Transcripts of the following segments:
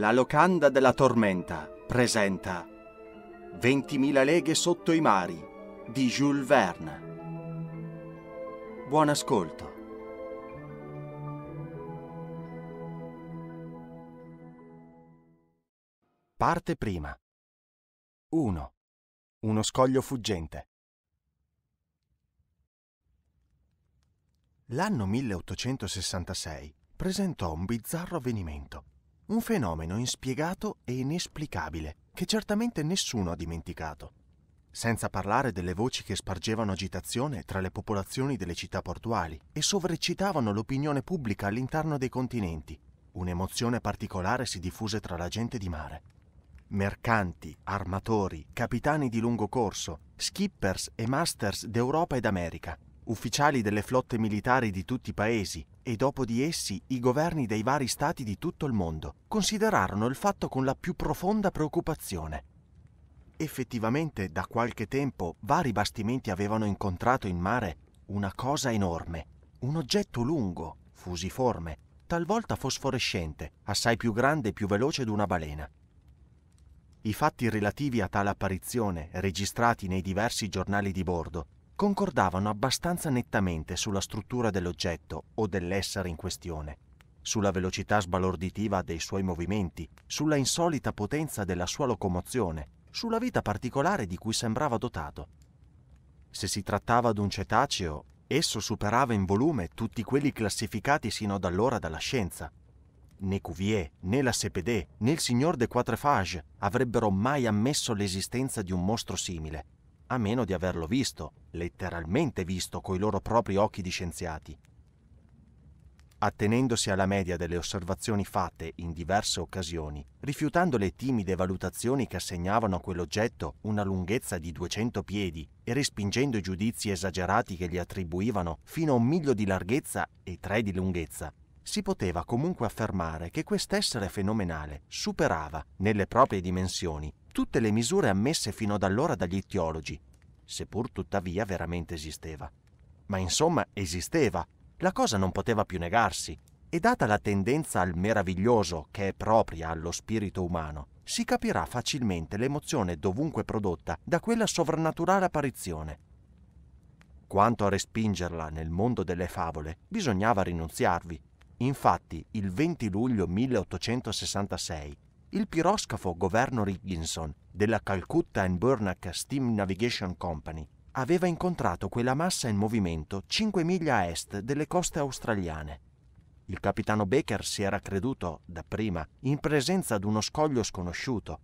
La locanda della tormenta presenta 20.000 leghe sotto i mari di Jules Verne. Buon ascolto. Parte prima. 1. Uno scoglio fuggente. L'anno 1866 presentò un bizzarro avvenimento. Un fenomeno inspiegato e inesplicabile, che certamente nessuno ha dimenticato. Senza parlare delle voci che spargevano agitazione tra le popolazioni delle città portuali e sovreccitavano l'opinione pubblica all'interno dei continenti. Un'emozione particolare si diffuse tra la gente di mare. Mercanti, armatori, capitani di lungo corso, skippers e masters d'Europa ed America ufficiali delle flotte militari di tutti i paesi e dopo di essi i governi dei vari stati di tutto il mondo considerarono il fatto con la più profonda preoccupazione. Effettivamente da qualche tempo vari bastimenti avevano incontrato in mare una cosa enorme, un oggetto lungo, fusiforme, talvolta fosforescente, assai più grande e più veloce di una balena. I fatti relativi a tale apparizione, registrati nei diversi giornali di bordo, concordavano abbastanza nettamente sulla struttura dell'oggetto o dell'essere in questione, sulla velocità sbalorditiva dei suoi movimenti, sulla insolita potenza della sua locomozione, sulla vita particolare di cui sembrava dotato. Se si trattava di un cetaceo, esso superava in volume tutti quelli classificati sino ad allora dalla scienza. Né Cuvier, né la Sepédé, né il signor de Quatrefages avrebbero mai ammesso l'esistenza di un mostro simile, a meno di averlo visto, letteralmente visto coi loro propri occhi di scienziati. Attenendosi alla media delle osservazioni fatte in diverse occasioni, rifiutando le timide valutazioni che assegnavano a quell'oggetto una lunghezza di 200 piedi e respingendo i giudizi esagerati che gli attribuivano fino a un miglio di larghezza e tre di lunghezza, si poteva comunque affermare che quest'essere fenomenale superava, nelle proprie dimensioni, tutte le misure ammesse fino ad allora dagli ittiologi, seppur tuttavia veramente esisteva. Ma insomma esisteva, la cosa non poteva più negarsi, e data la tendenza al meraviglioso che è propria allo spirito umano, si capirà facilmente l'emozione dovunque prodotta da quella sovrannaturale apparizione. Quanto a respingerla nel mondo delle favole, bisognava rinunziarvi. Infatti, il 20 luglio 1866, il piroscafo governo Rigginson della Calcutta and Burnack Steam Navigation Company aveva incontrato quella massa in movimento 5 miglia a est delle coste australiane. Il capitano Baker si era creduto, dapprima, in presenza di uno scoglio sconosciuto.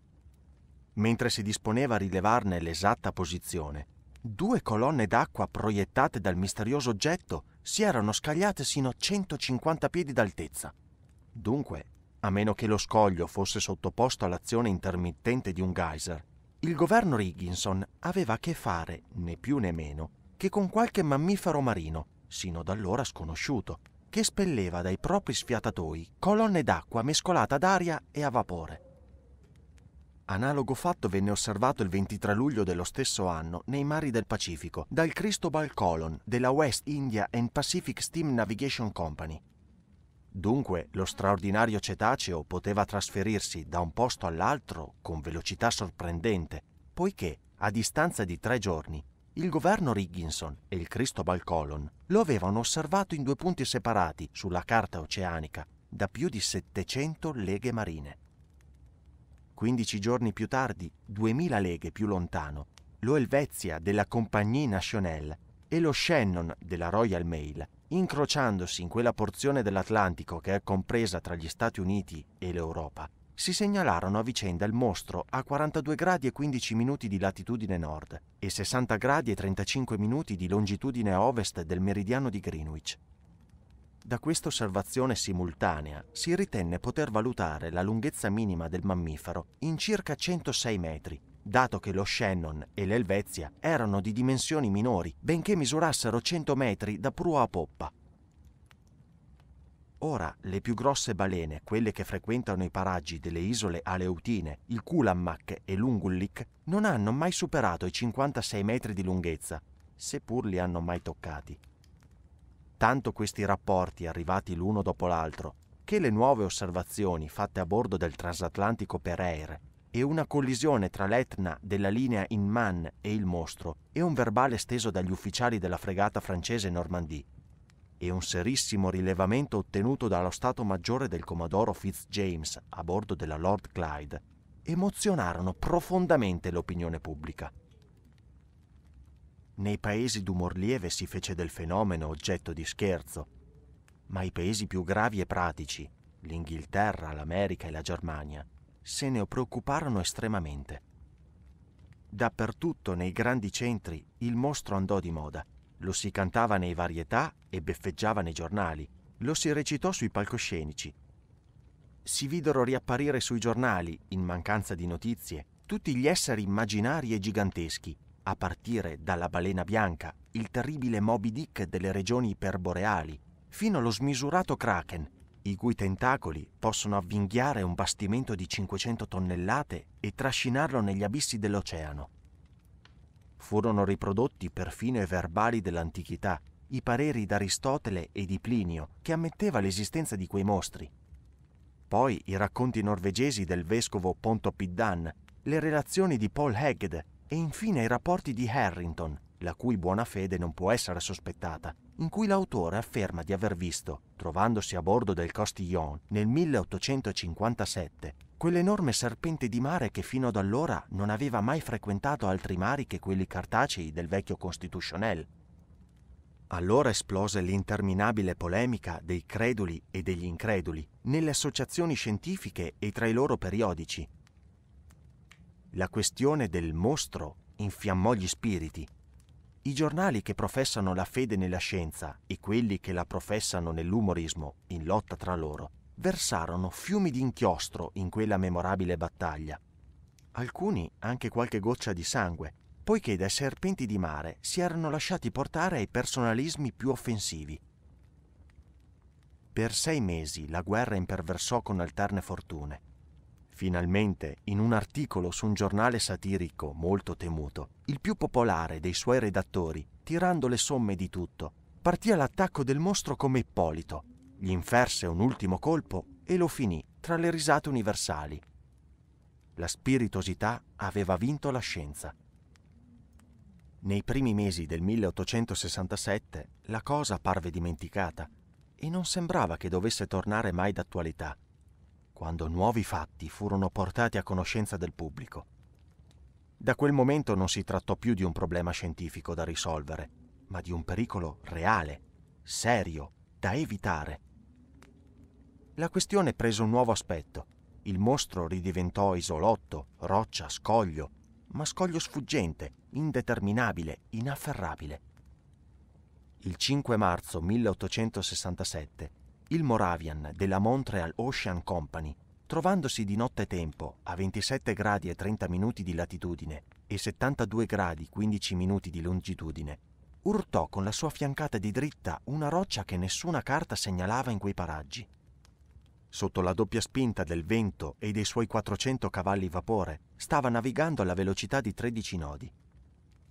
Mentre si disponeva a rilevarne l'esatta posizione, due colonne d'acqua proiettate dal misterioso oggetto si erano scagliate sino a 150 piedi d'altezza. Dunque, a meno che lo scoglio fosse sottoposto all'azione intermittente di un geyser, il governo Rigginson aveva a che fare, né più né meno, che con qualche mammifero marino, sino ad allora sconosciuto, che spelleva dai propri sfiatatoi colonne d'acqua mescolata ad aria e a vapore. Analogo fatto venne osservato il 23 luglio dello stesso anno nei mari del Pacifico dal Cristobal Colon della West India and Pacific Steam Navigation Company, Dunque lo straordinario cetaceo poteva trasferirsi da un posto all'altro con velocità sorprendente, poiché a distanza di tre giorni il governo Rigginson e il Cristobal Colon lo avevano osservato in due punti separati sulla carta oceanica da più di 700 leghe marine. 15 giorni più tardi, 2000 leghe più lontano, lo Helvetia della Compagnie Nationale e lo Shannon della Royal Mail incrociandosi in quella porzione dell'Atlantico che è compresa tra gli Stati Uniti e l'Europa, si segnalarono a vicenda il mostro a 42 gradi e 15 minuti di latitudine nord e 60 gradi e 35 minuti di longitudine ovest del meridiano di Greenwich. Da questa osservazione simultanea si ritenne poter valutare la lunghezza minima del mammifero in circa 106 metri dato che lo Shannon e l'Elvezia erano di dimensioni minori, benché misurassero 100 metri da prua a poppa. Ora le più grosse balene, quelle che frequentano i paraggi delle isole Aleutine, il Kulammak e l'Ungullik, non hanno mai superato i 56 metri di lunghezza, seppur li hanno mai toccati. Tanto questi rapporti arrivati l'uno dopo l'altro, che le nuove osservazioni fatte a bordo del transatlantico Pereire e una collisione tra l'Etna della linea Inman e il mostro e un verbale steso dagli ufficiali della fregata francese Normandie e un serissimo rilevamento ottenuto dallo Stato Maggiore del Comodoro Fitz James a bordo della Lord Clyde emozionarono profondamente l'opinione pubblica. Nei paesi d'umor lieve si fece del fenomeno oggetto di scherzo, ma i paesi più gravi e pratici, l'Inghilterra, l'America e la Germania, se ne preoccuparono estremamente. Dappertutto nei grandi centri il mostro andò di moda, lo si cantava nei varietà e beffeggiava nei giornali, lo si recitò sui palcoscenici. Si videro riapparire sui giornali, in mancanza di notizie, tutti gli esseri immaginari e giganteschi, a partire dalla balena bianca, il terribile Moby Dick delle regioni iperboreali, fino allo smisurato Kraken, i cui tentacoli possono avvinghiare un bastimento di 500 tonnellate e trascinarlo negli abissi dell'oceano. Furono riprodotti perfino i verbali dell'antichità, i pareri d'Aristotele e di Plinio, che ammetteva l'esistenza di quei mostri. Poi i racconti norvegesi del vescovo Ponto Piddan, le relazioni di Paul Hegde e infine i rapporti di Harrington, la cui buona fede non può essere sospettata in cui l'autore afferma di aver visto, trovandosi a bordo del Costillon nel 1857, quell'enorme serpente di mare che fino ad allora non aveva mai frequentato altri mari che quelli cartacei del vecchio Constitutionnel. Allora esplose l'interminabile polemica dei creduli e degli increduli, nelle associazioni scientifiche e tra i loro periodici. La questione del mostro infiammò gli spiriti i giornali che professano la fede nella scienza e quelli che la professano nell'umorismo, in lotta tra loro, versarono fiumi di inchiostro in quella memorabile battaglia. Alcuni anche qualche goccia di sangue, poiché dai serpenti di mare si erano lasciati portare ai personalismi più offensivi. Per sei mesi la guerra imperversò con alterne fortune. Finalmente, in un articolo su un giornale satirico molto temuto, il più popolare dei suoi redattori, tirando le somme di tutto, partì all'attacco del mostro come Ippolito. Gli inferse un ultimo colpo e lo finì tra le risate universali. La spiritosità aveva vinto la scienza. Nei primi mesi del 1867 la cosa parve dimenticata e non sembrava che dovesse tornare mai d'attualità quando nuovi fatti furono portati a conoscenza del pubblico. Da quel momento non si trattò più di un problema scientifico da risolvere, ma di un pericolo reale, serio, da evitare. La questione prese un nuovo aspetto. Il mostro ridiventò isolotto, roccia, scoglio, ma scoglio sfuggente, indeterminabile, inafferrabile. Il 5 marzo 1867 il Moravian della Montreal Ocean Company, trovandosi di notte tempo a 27 gradi e 30 minuti di latitudine e 72 gradi 15 minuti di longitudine, urtò con la sua fiancata di dritta una roccia che nessuna carta segnalava in quei paraggi. Sotto la doppia spinta del vento e dei suoi 400 cavalli vapore, stava navigando alla velocità di 13 nodi.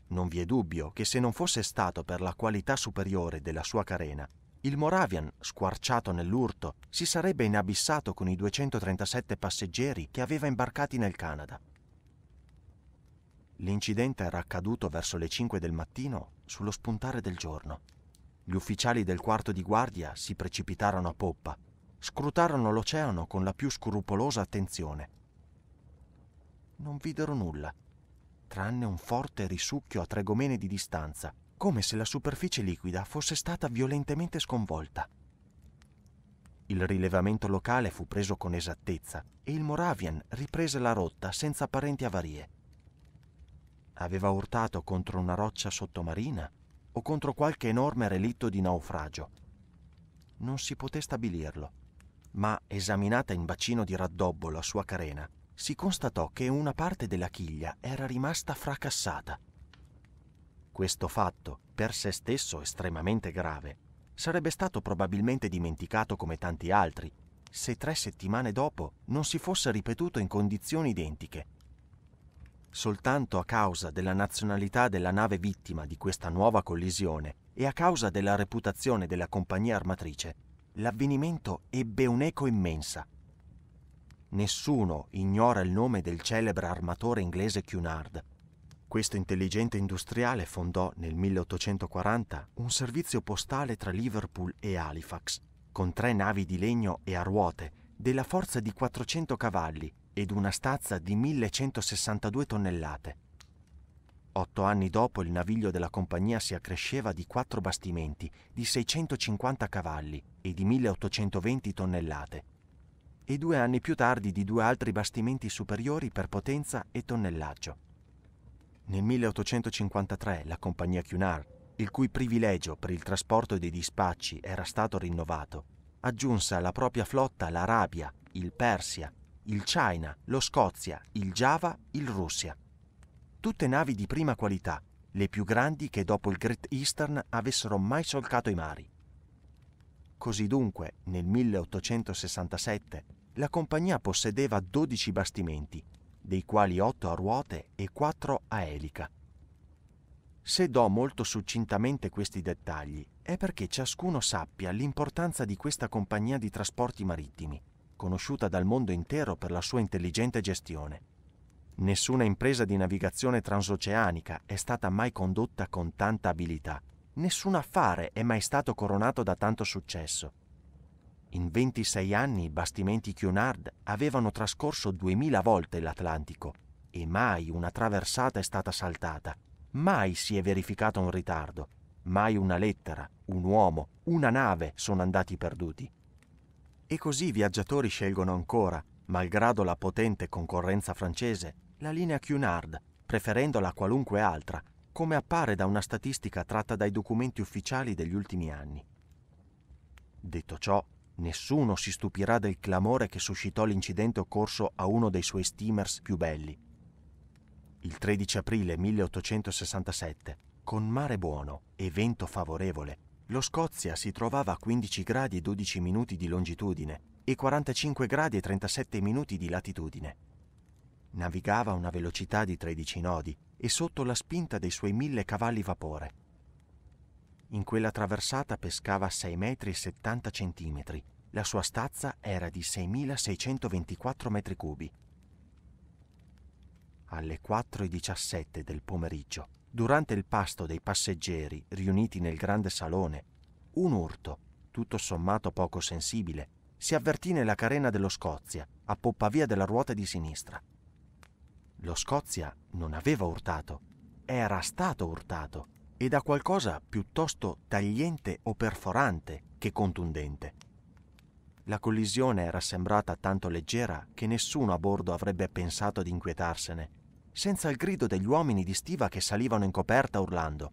Non vi è dubbio che se non fosse stato per la qualità superiore della sua carena, il Moravian, squarciato nell'urto, si sarebbe inabissato con i 237 passeggeri che aveva imbarcati nel Canada. L'incidente era accaduto verso le 5 del mattino, sullo spuntare del giorno. Gli ufficiali del quarto di guardia si precipitarono a poppa, scrutarono l'oceano con la più scrupolosa attenzione. Non videro nulla, tranne un forte risucchio a tre gomene di distanza – come se la superficie liquida fosse stata violentemente sconvolta. Il rilevamento locale fu preso con esattezza e il Moravian riprese la rotta senza apparenti avarie. Aveva urtato contro una roccia sottomarina o contro qualche enorme relitto di naufragio. Non si poté stabilirlo, ma esaminata in bacino di raddobbo la sua carena, si constatò che una parte della chiglia era rimasta fracassata questo fatto, per se stesso estremamente grave, sarebbe stato probabilmente dimenticato come tanti altri, se tre settimane dopo non si fosse ripetuto in condizioni identiche. Soltanto a causa della nazionalità della nave vittima di questa nuova collisione e a causa della reputazione della compagnia armatrice, l'avvenimento ebbe un'eco immensa. Nessuno ignora il nome del celebre armatore inglese Cunard, questo intelligente industriale fondò nel 1840 un servizio postale tra Liverpool e Halifax, con tre navi di legno e a ruote, della forza di 400 cavalli ed una stazza di 1162 tonnellate. Otto anni dopo il naviglio della compagnia si accresceva di quattro bastimenti di 650 cavalli e di 1820 tonnellate, e due anni più tardi di due altri bastimenti superiori per potenza e tonnellaggio. Nel 1853 la compagnia Cunard, il cui privilegio per il trasporto dei dispacci era stato rinnovato, aggiunse alla propria flotta l'Arabia, il Persia, il China, lo Scozia, il Java, il Russia. Tutte navi di prima qualità, le più grandi che dopo il Great Eastern avessero mai solcato i mari. Così dunque, nel 1867, la compagnia possedeva 12 bastimenti, dei quali otto a ruote e quattro a elica. Se do molto succintamente questi dettagli è perché ciascuno sappia l'importanza di questa compagnia di trasporti marittimi, conosciuta dal mondo intero per la sua intelligente gestione. Nessuna impresa di navigazione transoceanica è stata mai condotta con tanta abilità, nessun affare è mai stato coronato da tanto successo in 26 anni i bastimenti Cunard avevano trascorso 2000 volte l'Atlantico e mai una traversata è stata saltata, mai si è verificato un ritardo, mai una lettera, un uomo, una nave sono andati perduti. E così i viaggiatori scelgono ancora, malgrado la potente concorrenza francese, la linea Cunard, preferendola a qualunque altra, come appare da una statistica tratta dai documenti ufficiali degli ultimi anni. Detto ciò, Nessuno si stupirà del clamore che suscitò l'incidente occorso a uno dei suoi steamers più belli. Il 13 aprile 1867, con mare buono e vento favorevole, lo Scozia si trovava a 15 gradi e 12 minuti di longitudine e 45 gradi e 37 minuti di latitudine. Navigava a una velocità di 13 nodi e sotto la spinta dei suoi mille cavalli vapore in quella traversata pescava 6,70 metri e La sua stazza era di 6.624 metri cubi. Alle 4.17 del pomeriggio, durante il pasto dei passeggeri riuniti nel grande salone, un urto, tutto sommato poco sensibile, si avvertì nella carena dello Scozia, a poppa via della ruota di sinistra. Lo Scozia non aveva urtato, era stato urtato e da qualcosa piuttosto tagliente o perforante che contundente. La collisione era sembrata tanto leggera che nessuno a bordo avrebbe pensato di inquietarsene, senza il grido degli uomini di stiva che salivano in coperta urlando.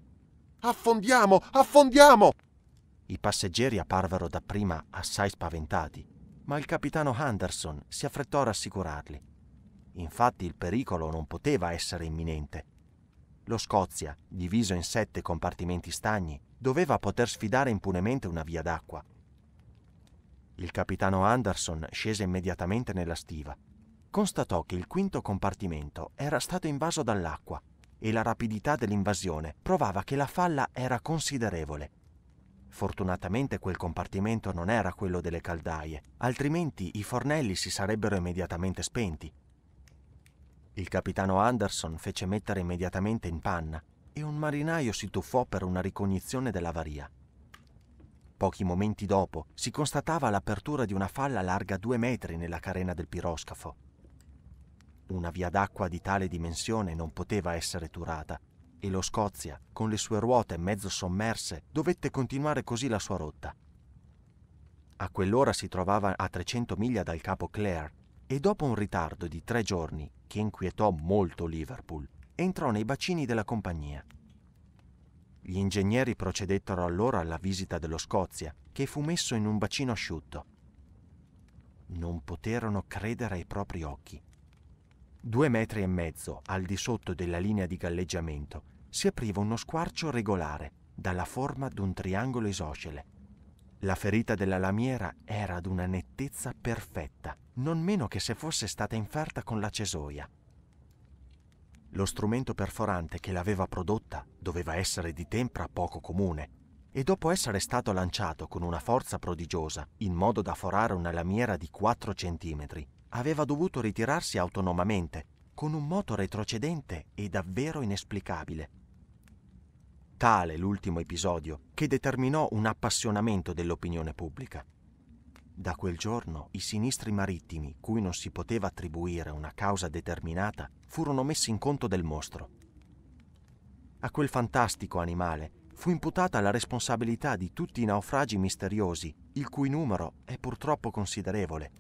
Affondiamo! Affondiamo! I passeggeri apparvero dapprima assai spaventati, ma il capitano Henderson si affrettò a rassicurarli. Infatti il pericolo non poteva essere imminente. Lo Scozia, diviso in sette compartimenti stagni, doveva poter sfidare impunemente una via d'acqua. Il capitano Anderson scese immediatamente nella stiva. Constatò che il quinto compartimento era stato invaso dall'acqua e la rapidità dell'invasione provava che la falla era considerevole. Fortunatamente quel compartimento non era quello delle caldaie, altrimenti i fornelli si sarebbero immediatamente spenti il capitano Anderson fece mettere immediatamente in panna e un marinaio si tuffò per una ricognizione dell'avaria. Pochi momenti dopo si constatava l'apertura di una falla larga due metri nella carena del piroscafo. Una via d'acqua di tale dimensione non poteva essere turata e lo Scozia, con le sue ruote mezzo sommerse, dovette continuare così la sua rotta. A quell'ora si trovava a 300 miglia dal capo Clare e dopo un ritardo di tre giorni, che inquietò molto Liverpool, entrò nei bacini della compagnia. Gli ingegneri procedettero allora alla visita dello Scozia, che fu messo in un bacino asciutto. Non poterono credere ai propri occhi. Due metri e mezzo al di sotto della linea di galleggiamento si apriva uno squarcio regolare, dalla forma d'un triangolo isoscele. La ferita della lamiera era ad una nettezza perfetta, non meno che se fosse stata inferta con la cesoia. Lo strumento perforante che l'aveva prodotta doveva essere di tempra poco comune e dopo essere stato lanciato con una forza prodigiosa, in modo da forare una lamiera di 4 cm, aveva dovuto ritirarsi autonomamente, con un moto retrocedente e davvero inesplicabile, tale l'ultimo episodio che determinò un appassionamento dell'opinione pubblica. Da quel giorno i sinistri marittimi, cui non si poteva attribuire una causa determinata, furono messi in conto del mostro. A quel fantastico animale fu imputata la responsabilità di tutti i naufragi misteriosi, il cui numero è purtroppo considerevole.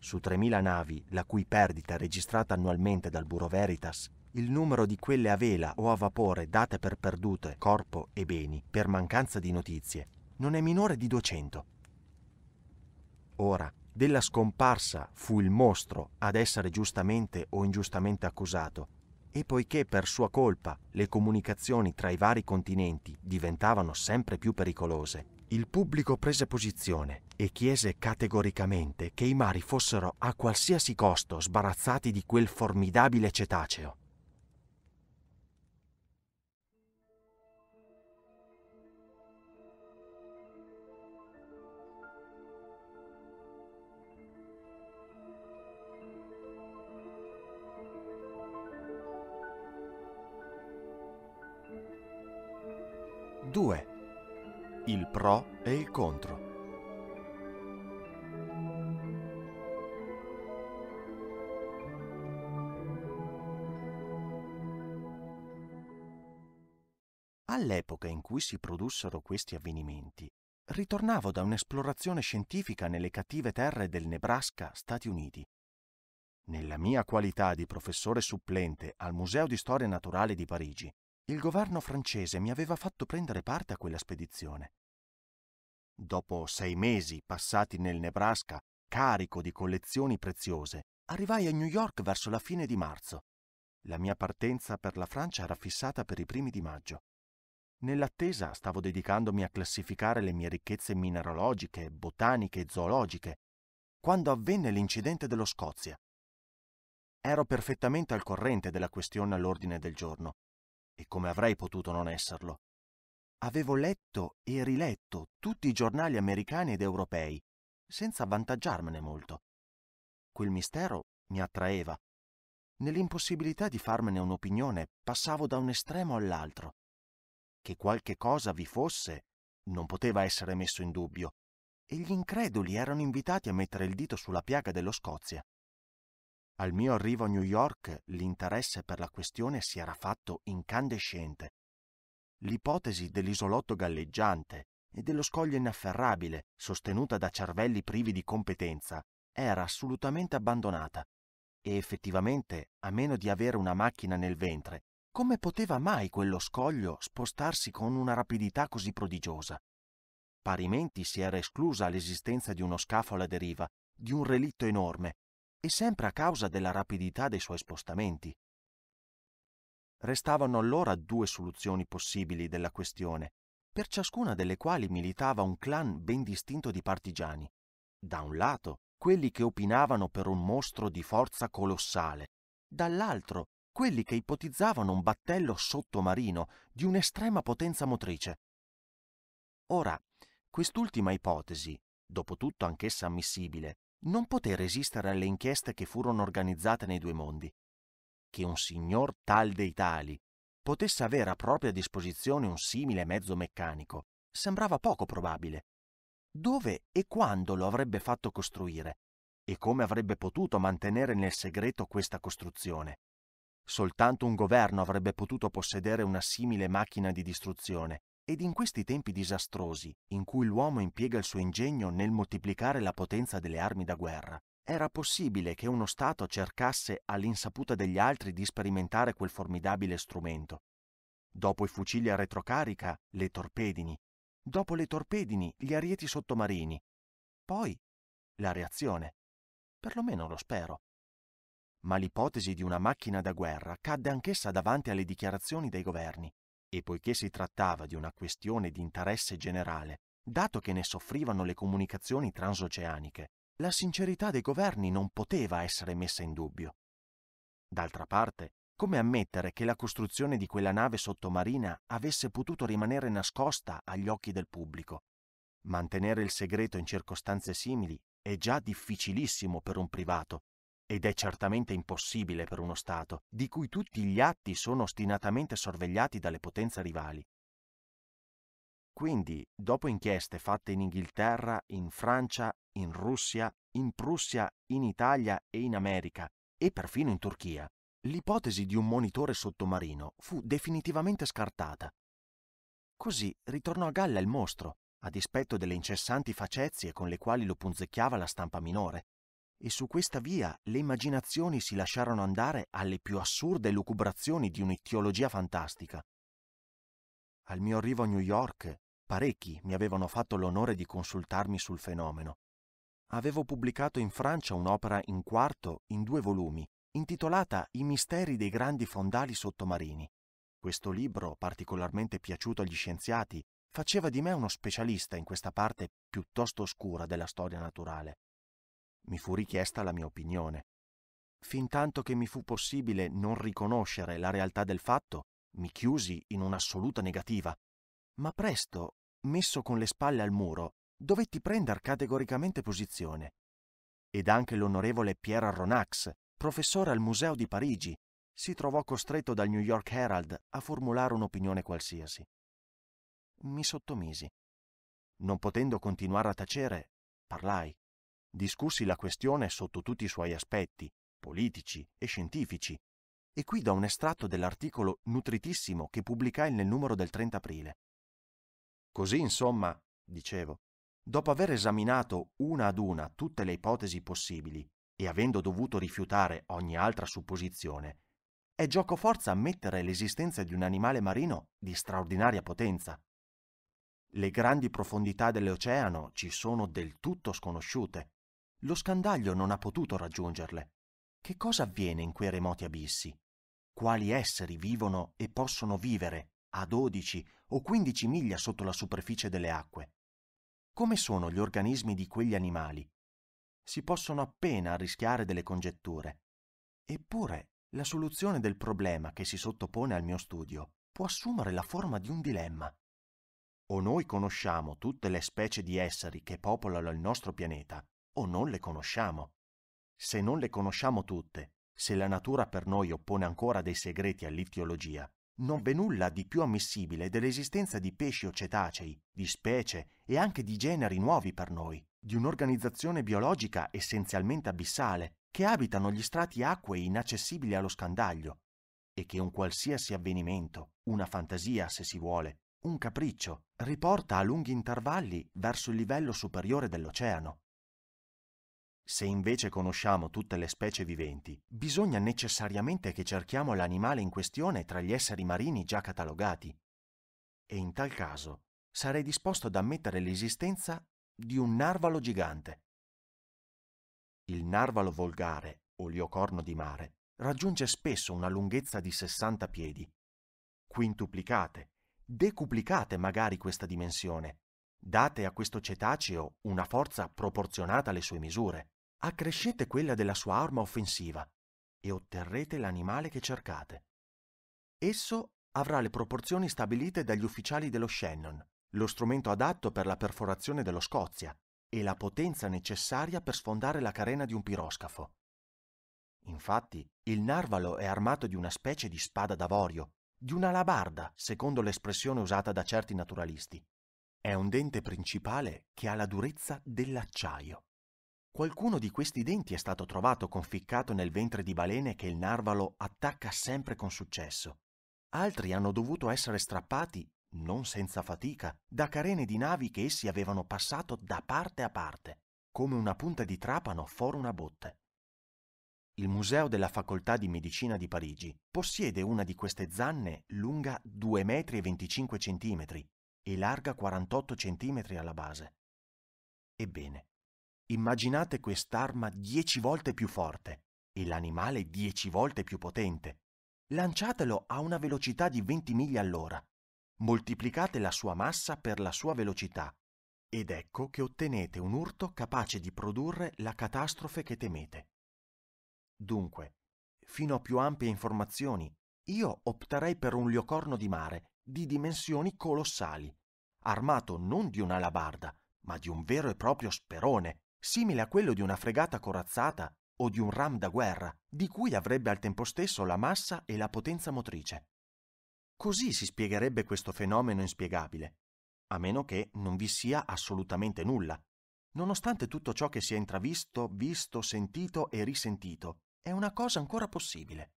Su 3.000 navi, la cui perdita è registrata annualmente dal Buro Veritas, il numero di quelle a vela o a vapore date per perdute corpo e beni per mancanza di notizie non è minore di 200. Ora, della scomparsa fu il mostro ad essere giustamente o ingiustamente accusato, e poiché per sua colpa le comunicazioni tra i vari continenti diventavano sempre più pericolose, il pubblico prese posizione e chiese categoricamente che i mari fossero a qualsiasi costo sbarazzati di quel formidabile cetaceo. 2. Il pro e il contro. All'epoca in cui si produssero questi avvenimenti, ritornavo da un'esplorazione scientifica nelle cattive terre del Nebraska, Stati Uniti. Nella mia qualità di professore supplente al Museo di Storia Naturale di Parigi, il governo francese mi aveva fatto prendere parte a quella spedizione. Dopo sei mesi passati nel Nebraska, carico di collezioni preziose, arrivai a New York verso la fine di marzo. La mia partenza per la Francia era fissata per i primi di maggio. Nell'attesa stavo dedicandomi a classificare le mie ricchezze mineralogiche, botaniche e zoologiche, quando avvenne l'incidente dello Scozia. Ero perfettamente al corrente della questione all'ordine del giorno e come avrei potuto non esserlo. Avevo letto e riletto tutti i giornali americani ed europei, senza avvantaggiarmene molto. Quel mistero mi attraeva. Nell'impossibilità di farmene un'opinione passavo da un estremo all'altro. Che qualche cosa vi fosse non poteva essere messo in dubbio, e gli increduli erano invitati a mettere il dito sulla piaga dello Scozia. Al mio arrivo a New York l'interesse per la questione si era fatto incandescente. L'ipotesi dell'isolotto galleggiante e dello scoglio inafferrabile, sostenuta da cervelli privi di competenza, era assolutamente abbandonata. E effettivamente, a meno di avere una macchina nel ventre, come poteva mai quello scoglio spostarsi con una rapidità così prodigiosa? Parimenti si era esclusa l'esistenza di uno scafo alla deriva, di un relitto enorme, e sempre a causa della rapidità dei suoi spostamenti. Restavano allora due soluzioni possibili della questione, per ciascuna delle quali militava un clan ben distinto di partigiani. Da un lato, quelli che opinavano per un mostro di forza colossale, dall'altro, quelli che ipotizzavano un battello sottomarino di un'estrema potenza motrice. Ora, quest'ultima ipotesi, dopo tutto anch'essa ammissibile, non poté resistere alle inchieste che furono organizzate nei due mondi. Che un signor tal dei tali potesse avere a propria disposizione un simile mezzo meccanico sembrava poco probabile. Dove e quando lo avrebbe fatto costruire? E come avrebbe potuto mantenere nel segreto questa costruzione? Soltanto un governo avrebbe potuto possedere una simile macchina di distruzione ed in questi tempi disastrosi, in cui l'uomo impiega il suo ingegno nel moltiplicare la potenza delle armi da guerra, era possibile che uno Stato cercasse all'insaputa degli altri di sperimentare quel formidabile strumento. Dopo i fucili a retrocarica, le torpedini. Dopo le torpedini, gli arieti sottomarini. Poi, la reazione. Perlomeno lo spero. Ma l'ipotesi di una macchina da guerra cadde anch'essa davanti alle dichiarazioni dei governi e poiché si trattava di una questione di interesse generale, dato che ne soffrivano le comunicazioni transoceaniche, la sincerità dei governi non poteva essere messa in dubbio. D'altra parte, come ammettere che la costruzione di quella nave sottomarina avesse potuto rimanere nascosta agli occhi del pubblico? Mantenere il segreto in circostanze simili è già difficilissimo per un privato, ed è certamente impossibile per uno Stato, di cui tutti gli atti sono ostinatamente sorvegliati dalle potenze rivali. Quindi, dopo inchieste fatte in Inghilterra, in Francia, in Russia, in Prussia, in Italia e in America, e perfino in Turchia, l'ipotesi di un monitore sottomarino fu definitivamente scartata. Così ritornò a galla il mostro, a dispetto delle incessanti facezie con le quali lo punzecchiava la stampa minore, e su questa via le immaginazioni si lasciarono andare alle più assurde lucubrazioni di un'ittiologia fantastica. Al mio arrivo a New York, parecchi mi avevano fatto l'onore di consultarmi sul fenomeno. Avevo pubblicato in Francia un'opera in quarto in due volumi, intitolata I misteri dei grandi fondali sottomarini. Questo libro, particolarmente piaciuto agli scienziati, faceva di me uno specialista in questa parte piuttosto oscura della storia naturale mi fu richiesta la mia opinione. Fin tanto che mi fu possibile non riconoscere la realtà del fatto, mi chiusi in un'assoluta negativa. Ma presto, messo con le spalle al muro, dovetti prendere categoricamente posizione. Ed anche l'onorevole Pierre Ronax, professore al Museo di Parigi, si trovò costretto dal New York Herald a formulare un'opinione qualsiasi. Mi sottomisi. Non potendo continuare a tacere, parlai discussi la questione sotto tutti i suoi aspetti, politici e scientifici, e qui da un estratto dell'articolo nutritissimo che pubblicai nel numero del 30 aprile. Così, insomma, dicevo, dopo aver esaminato una ad una tutte le ipotesi possibili e avendo dovuto rifiutare ogni altra supposizione, è gioco forza ammettere l'esistenza di un animale marino di straordinaria potenza. Le grandi profondità dell'oceano ci sono del tutto sconosciute lo scandaglio non ha potuto raggiungerle. Che cosa avviene in quei remoti abissi? Quali esseri vivono e possono vivere a 12 o 15 miglia sotto la superficie delle acque? Come sono gli organismi di quegli animali? Si possono appena arrischiare delle congetture. Eppure la soluzione del problema che si sottopone al mio studio può assumere la forma di un dilemma. O noi conosciamo tutte le specie di esseri che popolano il nostro pianeta, o non le conosciamo. Se non le conosciamo tutte, se la natura per noi oppone ancora dei segreti all'ittiologia, non v'è nulla di più ammissibile dell'esistenza di pesci o cetacei, di specie e anche di generi nuovi per noi, di un'organizzazione biologica essenzialmente abissale, che abitano gli strati acquei inaccessibili allo scandaglio, e che un qualsiasi avvenimento, una fantasia se si vuole, un capriccio, riporta a lunghi intervalli verso il livello superiore dell'oceano. Se invece conosciamo tutte le specie viventi, bisogna necessariamente che cerchiamo l'animale in questione tra gli esseri marini già catalogati. E in tal caso sarei disposto ad ammettere l'esistenza di un narvalo gigante. Il narvalo volgare, o liocorno di mare, raggiunge spesso una lunghezza di 60 piedi. Quintuplicate, decuplicate magari questa dimensione, date a questo cetaceo una forza proporzionata alle sue misure accrescete quella della sua arma offensiva e otterrete l'animale che cercate. Esso avrà le proporzioni stabilite dagli ufficiali dello Shannon, lo strumento adatto per la perforazione dello Scozia e la potenza necessaria per sfondare la carena di un piroscafo. Infatti, il narvalo è armato di una specie di spada d'avorio, di una labarda, secondo l'espressione usata da certi naturalisti. È un dente principale che ha la durezza dell'acciaio. Qualcuno di questi denti è stato trovato conficcato nel ventre di balene che il narvalo attacca sempre con successo. Altri hanno dovuto essere strappati, non senza fatica, da carene di navi che essi avevano passato da parte a parte, come una punta di trapano fuori una botte. Il Museo della Facoltà di Medicina di Parigi possiede una di queste zanne lunga 2,25 m e larga 48 cm alla base. Ebbene, Immaginate quest'arma dieci volte più forte e l'animale dieci volte più potente. Lanciatelo a una velocità di 20 miglia all'ora. Moltiplicate la sua massa per la sua velocità ed ecco che ottenete un urto capace di produrre la catastrofe che temete. Dunque, fino a più ampie informazioni, io opterei per un liocorno di mare di dimensioni colossali, armato non di un'alabarda, ma di un vero e proprio sperone, simile a quello di una fregata corazzata o di un ram da guerra, di cui avrebbe al tempo stesso la massa e la potenza motrice. Così si spiegherebbe questo fenomeno inspiegabile, a meno che non vi sia assolutamente nulla. Nonostante tutto ciò che si è intravisto, visto, sentito e risentito, è una cosa ancora possibile.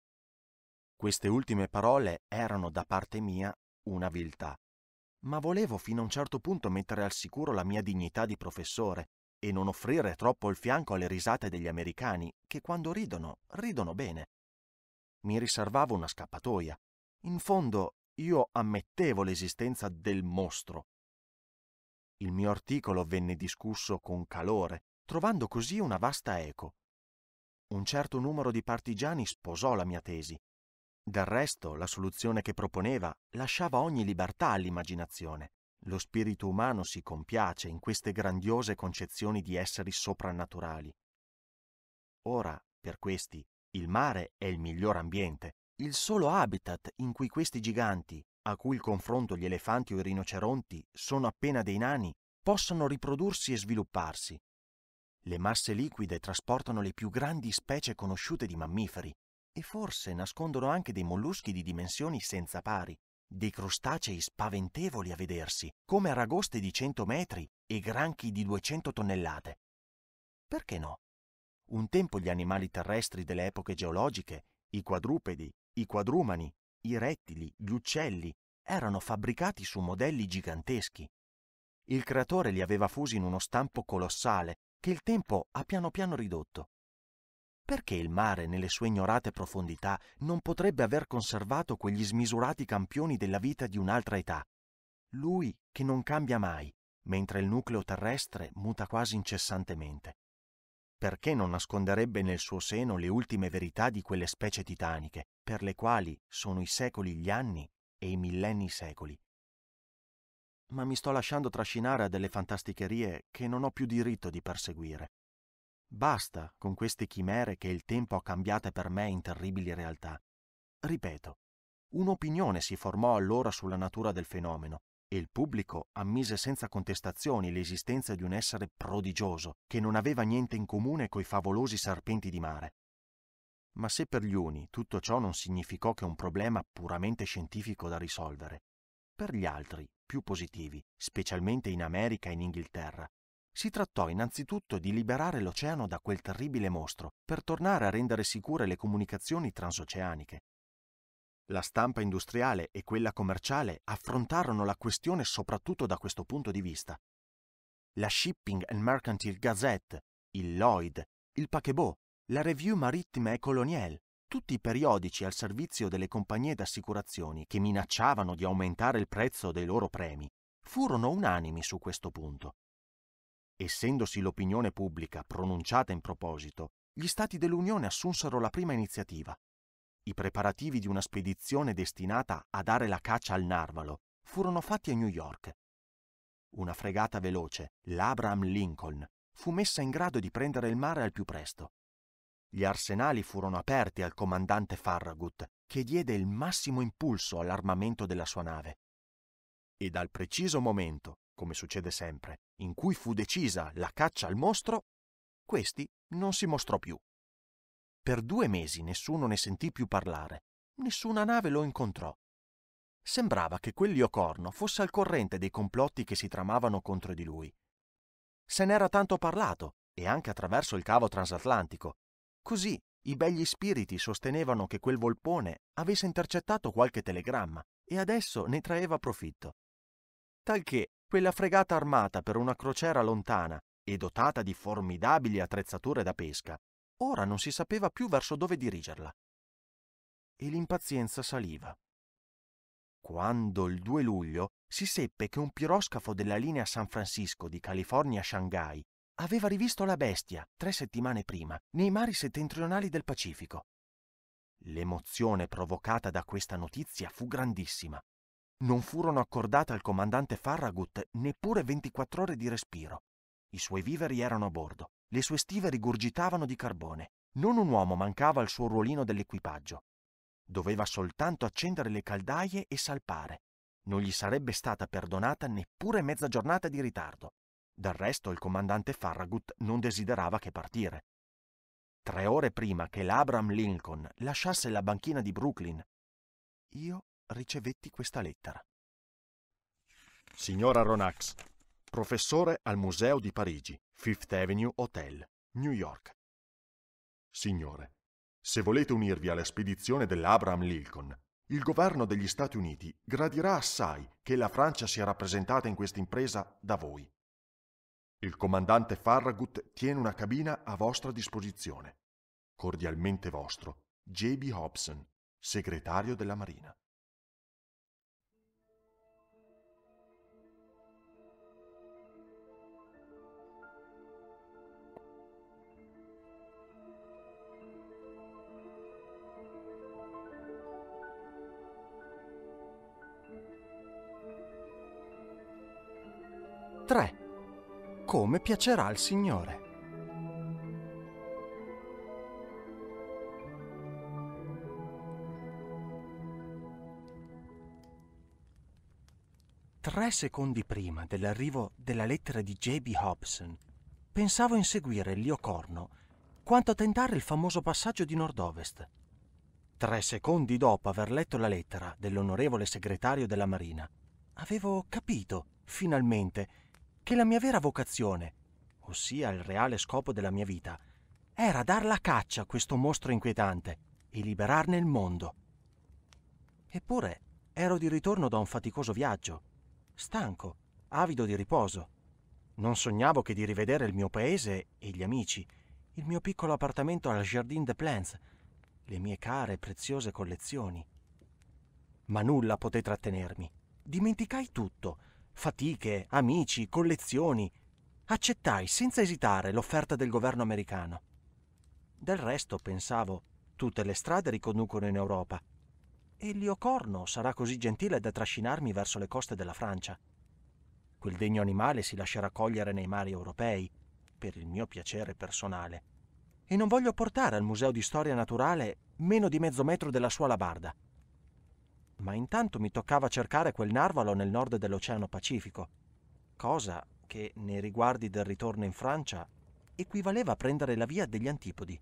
Queste ultime parole erano da parte mia una viltà, ma volevo fino a un certo punto mettere al sicuro la mia dignità di professore e non offrire troppo il fianco alle risate degli americani, che quando ridono, ridono bene. Mi riservavo una scappatoia. In fondo, io ammettevo l'esistenza del mostro. Il mio articolo venne discusso con calore, trovando così una vasta eco. Un certo numero di partigiani sposò la mia tesi. Del resto, la soluzione che proponeva lasciava ogni libertà all'immaginazione. Lo spirito umano si compiace in queste grandiose concezioni di esseri soprannaturali. Ora, per questi, il mare è il miglior ambiente, il solo habitat in cui questi giganti, a cui il confronto gli elefanti o i rinoceronti sono appena dei nani, possono riprodursi e svilupparsi. Le masse liquide trasportano le più grandi specie conosciute di mammiferi e forse nascondono anche dei molluschi di dimensioni senza pari dei crostacei spaventevoli a vedersi, come aragoste di 100 metri e granchi di 200 tonnellate. Perché no? Un tempo gli animali terrestri delle epoche geologiche, i quadrupedi, i quadrumani, i rettili, gli uccelli, erano fabbricati su modelli giganteschi. Il creatore li aveva fusi in uno stampo colossale che il tempo ha piano piano ridotto. Perché il mare, nelle sue ignorate profondità, non potrebbe aver conservato quegli smisurati campioni della vita di un'altra età? Lui che non cambia mai, mentre il nucleo terrestre muta quasi incessantemente. Perché non nasconderebbe nel suo seno le ultime verità di quelle specie titaniche, per le quali sono i secoli gli anni e i millenni i secoli? Ma mi sto lasciando trascinare a delle fantasticherie che non ho più diritto di perseguire. Basta con queste chimere che il tempo ha cambiate per me in terribili realtà. Ripeto, un'opinione si formò allora sulla natura del fenomeno e il pubblico ammise senza contestazioni l'esistenza di un essere prodigioso che non aveva niente in comune coi favolosi serpenti di mare. Ma se per gli uni tutto ciò non significò che un problema puramente scientifico da risolvere, per gli altri, più positivi, specialmente in America e in Inghilterra, si trattò innanzitutto di liberare l'oceano da quel terribile mostro per tornare a rendere sicure le comunicazioni transoceaniche. La stampa industriale e quella commerciale affrontarono la questione soprattutto da questo punto di vista. La Shipping and Mercantile Gazette, il Lloyd, il Paquebot, la Revue Marittima et Coloniale, tutti i periodici al servizio delle compagnie d'assicurazioni che minacciavano di aumentare il prezzo dei loro premi, furono unanimi su questo punto. Essendosi l'opinione pubblica pronunciata in proposito, gli Stati dell'Unione assunsero la prima iniziativa. I preparativi di una spedizione destinata a dare la caccia al narvalo furono fatti a New York. Una fregata veloce, l'Abraham Lincoln, fu messa in grado di prendere il mare al più presto. Gli arsenali furono aperti al comandante Farragut, che diede il massimo impulso all'armamento della sua nave. E dal preciso momento come succede sempre, in cui fu decisa la caccia al mostro, questi non si mostrò più. Per due mesi nessuno ne sentì più parlare, nessuna nave lo incontrò. Sembrava che quell'iocorno fosse al corrente dei complotti che si tramavano contro di lui. Se n'era tanto parlato, e anche attraverso il cavo transatlantico. Così i begli spiriti sostenevano che quel volpone avesse intercettato qualche telegramma e adesso ne traeva profitto. Talché quella fregata armata per una crociera lontana e dotata di formidabili attrezzature da pesca, ora non si sapeva più verso dove dirigerla. E l'impazienza saliva. Quando il 2 luglio si seppe che un piroscafo della linea San Francisco di California a Shanghai aveva rivisto la bestia tre settimane prima nei mari settentrionali del Pacifico. L'emozione provocata da questa notizia fu grandissima non furono accordate al comandante Farragut neppure 24 ore di respiro. I suoi viveri erano a bordo, le sue stive rigurgitavano di carbone, non un uomo mancava al suo ruolino dell'equipaggio. Doveva soltanto accendere le caldaie e salpare. Non gli sarebbe stata perdonata neppure mezza giornata di ritardo. Del resto il comandante Farragut non desiderava che partire. Tre ore prima che l'Abraham Lincoln lasciasse la banchina di Brooklyn, io ricevetti questa lettera. Signora Ronax, professore al Museo di Parigi, Fifth Avenue Hotel, New York. Signore, se volete unirvi alla spedizione dell'Abraham Lincoln, il governo degli Stati Uniti gradirà assai che la Francia sia rappresentata in questa impresa da voi. Il comandante Farragut tiene una cabina a vostra disposizione. Cordialmente vostro, J.B. Hobson, segretario della Marina. 3. Come piacerà al Signore. Tre secondi prima dell'arrivo della lettera di J.B. Hobson, pensavo in seguire il liocorno quanto a tentare il famoso passaggio di nord-ovest. Tre secondi dopo aver letto la lettera dell'onorevole segretario della Marina, avevo capito, finalmente, che che la mia vera vocazione, ossia il reale scopo della mia vita, era dar la caccia a questo mostro inquietante e liberarne il mondo. Eppure ero di ritorno da un faticoso viaggio, stanco, avido di riposo. Non sognavo che di rivedere il mio paese e gli amici, il mio piccolo appartamento al Jardin des Plantes, le mie care e preziose collezioni. Ma nulla poté trattenermi. Dimenticai tutto fatiche, amici, collezioni. Accettai senza esitare l'offerta del governo americano. Del resto, pensavo, tutte le strade riconducono in Europa. E il Corno sarà così gentile da trascinarmi verso le coste della Francia. Quel degno animale si lascerà cogliere nei mari europei, per il mio piacere personale. E non voglio portare al Museo di Storia Naturale meno di mezzo metro della sua alabarda ma intanto mi toccava cercare quel narvalo nel nord dell'Oceano Pacifico, cosa che, nei riguardi del ritorno in Francia, equivaleva a prendere la via degli antipodi.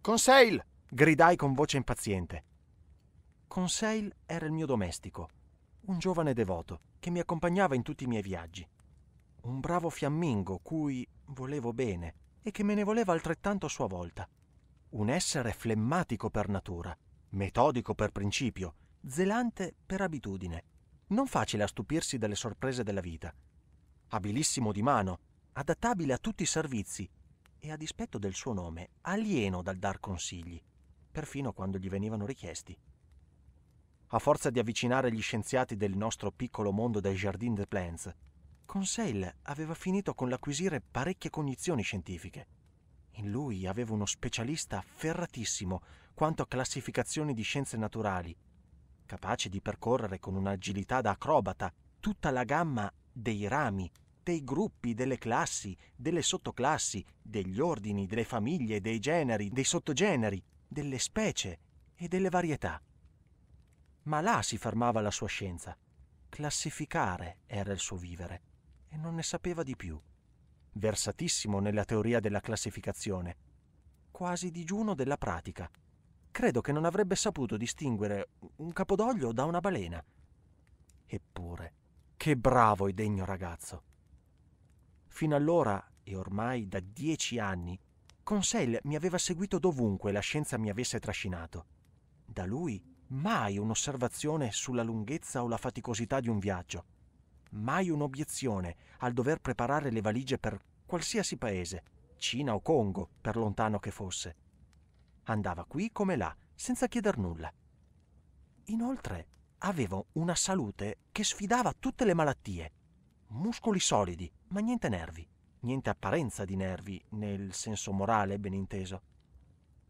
Conseil! gridai con voce impaziente. Conseil era il mio domestico, un giovane devoto che mi accompagnava in tutti i miei viaggi. Un bravo fiammingo cui volevo bene e che me ne voleva altrettanto a sua volta. Un essere flemmatico per natura, metodico per principio zelante per abitudine, non facile a stupirsi delle sorprese della vita, abilissimo di mano, adattabile a tutti i servizi e a dispetto del suo nome, alieno dal dar consigli, perfino quando gli venivano richiesti. A forza di avvicinare gli scienziati del nostro piccolo mondo dai Jardin des Plantes, Conseil aveva finito con l'acquisire parecchie cognizioni scientifiche. In lui aveva uno specialista ferratissimo quanto a classificazioni di scienze naturali capace di percorrere con un'agilità da acrobata tutta la gamma dei rami, dei gruppi, delle classi, delle sottoclassi, degli ordini, delle famiglie, dei generi, dei sottogeneri, delle specie e delle varietà. Ma là si fermava la sua scienza. Classificare era il suo vivere e non ne sapeva di più. Versatissimo nella teoria della classificazione, quasi digiuno della pratica credo che non avrebbe saputo distinguere un capodoglio da una balena. Eppure, che bravo e degno ragazzo! Fino allora, e ormai da dieci anni, Conseil mi aveva seguito dovunque la scienza mi avesse trascinato. Da lui mai un'osservazione sulla lunghezza o la faticosità di un viaggio, mai un'obiezione al dover preparare le valigie per qualsiasi paese, Cina o Congo, per lontano che fosse. Andava qui come là, senza chieder nulla. Inoltre avevo una salute che sfidava tutte le malattie. Muscoli solidi, ma niente nervi. Niente apparenza di nervi, nel senso morale, ben inteso.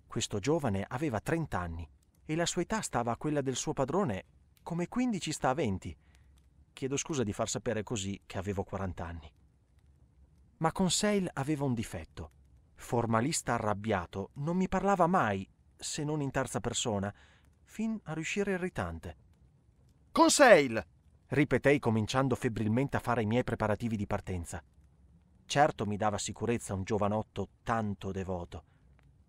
Questo giovane aveva 30 anni e la sua età stava a quella del suo padrone come 15 sta a 20. Chiedo scusa di far sapere così che avevo 40 anni. Ma Conseil aveva un difetto formalista arrabbiato, non mi parlava mai, se non in terza persona, fin a riuscire irritante. Conseil! ripetei cominciando febbrilmente a fare i miei preparativi di partenza. Certo mi dava sicurezza un giovanotto tanto devoto.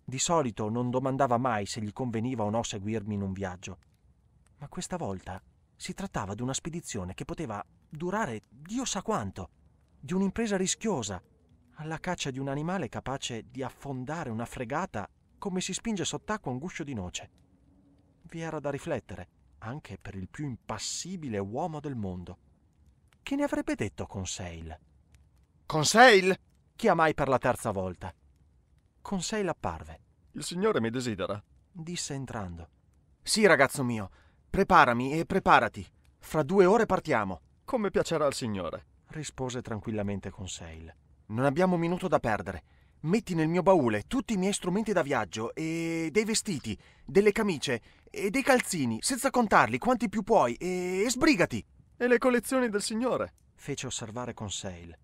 Di solito non domandava mai se gli conveniva o no seguirmi in un viaggio. Ma questa volta si trattava di una spedizione che poteva durare Dio sa quanto, di un'impresa rischiosa, alla caccia di un animale capace di affondare una fregata come si spinge sott'acqua un guscio di noce. Vi era da riflettere, anche per il più impassibile uomo del mondo. Che ne avrebbe detto Conseil? Conseil? Chiamai per la terza volta. Conseil apparve. Il Signore mi desidera, disse entrando. Sì, ragazzo mio, preparami e preparati. Fra due ore partiamo. Come piacerà al Signore, rispose tranquillamente Conseil. Non abbiamo un minuto da perdere. Metti nel mio baule tutti i miei strumenti da viaggio e dei vestiti, delle camicie e dei calzini, senza contarli quanti più puoi, e, e sbrigati. E le collezioni del signore? fece osservare Conseil.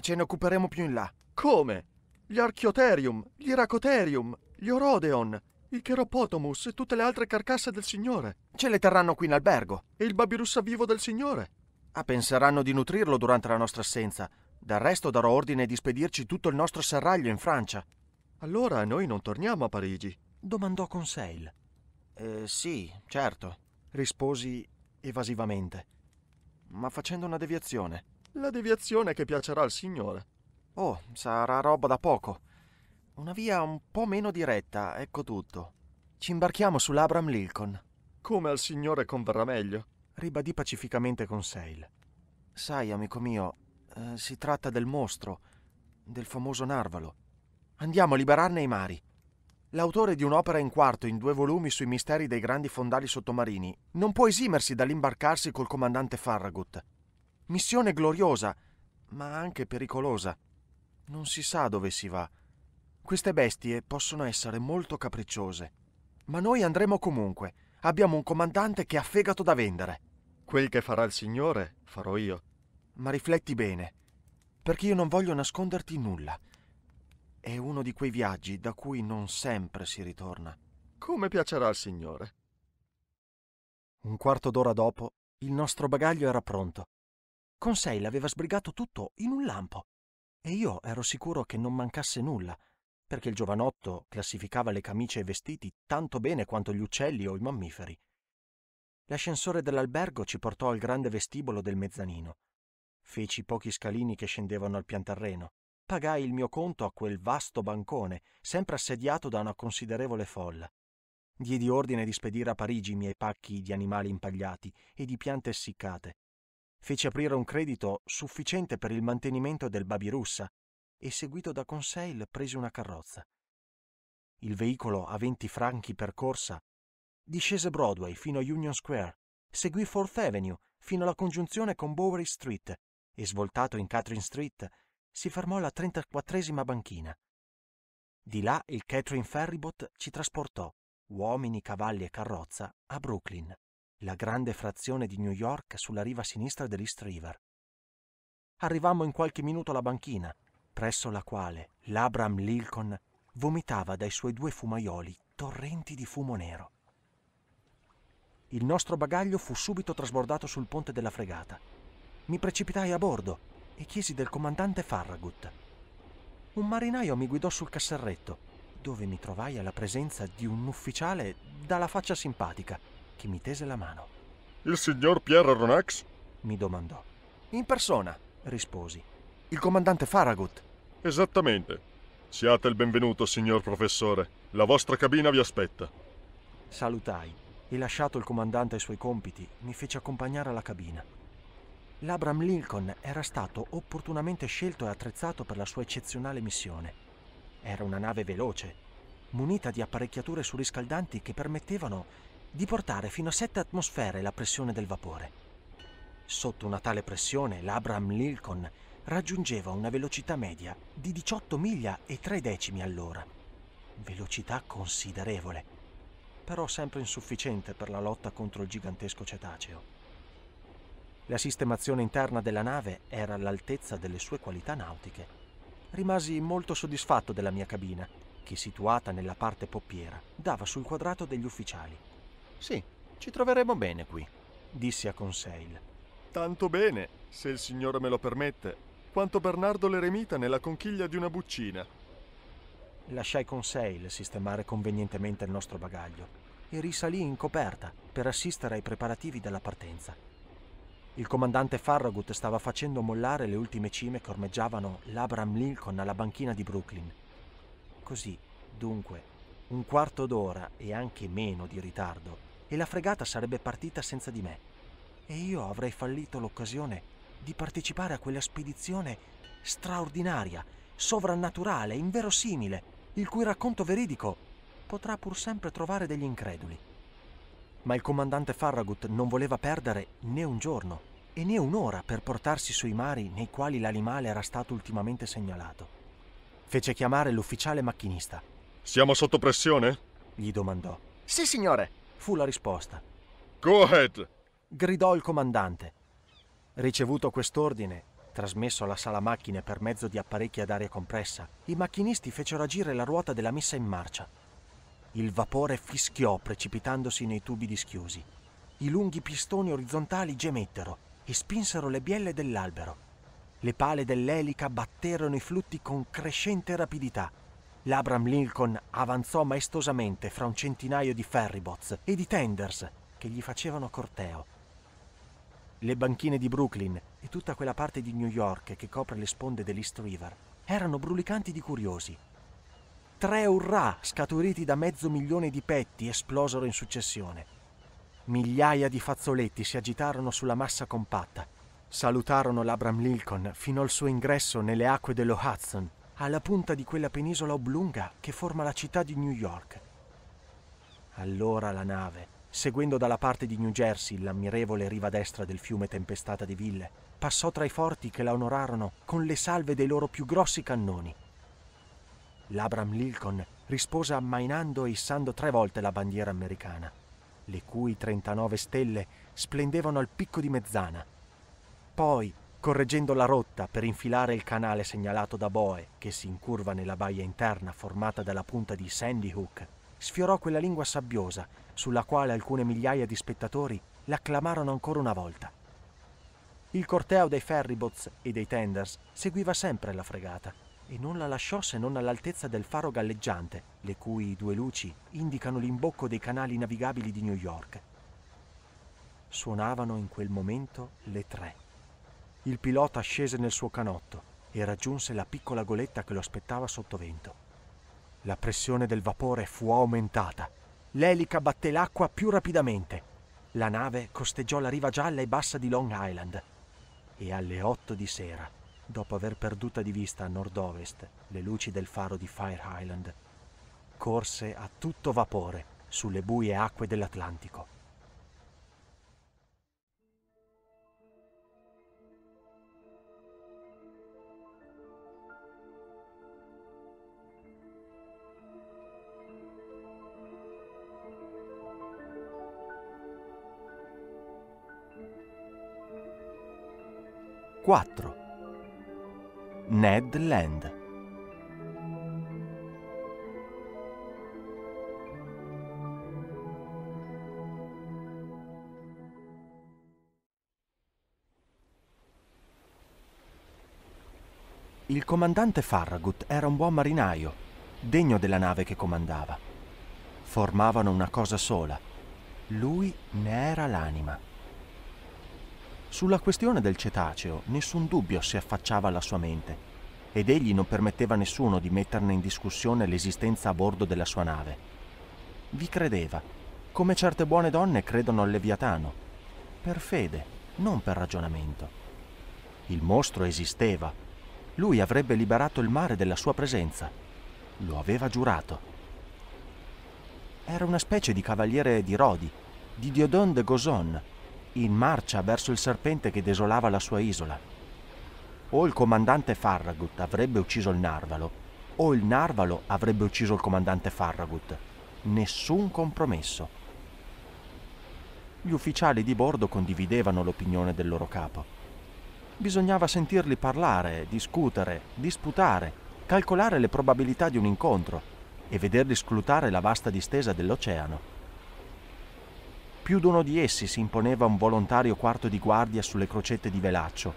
Ce ne occuperemo più in là. Come? Gli Archioterium, gli Iracoterium, gli Orodeon, il Cheropotomus e tutte le altre carcasse del Signore. Ce le terranno qui in albergo. E il Babirussa vivo del Signore. Ah, penseranno di nutrirlo durante la nostra assenza, del resto darò ordine di spedirci tutto il nostro serraglio in Francia. Allora noi non torniamo a Parigi? domandò Conseil. Eh, sì, certo, risposi evasivamente, ma facendo una deviazione. La deviazione che piacerà al Signore. Oh, sarà roba da poco. Una via un po' meno diretta, ecco tutto. Ci imbarchiamo sull'Abram Lincoln. Come al Signore converrà meglio, ribadì pacificamente Conseil. Sai, amico mio, eh, si tratta del mostro, del famoso narvalo. Andiamo a liberarne i mari. L'autore di un'opera in quarto in due volumi sui misteri dei grandi fondali sottomarini non può esimersi dall'imbarcarsi col comandante Farragut. Missione gloriosa, ma anche pericolosa. Non si sa dove si va. Queste bestie possono essere molto capricciose. Ma noi andremo comunque. Abbiamo un comandante che ha fegato da vendere. Quel che farà il Signore, farò io ma rifletti bene, perché io non voglio nasconderti nulla. È uno di quei viaggi da cui non sempre si ritorna. Come piacerà al Signore. Un quarto d'ora dopo, il nostro bagaglio era pronto. Con Conseil l'aveva sbrigato tutto in un lampo e io ero sicuro che non mancasse nulla, perché il giovanotto classificava le camicie e i vestiti tanto bene quanto gli uccelli o i mammiferi. L'ascensore dell'albergo ci portò al grande vestibolo del mezzanino feci pochi scalini che scendevano al pianterreno, pagai il mio conto a quel vasto bancone, sempre assediato da una considerevole folla. Diedi ordine di spedire a Parigi i miei pacchi di animali impagliati e di piante essiccate. Feci aprire un credito sufficiente per il mantenimento del babirussa e, seguito da Conseil, presi una carrozza. Il veicolo a 20 franchi per corsa discese Broadway fino a Union Square, seguì Fourth Avenue fino alla congiunzione con Bowery Street e svoltato in Catherine Street, si fermò alla 34esima banchina. Di là il Catherine Ferribot ci trasportò, uomini, cavalli e carrozza, a Brooklyn, la grande frazione di New York sulla riva sinistra dell'East River. Arrivammo in qualche minuto alla banchina, presso la quale l'Abram Lincoln vomitava dai suoi due fumaioli torrenti di fumo nero. Il nostro bagaglio fu subito trasbordato sul ponte della fregata mi precipitai a bordo e chiesi del comandante Farragut. Un marinaio mi guidò sul casserretto, dove mi trovai alla presenza di un ufficiale dalla faccia simpatica, che mi tese la mano. Il signor Pierre Aronnax? mi domandò. In persona, risposi. Il comandante Farragut. Esattamente. Siate il benvenuto, signor professore. La vostra cabina vi aspetta. Salutai e lasciato il comandante ai suoi compiti, mi fece accompagnare alla cabina l'Abraham Lincoln era stato opportunamente scelto e attrezzato per la sua eccezionale missione. Era una nave veloce, munita di apparecchiature surriscaldanti che permettevano di portare fino a 7 atmosfere la pressione del vapore. Sotto una tale pressione l'Abraham Lincoln raggiungeva una velocità media di 18 miglia e 3 decimi all'ora. Velocità considerevole, però sempre insufficiente per la lotta contro il gigantesco cetaceo. La sistemazione interna della nave era all'altezza delle sue qualità nautiche. Rimasi molto soddisfatto della mia cabina, che situata nella parte poppiera dava sul quadrato degli ufficiali. Sì, ci troveremo bene qui, dissi a Conseil. Tanto bene, se il Signore me lo permette, quanto Bernardo l'Eremita nella conchiglia di una buccina. Lasciai Conseil sistemare convenientemente il nostro bagaglio e risalì in coperta per assistere ai preparativi della partenza. Il comandante Farragut stava facendo mollare le ultime cime che ormeggiavano l'Abraham Lincoln alla banchina di Brooklyn. Così, dunque, un quarto d'ora e anche meno di ritardo, e la fregata sarebbe partita senza di me. E io avrei fallito l'occasione di partecipare a quella spedizione straordinaria, sovrannaturale, inverosimile, il cui racconto veridico potrà pur sempre trovare degli increduli. Ma il comandante Farragut non voleva perdere né un giorno e né un'ora per portarsi sui mari nei quali l'animale era stato ultimamente segnalato. Fece chiamare l'ufficiale macchinista. Siamo sotto pressione? gli domandò. Sì, signore, fu la risposta. Go ahead! gridò il comandante. Ricevuto quest'ordine, trasmesso alla sala macchine per mezzo di apparecchi ad aria compressa, i macchinisti fecero agire la ruota della messa in marcia. Il vapore fischiò precipitandosi nei tubi dischiusi. I lunghi pistoni orizzontali gemettero e spinsero le bielle dell'albero. Le pale dell'elica batterono i flutti con crescente rapidità. L'Abram Lincoln avanzò maestosamente fra un centinaio di ferrybots e di tenders che gli facevano corteo. Le banchine di Brooklyn e tutta quella parte di New York che copre le sponde dell'East River erano brulicanti di curiosi. Tre urrà scaturiti da mezzo milione di petti esplosero in successione. Migliaia di fazzoletti si agitarono sulla massa compatta. Salutarono l'Abram Lincoln fino al suo ingresso nelle acque dello Hudson, alla punta di quella penisola oblunga che forma la città di New York. Allora la nave, seguendo dalla parte di New Jersey l'ammirevole riva destra del fiume tempestata di ville, passò tra i forti che la onorarono con le salve dei loro più grossi cannoni. L'Abram Lincoln rispose ammainando e issando tre volte la bandiera americana le cui 39 stelle splendevano al picco di mezzana. Poi, correggendo la rotta per infilare il canale segnalato da Boe, che si incurva nella baia interna formata dalla punta di Sandy Hook, sfiorò quella lingua sabbiosa sulla quale alcune migliaia di spettatori l'acclamarono ancora una volta. Il corteo dei ferryboats e dei tenders seguiva sempre la fregata e non la lasciò se non all'altezza del faro galleggiante, le cui due luci indicano l'imbocco dei canali navigabili di New York. Suonavano in quel momento le tre. Il pilota scese nel suo canotto e raggiunse la piccola goletta che lo aspettava sotto vento. La pressione del vapore fu aumentata. L'elica batté l'acqua più rapidamente. La nave costeggiò la riva gialla e bassa di Long Island e alle otto di sera dopo aver perduta di vista a nord-ovest le luci del faro di Fire Island, corse a tutto vapore sulle buie acque dell'Atlantico. Quattro Ned Land. Il comandante Farragut era un buon marinaio, degno della nave che comandava. Formavano una cosa sola. Lui ne era l'anima. Sulla questione del cetaceo nessun dubbio si affacciava alla sua mente ed egli non permetteva a nessuno di metterne in discussione l'esistenza a bordo della sua nave. Vi credeva, come certe buone donne credono al Leviatano, per fede, non per ragionamento. Il mostro esisteva, lui avrebbe liberato il mare della sua presenza, lo aveva giurato. Era una specie di cavaliere di Rodi, di Diodon de Gozon, in marcia verso il serpente che desolava la sua isola. O il comandante Farragut avrebbe ucciso il narvalo, o il narvalo avrebbe ucciso il comandante Farragut. Nessun compromesso. Gli ufficiali di bordo condividevano l'opinione del loro capo. Bisognava sentirli parlare, discutere, disputare, calcolare le probabilità di un incontro e vederli scrutare la vasta distesa dell'oceano più d'uno di essi si imponeva un volontario quarto di guardia sulle crocette di Velaccio,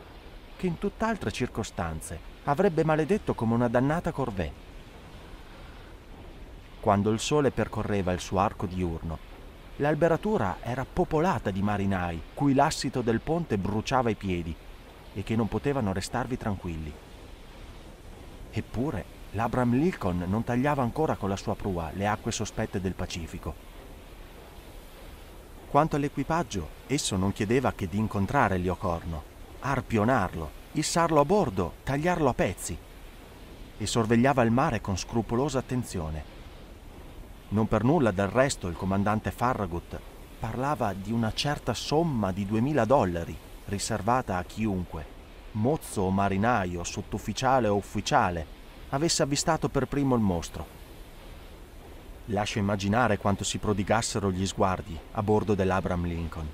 che in tutt'altre circostanze avrebbe maledetto come una dannata corvée. Quando il sole percorreva il suo arco diurno, l'alberatura era popolata di marinai cui l'assito del ponte bruciava i piedi e che non potevano restarvi tranquilli. Eppure l'Abram Lincoln non tagliava ancora con la sua prua le acque sospette del Pacifico quanto all'equipaggio, esso non chiedeva che di incontrare Liocorno, arpionarlo, issarlo a bordo, tagliarlo a pezzi. E sorvegliava il mare con scrupolosa attenzione. Non per nulla del resto il comandante Farragut parlava di una certa somma di 2000 dollari riservata a chiunque, mozzo o marinaio, sottufficiale o ufficiale, avesse avvistato per primo il mostro. Lascio immaginare quanto si prodigassero gli sguardi a bordo dell'Abraham Lincoln.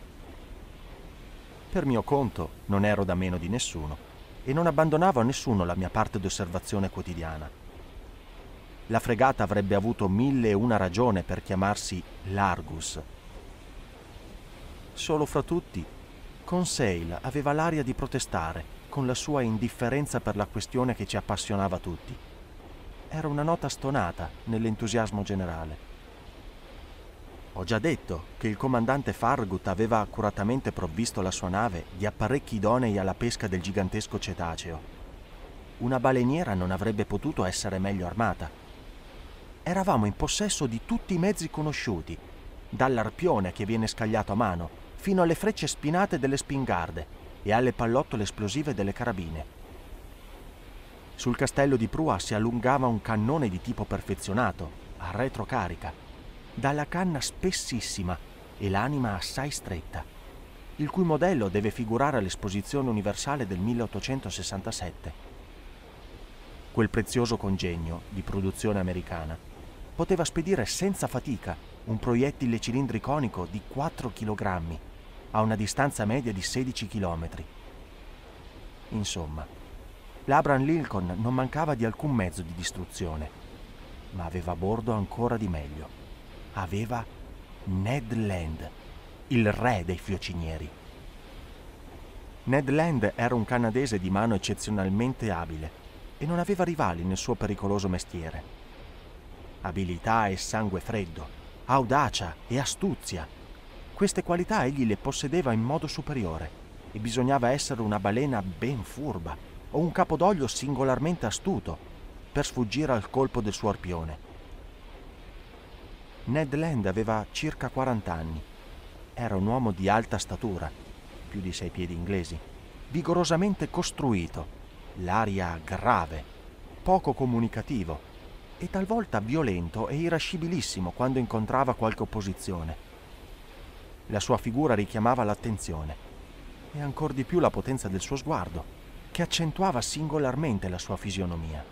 Per mio conto non ero da meno di nessuno e non abbandonavo a nessuno la mia parte d'osservazione quotidiana. La fregata avrebbe avuto mille e una ragione per chiamarsi l'Argus. Solo fra tutti, Conseil aveva l'aria di protestare con la sua indifferenza per la questione che ci appassionava tutti era una nota stonata nell'entusiasmo generale. Ho già detto che il comandante Fargut aveva accuratamente provvisto la sua nave di apparecchi idonei alla pesca del gigantesco cetaceo. Una baleniera non avrebbe potuto essere meglio armata. Eravamo in possesso di tutti i mezzi conosciuti, dall'arpione che viene scagliato a mano, fino alle frecce spinate delle spingarde e alle pallottole esplosive delle carabine sul castello di prua si allungava un cannone di tipo perfezionato, a retrocarica, dalla canna spessissima e l'anima assai stretta, il cui modello deve figurare all'Esposizione Universale del 1867. Quel prezioso congegno, di produzione americana, poteva spedire senza fatica un proiettile cilindriconico di 4 kg a una distanza media di 16 km. Insomma, l'Abraham Lincoln non mancava di alcun mezzo di distruzione, ma aveva a bordo ancora di meglio. Aveva Ned Land, il re dei fiocinieri. Ned Land era un canadese di mano eccezionalmente abile e non aveva rivali nel suo pericoloso mestiere. Abilità e sangue freddo, audacia e astuzia. Queste qualità egli le possedeva in modo superiore e bisognava essere una balena ben furba o un capodoglio singolarmente astuto per sfuggire al colpo del suo arpione. Ned Land aveva circa 40 anni. Era un uomo di alta statura, più di sei piedi inglesi, vigorosamente costruito, l'aria grave, poco comunicativo e talvolta violento e irascibilissimo quando incontrava qualche opposizione. La sua figura richiamava l'attenzione e ancor di più la potenza del suo sguardo che accentuava singolarmente la sua fisionomia.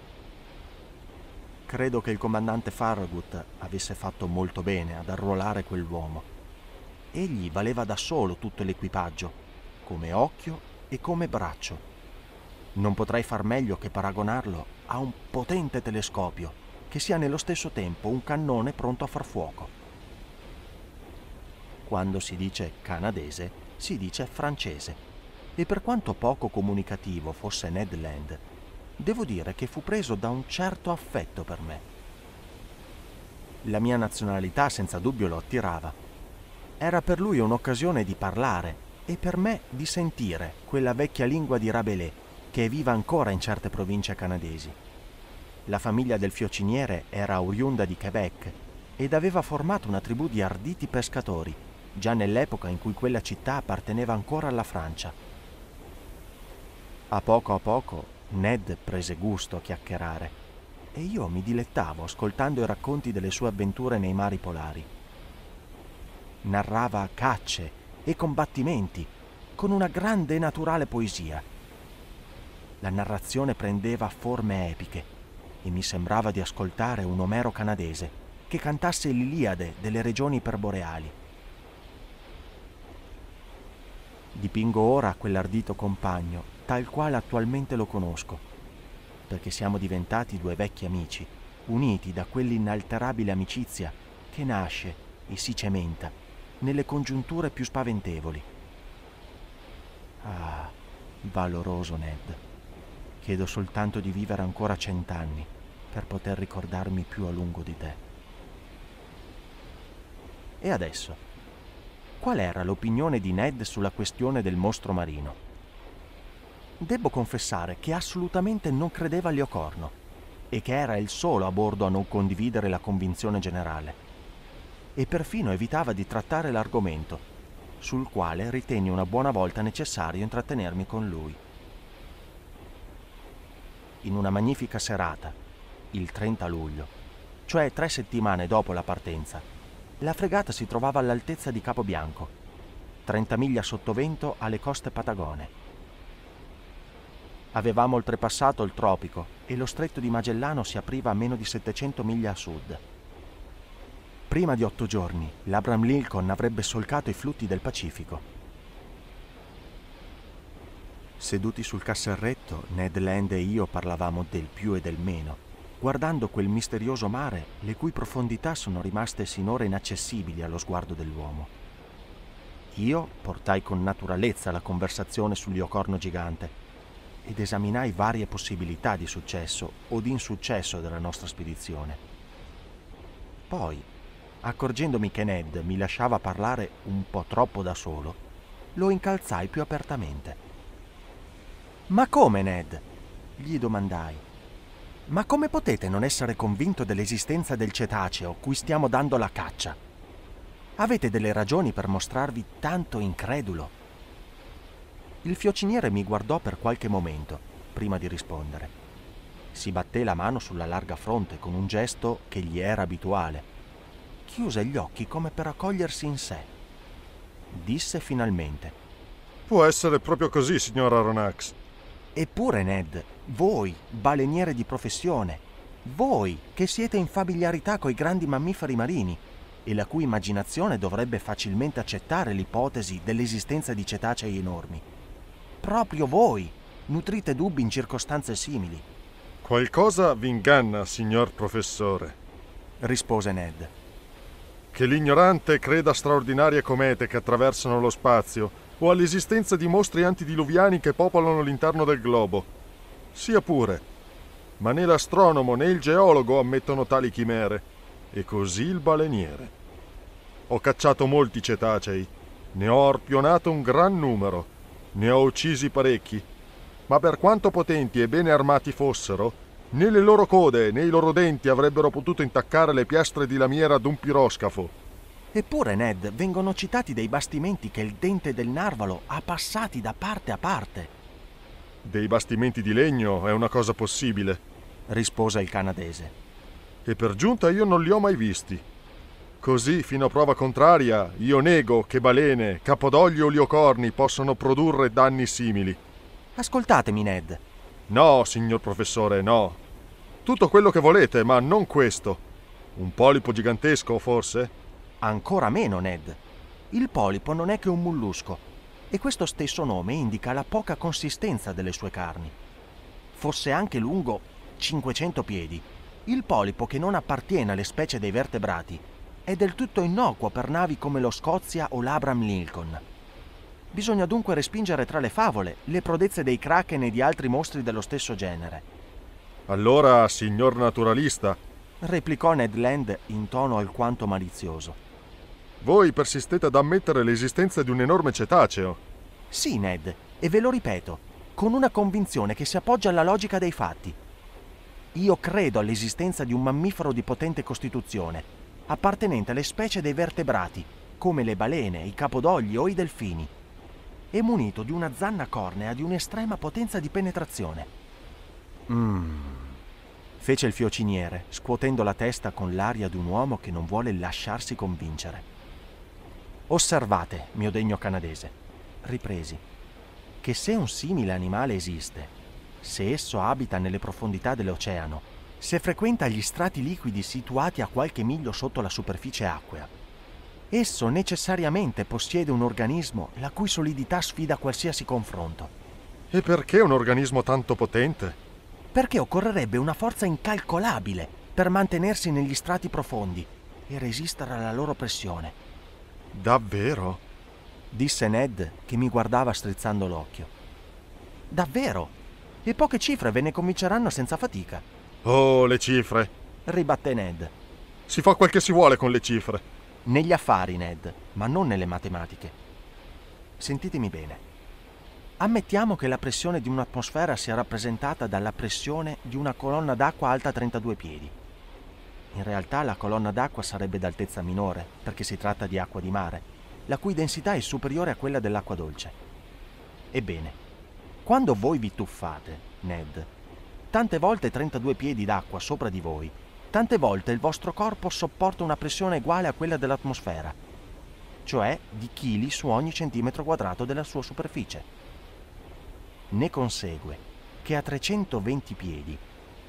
Credo che il comandante Farragut avesse fatto molto bene ad arruolare quell'uomo. Egli valeva da solo tutto l'equipaggio, come occhio e come braccio. Non potrei far meglio che paragonarlo a un potente telescopio che sia nello stesso tempo un cannone pronto a far fuoco. Quando si dice canadese, si dice francese e per quanto poco comunicativo fosse Ned Land, devo dire che fu preso da un certo affetto per me. La mia nazionalità senza dubbio lo attirava. Era per lui un'occasione di parlare e per me di sentire quella vecchia lingua di Rabelais che è viva ancora in certe province canadesi. La famiglia del fiociniere era oriunda di Quebec ed aveva formato una tribù di arditi pescatori, già nell'epoca in cui quella città apparteneva ancora alla Francia a poco a poco Ned prese gusto a chiacchierare e io mi dilettavo ascoltando i racconti delle sue avventure nei mari polari. Narrava cacce e combattimenti con una grande e naturale poesia. La narrazione prendeva forme epiche e mi sembrava di ascoltare un Omero canadese che cantasse l'Iliade delle regioni perboreali. Dipingo ora quell'ardito compagno tal quale attualmente lo conosco, perché siamo diventati due vecchi amici, uniti da quell'inalterabile amicizia che nasce e si cementa nelle congiunture più spaventevoli. Ah, valoroso Ned, chiedo soltanto di vivere ancora cent'anni per poter ricordarmi più a lungo di te. E adesso, qual era l'opinione di Ned sulla questione del mostro marino? Debbo confessare che assolutamente non credeva agli Ocorno e che era il solo a bordo a non condividere la convinzione generale. E perfino evitava di trattare l'argomento, sul quale ritenni una buona volta necessario intrattenermi con lui. In una magnifica serata, il 30 luglio, cioè tre settimane dopo la partenza, la fregata si trovava all'altezza di Capo Bianco, 30 miglia sottovento alle coste patagone Avevamo oltrepassato il tropico e lo stretto di Magellano si apriva a meno di 700 miglia a sud. Prima di otto giorni, l'Abraham Lincoln avrebbe solcato i flutti del Pacifico. Seduti sul casserretto, Ned Land e io parlavamo del più e del meno, guardando quel misterioso mare le cui profondità sono rimaste sinora inaccessibili allo sguardo dell'uomo. Io portai con naturalezza la conversazione sull'iocorno gigante, ed esaminai varie possibilità di successo o di insuccesso della nostra spedizione. Poi, accorgendomi che Ned mi lasciava parlare un po' troppo da solo, lo incalzai più apertamente. Ma come, Ned? gli domandai. Ma come potete non essere convinto dell'esistenza del cetaceo cui stiamo dando la caccia? Avete delle ragioni per mostrarvi tanto incredulo? Il fiociniere mi guardò per qualche momento, prima di rispondere. Si batté la mano sulla larga fronte con un gesto che gli era abituale. Chiuse gli occhi come per accogliersi in sé. Disse finalmente. Può essere proprio così, signor Aronnax. Eppure, Ned, voi, baleniere di professione, voi che siete in familiarità coi grandi mammiferi marini e la cui immaginazione dovrebbe facilmente accettare l'ipotesi dell'esistenza di cetacei enormi, Proprio voi nutrite dubbi in circostanze simili. Qualcosa vi inganna, signor professore, rispose Ned. Che l'ignorante creda straordinarie comete che attraversano lo spazio o all'esistenza di mostri antidiluviani che popolano l'interno del globo. Sia pure, ma né l'astronomo né il geologo ammettono tali chimere, e così il baleniere. Ho cacciato molti cetacei, ne ho orpionato un gran numero ne ho uccisi parecchi, ma per quanto potenti e bene armati fossero, né le loro code né i loro denti avrebbero potuto intaccare le piastre di lamiera d'un piroscafo. Eppure, Ned, vengono citati dei bastimenti che il dente del narvalo ha passati da parte a parte. Dei bastimenti di legno è una cosa possibile, rispose il canadese. E per giunta io non li ho mai visti. Così, fino a prova contraria, io nego che balene, capodoglio o liocorni possano produrre danni simili. Ascoltatemi, Ned. No, signor professore, no. Tutto quello che volete, ma non questo. Un polipo gigantesco, forse? Ancora meno, Ned. Il polipo non è che un mollusco, e questo stesso nome indica la poca consistenza delle sue carni. Fosse anche lungo 500 piedi, il polipo che non appartiene alle specie dei vertebrati è del tutto innocuo per navi come lo Scozia o l'Abram Lincoln. Bisogna dunque respingere tra le favole le prodezze dei kraken e di altri mostri dello stesso genere. Allora, signor naturalista, replicò Ned Land in tono alquanto malizioso. Voi persistete ad ammettere l'esistenza di un enorme cetaceo. Sì, Ned, e ve lo ripeto, con una convinzione che si appoggia alla logica dei fatti. Io credo all'esistenza di un mammifero di potente costituzione, appartenente alle specie dei vertebrati, come le balene, i capodogli o i delfini, e munito di una zanna cornea di un'estrema potenza di penetrazione. Mmm, fece il fiociniere, scuotendo la testa con l'aria di un uomo che non vuole lasciarsi convincere. Osservate, mio degno canadese, ripresi, che se un simile animale esiste, se esso abita nelle profondità dell'oceano, se frequenta gli strati liquidi situati a qualche miglio sotto la superficie acquea, esso necessariamente possiede un organismo la cui solidità sfida qualsiasi confronto. E perché un organismo tanto potente? Perché occorrerebbe una forza incalcolabile per mantenersi negli strati profondi e resistere alla loro pressione. Davvero? disse Ned che mi guardava strizzando l'occhio. Davvero? E poche cifre ve ne convinceranno senza fatica. Oh, le cifre. Ribatte Ned. Si fa quel che si vuole con le cifre. Negli affari, Ned, ma non nelle matematiche. Sentitemi bene. Ammettiamo che la pressione di un'atmosfera sia rappresentata dalla pressione di una colonna d'acqua alta 32 piedi. In realtà la colonna d'acqua sarebbe d'altezza minore, perché si tratta di acqua di mare, la cui densità è superiore a quella dell'acqua dolce. Ebbene, quando voi vi tuffate, Ned, tante volte 32 piedi d'acqua sopra di voi, tante volte il vostro corpo sopporta una pressione uguale a quella dell'atmosfera, cioè di chili su ogni centimetro quadrato della sua superficie. Ne consegue che a 320 piedi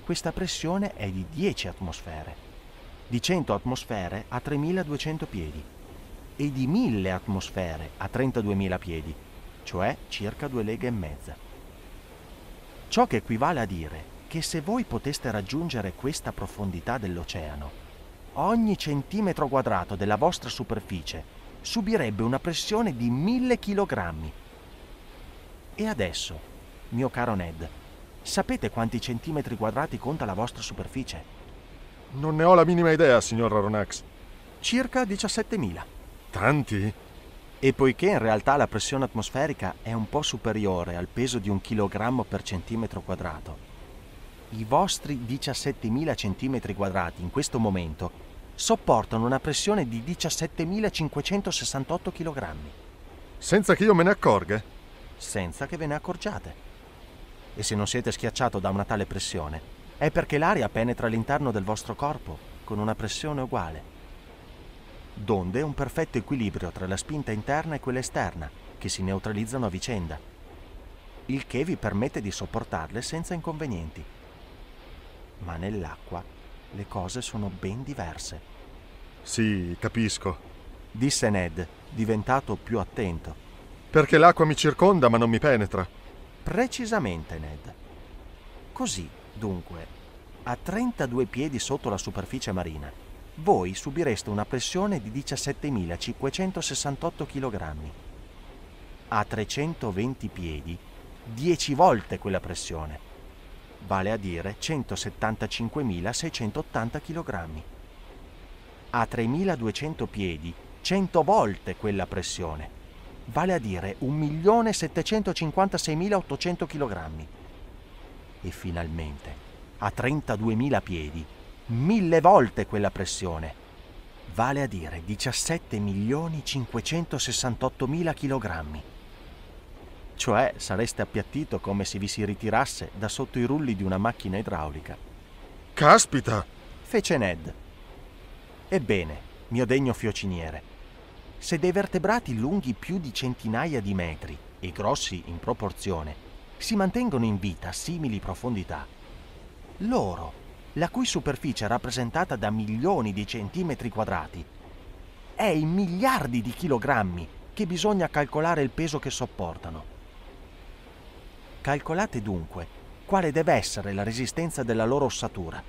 questa pressione è di 10 atmosfere, di 100 atmosfere a 3200 piedi e di 1000 atmosfere a 32.000 piedi, cioè circa due leghe e mezza. Ciò che equivale a dire che se voi poteste raggiungere questa profondità dell'oceano, ogni centimetro quadrato della vostra superficie subirebbe una pressione di mille chilogrammi. E adesso, mio caro Ned, sapete quanti centimetri quadrati conta la vostra superficie? Non ne ho la minima idea, signor Aronnax. Circa 17.000. Tanti? E poiché in realtà la pressione atmosferica è un po' superiore al peso di un chilogrammo per centimetro quadrato, i vostri 17.000 cm2 in questo momento sopportano una pressione di 17.568 kg. Senza che io me ne accorga? Senza che ve ne accorgiate. E se non siete schiacciato da una tale pressione, è perché l'aria penetra all'interno del vostro corpo con una pressione uguale. Donde un perfetto equilibrio tra la spinta interna e quella esterna, che si neutralizzano a vicenda, il che vi permette di sopportarle senza inconvenienti ma nell'acqua le cose sono ben diverse. Sì, capisco, disse Ned, diventato più attento. Perché l'acqua mi circonda ma non mi penetra. Precisamente, Ned. Così, dunque, a 32 piedi sotto la superficie marina, voi subireste una pressione di 17.568 kg. A 320 piedi, 10 volte quella pressione vale a dire 175.680 kg. A 3.200 piedi, 100 volte quella pressione, vale a dire 1.756.800 kg. E finalmente, a 32.000 piedi, 1.000 volte quella pressione, vale a dire 17.568.000 kg cioè sareste appiattito come se vi si ritirasse da sotto i rulli di una macchina idraulica. Caspita! fece Ned. Ebbene, mio degno fiociniere, se dei vertebrati lunghi più di centinaia di metri e grossi in proporzione si mantengono in vita a simili profondità, loro, la cui superficie è rappresentata da milioni di centimetri quadrati, è in miliardi di chilogrammi che bisogna calcolare il peso che sopportano Calcolate dunque quale deve essere la resistenza della loro ossatura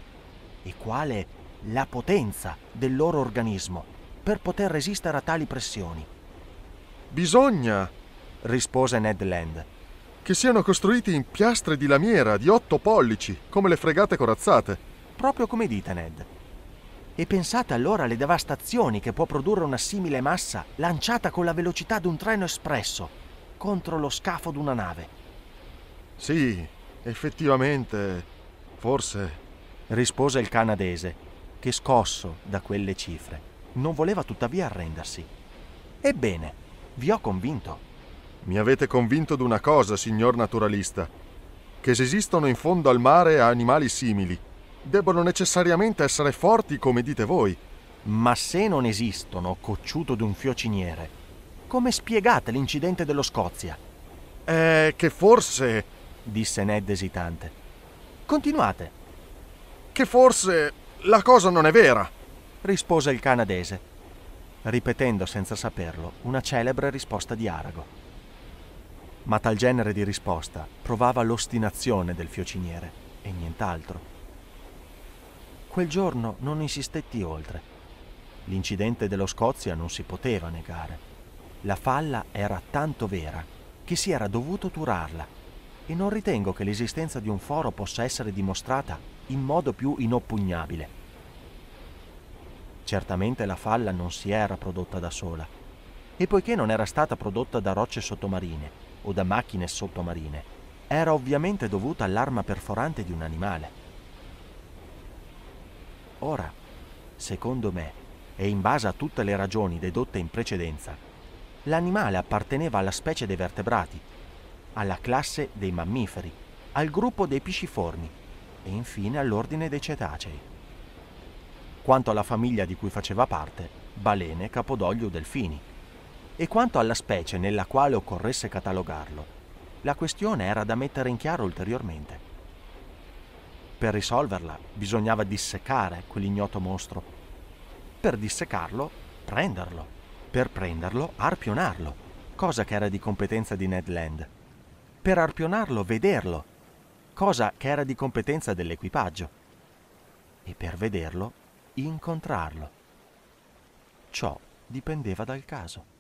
e quale la potenza del loro organismo per poter resistere a tali pressioni. Bisogna, rispose Ned Land, che siano costruiti in piastre di lamiera di otto pollici, come le fregate corazzate. Proprio come dite, Ned. E pensate allora alle devastazioni che può produrre una simile massa lanciata con la velocità di un treno espresso contro lo scafo di una nave. Sì, effettivamente, forse, rispose il canadese, che scosso da quelle cifre, non voleva tuttavia arrendersi. Ebbene, vi ho convinto. Mi avete convinto d'una cosa, signor naturalista, che se esistono in fondo al mare animali simili, debbono necessariamente essere forti come dite voi. Ma se non esistono, cocciuto d'un fiociniere, come spiegate l'incidente dello Scozia? Eh, che forse disse Ned esitante. Continuate. Che forse la cosa non è vera, rispose il canadese, ripetendo senza saperlo una celebre risposta di Arago. Ma tal genere di risposta provava l'ostinazione del fiociniere e nient'altro. Quel giorno non insistetti oltre. L'incidente dello Scozia non si poteva negare. La falla era tanto vera che si era dovuto turarla e non ritengo che l'esistenza di un foro possa essere dimostrata in modo più inoppugnabile. Certamente la falla non si era prodotta da sola, e poiché non era stata prodotta da rocce sottomarine o da macchine sottomarine, era ovviamente dovuta all'arma perforante di un animale. Ora, secondo me, e in base a tutte le ragioni dedotte in precedenza, l'animale apparteneva alla specie dei vertebrati alla classe dei mammiferi, al gruppo dei pisciformi e infine all'ordine dei cetacei. Quanto alla famiglia di cui faceva parte, balene, capodoglio, delfini. E quanto alla specie nella quale occorresse catalogarlo, la questione era da mettere in chiaro ulteriormente. Per risolverla bisognava dissecare quell'ignoto mostro. Per dissecarlo, prenderlo. Per prenderlo, arpionarlo, cosa che era di competenza di Ned Land per arpionarlo, vederlo, cosa che era di competenza dell'equipaggio, e per vederlo, incontrarlo. Ciò dipendeva dal caso.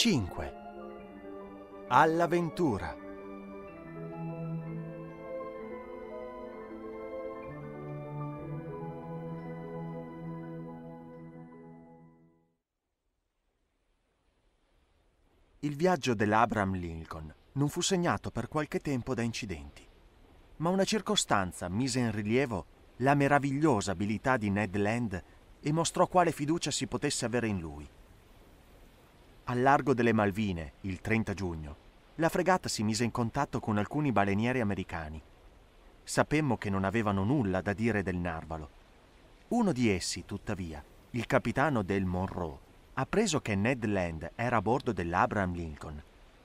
5. All'avventura. Il viaggio dell'Abraham Lincoln non fu segnato per qualche tempo da incidenti, ma una circostanza mise in rilievo la meravigliosa abilità di Ned Land e mostrò quale fiducia si potesse avere in lui. Al largo delle Malvine, il 30 giugno, la fregata si mise in contatto con alcuni balenieri americani. Sapemmo che non avevano nulla da dire del narvalo. Uno di essi, tuttavia, il capitano del Monroe, appreso che Ned Land era a bordo dell'Abraham Lincoln,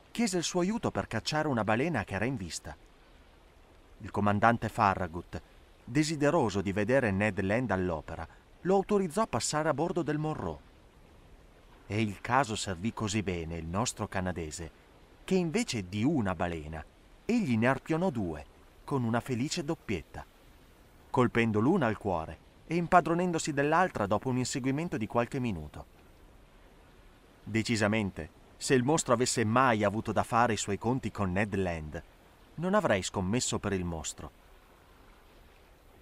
chiese il suo aiuto per cacciare una balena che era in vista. Il comandante Farragut, desideroso di vedere Ned Land all'opera, lo autorizzò a passare a bordo del Monroe e il caso servì così bene il nostro canadese, che invece di una balena, egli ne arpionò due, con una felice doppietta, colpendo l'una al cuore e impadronendosi dell'altra dopo un inseguimento di qualche minuto. Decisamente, se il mostro avesse mai avuto da fare i suoi conti con Ned Land, non avrei scommesso per il mostro.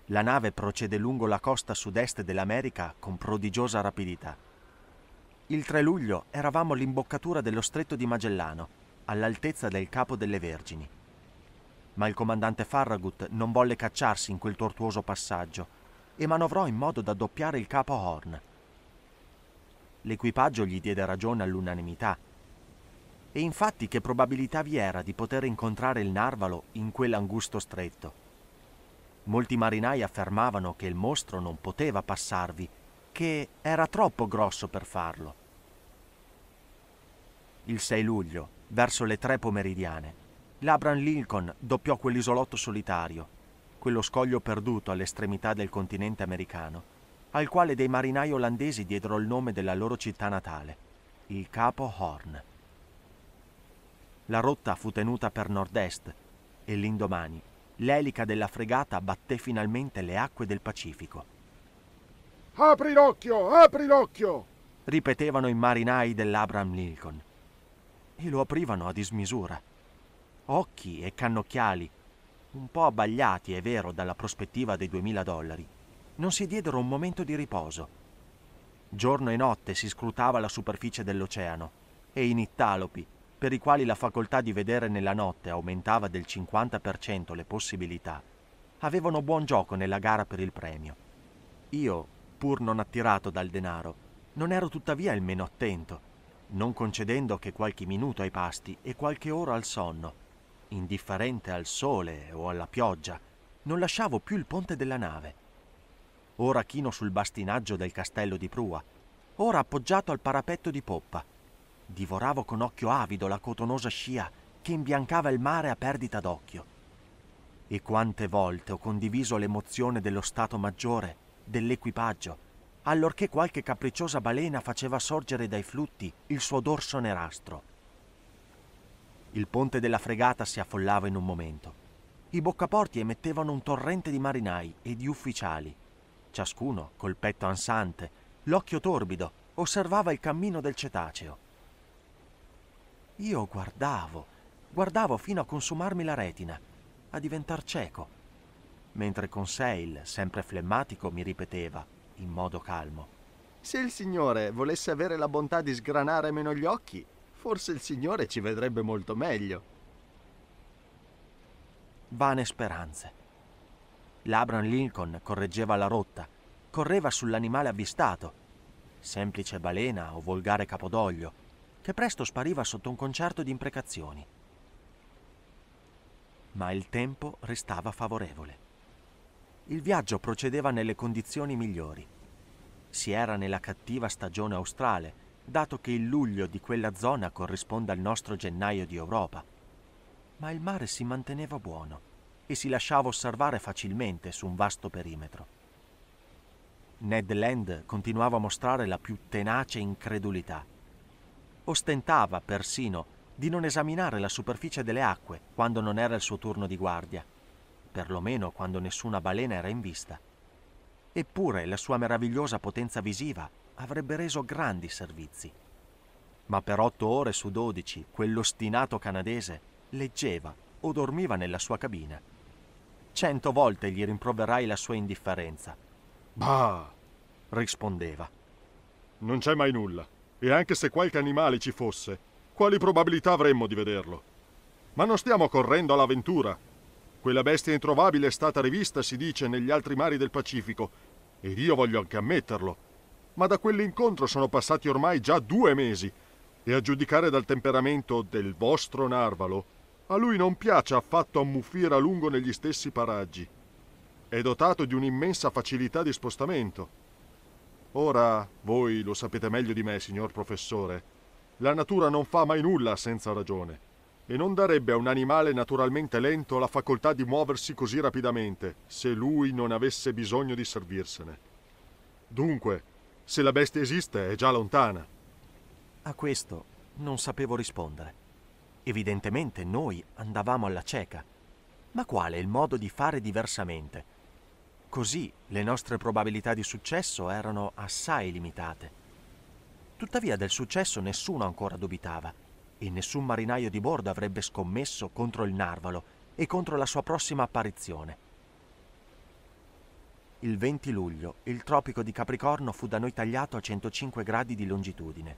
La nave procede lungo la costa sud-est dell'America con prodigiosa rapidità il 3 luglio eravamo all'imboccatura dello stretto di Magellano, all'altezza del Capo delle Vergini. Ma il comandante Farragut non volle cacciarsi in quel tortuoso passaggio e manovrò in modo da doppiare il capo Horn. L'equipaggio gli diede ragione all'unanimità. E infatti che probabilità vi era di poter incontrare il narvalo in quell'angusto stretto? Molti marinai affermavano che il mostro non poteva passarvi, che era troppo grosso per farlo il 6 luglio, verso le tre pomeridiane. L'Abraham Lincoln doppiò quell'isolotto solitario, quello scoglio perduto all'estremità del continente americano, al quale dei marinai olandesi diedero il nome della loro città natale, il Capo Horn. La rotta fu tenuta per nord-est e l'indomani l'elica della fregata batté finalmente le acque del Pacifico. Apri l'occhio, apri l'occhio! ripetevano i marinai dell'Abraham Lincoln e lo aprivano a dismisura. Occhi e cannocchiali, un po' abbagliati, è vero, dalla prospettiva dei 2000 dollari, non si diedero un momento di riposo. Giorno e notte si scrutava la superficie dell'oceano e i nittalopi, per i quali la facoltà di vedere nella notte aumentava del 50% le possibilità, avevano buon gioco nella gara per il premio. Io, pur non attirato dal denaro, non ero tuttavia il meno attento non concedendo che qualche minuto ai pasti e qualche ora al sonno. Indifferente al sole o alla pioggia, non lasciavo più il ponte della nave. Ora chino sul bastinaggio del castello di Prua, ora appoggiato al parapetto di poppa. Divoravo con occhio avido la cotonosa scia che imbiancava il mare a perdita d'occhio. E quante volte ho condiviso l'emozione dello Stato Maggiore, dell'equipaggio, allorché qualche capricciosa balena faceva sorgere dai flutti il suo dorso nerastro. Il ponte della fregata si affollava in un momento. I boccaporti emettevano un torrente di marinai e di ufficiali. Ciascuno, col petto ansante, l'occhio torbido, osservava il cammino del cetaceo. Io guardavo, guardavo fino a consumarmi la retina, a diventar cieco, mentre Conseil, sempre flemmatico, mi ripeteva in modo calmo. Se il Signore volesse avere la bontà di sgranare meno gli occhi, forse il Signore ci vedrebbe molto meglio. Vane speranze. L'Abram Lincoln correggeva la rotta, correva sull'animale avvistato, semplice balena o volgare capodoglio, che presto spariva sotto un concerto di imprecazioni. Ma il tempo restava favorevole il viaggio procedeva nelle condizioni migliori. Si era nella cattiva stagione australe, dato che il luglio di quella zona corrisponde al nostro gennaio di Europa. Ma il mare si manteneva buono e si lasciava osservare facilmente su un vasto perimetro. Ned Land continuava a mostrare la più tenace incredulità. Ostentava persino di non esaminare la superficie delle acque quando non era il suo turno di guardia perlomeno quando nessuna balena era in vista. Eppure la sua meravigliosa potenza visiva avrebbe reso grandi servizi. Ma per otto ore su dodici quell'ostinato canadese leggeva o dormiva nella sua cabina. Cento volte gli rimproverai la sua indifferenza. Bah! rispondeva. Non c'è mai nulla. E anche se qualche animale ci fosse, quali probabilità avremmo di vederlo? Ma non stiamo correndo all'avventura, quella bestia introvabile è stata rivista, si dice, negli altri mari del Pacifico, ed io voglio anche ammetterlo. Ma da quell'incontro sono passati ormai già due mesi, e a giudicare dal temperamento del vostro narvalo, a lui non piace affatto ammuffire a lungo negli stessi paraggi. È dotato di un'immensa facilità di spostamento. Ora, voi lo sapete meglio di me, signor professore, la natura non fa mai nulla senza ragione e non darebbe a un animale naturalmente lento la facoltà di muoversi così rapidamente, se lui non avesse bisogno di servirsene. Dunque, se la bestia esiste, è già lontana. A questo non sapevo rispondere. Evidentemente noi andavamo alla cieca. Ma qual è il modo di fare diversamente? Così le nostre probabilità di successo erano assai limitate. Tuttavia del successo nessuno ancora dubitava e nessun marinaio di bordo avrebbe scommesso contro il narvalo e contro la sua prossima apparizione. Il 20 luglio il tropico di Capricorno fu da noi tagliato a 105 gradi di longitudine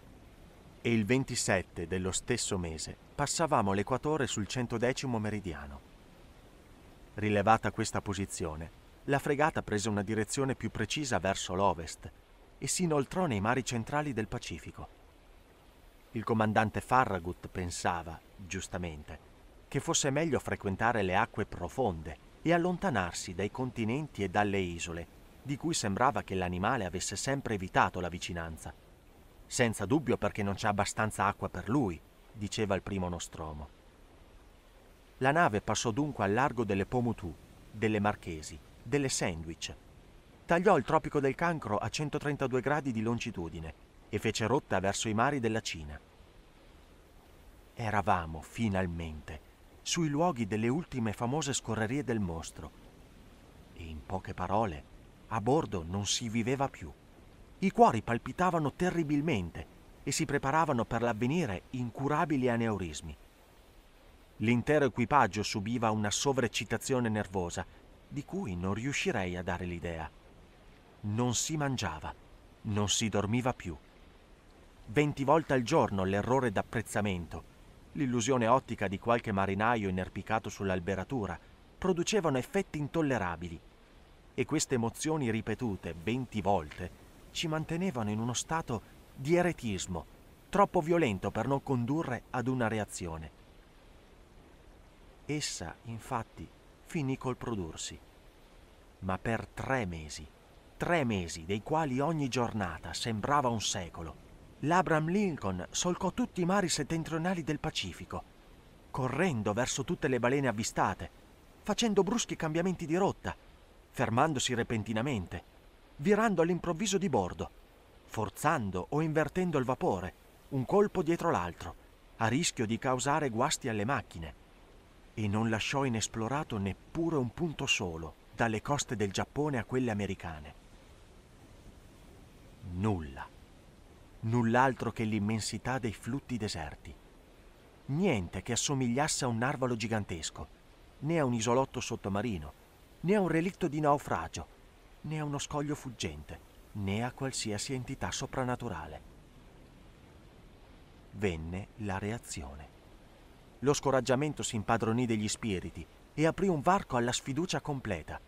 e il 27 dello stesso mese passavamo l'equatore sul 110 meridiano. Rilevata questa posizione, la fregata prese una direzione più precisa verso l'ovest e si inoltrò nei mari centrali del Pacifico. Il comandante Farragut pensava, giustamente, che fosse meglio frequentare le acque profonde e allontanarsi dai continenti e dalle isole, di cui sembrava che l'animale avesse sempre evitato la vicinanza. Senza dubbio perché non c'è abbastanza acqua per lui, diceva il primo Nostromo. La nave passò dunque al largo delle Pomutù, delle Marchesi, delle Sandwich. Tagliò il Tropico del Cancro a 132 gradi di longitudine e fece rotta verso i mari della Cina. Eravamo, finalmente, sui luoghi delle ultime famose scorrerie del mostro. E in poche parole, a bordo non si viveva più. I cuori palpitavano terribilmente e si preparavano per l'avvenire incurabili aneurismi. L'intero equipaggio subiva una sovreccitazione nervosa di cui non riuscirei a dare l'idea. Non si mangiava, non si dormiva più. 20 volte al giorno l'errore d'apprezzamento, l'illusione ottica di qualche marinaio inerpicato sull'alberatura, producevano effetti intollerabili. E queste emozioni ripetute 20 volte ci mantenevano in uno stato di eretismo, troppo violento per non condurre ad una reazione. Essa, infatti, finì col prodursi. Ma per tre mesi, tre mesi dei quali ogni giornata sembrava un secolo, l'Abraham Lincoln solcò tutti i mari settentrionali del Pacifico, correndo verso tutte le balene avvistate, facendo bruschi cambiamenti di rotta, fermandosi repentinamente, virando all'improvviso di bordo, forzando o invertendo il vapore, un colpo dietro l'altro, a rischio di causare guasti alle macchine. E non lasciò inesplorato neppure un punto solo, dalle coste del Giappone a quelle americane. Nulla null'altro che l'immensità dei flutti deserti. Niente che assomigliasse a un narvalo gigantesco, né a un isolotto sottomarino, né a un relitto di naufragio, né a uno scoglio fuggente, né a qualsiasi entità soprannaturale. Venne la reazione. Lo scoraggiamento si impadronì degli spiriti e aprì un varco alla sfiducia completa.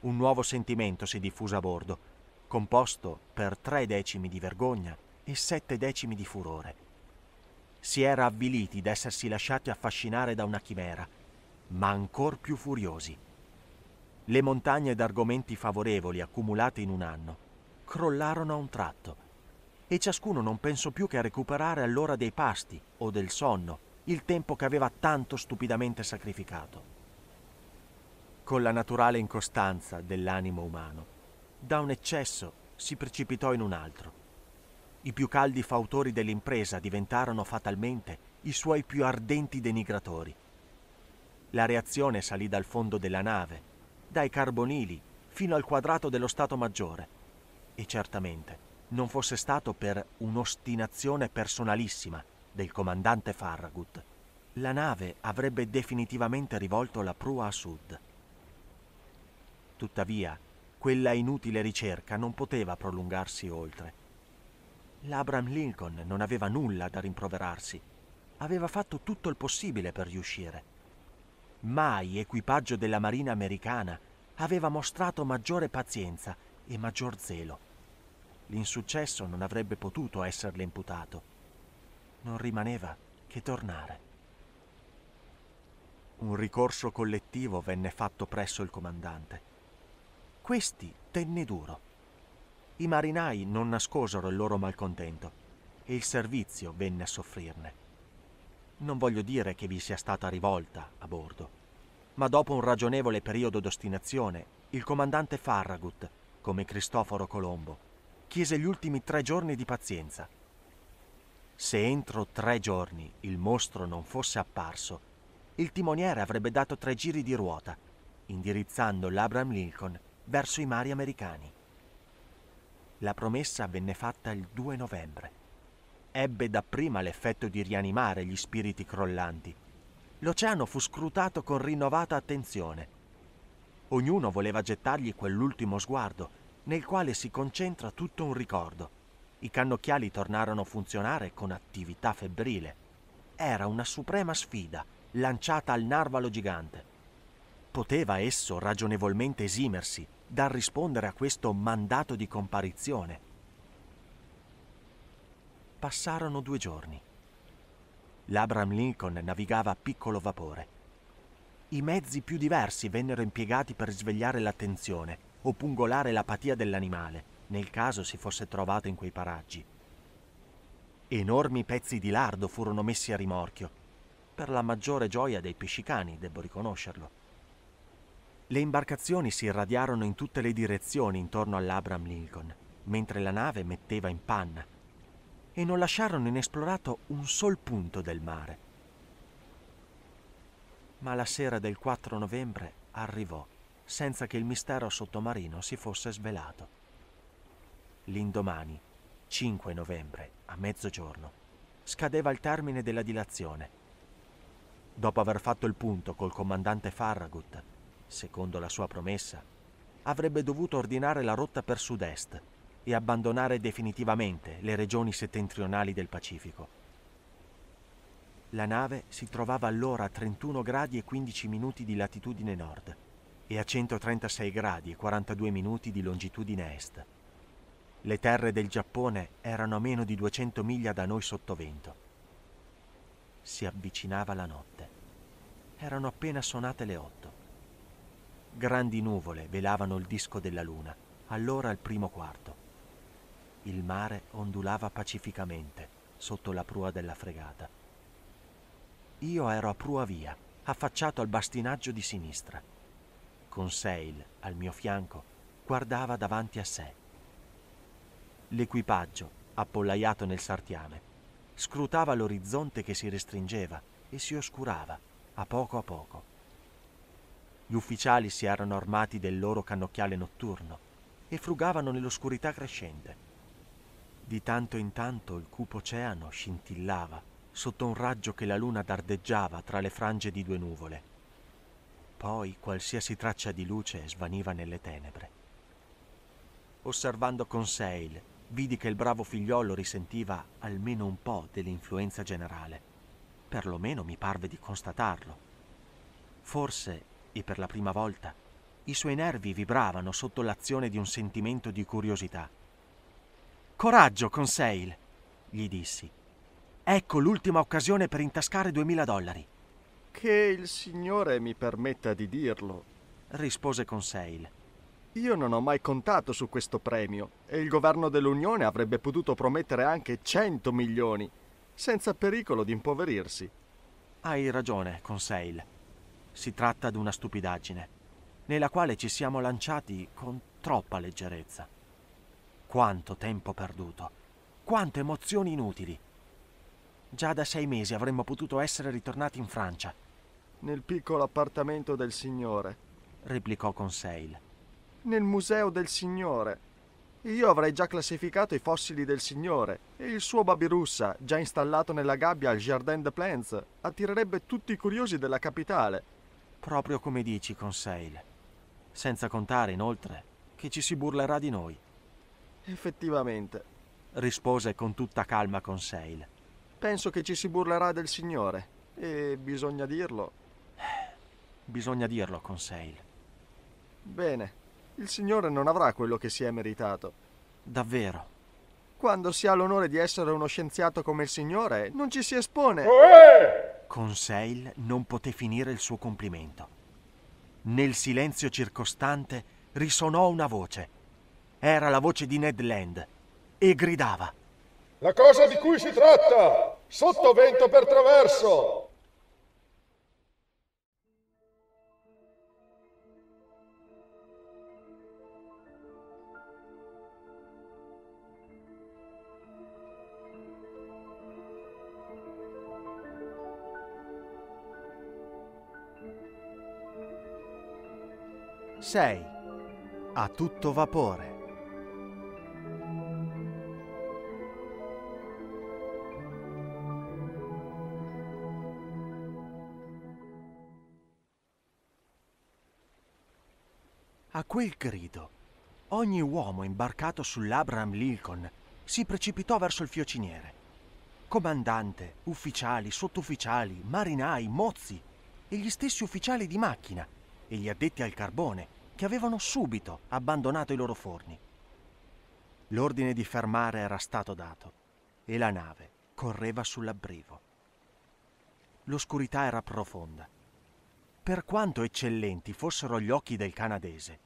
Un nuovo sentimento si diffuse a bordo, composto per tre decimi di vergogna e sette decimi di furore. Si era avviliti d'essersi lasciati affascinare da una chimera, ma ancor più furiosi. Le montagne d'argomenti favorevoli accumulate in un anno crollarono a un tratto e ciascuno non pensò più che a recuperare all'ora dei pasti o del sonno il tempo che aveva tanto stupidamente sacrificato. Con la naturale incostanza dell'animo umano, da un eccesso si precipitò in un altro. I più caldi fautori dell'impresa diventarono fatalmente i suoi più ardenti denigratori. La reazione salì dal fondo della nave, dai carbonili fino al quadrato dello Stato Maggiore. E certamente non fosse stato per un'ostinazione personalissima del comandante Farragut, la nave avrebbe definitivamente rivolto la prua a sud. Tuttavia, quella inutile ricerca non poteva prolungarsi oltre. L'Abraham Lincoln non aveva nulla da rimproverarsi. Aveva fatto tutto il possibile per riuscire. Mai equipaggio della Marina americana aveva mostrato maggiore pazienza e maggior zelo. L'insuccesso non avrebbe potuto esserle imputato. Non rimaneva che tornare. Un ricorso collettivo venne fatto presso il comandante. Questi tenne duro. I marinai non nascosero il loro malcontento e il servizio venne a soffrirne. Non voglio dire che vi sia stata rivolta a bordo, ma dopo un ragionevole periodo d'ostinazione, il comandante Farragut, come Cristoforo Colombo, chiese gli ultimi tre giorni di pazienza. Se entro tre giorni il mostro non fosse apparso, il timoniere avrebbe dato tre giri di ruota, indirizzando l'Abraham Lincoln verso i mari americani. La promessa venne fatta il 2 novembre. Ebbe dapprima l'effetto di rianimare gli spiriti crollanti. L'oceano fu scrutato con rinnovata attenzione. Ognuno voleva gettargli quell'ultimo sguardo, nel quale si concentra tutto un ricordo. I cannocchiali tornarono a funzionare con attività febbrile. Era una suprema sfida lanciata al narvalo gigante poteva esso ragionevolmente esimersi dal rispondere a questo mandato di comparizione. Passarono due giorni. L'Abraham Lincoln navigava a piccolo vapore. I mezzi più diversi vennero impiegati per svegliare l'attenzione o pungolare l'apatia dell'animale, nel caso si fosse trovato in quei paraggi. Enormi pezzi di lardo furono messi a rimorchio, per la maggiore gioia dei pescicani, debbo riconoscerlo le imbarcazioni si irradiarono in tutte le direzioni intorno all'Abraham Lincoln, mentre la nave metteva in panna, e non lasciarono inesplorato un sol punto del mare. Ma la sera del 4 novembre arrivò, senza che il mistero sottomarino si fosse svelato. L'indomani, 5 novembre, a mezzogiorno, scadeva il termine della dilazione. Dopo aver fatto il punto col comandante Farragut, secondo la sua promessa, avrebbe dovuto ordinare la rotta per sud-est e abbandonare definitivamente le regioni settentrionali del Pacifico. La nave si trovava allora a 31 gradi e 15 minuti di latitudine nord e a 136 gradi e 42 minuti di longitudine est. Le terre del Giappone erano a meno di 200 miglia da noi sottovento. Si avvicinava la notte. Erano appena suonate le otto. Grandi nuvole velavano il disco della luna, allora al primo quarto. Il mare ondulava pacificamente sotto la prua della fregata. Io ero a prua via, affacciato al bastinaggio di sinistra. Con Sail al mio fianco, guardava davanti a sé. L'equipaggio, appollaiato nel sartiame, scrutava l'orizzonte che si restringeva e si oscurava a poco a poco gli ufficiali si erano armati del loro cannocchiale notturno e frugavano nell'oscurità crescente. Di tanto in tanto il cupo oceano scintillava sotto un raggio che la luna dardeggiava tra le frange di due nuvole. Poi qualsiasi traccia di luce svaniva nelle tenebre. Osservando con Conseil, vidi che il bravo figliolo risentiva almeno un po' dell'influenza generale. Perlomeno mi parve di constatarlo. Forse e per la prima volta i suoi nervi vibravano sotto l'azione di un sentimento di curiosità. Coraggio, Conseil, gli dissi. Ecco l'ultima occasione per intascare duemila dollari. Che il Signore mi permetta di dirlo, rispose Conseil. Io non ho mai contato su questo premio e il governo dell'Unione avrebbe potuto promettere anche 100 milioni, senza pericolo di impoverirsi. Hai ragione, Conseil. Si tratta di una stupidaggine, nella quale ci siamo lanciati con troppa leggerezza. Quanto tempo perduto, quante emozioni inutili. Già da sei mesi avremmo potuto essere ritornati in Francia. Nel piccolo appartamento del Signore, replicò Conseil. Nel museo del Signore. Io avrei già classificato i fossili del Signore e il suo babirussa, già installato nella gabbia al Jardin de Plants, attirerebbe tutti i curiosi della capitale Proprio come dici, Conseil. Senza contare, inoltre, che ci si burlerà di noi. Effettivamente, rispose con tutta calma Conseil. Penso che ci si burlerà del Signore. E bisogna dirlo. Bisogna dirlo, Conseil. Bene, il Signore non avrà quello che si è meritato. Davvero. Quando si ha l'onore di essere uno scienziato come il Signore, non ci si espone. Oh, eh! Conseil non poté finire il suo complimento. Nel silenzio circostante risonò una voce. Era la voce di Ned Land e gridava: La cosa di cui si tratta! Sotto vento per traverso! 6. A tutto vapore. A quel grido, ogni uomo imbarcato sull'Abraham Lincoln si precipitò verso il fiociniere. Comandante, ufficiali, sottufficiali, marinai, mozzi e gli stessi ufficiali di macchina e gli addetti al carbone che avevano subito abbandonato i loro forni. L'ordine di fermare era stato dato e la nave correva sull'abbrivo. L'oscurità era profonda. Per quanto eccellenti fossero gli occhi del canadese,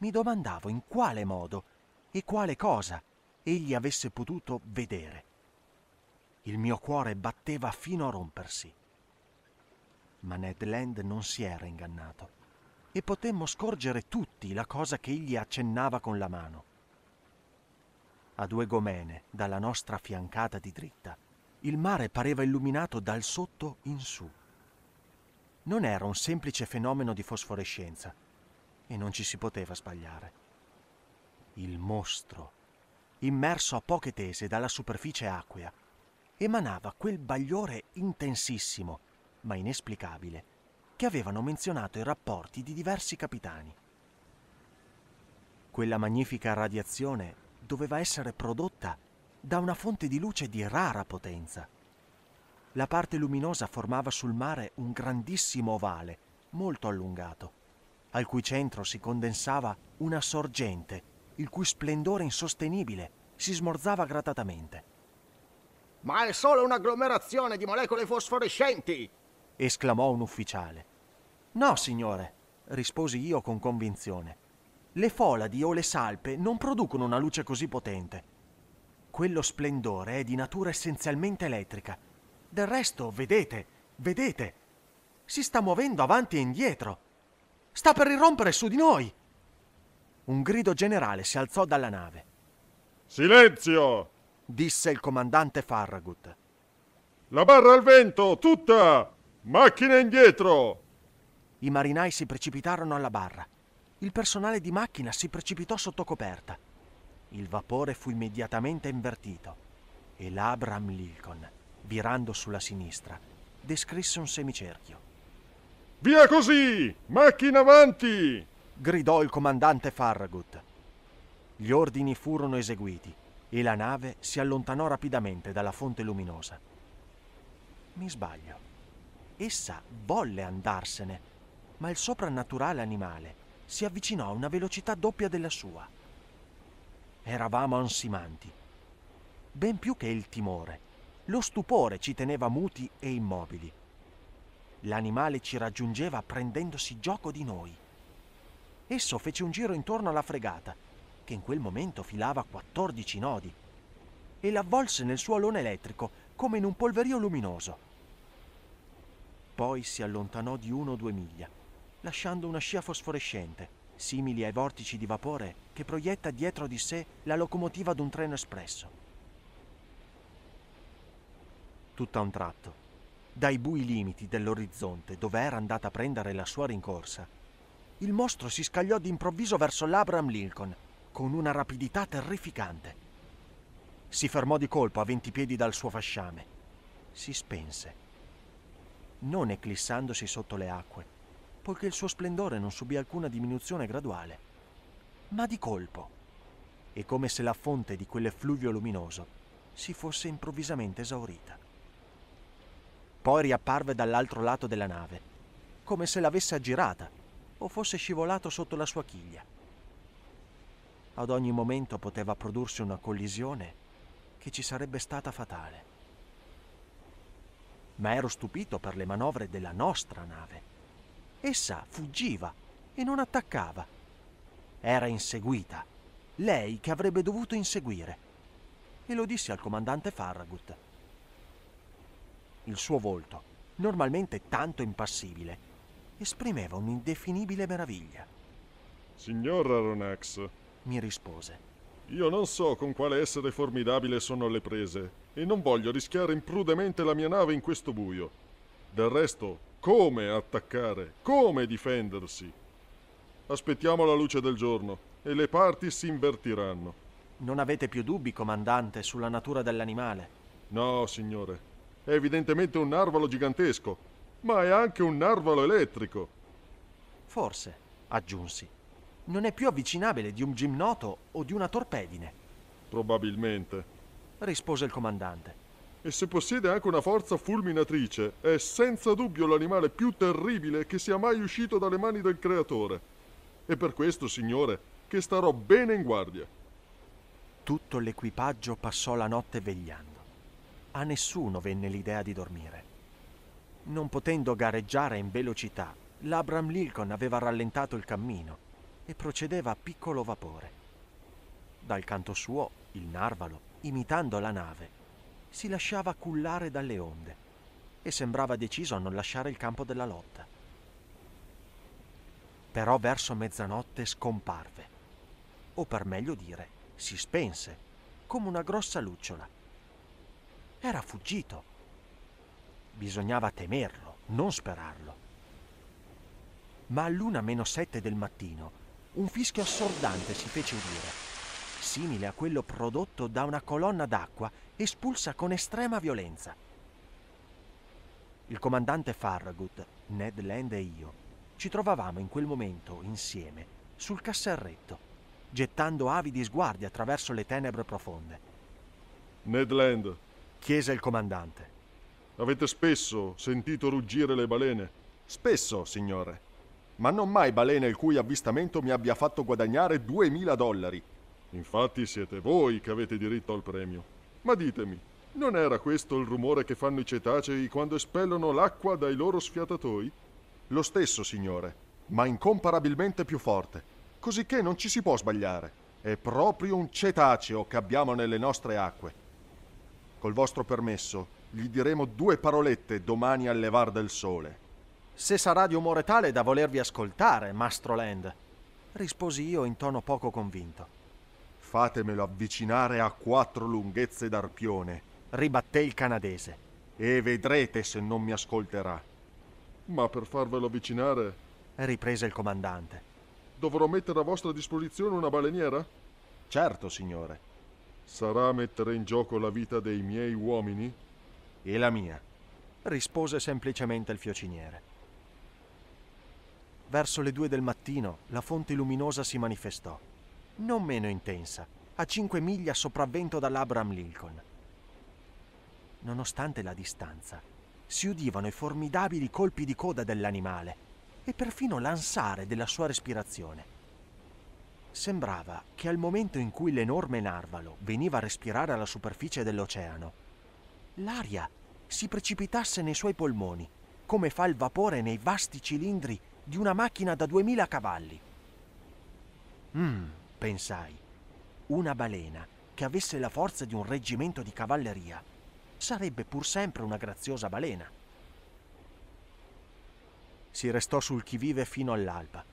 mi domandavo in quale modo e quale cosa egli avesse potuto vedere. Il mio cuore batteva fino a rompersi. Ma Ned Land non si era ingannato e potemmo scorgere tutti la cosa che egli accennava con la mano. A due gomene, dalla nostra fiancata di dritta, il mare pareva illuminato dal sotto in su. Non era un semplice fenomeno di fosforescenza e non ci si poteva sbagliare. Il mostro, immerso a poche tese dalla superficie acquea, emanava quel bagliore intensissimo, ma inesplicabile, che avevano menzionato i rapporti di diversi capitani. Quella magnifica radiazione doveva essere prodotta da una fonte di luce di rara potenza. La parte luminosa formava sul mare un grandissimo ovale, molto allungato, al cui centro si condensava una sorgente, il cui splendore insostenibile si smorzava gratatamente. Ma è solo un'agglomerazione di molecole fosforescenti, esclamò un ufficiale. No, signore, risposi io con convinzione. Le foladi o le salpe non producono una luce così potente. Quello splendore è di natura essenzialmente elettrica. Del resto, vedete, vedete, si sta muovendo avanti e indietro. Sta per irrompere su di noi. Un grido generale si alzò dalla nave. Silenzio! disse il comandante Farragut. La barra al vento, tutta! Macchina indietro! I marinai si precipitarono alla barra. Il personale di macchina si precipitò sotto coperta. Il vapore fu immediatamente invertito e l'Abram Lincoln, virando sulla sinistra, descrisse un semicerchio. Via così! Macchina avanti! gridò il comandante Farragut. Gli ordini furono eseguiti e la nave si allontanò rapidamente dalla fonte luminosa. Mi sbaglio. Essa volle andarsene, ma il soprannaturale animale si avvicinò a una velocità doppia della sua. Eravamo ansimanti. Ben più che il timore, lo stupore ci teneva muti e immobili. L'animale ci raggiungeva prendendosi gioco di noi. Esso fece un giro intorno alla fregata, che in quel momento filava 14 nodi, e l'avvolse nel suo alone elettrico come in un polverio luminoso. Poi si allontanò di uno o due miglia, lasciando una scia fosforescente, simili ai vortici di vapore che proietta dietro di sé la locomotiva d'un treno espresso. Tutto a un tratto, dai bui limiti dell'orizzonte dove era andata a prendere la sua rincorsa, il mostro si scagliò d'improvviso verso l'Abraham Lincoln con una rapidità terrificante. Si fermò di colpo a venti piedi dal suo fasciame. Si spense non eclissandosi sotto le acque, poiché il suo splendore non subì alcuna diminuzione graduale, ma di colpo, e come se la fonte di quell'effluvio luminoso si fosse improvvisamente esaurita. Poi riapparve dall'altro lato della nave, come se l'avesse aggirata o fosse scivolato sotto la sua chiglia. Ad ogni momento poteva prodursi una collisione che ci sarebbe stata fatale ma ero stupito per le manovre della nostra nave. Essa fuggiva e non attaccava. Era inseguita, lei che avrebbe dovuto inseguire. E lo dissi al comandante Farragut. Il suo volto, normalmente tanto impassibile, esprimeva un'indefinibile meraviglia. Signor Aronnax, mi rispose io non so con quale essere formidabile sono alle prese e non voglio rischiare imprudentemente la mia nave in questo buio. Del resto, come attaccare? Come difendersi? Aspettiamo la luce del giorno e le parti si invertiranno. Non avete più dubbi, comandante, sulla natura dell'animale? No, signore. È evidentemente un narvalo gigantesco, ma è anche un narvalo elettrico. Forse, aggiunsi non è più avvicinabile di un gimnoto o di una torpedine. Probabilmente, rispose il comandante. E se possiede anche una forza fulminatrice, è senza dubbio l'animale più terribile che sia mai uscito dalle mani del creatore. E per questo, signore, che starò bene in guardia. Tutto l'equipaggio passò la notte vegliando. A nessuno venne l'idea di dormire. Non potendo gareggiare in velocità, l'Abram Lincoln aveva rallentato il cammino e procedeva a piccolo vapore. Dal canto suo, il narvalo, imitando la nave, si lasciava cullare dalle onde e sembrava deciso a non lasciare il campo della lotta. Però verso mezzanotte scomparve, o per meglio dire, si spense, come una grossa lucciola. Era fuggito. Bisognava temerlo, non sperarlo. Ma all'una meno sette del mattino un fischio assordante si fece udire, simile a quello prodotto da una colonna d'acqua espulsa con estrema violenza. Il comandante Farragut, Ned Land e io ci trovavamo in quel momento insieme sul casserretto, gettando avidi sguardi attraverso le tenebre profonde. Ned Land, chiese il comandante. Avete spesso sentito ruggire le balene? Spesso, signore ma non mai balena il cui avvistamento mi abbia fatto guadagnare 2.000 dollari. Infatti siete voi che avete diritto al premio. Ma ditemi, non era questo il rumore che fanno i cetacei quando espellono l'acqua dai loro sfiatatoi? Lo stesso, signore, ma incomparabilmente più forte, cosicché non ci si può sbagliare. È proprio un cetaceo che abbiamo nelle nostre acque. Col vostro permesso, gli diremo due parolette domani al levar del sole. Se sarà di umore tale da volervi ascoltare, Mastro Land, risposi io in tono poco convinto. Fatemelo avvicinare a quattro lunghezze d'arpione, ribatté il canadese. E vedrete se non mi ascolterà. Ma per farvelo avvicinare, riprese il comandante. Dovrò mettere a vostra disposizione una baleniera? Certo, signore. Sarà mettere in gioco la vita dei miei uomini? E la mia, rispose semplicemente il fiociniere. Verso le due del mattino la fonte luminosa si manifestò, non meno intensa, a cinque miglia sopravvento dall'Abraham Lincoln. Nonostante la distanza, si udivano i formidabili colpi di coda dell'animale e perfino l'ansare della sua respirazione. Sembrava che al momento in cui l'enorme narvalo veniva a respirare alla superficie dell'oceano, l'aria si precipitasse nei suoi polmoni, come fa il vapore nei vasti cilindri di una macchina da 2000 cavalli. Mmm, pensai, una balena che avesse la forza di un reggimento di cavalleria sarebbe pur sempre una graziosa balena. Si restò sul chi vive fino all'alba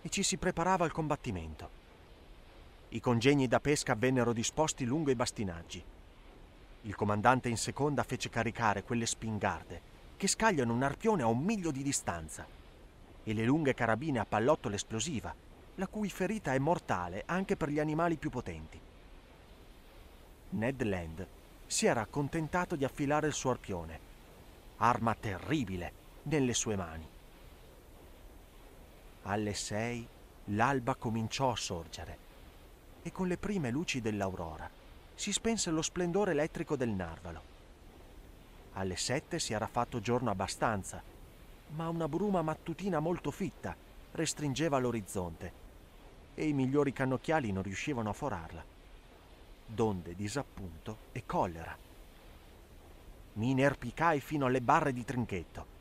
e ci si preparava al combattimento. I congegni da pesca vennero disposti lungo i bastinaggi. Il comandante in seconda fece caricare quelle spingarde che scagliano un arpione a un miglio di distanza e le lunghe carabine a pallottole esplosiva, la cui ferita è mortale anche per gli animali più potenti. Ned Land si era accontentato di affilare il suo arpione, arma terribile, nelle sue mani. Alle sei l'alba cominciò a sorgere e con le prime luci dell'aurora si spense lo splendore elettrico del narvalo. Alle sette si era fatto giorno abbastanza ma una bruma mattutina molto fitta restringeva l'orizzonte e i migliori cannocchiali non riuscivano a forarla. Donde disappunto e collera. Mi inerpicai fino alle barre di trinchetto.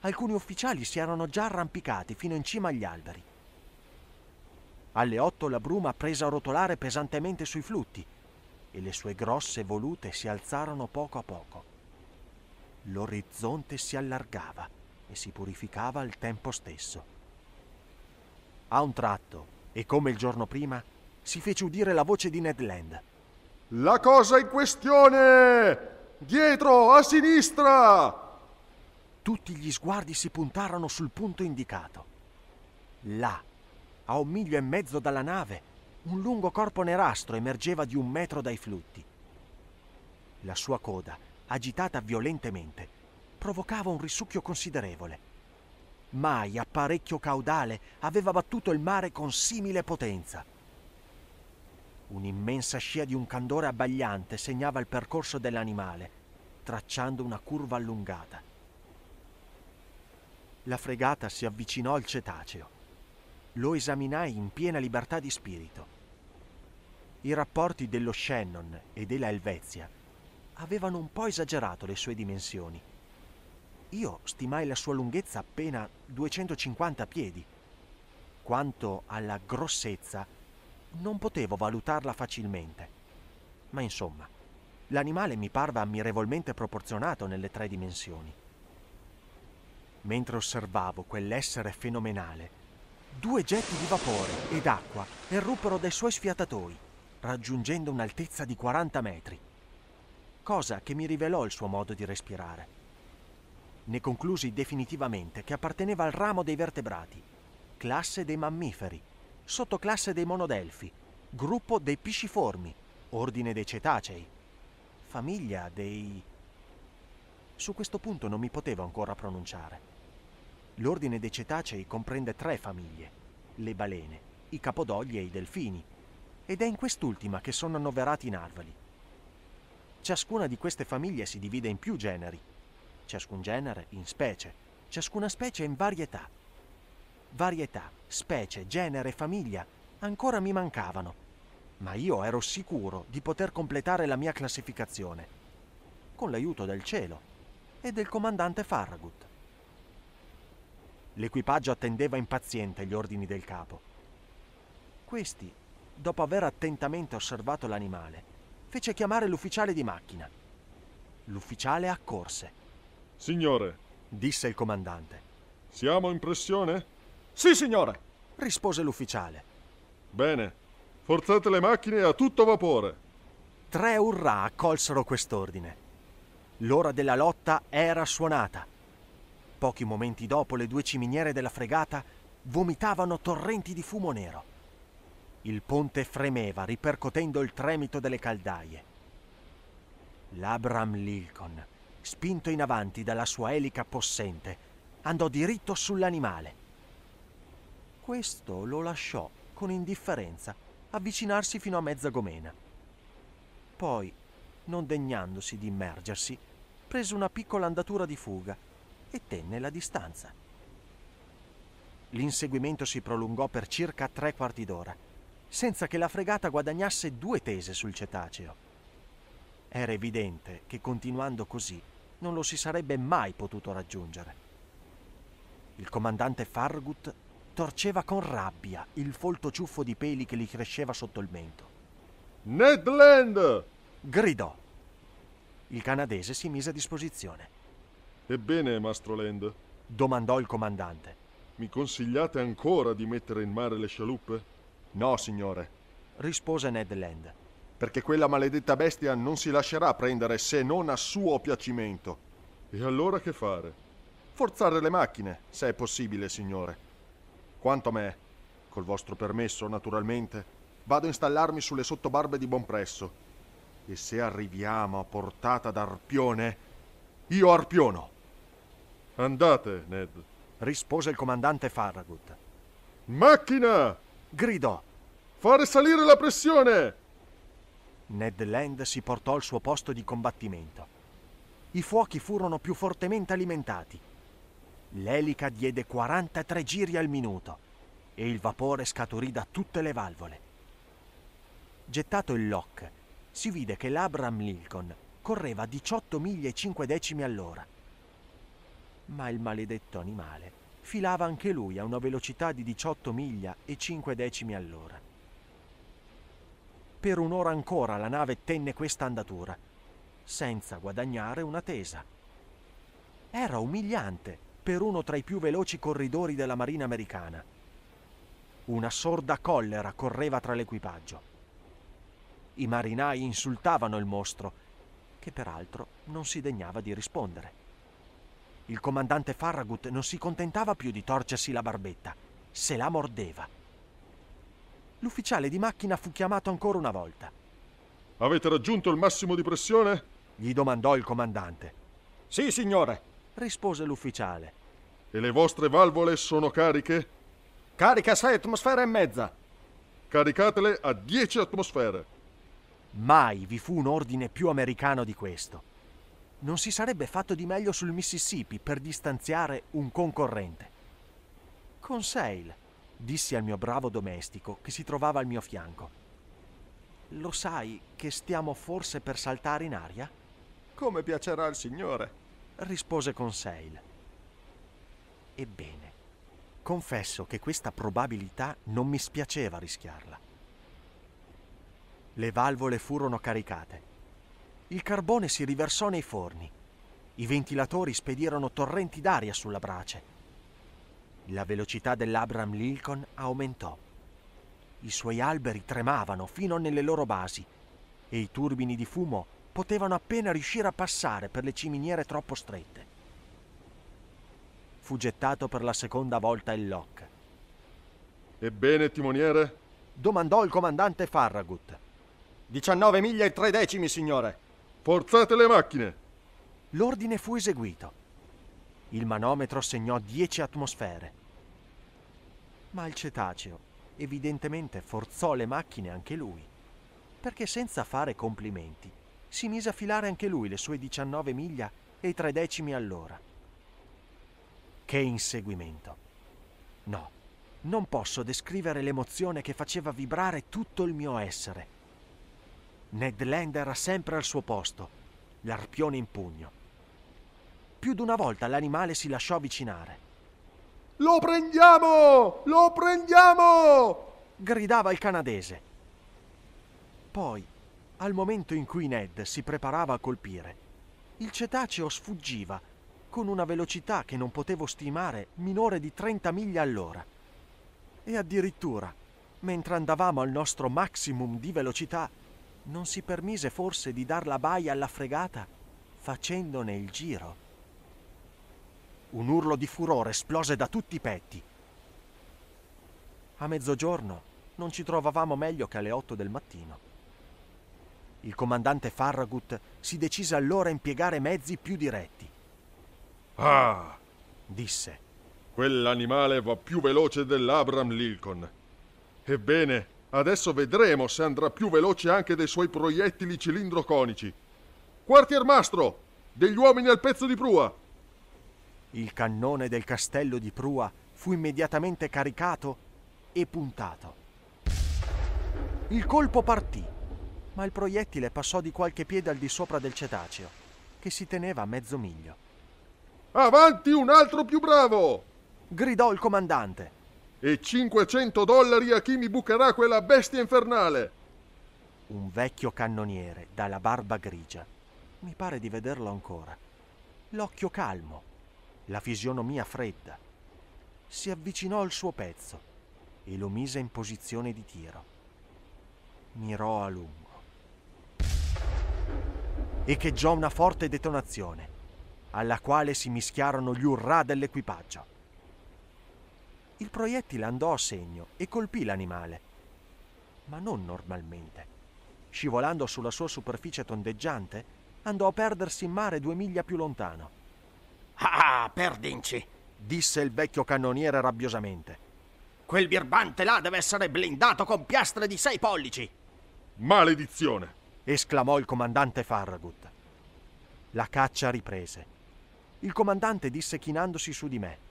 Alcuni ufficiali si erano già arrampicati fino in cima agli alberi. Alle otto la bruma prese a rotolare pesantemente sui flutti e le sue grosse volute si alzarono poco a poco. L'orizzonte si allargava e si purificava al tempo stesso. A un tratto, e come il giorno prima, si fece udire la voce di Ned Land. La cosa in questione! Dietro, a sinistra! Tutti gli sguardi si puntarono sul punto indicato. Là, a un miglio e mezzo dalla nave, un lungo corpo nerastro emergeva di un metro dai flutti. La sua coda, agitata violentemente, provocava un risucchio considerevole. Mai apparecchio caudale aveva battuto il mare con simile potenza. Un'immensa scia di un candore abbagliante segnava il percorso dell'animale, tracciando una curva allungata. La fregata si avvicinò al cetaceo. Lo esaminai in piena libertà di spirito. I rapporti dello Shannon e della Helvezia avevano un po' esagerato le sue dimensioni. Io stimai la sua lunghezza appena 250 piedi. Quanto alla grossezza, non potevo valutarla facilmente. Ma insomma, l'animale mi parve ammirevolmente proporzionato nelle tre dimensioni. Mentre osservavo quell'essere fenomenale, due getti di vapore ed acqua erruppero dai suoi sfiatatoi, raggiungendo un'altezza di 40 metri, cosa che mi rivelò il suo modo di respirare ne conclusi definitivamente che apparteneva al ramo dei vertebrati, classe dei mammiferi, sottoclasse dei monodelfi, gruppo dei pisciformi, ordine dei cetacei, famiglia dei... Su questo punto non mi potevo ancora pronunciare. L'ordine dei cetacei comprende tre famiglie, le balene, i capodogli e i delfini, ed è in quest'ultima che sono annoverati i narvali. Ciascuna di queste famiglie si divide in più generi, ciascun genere in specie, ciascuna specie in varietà. Varietà, specie, genere, famiglia ancora mi mancavano, ma io ero sicuro di poter completare la mia classificazione, con l'aiuto del cielo e del comandante Farragut. L'equipaggio attendeva impaziente gli ordini del capo. Questi, dopo aver attentamente osservato l'animale, fece chiamare l'ufficiale di macchina. L'ufficiale accorse Signore, disse il comandante. Siamo in pressione? Sì, signore, rispose l'ufficiale. Bene, forzate le macchine a tutto vapore. Tre urrà accolsero quest'ordine. L'ora della lotta era suonata. Pochi momenti dopo le due ciminiere della fregata vomitavano torrenti di fumo nero. Il ponte fremeva ripercotendo il tremito delle caldaie. L'Abram Lilcon spinto in avanti dalla sua elica possente, andò diritto sull'animale. Questo lo lasciò, con indifferenza, avvicinarsi fino a mezza gomena. Poi, non degnandosi di immergersi, prese una piccola andatura di fuga e tenne la distanza. L'inseguimento si prolungò per circa tre quarti d'ora, senza che la fregata guadagnasse due tese sul cetaceo. Era evidente che continuando così non lo si sarebbe mai potuto raggiungere. Il comandante Farragut torceva con rabbia il folto ciuffo di peli che gli cresceva sotto il mento. Ned Land! gridò. Il canadese si mise a disposizione. Ebbene, mastro Land? domandò il comandante. Mi consigliate ancora di mettere in mare le scialuppe? No, signore, rispose Ned Land perché quella maledetta bestia non si lascerà prendere se non a suo piacimento. E allora che fare? Forzare le macchine, se è possibile, signore. Quanto a me, col vostro permesso, naturalmente, vado a installarmi sulle sottobarbe di Bonpresso. E se arriviamo a portata d'Arpione, io arpiono. Andate, Ned, rispose il comandante Farragut. Macchina! gridò. Fare salire la pressione! Ned Land si portò al suo posto di combattimento. I fuochi furono più fortemente alimentati. L'elica diede 43 giri al minuto e il vapore scaturì da tutte le valvole. Gettato il lock, si vide che l'Abram Lincoln correva a 18 miglia e 5 decimi all'ora. Ma il maledetto animale filava anche lui a una velocità di 18 miglia e 5 decimi all'ora. Per un'ora ancora la nave tenne questa andatura, senza guadagnare una tesa. Era umiliante per uno tra i più veloci corridori della Marina americana. Una sorda collera correva tra l'equipaggio. I marinai insultavano il mostro, che peraltro non si degnava di rispondere. Il comandante Farragut non si contentava più di torcersi la barbetta, se la mordeva l'ufficiale di macchina fu chiamato ancora una volta. Avete raggiunto il massimo di pressione? gli domandò il comandante. Sì, signore, rispose l'ufficiale. E le vostre valvole sono cariche? Carica a 6 atmosfere e mezza. Caricatele a 10 atmosfere. Mai vi fu un ordine più americano di questo. Non si sarebbe fatto di meglio sul Mississippi per distanziare un concorrente. Con Sale dissi al mio bravo domestico che si trovava al mio fianco. Lo sai che stiamo forse per saltare in aria? Come piacerà il Signore, rispose Conseil. Ebbene, confesso che questa probabilità non mi spiaceva rischiarla. Le valvole furono caricate. Il carbone si riversò nei forni. I ventilatori spedirono torrenti d'aria sulla brace la velocità dell'Abraham Lincoln aumentò. I suoi alberi tremavano fino nelle loro basi e i turbini di fumo potevano appena riuscire a passare per le ciminiere troppo strette. Fu gettato per la seconda volta il lock. Ebbene, timoniere? domandò il comandante Farragut. 19 miglia e tre decimi, signore. Forzate le macchine. L'ordine fu eseguito. Il manometro segnò 10 atmosfere. Ma il cetaceo evidentemente forzò le macchine anche lui, perché senza fare complimenti si mise a filare anche lui le sue 19 miglia e i tre decimi all'ora. Che inseguimento! No, non posso descrivere l'emozione che faceva vibrare tutto il mio essere. Ned Land era sempre al suo posto, l'arpione in pugno più di una volta l'animale si lasciò avvicinare. Lo prendiamo! Lo prendiamo! gridava il canadese. Poi, al momento in cui Ned si preparava a colpire, il cetaceo sfuggiva con una velocità che non potevo stimare minore di 30 miglia all'ora. E addirittura, mentre andavamo al nostro maximum di velocità, non si permise forse di dar la baia alla fregata facendone il giro. Un urlo di furore esplose da tutti i petti. A mezzogiorno non ci trovavamo meglio che alle otto del mattino. Il comandante Farragut si decise allora a impiegare mezzi più diretti. Ah! disse. Quell'animale va più veloce dell'Abram Lincoln. Ebbene, adesso vedremo se andrà più veloce anche dei suoi proiettili cilindroconici. Quartiermastro! Degli uomini al pezzo di prua! Il cannone del castello di Prua fu immediatamente caricato e puntato. Il colpo partì, ma il proiettile passò di qualche piede al di sopra del cetaceo, che si teneva a mezzo miglio. Avanti un altro più bravo! gridò il comandante. E 500 dollari a chi mi bucherà quella bestia infernale! Un vecchio cannoniere dalla barba grigia, mi pare di vederlo ancora, l'occhio calmo, la fisionomia fredda. Si avvicinò al suo pezzo e lo mise in posizione di tiro. Mirò a lungo. Echeggiò una forte detonazione, alla quale si mischiarono gli urrà dell'equipaggio. Il proiettile andò a segno e colpì l'animale, ma non normalmente. Scivolando sulla sua superficie tondeggiante, andò a perdersi in mare due miglia più lontano. Ah, perdinci! disse il vecchio cannoniere rabbiosamente. Quel birbante là deve essere blindato con piastre di sei pollici! Maledizione! esclamò il comandante Farragut. La caccia riprese. Il comandante disse chinandosi su di me.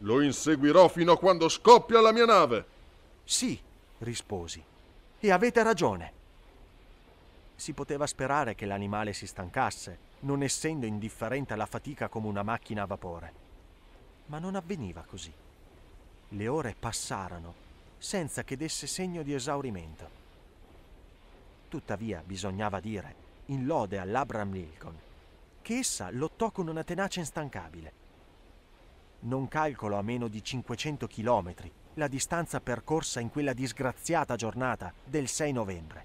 Lo inseguirò fino a quando scoppia la mia nave. Sì, risposi. E avete ragione. Si poteva sperare che l'animale si stancasse, non essendo indifferente alla fatica come una macchina a vapore. Ma non avveniva così. Le ore passarono senza che desse segno di esaurimento. Tuttavia bisognava dire, in lode all'Abram Lincoln, che essa lottò con una tenacia instancabile. Non calcolo a meno di 500 chilometri la distanza percorsa in quella disgraziata giornata del 6 novembre.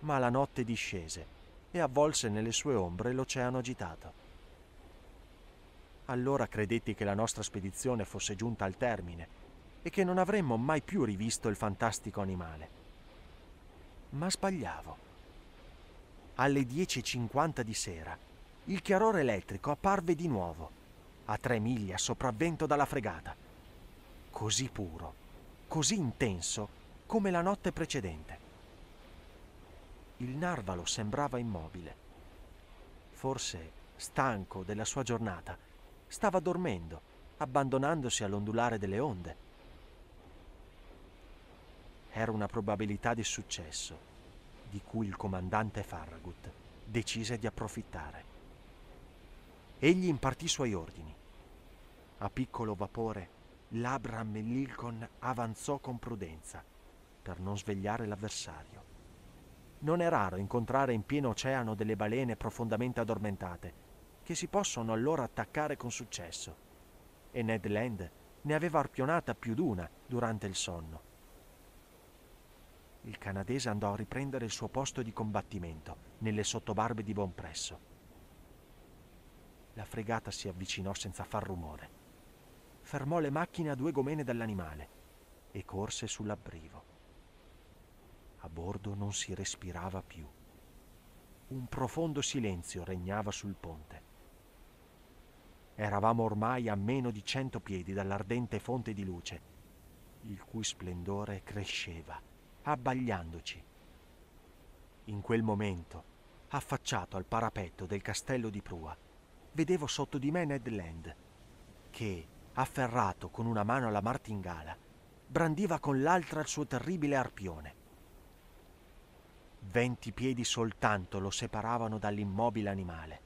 Ma la notte discese e avvolse nelle sue ombre l'oceano agitato. Allora credetti che la nostra spedizione fosse giunta al termine e che non avremmo mai più rivisto il fantastico animale. Ma sbagliavo. Alle 10.50 di sera, il chiarore elettrico apparve di nuovo, a tre miglia sopravvento dalla fregata. Così puro, così intenso come la notte precedente il narvalo sembrava immobile. Forse, stanco della sua giornata, stava dormendo, abbandonandosi all'ondulare delle onde. Era una probabilità di successo, di cui il comandante Farragut decise di approfittare. Egli impartì i suoi ordini. A piccolo vapore, l'Abram Lincoln avanzò con prudenza per non svegliare l'avversario. Non è raro incontrare in pieno oceano delle balene profondamente addormentate, che si possono allora attaccare con successo. E Ned Land ne aveva arpionata più d'una durante il sonno. Il canadese andò a riprendere il suo posto di combattimento nelle sottobarbe di Bonpresso. La fregata si avvicinò senza far rumore. Fermò le macchine a due gomene dall'animale e corse sull'abbrivo. A bordo non si respirava più. Un profondo silenzio regnava sul ponte. Eravamo ormai a meno di cento piedi dall'ardente fonte di luce, il cui splendore cresceva, abbagliandoci. In quel momento, affacciato al parapetto del castello di Prua, vedevo sotto di me Ned Land, che, afferrato con una mano alla martingala, brandiva con l'altra il suo terribile arpione. Venti piedi soltanto lo separavano dall'immobile animale.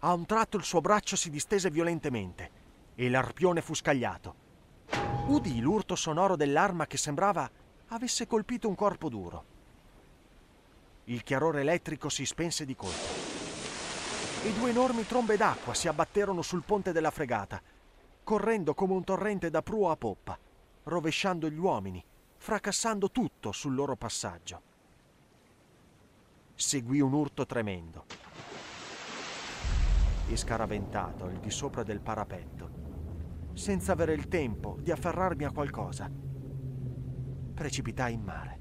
A un tratto il suo braccio si distese violentemente e l'arpione fu scagliato. Udì l'urto sonoro dell'arma che sembrava avesse colpito un corpo duro. Il chiarore elettrico si spense di colpo. E due enormi trombe d'acqua si abbatterono sul ponte della fregata, correndo come un torrente da prua a poppa, rovesciando gli uomini, fracassando tutto sul loro passaggio. Seguì un urto tremendo. E scaraventato il di sopra del parapetto, senza avere il tempo di afferrarmi a qualcosa, precipitai in mare.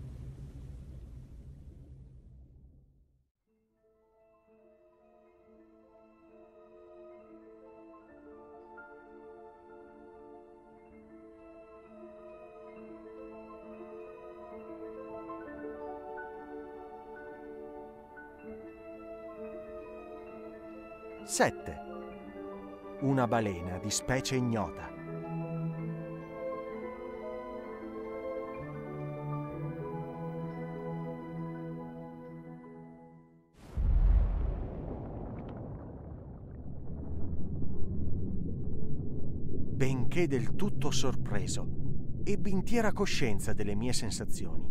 7. Una balena di specie ignota. Benché del tutto sorpreso, ebbi intiera coscienza delle mie sensazioni.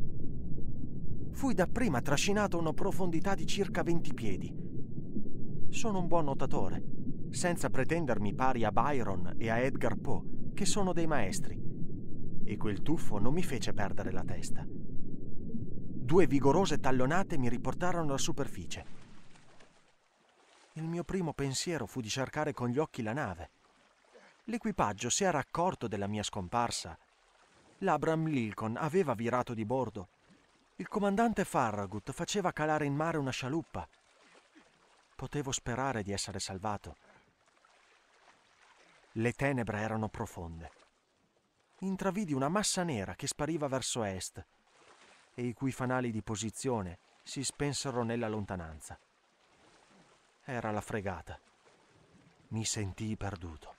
Fui dapprima trascinato a una profondità di circa 20 piedi sono un buon nuotatore, senza pretendermi pari a Byron e a Edgar Poe, che sono dei maestri. E quel tuffo non mi fece perdere la testa. Due vigorose tallonate mi riportarono alla superficie. Il mio primo pensiero fu di cercare con gli occhi la nave. L'equipaggio si era accorto della mia scomparsa. L'Abram Lincoln aveva virato di bordo. Il comandante Farragut faceva calare in mare una scialuppa potevo sperare di essere salvato. Le tenebre erano profonde. Intravidi una massa nera che spariva verso est e i cui fanali di posizione si spensero nella lontananza. Era la fregata. Mi sentii perduto.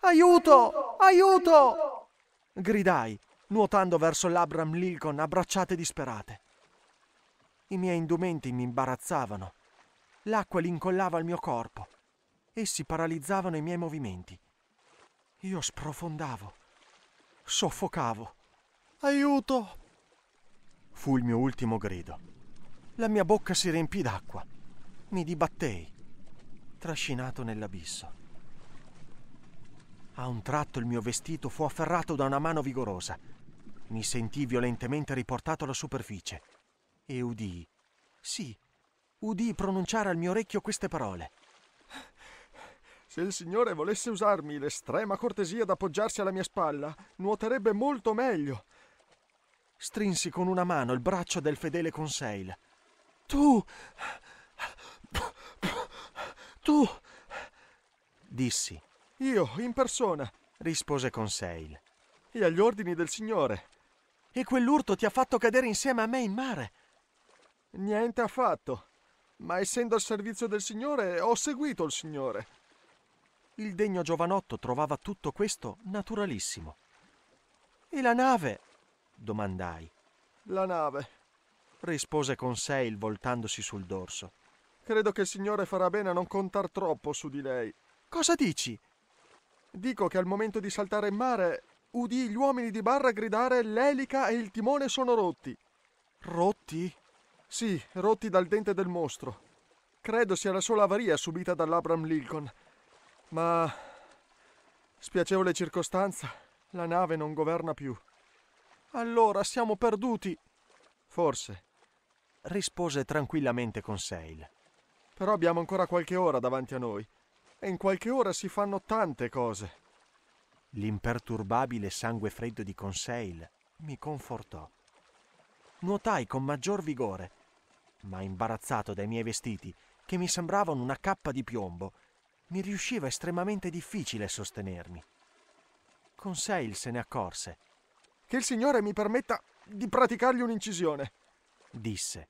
Aiuto! Aiuto! gridai, nuotando verso l'Abram Lincoln a bracciate disperate. I miei indumenti mi imbarazzavano L'acqua li incollava al mio corpo. Essi paralizzavano i miei movimenti. Io sprofondavo. Soffocavo. Aiuto! Fu il mio ultimo grido. La mia bocca si riempì d'acqua. Mi dibattei, trascinato nell'abisso. A un tratto il mio vestito fu afferrato da una mano vigorosa. Mi sentii violentemente riportato alla superficie e udii, sì, udii pronunciare al mio orecchio queste parole. Se il Signore volesse usarmi l'estrema cortesia d'appoggiarsi alla mia spalla, nuoterebbe molto meglio. Strinsi con una mano il braccio del fedele Conseil. Tu! Tu! dissi. Io, in persona, rispose Conseil. E agli ordini del Signore. E quell'urto ti ha fatto cadere insieme a me in mare? Niente affatto ma essendo al servizio del Signore ho seguito il Signore. Il degno giovanotto trovava tutto questo naturalissimo. E la nave? domandai. La nave, rispose Conseil voltandosi sul dorso. Credo che il Signore farà bene a non contar troppo su di lei. Cosa dici? Dico che al momento di saltare in mare udì gli uomini di barra gridare l'elica e il timone sono rotti. Rotti? Sì, rotti dal dente del mostro. Credo sia la sola avaria subita dall'Abram Lincoln. Ma... Spiacevole circostanza, la nave non governa più. Allora siamo perduti. Forse, rispose tranquillamente Conseil. Però abbiamo ancora qualche ora davanti a noi e in qualche ora si fanno tante cose. L'imperturbabile sangue freddo di Conseil mi confortò. Nuotai con maggior vigore ma imbarazzato dai miei vestiti, che mi sembravano una cappa di piombo, mi riusciva estremamente difficile sostenermi. Conseil se ne accorse. Che il Signore mi permetta di praticargli un'incisione, disse.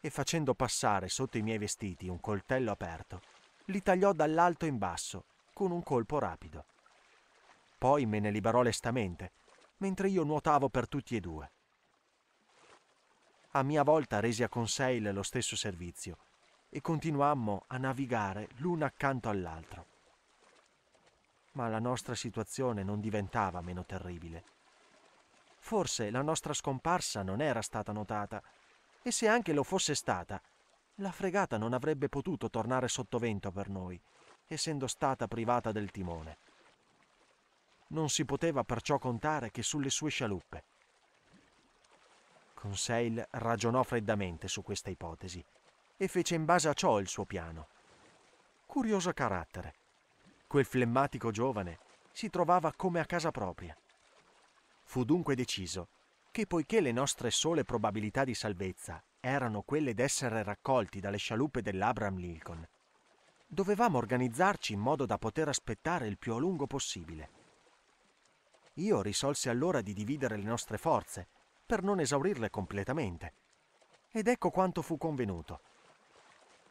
E facendo passare sotto i miei vestiti un coltello aperto, li tagliò dall'alto in basso, con un colpo rapido. Poi me ne liberò lestamente, mentre io nuotavo per tutti e due. A mia volta resi a Conseil lo stesso servizio e continuammo a navigare l'uno accanto all'altro. Ma la nostra situazione non diventava meno terribile. Forse la nostra scomparsa non era stata notata e se anche lo fosse stata, la fregata non avrebbe potuto tornare sottovento per noi, essendo stata privata del timone. Non si poteva perciò contare che sulle sue scialuppe. Conseil ragionò freddamente su questa ipotesi e fece in base a ciò il suo piano. Curioso carattere. Quel flemmatico giovane si trovava come a casa propria. Fu dunque deciso che poiché le nostre sole probabilità di salvezza erano quelle d'essere raccolti dalle scialuppe dell'Abram Lincoln, dovevamo organizzarci in modo da poter aspettare il più a lungo possibile. Io risolsi allora di dividere le nostre forze per non esaurirle completamente. Ed ecco quanto fu convenuto.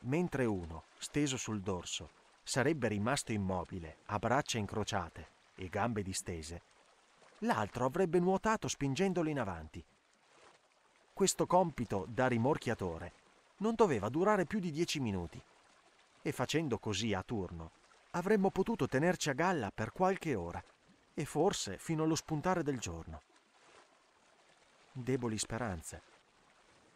Mentre uno, steso sul dorso, sarebbe rimasto immobile, a braccia incrociate e gambe distese, l'altro avrebbe nuotato spingendolo in avanti. Questo compito da rimorchiatore non doveva durare più di dieci minuti e facendo così a turno avremmo potuto tenerci a galla per qualche ora e forse fino allo spuntare del giorno deboli speranze.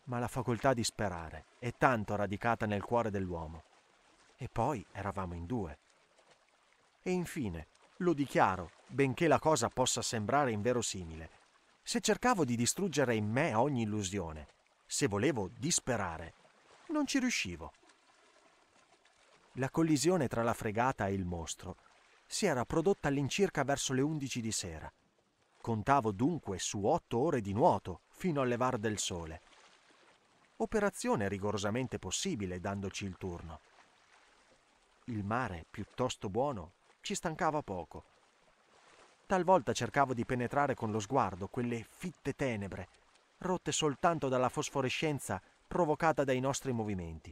Ma la facoltà di sperare è tanto radicata nel cuore dell'uomo. E poi eravamo in due. E infine, lo dichiaro, benché la cosa possa sembrare inverosimile, se cercavo di distruggere in me ogni illusione, se volevo disperare, non ci riuscivo. La collisione tra la fregata e il mostro si era prodotta all'incirca verso le 11 di sera Contavo dunque su otto ore di nuoto fino al levar del sole. Operazione rigorosamente possibile dandoci il turno. Il mare, piuttosto buono, ci stancava poco. Talvolta cercavo di penetrare con lo sguardo quelle fitte tenebre, rotte soltanto dalla fosforescenza provocata dai nostri movimenti.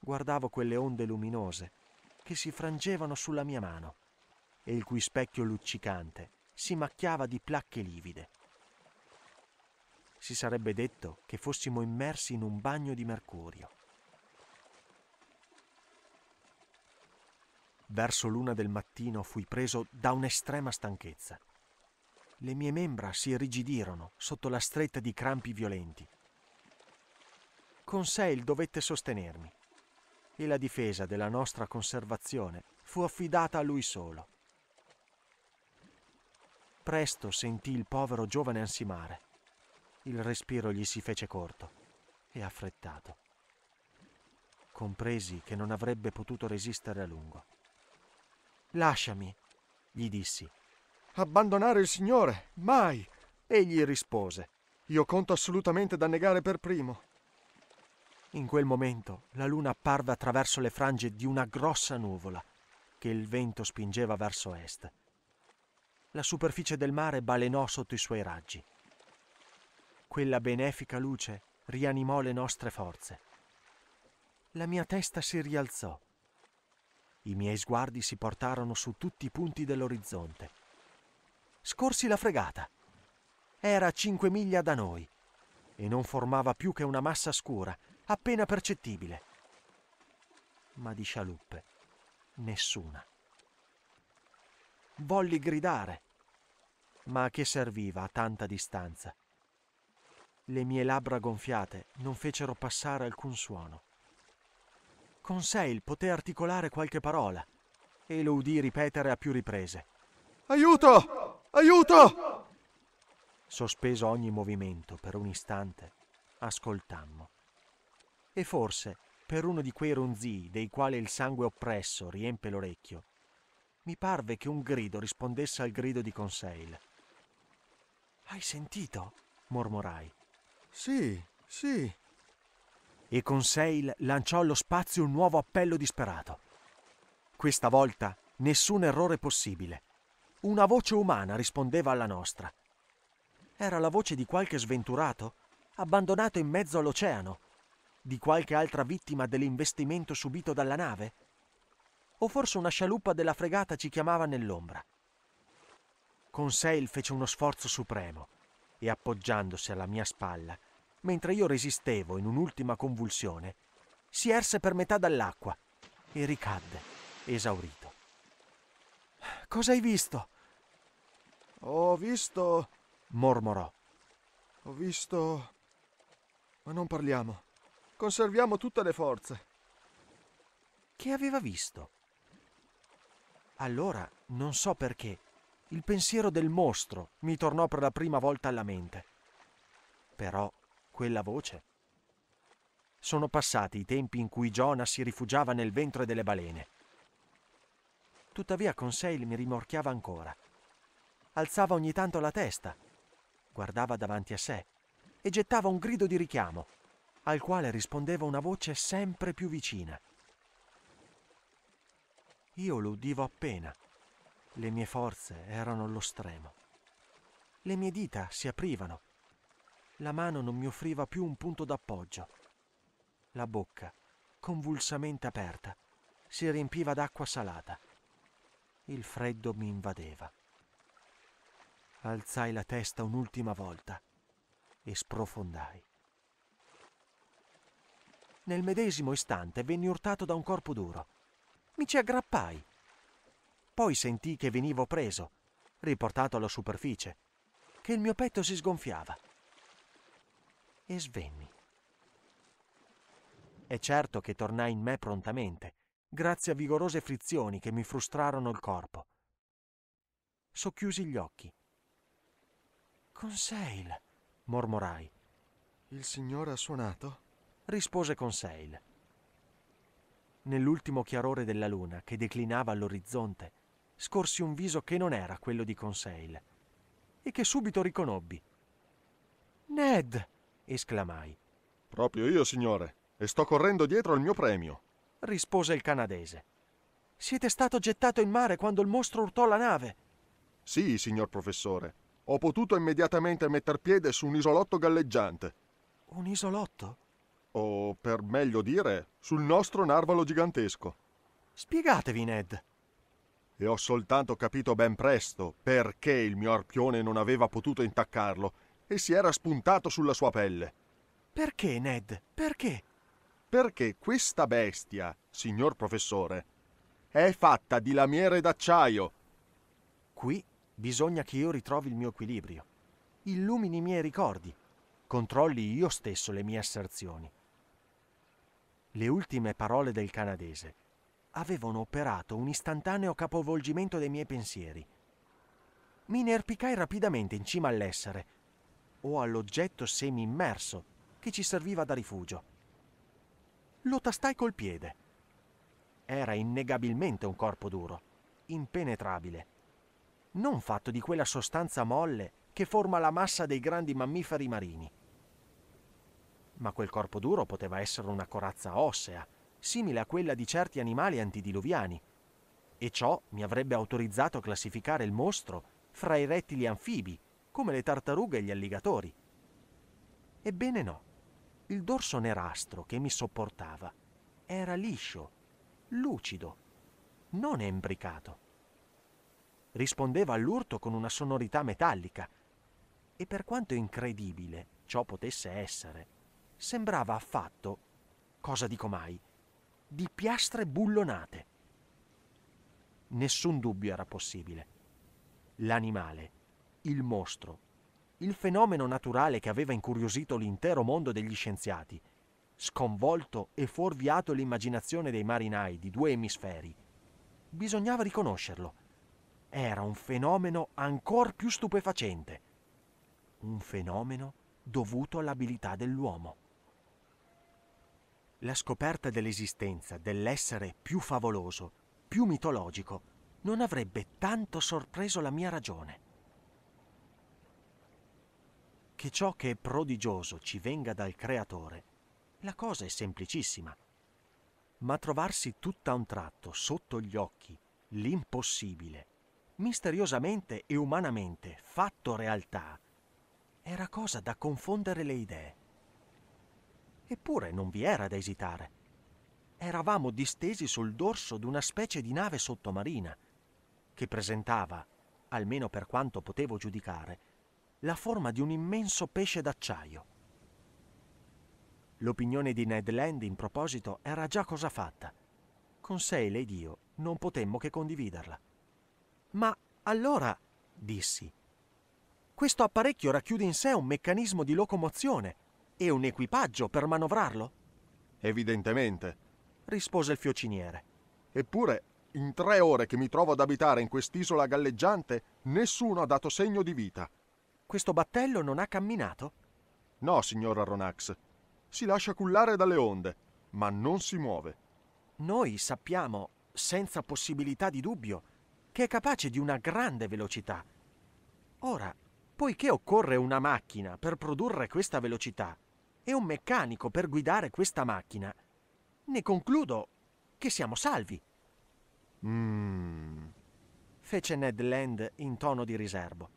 Guardavo quelle onde luminose che si frangevano sulla mia mano e il cui specchio luccicante si macchiava di placche livide. Si sarebbe detto che fossimo immersi in un bagno di mercurio. Verso l'una del mattino fui preso da un'estrema stanchezza. Le mie membra si irrigidirono sotto la stretta di crampi violenti. Con Conseil dovette sostenermi e la difesa della nostra conservazione fu affidata a lui solo. Presto sentì il povero giovane ansimare. Il respiro gli si fece corto e affrettato. Compresi che non avrebbe potuto resistere a lungo. Lasciami, gli dissi. Abbandonare il Signore? Mai! Egli rispose. Io conto assolutamente d'annegare per primo. In quel momento la luna apparve attraverso le frange di una grossa nuvola che il vento spingeva verso est la superficie del mare balenò sotto i suoi raggi. Quella benefica luce rianimò le nostre forze. La mia testa si rialzò. I miei sguardi si portarono su tutti i punti dell'orizzonte. Scorsi la fregata. Era a cinque miglia da noi e non formava più che una massa scura, appena percettibile. Ma di scialuppe, nessuna. Volli gridare, ma a che serviva a tanta distanza? Le mie labbra gonfiate non fecero passare alcun suono. Con Conseil poté articolare qualche parola e lo udì ripetere a più riprese. Aiuto! Aiuto! Sospeso ogni movimento per un istante, ascoltammo. E forse, per uno di quei ronzii dei quali il sangue oppresso riempie l'orecchio, mi parve che un grido rispondesse al grido di Conseil. Hai sentito? mormorai. Sì, sì. E con Conseil lanciò allo spazio un nuovo appello disperato. Questa volta nessun errore possibile. Una voce umana rispondeva alla nostra. Era la voce di qualche sventurato, abbandonato in mezzo all'oceano, di qualche altra vittima dell'investimento subito dalla nave? O forse una scialuppa della fregata ci chiamava nell'ombra? Con Conseil fece uno sforzo supremo e appoggiandosi alla mia spalla, mentre io resistevo in un'ultima convulsione, si erse per metà dall'acqua e ricadde, esaurito. Cosa hai visto? Ho visto... mormorò. Ho visto... Ma non parliamo. Conserviamo tutte le forze. Che aveva visto? Allora, non so perché, il pensiero del mostro mi tornò per la prima volta alla mente. Però quella voce. Sono passati i tempi in cui Jonah si rifugiava nel ventre delle balene. Tuttavia con Conseil mi rimorchiava ancora. Alzava ogni tanto la testa, guardava davanti a sé e gettava un grido di richiamo, al quale rispondeva una voce sempre più vicina. Io lo udivo appena le mie forze erano allo stremo. Le mie dita si aprivano. La mano non mi offriva più un punto d'appoggio. La bocca, convulsamente aperta, si riempiva d'acqua salata. Il freddo mi invadeva. Alzai la testa un'ultima volta e sprofondai. Nel medesimo istante venni urtato da un corpo duro. Mi ci aggrappai poi sentii che venivo preso, riportato alla superficie, che il mio petto si sgonfiava. E svenni. È certo che tornai in me prontamente, grazie a vigorose frizioni che mi frustrarono il corpo. Socchiusi gli occhi. Conseil, mormorai. Il signore ha suonato? rispose Conseil. Nell'ultimo chiarore della luna che declinava all'orizzonte, scorsi un viso che non era quello di Conseil e che subito riconobbi. Ned! esclamai. Proprio io, signore, e sto correndo dietro al mio premio, rispose il canadese. Siete stato gettato in mare quando il mostro urtò la nave. Sì, signor professore. Ho potuto immediatamente metter piede su un isolotto galleggiante. Un isolotto? O, per meglio dire, sul nostro narvalo gigantesco. Spiegatevi, Ned, e ho soltanto capito ben presto perché il mio arpione non aveva potuto intaccarlo e si era spuntato sulla sua pelle. Perché, Ned? Perché? Perché questa bestia, signor professore, è fatta di lamiere d'acciaio. Qui bisogna che io ritrovi il mio equilibrio, illumini i miei ricordi, controlli io stesso le mie asserzioni. Le ultime parole del canadese avevano operato un istantaneo capovolgimento dei miei pensieri. Mi inerpicai rapidamente in cima all'essere, o all'oggetto semi-immerso che ci serviva da rifugio. Lo tastai col piede. Era innegabilmente un corpo duro, impenetrabile, non fatto di quella sostanza molle che forma la massa dei grandi mammiferi marini. Ma quel corpo duro poteva essere una corazza ossea, simile a quella di certi animali antidiluviani, e ciò mi avrebbe autorizzato a classificare il mostro fra i rettili anfibi, come le tartarughe e gli alligatori. Ebbene no, il dorso nerastro che mi sopportava era liscio, lucido, non embricato. Rispondeva all'urto con una sonorità metallica e per quanto incredibile ciò potesse essere, sembrava affatto, cosa dico mai, di piastre bullonate. Nessun dubbio era possibile. L'animale, il mostro, il fenomeno naturale che aveva incuriosito l'intero mondo degli scienziati, sconvolto e fuorviato l'immaginazione dei marinai di due emisferi, bisognava riconoscerlo. Era un fenomeno ancor più stupefacente. Un fenomeno dovuto all'abilità dell'uomo. La scoperta dell'esistenza dell'essere più favoloso, più mitologico, non avrebbe tanto sorpreso la mia ragione. Che ciò che è prodigioso ci venga dal Creatore, la cosa è semplicissima. Ma trovarsi tutta un tratto sotto gli occhi l'impossibile, misteriosamente e umanamente fatto realtà, era cosa da confondere le idee. Eppure non vi era da esitare. Eravamo distesi sul dorso d'una specie di nave sottomarina, che presentava, almeno per quanto potevo giudicare, la forma di un immenso pesce d'acciaio. L'opinione di Ned Land in proposito era già cosa fatta. Con Sale ed io non potemmo che condividerla. Ma allora, dissi, questo apparecchio racchiude in sé un meccanismo di locomozione e un equipaggio per manovrarlo? Evidentemente, rispose il fiociniere. Eppure, in tre ore che mi trovo ad abitare in quest'isola galleggiante, nessuno ha dato segno di vita. Questo battello non ha camminato? No, signor Aronnax. Si lascia cullare dalle onde, ma non si muove. Noi sappiamo, senza possibilità di dubbio, che è capace di una grande velocità. Ora, poiché occorre una macchina per produrre questa velocità, e un meccanico per guidare questa macchina, ne concludo che siamo salvi. Mmm, fece Ned Land in tono di riservo.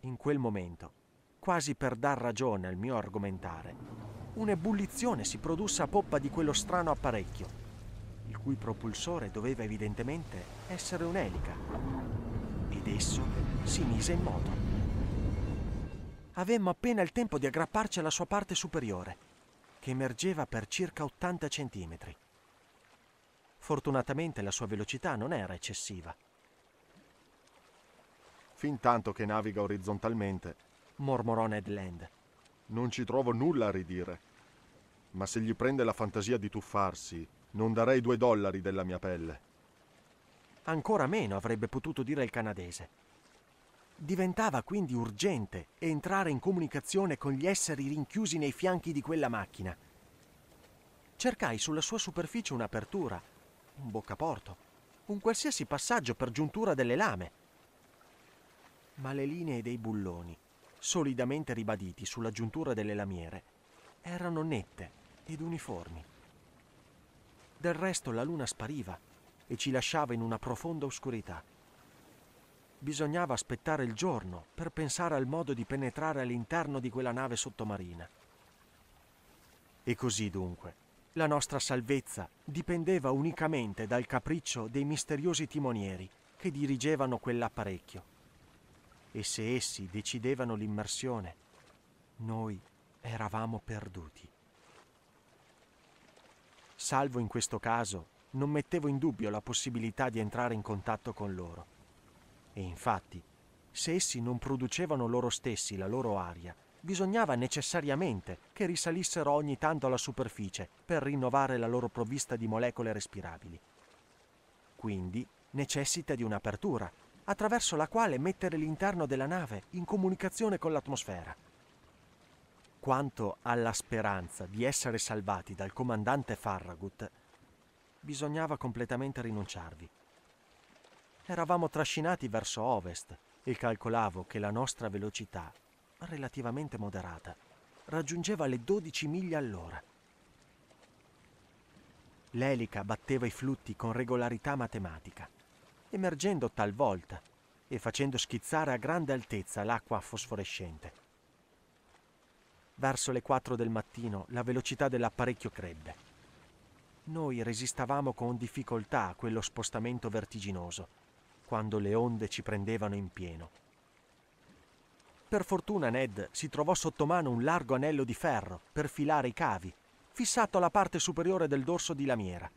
In quel momento, quasi per dar ragione al mio argomentare, un'ebullizione si produsse a poppa di quello strano apparecchio, il cui propulsore doveva evidentemente essere un'elica, ed esso si mise in moto avemmo appena il tempo di aggrapparci alla sua parte superiore, che emergeva per circa 80 centimetri. Fortunatamente la sua velocità non era eccessiva. Fintanto che naviga orizzontalmente, mormorò Ned Land. Non ci trovo nulla a ridire. Ma se gli prende la fantasia di tuffarsi, non darei due dollari della mia pelle. Ancora meno avrebbe potuto dire il canadese Diventava quindi urgente entrare in comunicazione con gli esseri rinchiusi nei fianchi di quella macchina. Cercai sulla sua superficie un'apertura, un boccaporto, un qualsiasi passaggio per giuntura delle lame. Ma le linee dei bulloni, solidamente ribaditi sulla giuntura delle lamiere, erano nette ed uniformi. Del resto la luna spariva e ci lasciava in una profonda oscurità bisognava aspettare il giorno per pensare al modo di penetrare all'interno di quella nave sottomarina. E così dunque, la nostra salvezza dipendeva unicamente dal capriccio dei misteriosi timonieri che dirigevano quell'apparecchio. E se essi decidevano l'immersione, noi eravamo perduti. Salvo in questo caso, non mettevo in dubbio la possibilità di entrare in contatto con loro e infatti, se essi non producevano loro stessi la loro aria, bisognava necessariamente che risalissero ogni tanto alla superficie per rinnovare la loro provvista di molecole respirabili. Quindi necessita di un'apertura, attraverso la quale mettere l'interno della nave in comunicazione con l'atmosfera. Quanto alla speranza di essere salvati dal comandante Farragut, bisognava completamente rinunciarvi. Eravamo trascinati verso ovest e calcolavo che la nostra velocità, relativamente moderata, raggiungeva le 12 miglia all'ora. L'elica batteva i flutti con regolarità matematica, emergendo talvolta e facendo schizzare a grande altezza l'acqua fosforescente. Verso le 4 del mattino la velocità dell'apparecchio crebbe. Noi resistavamo con difficoltà a quello spostamento vertiginoso quando le onde ci prendevano in pieno. Per fortuna Ned si trovò sotto mano un largo anello di ferro per filare i cavi, fissato alla parte superiore del dorso di lamiera,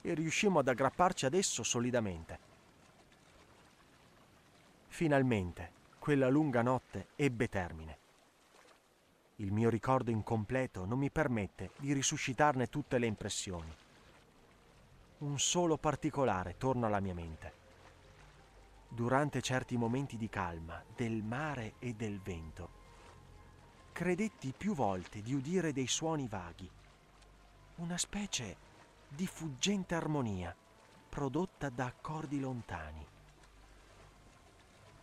e riuscimmo ad aggrapparci ad esso solidamente. Finalmente, quella lunga notte ebbe termine. Il mio ricordo incompleto non mi permette di risuscitarne tutte le impressioni. Un solo particolare torna alla mia mente durante certi momenti di calma, del mare e del vento. Credetti più volte di udire dei suoni vaghi, una specie di fuggente armonia prodotta da accordi lontani.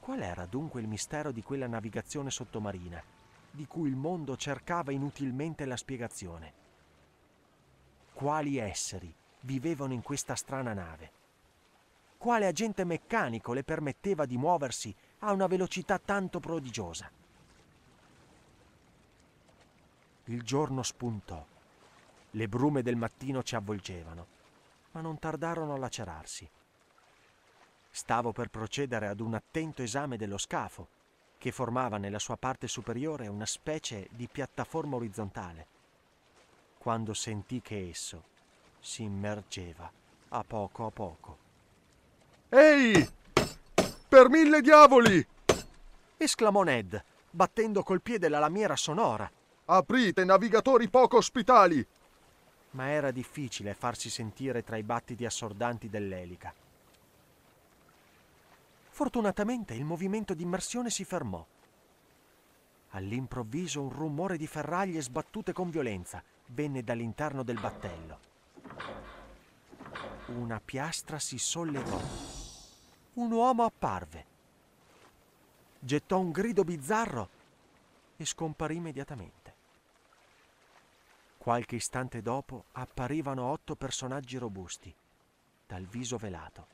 Qual era dunque il mistero di quella navigazione sottomarina, di cui il mondo cercava inutilmente la spiegazione? Quali esseri vivevano in questa strana nave? quale agente meccanico le permetteva di muoversi a una velocità tanto prodigiosa. Il giorno spuntò. Le brume del mattino ci avvolgevano, ma non tardarono a lacerarsi. Stavo per procedere ad un attento esame dello scafo, che formava nella sua parte superiore una specie di piattaforma orizzontale, quando sentì che esso si immergeva a poco a poco Ehi! Per mille diavoli! esclamò Ned, battendo col piede la lamiera sonora. Aprite, navigatori poco ospitali! Ma era difficile farsi sentire tra i battiti assordanti dell'elica. Fortunatamente il movimento di immersione si fermò. All'improvviso un rumore di ferraglie sbattute con violenza venne dall'interno del battello. Una piastra si sollevò un uomo apparve, gettò un grido bizzarro e scomparì immediatamente. Qualche istante dopo apparivano otto personaggi robusti, dal viso velato.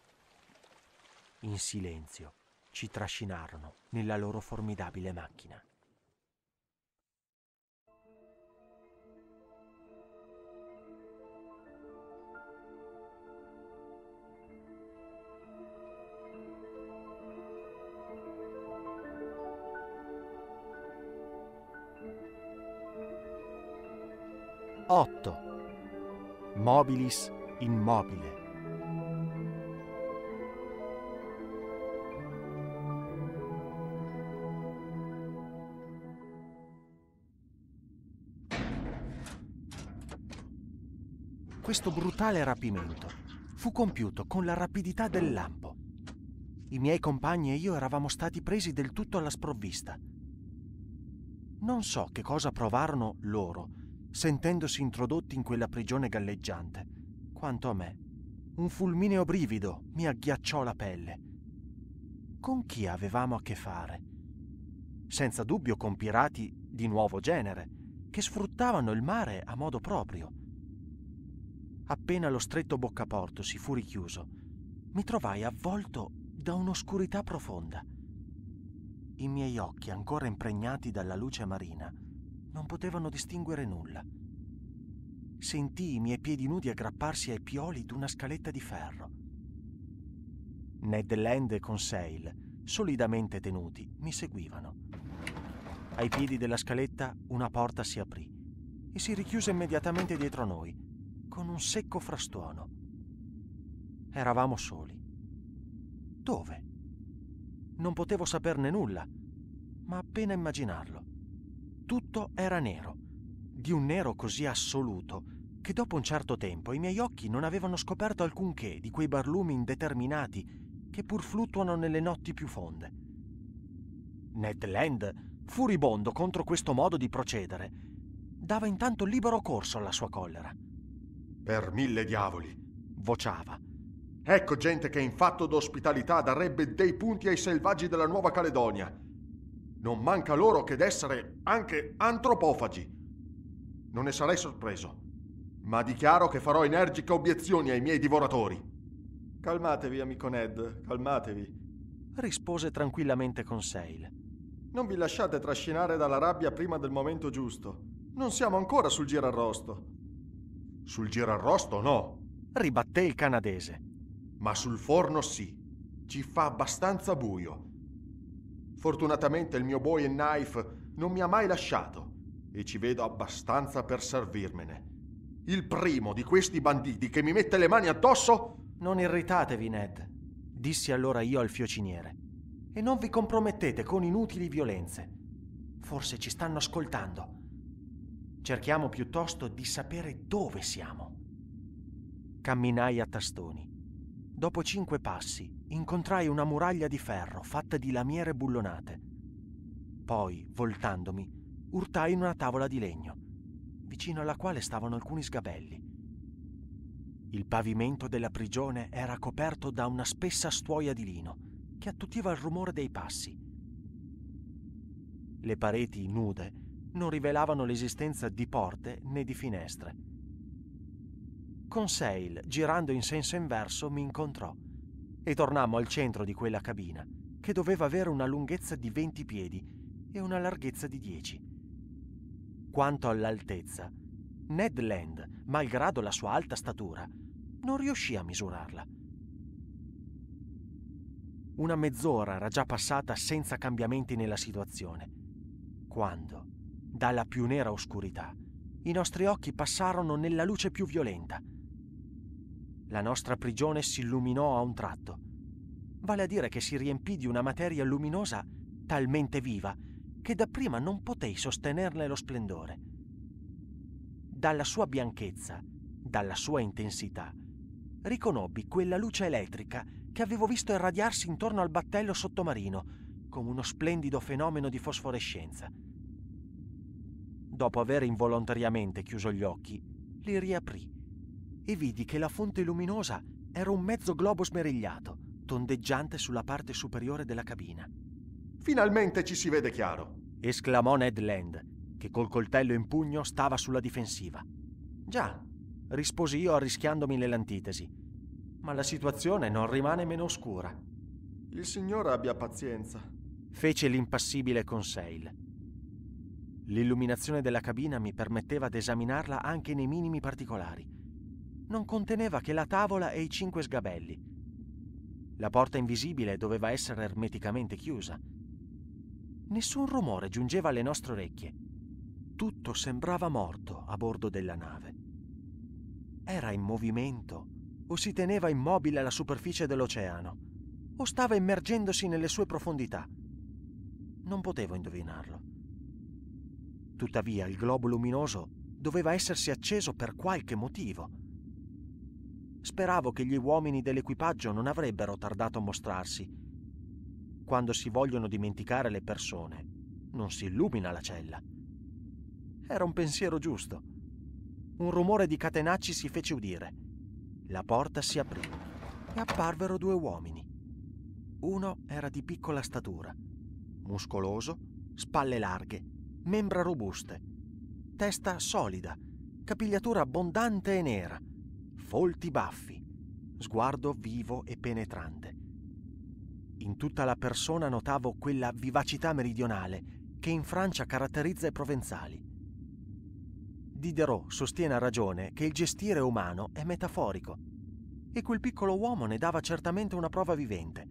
In silenzio ci trascinarono nella loro formidabile macchina. 8. Mobilis immobile. Questo brutale rapimento fu compiuto con la rapidità del lampo. I miei compagni e io eravamo stati presi del tutto alla sprovvista. Non so che cosa provarono loro, sentendosi introdotti in quella prigione galleggiante. Quanto a me, un fulmineo brivido mi agghiacciò la pelle. Con chi avevamo a che fare? Senza dubbio con pirati di nuovo genere, che sfruttavano il mare a modo proprio. Appena lo stretto boccaporto si fu richiuso, mi trovai avvolto da un'oscurità profonda. I miei occhi, ancora impregnati dalla luce marina, non potevano distinguere nulla. Sentii i miei piedi nudi aggrapparsi ai pioli d'una scaletta di ferro. Ned Land con Sail, solidamente tenuti, mi seguivano. Ai piedi della scaletta una porta si aprì e si richiuse immediatamente dietro a noi, con un secco frastuono. Eravamo soli. Dove? Non potevo saperne nulla, ma appena immaginarlo. Tutto era nero, di un nero così assoluto che dopo un certo tempo i miei occhi non avevano scoperto alcunché di quei barlumi indeterminati che pur fluttuano nelle notti più fonde. Ned Land, furibondo contro questo modo di procedere, dava intanto libero corso alla sua collera. Per mille diavoli, vociava. Ecco gente che in fatto d'ospitalità darebbe dei punti ai selvaggi della Nuova Caledonia non manca loro che d'essere anche antropofagi. Non ne sarei sorpreso, ma dichiaro che farò energiche obiezioni ai miei divoratori. Calmatevi, amico Ned, calmatevi, rispose tranquillamente Conseil. Non vi lasciate trascinare dalla rabbia prima del momento giusto. Non siamo ancora sul girarrosto. Sul girarrosto no, ribatté il canadese. Ma sul forno sì. Ci fa abbastanza buio Fortunatamente il mio boy e knife non mi ha mai lasciato e ci vedo abbastanza per servirmene. Il primo di questi banditi che mi mette le mani addosso... Non irritatevi, Ned, dissi allora io al fiociniere. E non vi compromettete con inutili violenze. Forse ci stanno ascoltando. Cerchiamo piuttosto di sapere dove siamo. Camminai a tastoni. Dopo cinque passi incontrai una muraglia di ferro fatta di lamiere bullonate. Poi, voltandomi, urtai in una tavola di legno, vicino alla quale stavano alcuni sgabelli. Il pavimento della prigione era coperto da una spessa stuoia di lino che attutiva il rumore dei passi. Le pareti nude non rivelavano l'esistenza di porte né di finestre. Con Conseil, girando in senso inverso, mi incontrò e tornammo al centro di quella cabina, che doveva avere una lunghezza di 20 piedi e una larghezza di 10. Quanto all'altezza, Ned Land, malgrado la sua alta statura, non riuscì a misurarla. Una mezz'ora era già passata senza cambiamenti nella situazione, quando, dalla più nera oscurità, i nostri occhi passarono nella luce più violenta – la nostra prigione si illuminò a un tratto. Vale a dire che si riempì di una materia luminosa talmente viva che dapprima non potei sostenerne lo splendore. Dalla sua bianchezza, dalla sua intensità, riconobbi quella luce elettrica che avevo visto irradiarsi intorno al battello sottomarino come uno splendido fenomeno di fosforescenza. Dopo aver involontariamente chiuso gli occhi, li riaprì e vidi che la fonte luminosa era un mezzo globo smerigliato, tondeggiante sulla parte superiore della cabina. Finalmente ci si vede chiaro! esclamò Ned Land, che col coltello in pugno stava sulla difensiva. Già, risposi io arrischiandomi nell'antitesi. Ma la situazione non rimane meno oscura. Il Signore abbia pazienza, fece l'impassibile Conseil. L'illuminazione della cabina mi permetteva di esaminarla anche nei minimi particolari non conteneva che la tavola e i cinque sgabelli. La porta invisibile doveva essere ermeticamente chiusa. Nessun rumore giungeva alle nostre orecchie. Tutto sembrava morto a bordo della nave. Era in movimento, o si teneva immobile alla superficie dell'oceano, o stava immergendosi nelle sue profondità. Non potevo indovinarlo. Tuttavia il globo luminoso doveva essersi acceso per qualche motivo Speravo che gli uomini dell'equipaggio non avrebbero tardato a mostrarsi. Quando si vogliono dimenticare le persone, non si illumina la cella. Era un pensiero giusto. Un rumore di catenacci si fece udire. La porta si aprì e apparvero due uomini. Uno era di piccola statura, muscoloso, spalle larghe, membra robuste, testa solida, capigliatura abbondante e nera volti baffi, sguardo vivo e penetrante. In tutta la persona notavo quella vivacità meridionale che in Francia caratterizza i provenzali. Diderot sostiene a ragione che il gestire umano è metaforico e quel piccolo uomo ne dava certamente una prova vivente.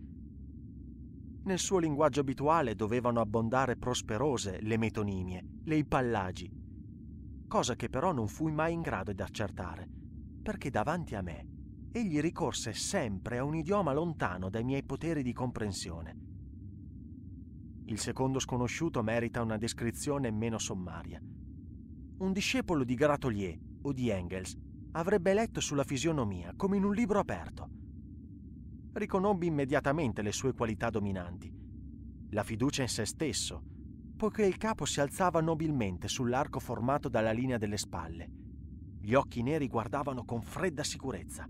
Nel suo linguaggio abituale dovevano abbondare prosperose le metonimie, le ipallagi, cosa che però non fui mai in grado di accertare perché davanti a me egli ricorse sempre a un idioma lontano dai miei poteri di comprensione. Il secondo sconosciuto merita una descrizione meno sommaria. Un discepolo di Gratolier o di Engels avrebbe letto sulla fisionomia come in un libro aperto. Riconobbi immediatamente le sue qualità dominanti. La fiducia in se stesso, poiché il capo si alzava nobilmente sull'arco formato dalla linea delle spalle gli occhi neri guardavano con fredda sicurezza.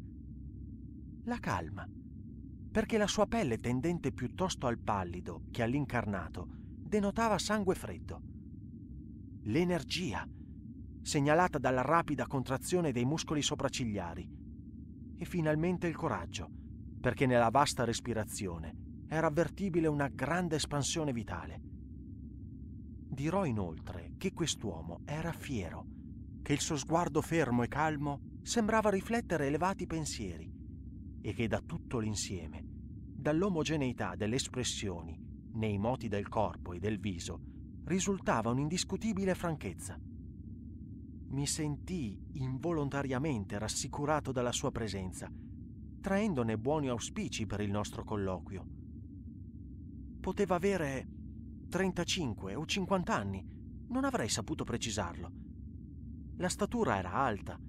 La calma, perché la sua pelle tendente piuttosto al pallido che all'incarnato denotava sangue freddo. L'energia, segnalata dalla rapida contrazione dei muscoli sopraccigliari. E finalmente il coraggio, perché nella vasta respirazione era avvertibile una grande espansione vitale. Dirò inoltre che quest'uomo era fiero che il suo sguardo fermo e calmo sembrava riflettere elevati pensieri e che da tutto l'insieme, dall'omogeneità delle espressioni, nei moti del corpo e del viso, risultava un'indiscutibile franchezza. Mi sentii involontariamente rassicurato dalla sua presenza, traendone buoni auspici per il nostro colloquio. Poteva avere 35 o 50 anni, non avrei saputo precisarlo la statura era alta,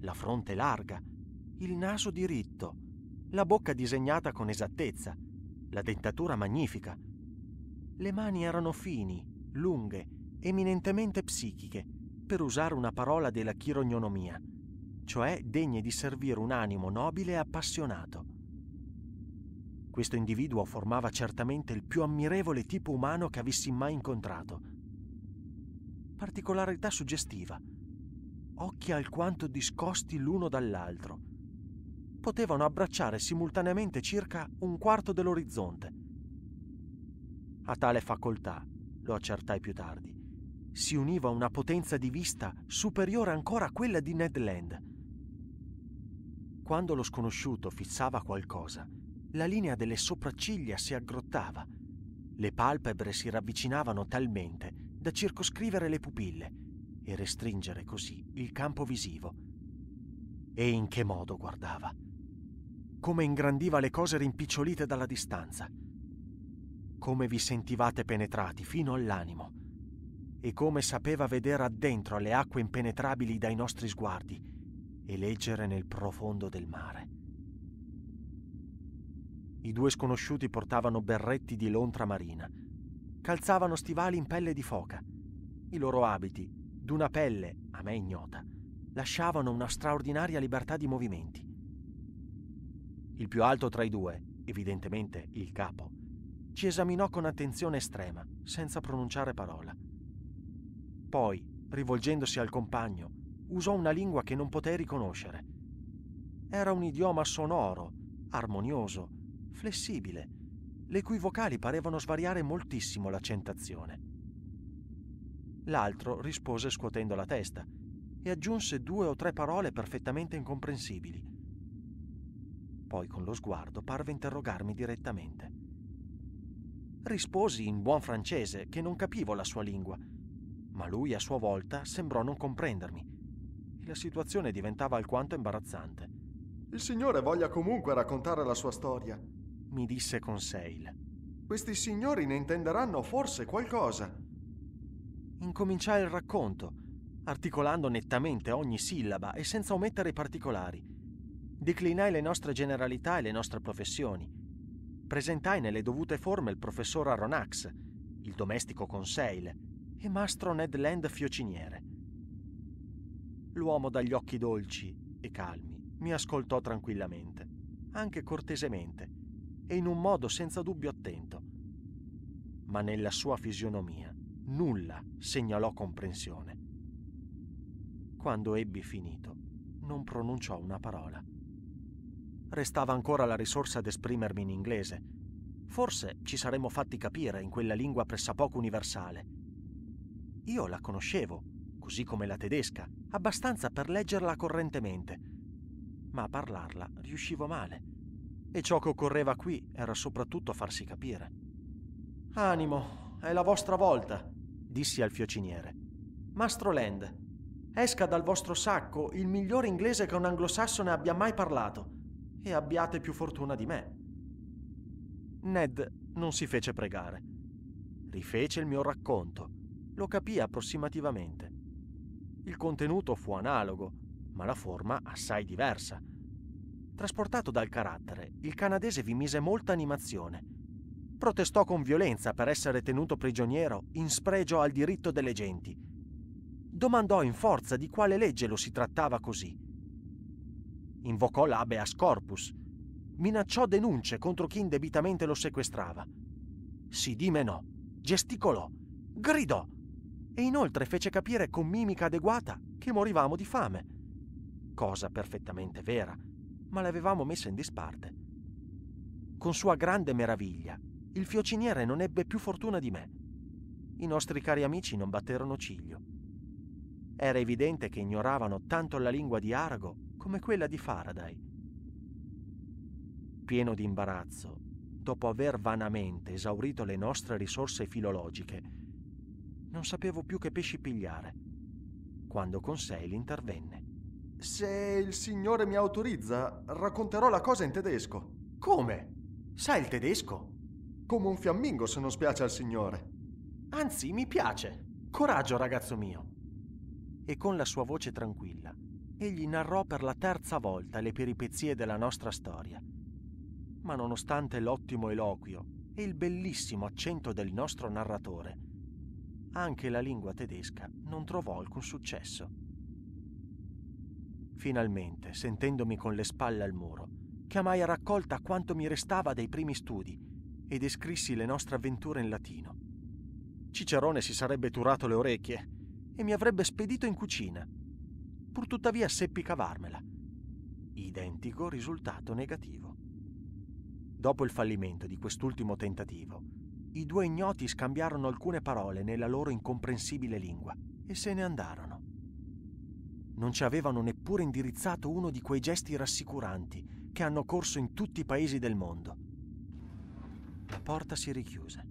la fronte larga, il naso diritto, la bocca disegnata con esattezza, la dentatura magnifica. Le mani erano fini, lunghe, eminentemente psichiche, per usare una parola della chirognonomia, cioè degne di servire un animo nobile e appassionato. Questo individuo formava certamente il più ammirevole tipo umano che avessi mai incontrato. Particolarità suggestiva – occhi alquanto discosti l'uno dall'altro. Potevano abbracciare simultaneamente circa un quarto dell'orizzonte. A tale facoltà, lo accertai più tardi, si univa una potenza di vista superiore ancora a quella di Ned Land. Quando lo sconosciuto fissava qualcosa, la linea delle sopracciglia si aggrottava, le palpebre si ravvicinavano talmente da circoscrivere le pupille e restringere così il campo visivo. E in che modo guardava? Come ingrandiva le cose rimpicciolite dalla distanza? Come vi sentivate penetrati fino all'animo? E come sapeva vedere addentro alle acque impenetrabili dai nostri sguardi e leggere nel profondo del mare? I due sconosciuti portavano berretti di lontra marina, calzavano stivali in pelle di foca. I loro abiti d'una pelle a me ignota, lasciavano una straordinaria libertà di movimenti. Il più alto tra i due, evidentemente il capo, ci esaminò con attenzione estrema, senza pronunciare parola. Poi, rivolgendosi al compagno, usò una lingua che non potei riconoscere. Era un idioma sonoro, armonioso, flessibile, le cui vocali parevano svariare moltissimo l'accentazione. L'altro rispose scuotendo la testa e aggiunse due o tre parole perfettamente incomprensibili. Poi con lo sguardo parve interrogarmi direttamente. Risposi in buon francese che non capivo la sua lingua, ma lui a sua volta sembrò non comprendermi e la situazione diventava alquanto imbarazzante. Il signore voglia comunque raccontare la sua storia, mi disse con Conseil. Questi signori ne intenderanno forse qualcosa incominciai il racconto, articolando nettamente ogni sillaba e senza omettere i particolari. Declinai le nostre generalità e le nostre professioni. Presentai nelle dovute forme il professor Aronnax, il domestico Conseil e mastro Ned Land fiociniere. L'uomo dagli occhi dolci e calmi mi ascoltò tranquillamente, anche cortesemente, e in un modo senza dubbio attento. Ma nella sua fisionomia Nulla segnalò comprensione. Quando ebbi finito, non pronunciò una parola. Restava ancora la risorsa ad esprimermi in inglese. Forse ci saremmo fatti capire in quella lingua pressappoco universale. Io la conoscevo, così come la tedesca, abbastanza per leggerla correntemente, ma a parlarla riuscivo male. E ciò che occorreva qui era soprattutto farsi capire. Animo, è la vostra volta, dissi al fiociniere. Mastro Land, esca dal vostro sacco il migliore inglese che un anglosassone abbia mai parlato e abbiate più fortuna di me. Ned non si fece pregare. Rifece il mio racconto. Lo capì approssimativamente. Il contenuto fu analogo, ma la forma assai diversa. Trasportato dal carattere, il canadese vi mise molta animazione protestò con violenza per essere tenuto prigioniero in spregio al diritto delle genti. Domandò in forza di quale legge lo si trattava così. Invocò l'abeas corpus, minacciò denunce contro chi indebitamente lo sequestrava. Si dimenò, gesticolò, gridò e inoltre fece capire con mimica adeguata che morivamo di fame. Cosa perfettamente vera, ma l'avevamo messa in disparte. Con sua grande meraviglia, il fiociniere non ebbe più fortuna di me. I nostri cari amici non batterono ciglio. Era evidente che ignoravano tanto la lingua di Arago come quella di Faraday. Pieno di imbarazzo, dopo aver vanamente esaurito le nostre risorse filologiche, non sapevo più che pesci pigliare, quando Conseil intervenne. Se il Signore mi autorizza, racconterò la cosa in tedesco. Come? Sai il tedesco? Come un fiammingo se non spiace al Signore. Anzi, mi piace. Coraggio, ragazzo mio. E con la sua voce tranquilla, egli narrò per la terza volta le peripezie della nostra storia. Ma nonostante l'ottimo eloquio e il bellissimo accento del nostro narratore, anche la lingua tedesca non trovò alcun successo. Finalmente, sentendomi con le spalle al muro, chiamai a raccolta quanto mi restava dei primi studi e descrissi le nostre avventure in latino. Cicerone si sarebbe turato le orecchie e mi avrebbe spedito in cucina. Purtuttavia seppi cavarmela. Identico risultato negativo. Dopo il fallimento di quest'ultimo tentativo, i due ignoti scambiarono alcune parole nella loro incomprensibile lingua e se ne andarono. Non ci avevano neppure indirizzato uno di quei gesti rassicuranti che hanno corso in tutti i paesi del mondo. La porta si richiuse.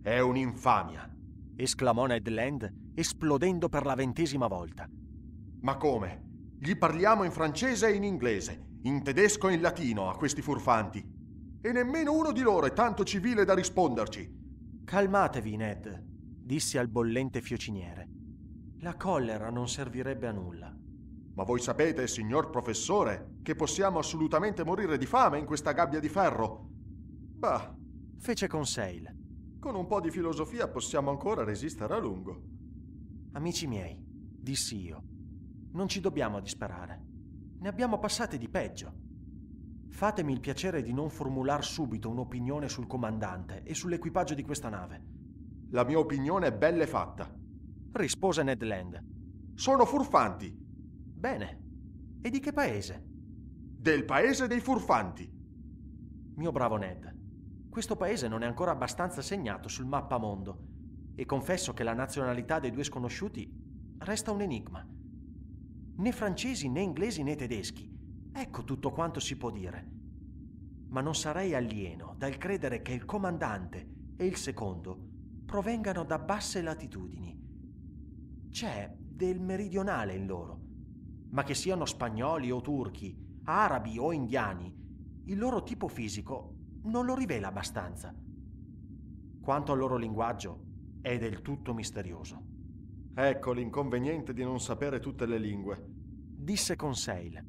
È un'infamia! esclamò Ned Land, esplodendo per la ventesima volta. Ma come? Gli parliamo in francese e in inglese, in tedesco e in latino a questi furfanti. E nemmeno uno di loro è tanto civile da risponderci. Calmatevi, Ned, disse al bollente fiociniere. La collera non servirebbe a nulla. Ma voi sapete, signor professore, che possiamo assolutamente morire di fame in questa gabbia di ferro. Bah, fece Conseil. Con un po' di filosofia possiamo ancora resistere a lungo. Amici miei, dissi io, non ci dobbiamo disperare. Ne abbiamo passate di peggio. Fatemi il piacere di non formular subito un'opinione sul comandante e sull'equipaggio di questa nave. La mia opinione è belle fatta, rispose Ned Land. Sono furfanti. Bene. E di che paese? Del paese dei furfanti. Mio bravo Ned, questo paese non è ancora abbastanza segnato sul mappamondo e confesso che la nazionalità dei due sconosciuti resta un enigma. Né francesi né inglesi né tedeschi. Ecco tutto quanto si può dire. Ma non sarei alieno dal credere che il comandante e il secondo provengano da basse latitudini. C'è del meridionale in loro, ma che siano spagnoli o turchi, arabi o indiani, il loro tipo fisico non lo rivela abbastanza. Quanto al loro linguaggio, è del tutto misterioso. Ecco l'inconveniente di non sapere tutte le lingue, disse Conseil.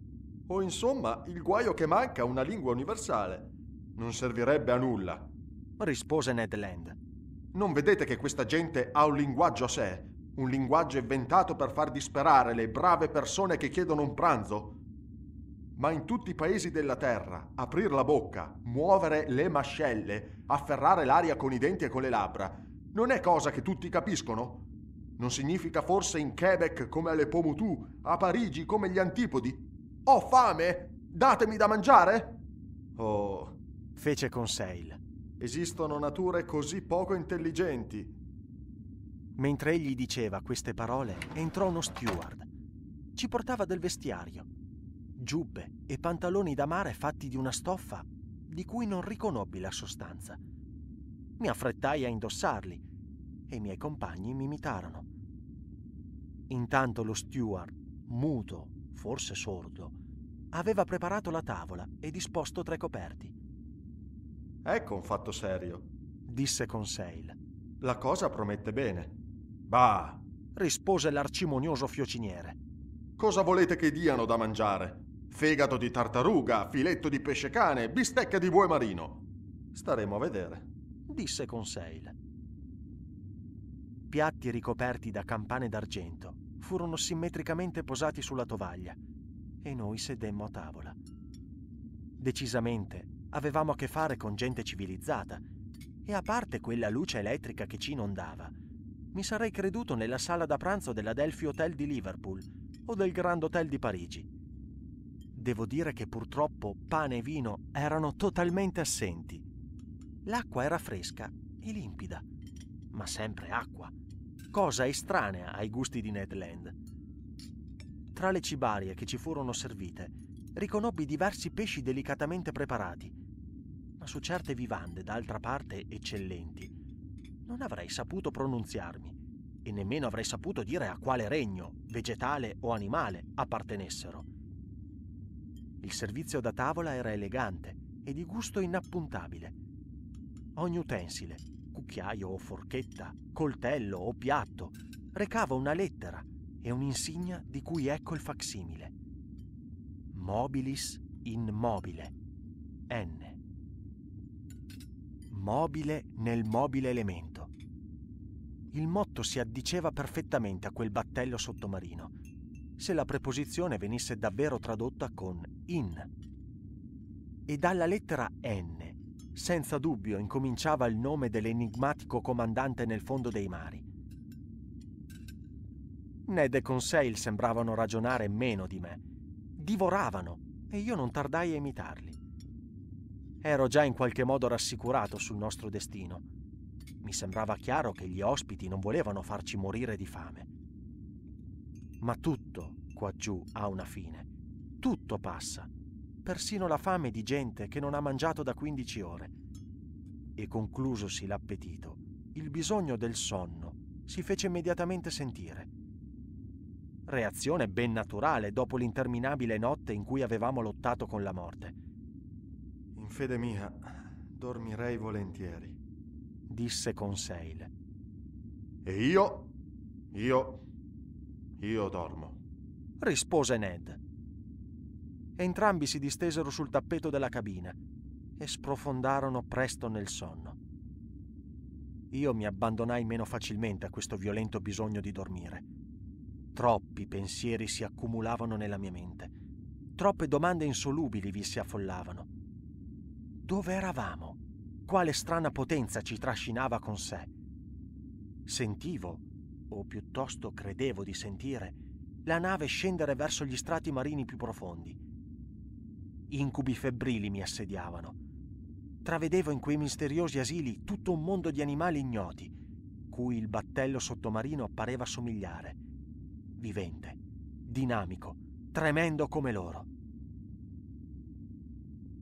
O insomma, il guaio che manca una lingua universale. Non servirebbe a nulla, rispose Ned Land. Non vedete che questa gente ha un linguaggio a sé, un linguaggio inventato per far disperare le brave persone che chiedono un pranzo? ma in tutti i paesi della terra, aprir la bocca, muovere le mascelle, afferrare l'aria con i denti e con le labbra, non è cosa che tutti capiscono? Non significa forse in Quebec come alle Pomutù, a Parigi come gli antipodi? Ho fame! Datemi da mangiare! Oh, fece con Conseil. Esistono nature così poco intelligenti. Mentre egli diceva queste parole, entrò uno steward. Ci portava del vestiario giubbe e pantaloni da mare fatti di una stoffa di cui non riconobbi la sostanza. Mi affrettai a indossarli e i miei compagni mi imitarono. Intanto lo steward, muto, forse sordo, aveva preparato la tavola e disposto tre coperti. Ecco un fatto serio, disse Conseil. La cosa promette bene. Bah, rispose l'arcimonioso fiociniere. Cosa volete che diano da mangiare? fegato di tartaruga, filetto di pesce cane, bistecca di bue marino. Staremo a vedere, disse Conseil. Piatti ricoperti da campane d'argento furono simmetricamente posati sulla tovaglia e noi sedemmo a tavola. Decisamente avevamo a che fare con gente civilizzata e a parte quella luce elettrica che ci inondava, mi sarei creduto nella sala da pranzo dell'Adelphi Hotel di Liverpool o del Grand Hotel di Parigi devo dire che purtroppo pane e vino erano totalmente assenti. L'acqua era fresca e limpida, ma sempre acqua, cosa estranea ai gusti di Ned Land. Tra le cibarie che ci furono servite, riconobbi diversi pesci delicatamente preparati, ma su certe vivande d'altra parte eccellenti. Non avrei saputo pronunziarmi e nemmeno avrei saputo dire a quale regno, vegetale o animale appartenessero. Il servizio da tavola era elegante e di gusto inappuntabile. Ogni utensile, cucchiaio o forchetta, coltello o piatto, recava una lettera e un'insignia di cui ecco il facsimile. Mobilis in mobile. N. Mobile nel mobile elemento. Il motto si addiceva perfettamente a quel battello sottomarino se la preposizione venisse davvero tradotta con in. E dalla lettera N, senza dubbio, incominciava il nome dell'enigmatico comandante nel fondo dei mari. Ned e Conseil sembravano ragionare meno di me. Divoravano e io non tardai a imitarli. Ero già in qualche modo rassicurato sul nostro destino. Mi sembrava chiaro che gli ospiti non volevano farci morire di fame. Ma tutto qua giù ha una fine. Tutto passa, persino la fame di gente che non ha mangiato da 15 ore. E conclusosi l'appetito, il bisogno del sonno si fece immediatamente sentire. Reazione ben naturale dopo l'interminabile notte in cui avevamo lottato con la morte. In fede mia, dormirei volentieri, disse con Seil. E io? Io io dormo, rispose Ned. Entrambi si distesero sul tappeto della cabina e sprofondarono presto nel sonno. Io mi abbandonai meno facilmente a questo violento bisogno di dormire. Troppi pensieri si accumulavano nella mia mente, troppe domande insolubili vi si affollavano. Dove eravamo? Quale strana potenza ci trascinava con sé? Sentivo, o piuttosto credevo di sentire, la nave scendere verso gli strati marini più profondi. Incubi febbrili mi assediavano. Travedevo in quei misteriosi asili tutto un mondo di animali ignoti, cui il battello sottomarino pareva somigliare. Vivente, dinamico, tremendo come loro.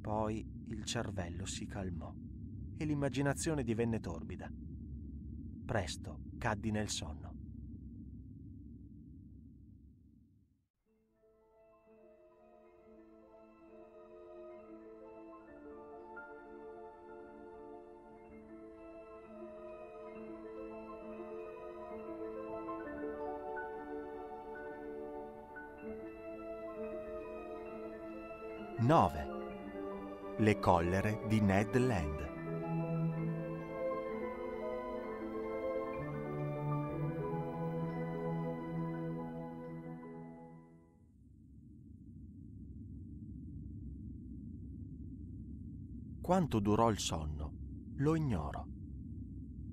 Poi il cervello si calmò e l'immaginazione divenne torbida. Presto caddi nel sonno. 9. Le collere di Ned Land. Quanto durò il sonno lo ignoro,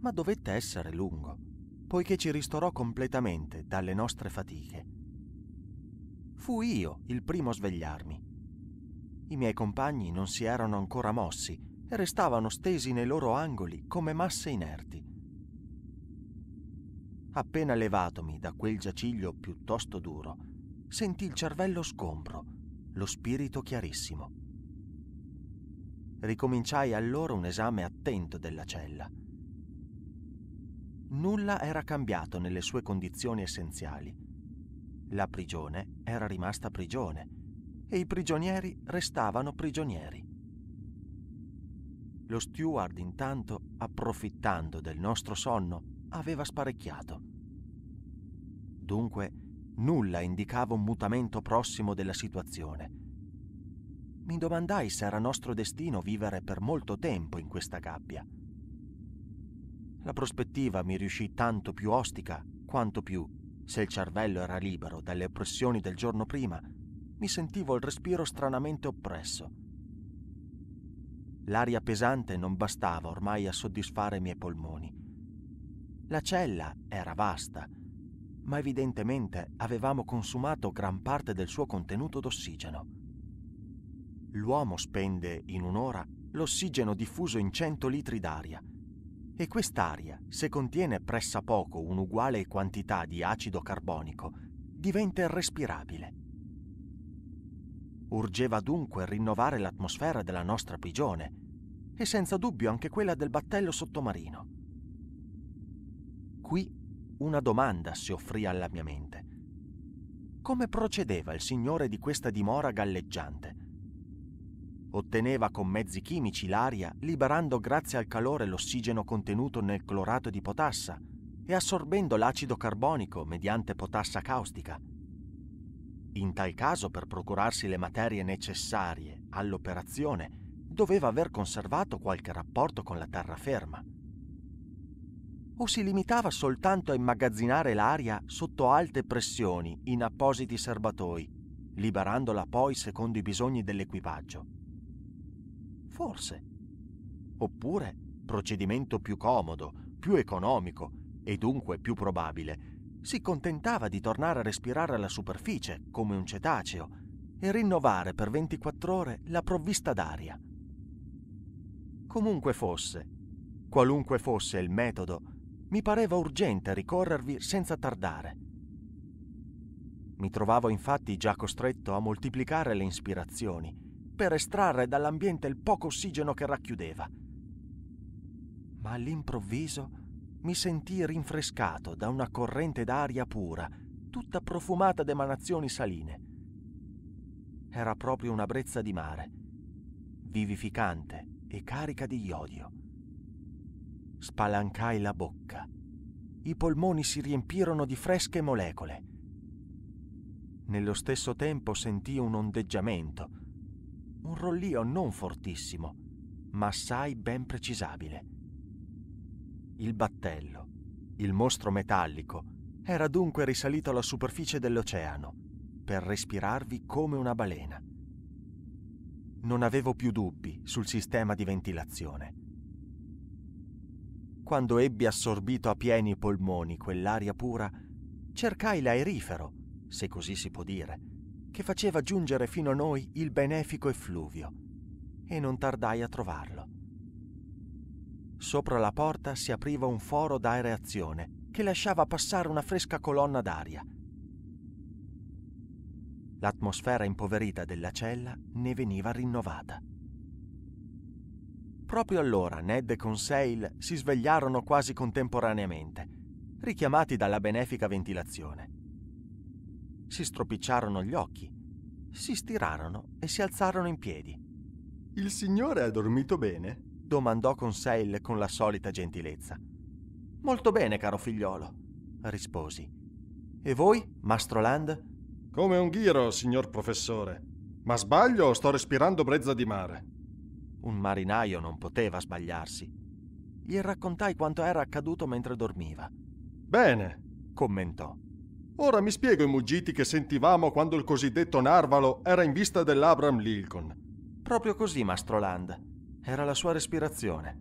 ma dovette essere lungo, poiché ci ristorò completamente dalle nostre fatiche. Fu io il primo a svegliarmi i miei compagni non si erano ancora mossi e restavano stesi nei loro angoli come masse inerti. Appena levatomi da quel giaciglio piuttosto duro, sentì il cervello sgombro, lo spirito chiarissimo. Ricominciai allora un esame attento della cella. Nulla era cambiato nelle sue condizioni essenziali. La prigione era rimasta prigione e i prigionieri restavano prigionieri. Lo steward intanto, approfittando del nostro sonno, aveva sparecchiato. Dunque, nulla indicava un mutamento prossimo della situazione. Mi domandai se era nostro destino vivere per molto tempo in questa gabbia. La prospettiva mi riuscì tanto più ostica quanto più se il cervello era libero dalle oppressioni del giorno prima mi sentivo il respiro stranamente oppresso. L'aria pesante non bastava ormai a soddisfare i miei polmoni. La cella era vasta, ma evidentemente avevamo consumato gran parte del suo contenuto d'ossigeno. L'uomo spende in un'ora l'ossigeno diffuso in 100 litri d'aria e quest'aria, se contiene pressa poco un'uguale quantità di acido carbonico, diventa irrespirabile. Urgeva dunque rinnovare l'atmosfera della nostra prigione e senza dubbio anche quella del battello sottomarino. Qui una domanda si offrì alla mia mente. Come procedeva il signore di questa dimora galleggiante? Otteneva con mezzi chimici l'aria, liberando grazie al calore l'ossigeno contenuto nel clorato di potassa e assorbendo l'acido carbonico mediante potassa caustica in tal caso, per procurarsi le materie necessarie all'operazione, doveva aver conservato qualche rapporto con la terraferma. O si limitava soltanto a immagazzinare l'aria sotto alte pressioni in appositi serbatoi, liberandola poi secondo i bisogni dell'equipaggio. Forse. Oppure, procedimento più comodo, più economico e dunque più probabile, si contentava di tornare a respirare alla superficie, come un cetaceo, e rinnovare per 24 ore la provvista d'aria. Comunque fosse, qualunque fosse il metodo, mi pareva urgente ricorrervi senza tardare. Mi trovavo infatti già costretto a moltiplicare le ispirazioni per estrarre dall'ambiente il poco ossigeno che racchiudeva. Ma all'improvviso mi sentii rinfrescato da una corrente d'aria pura, tutta profumata d'emanazioni saline. Era proprio una brezza di mare, vivificante e carica di iodio. Spalancai la bocca. I polmoni si riempirono di fresche molecole. Nello stesso tempo sentii un ondeggiamento, un rollio non fortissimo, ma assai ben precisabile il battello, il mostro metallico, era dunque risalito alla superficie dell'oceano per respirarvi come una balena. Non avevo più dubbi sul sistema di ventilazione. Quando ebbi assorbito a pieni i polmoni quell'aria pura, cercai l'aerifero, se così si può dire, che faceva giungere fino a noi il benefico effluvio, e non tardai a trovarlo. Sopra la porta si apriva un foro d'aereazione che lasciava passare una fresca colonna d'aria. L'atmosfera impoverita della cella ne veniva rinnovata. Proprio allora Ned e Conseil si svegliarono quasi contemporaneamente, richiamati dalla benefica ventilazione. Si stropicciarono gli occhi, si stirarono e si alzarono in piedi. Il signore ha dormito bene? domandò Conseil con la solita gentilezza. Molto bene, caro figliolo, risposi. E voi, mastro Land? Come un ghiro, signor professore. Ma sbaglio o sto respirando brezza di mare? Un marinaio non poteva sbagliarsi. Gli raccontai quanto era accaduto mentre dormiva. Bene, commentò. Ora mi spiego i muggiti che sentivamo quando il cosiddetto narvalo era in vista dell'Abram Lilcon. Proprio così, mastro Land. Era la sua respirazione.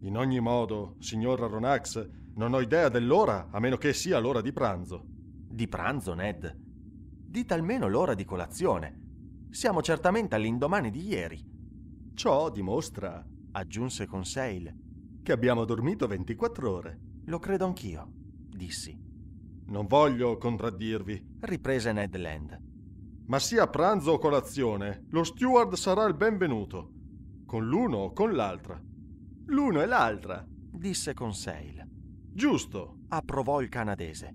In ogni modo, signor Ronax, non ho idea dell'ora a meno che sia l'ora di pranzo. Di pranzo, Ned? Dite almeno l'ora di colazione. Siamo certamente all'indomani di ieri. Ciò dimostra, aggiunse Conseil, che abbiamo dormito 24 ore. Lo credo anch'io, dissi. Non voglio contraddirvi, riprese Ned Land. Ma sia pranzo o colazione, lo steward sarà il benvenuto con l'uno o con l'altra. L'uno e l'altra, disse Conseil. Giusto, approvò il canadese.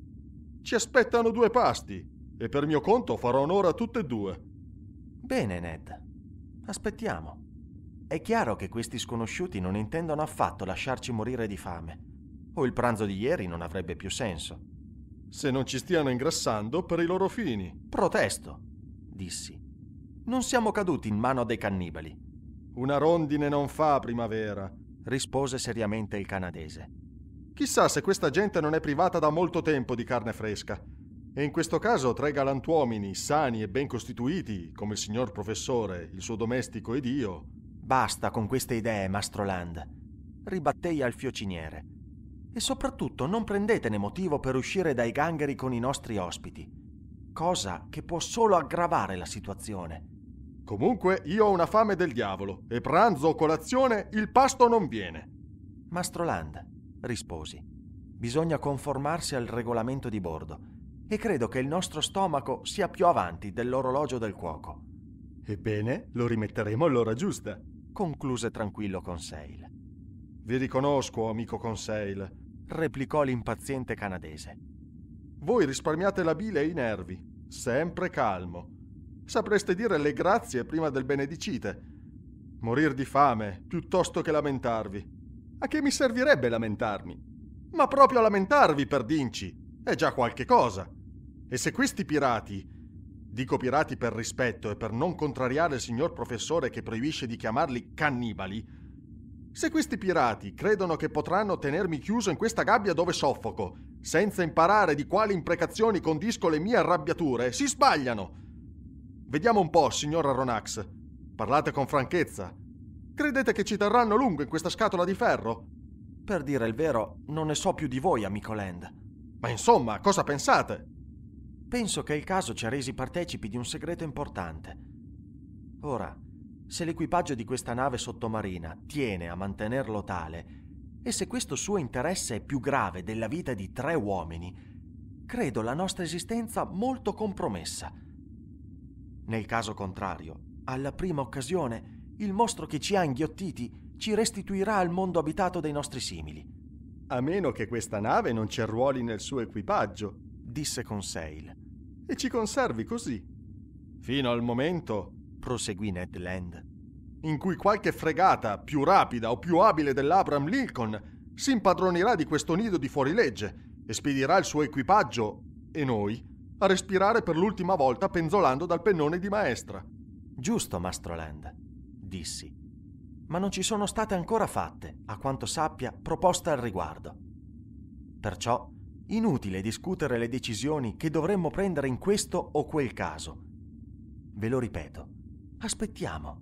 Ci aspettano due pasti e per mio conto farò onore a tutte e due. Bene, Ned. Aspettiamo. È chiaro che questi sconosciuti non intendono affatto lasciarci morire di fame, o il pranzo di ieri non avrebbe più senso. Se non ci stiano ingrassando per i loro fini. Protesto, dissi. Non siamo caduti in mano dei cannibali una rondine non fa primavera, rispose seriamente il canadese. Chissà se questa gente non è privata da molto tempo di carne fresca. E in questo caso tre galantuomini sani e ben costituiti, come il signor professore, il suo domestico ed io. Basta con queste idee, mastro Land, ribattei al fiociniere. E soprattutto non prendetene motivo per uscire dai gangheri con i nostri ospiti, cosa che può solo aggravare la situazione. Comunque io ho una fame del diavolo e pranzo o colazione il pasto non viene. Mastro Land, risposi, bisogna conformarsi al regolamento di bordo e credo che il nostro stomaco sia più avanti dell'orologio del cuoco. Ebbene, lo rimetteremo all'ora giusta, concluse tranquillo Conseil. Vi riconosco, amico Conseil, replicò l'impaziente canadese. Voi risparmiate la bile e i nervi, sempre calmo sapreste dire le grazie prima del benedicite. Morir di fame, piuttosto che lamentarvi. A che mi servirebbe lamentarmi? Ma proprio a lamentarvi, perdinci, è già qualche cosa. E se questi pirati, dico pirati per rispetto e per non contrariare il signor professore che proibisce di chiamarli cannibali, se questi pirati credono che potranno tenermi chiuso in questa gabbia dove soffoco, senza imparare di quali imprecazioni condisco le mie arrabbiature, si sbagliano. Vediamo un po', signora Ronax. Parlate con franchezza. Credete che ci terranno lungo in questa scatola di ferro? Per dire il vero, non ne so più di voi, amico Land. Ma insomma, cosa pensate? Penso che il caso ci ha resi partecipi di un segreto importante. Ora, se l'equipaggio di questa nave sottomarina tiene a mantenerlo tale, e se questo suo interesse è più grave della vita di tre uomini, credo la nostra esistenza molto compromessa. Nel caso contrario, alla prima occasione, il mostro che ci ha inghiottiti ci restituirà al mondo abitato dei nostri simili. A meno che questa nave non ci arruoli nel suo equipaggio, disse Conseil. E ci conservi così. Fino al momento, proseguì Ned Land, in cui qualche fregata più rapida o più abile dell'Abram Lincoln si impadronirà di questo nido di fuorilegge e spedirà il suo equipaggio e noi a respirare per l'ultima volta penzolando dal pennone di maestra. Giusto, mastro Land, dissi. Ma non ci sono state ancora fatte, a quanto sappia, proposte al riguardo. Perciò, inutile discutere le decisioni che dovremmo prendere in questo o quel caso. Ve lo ripeto, aspettiamo.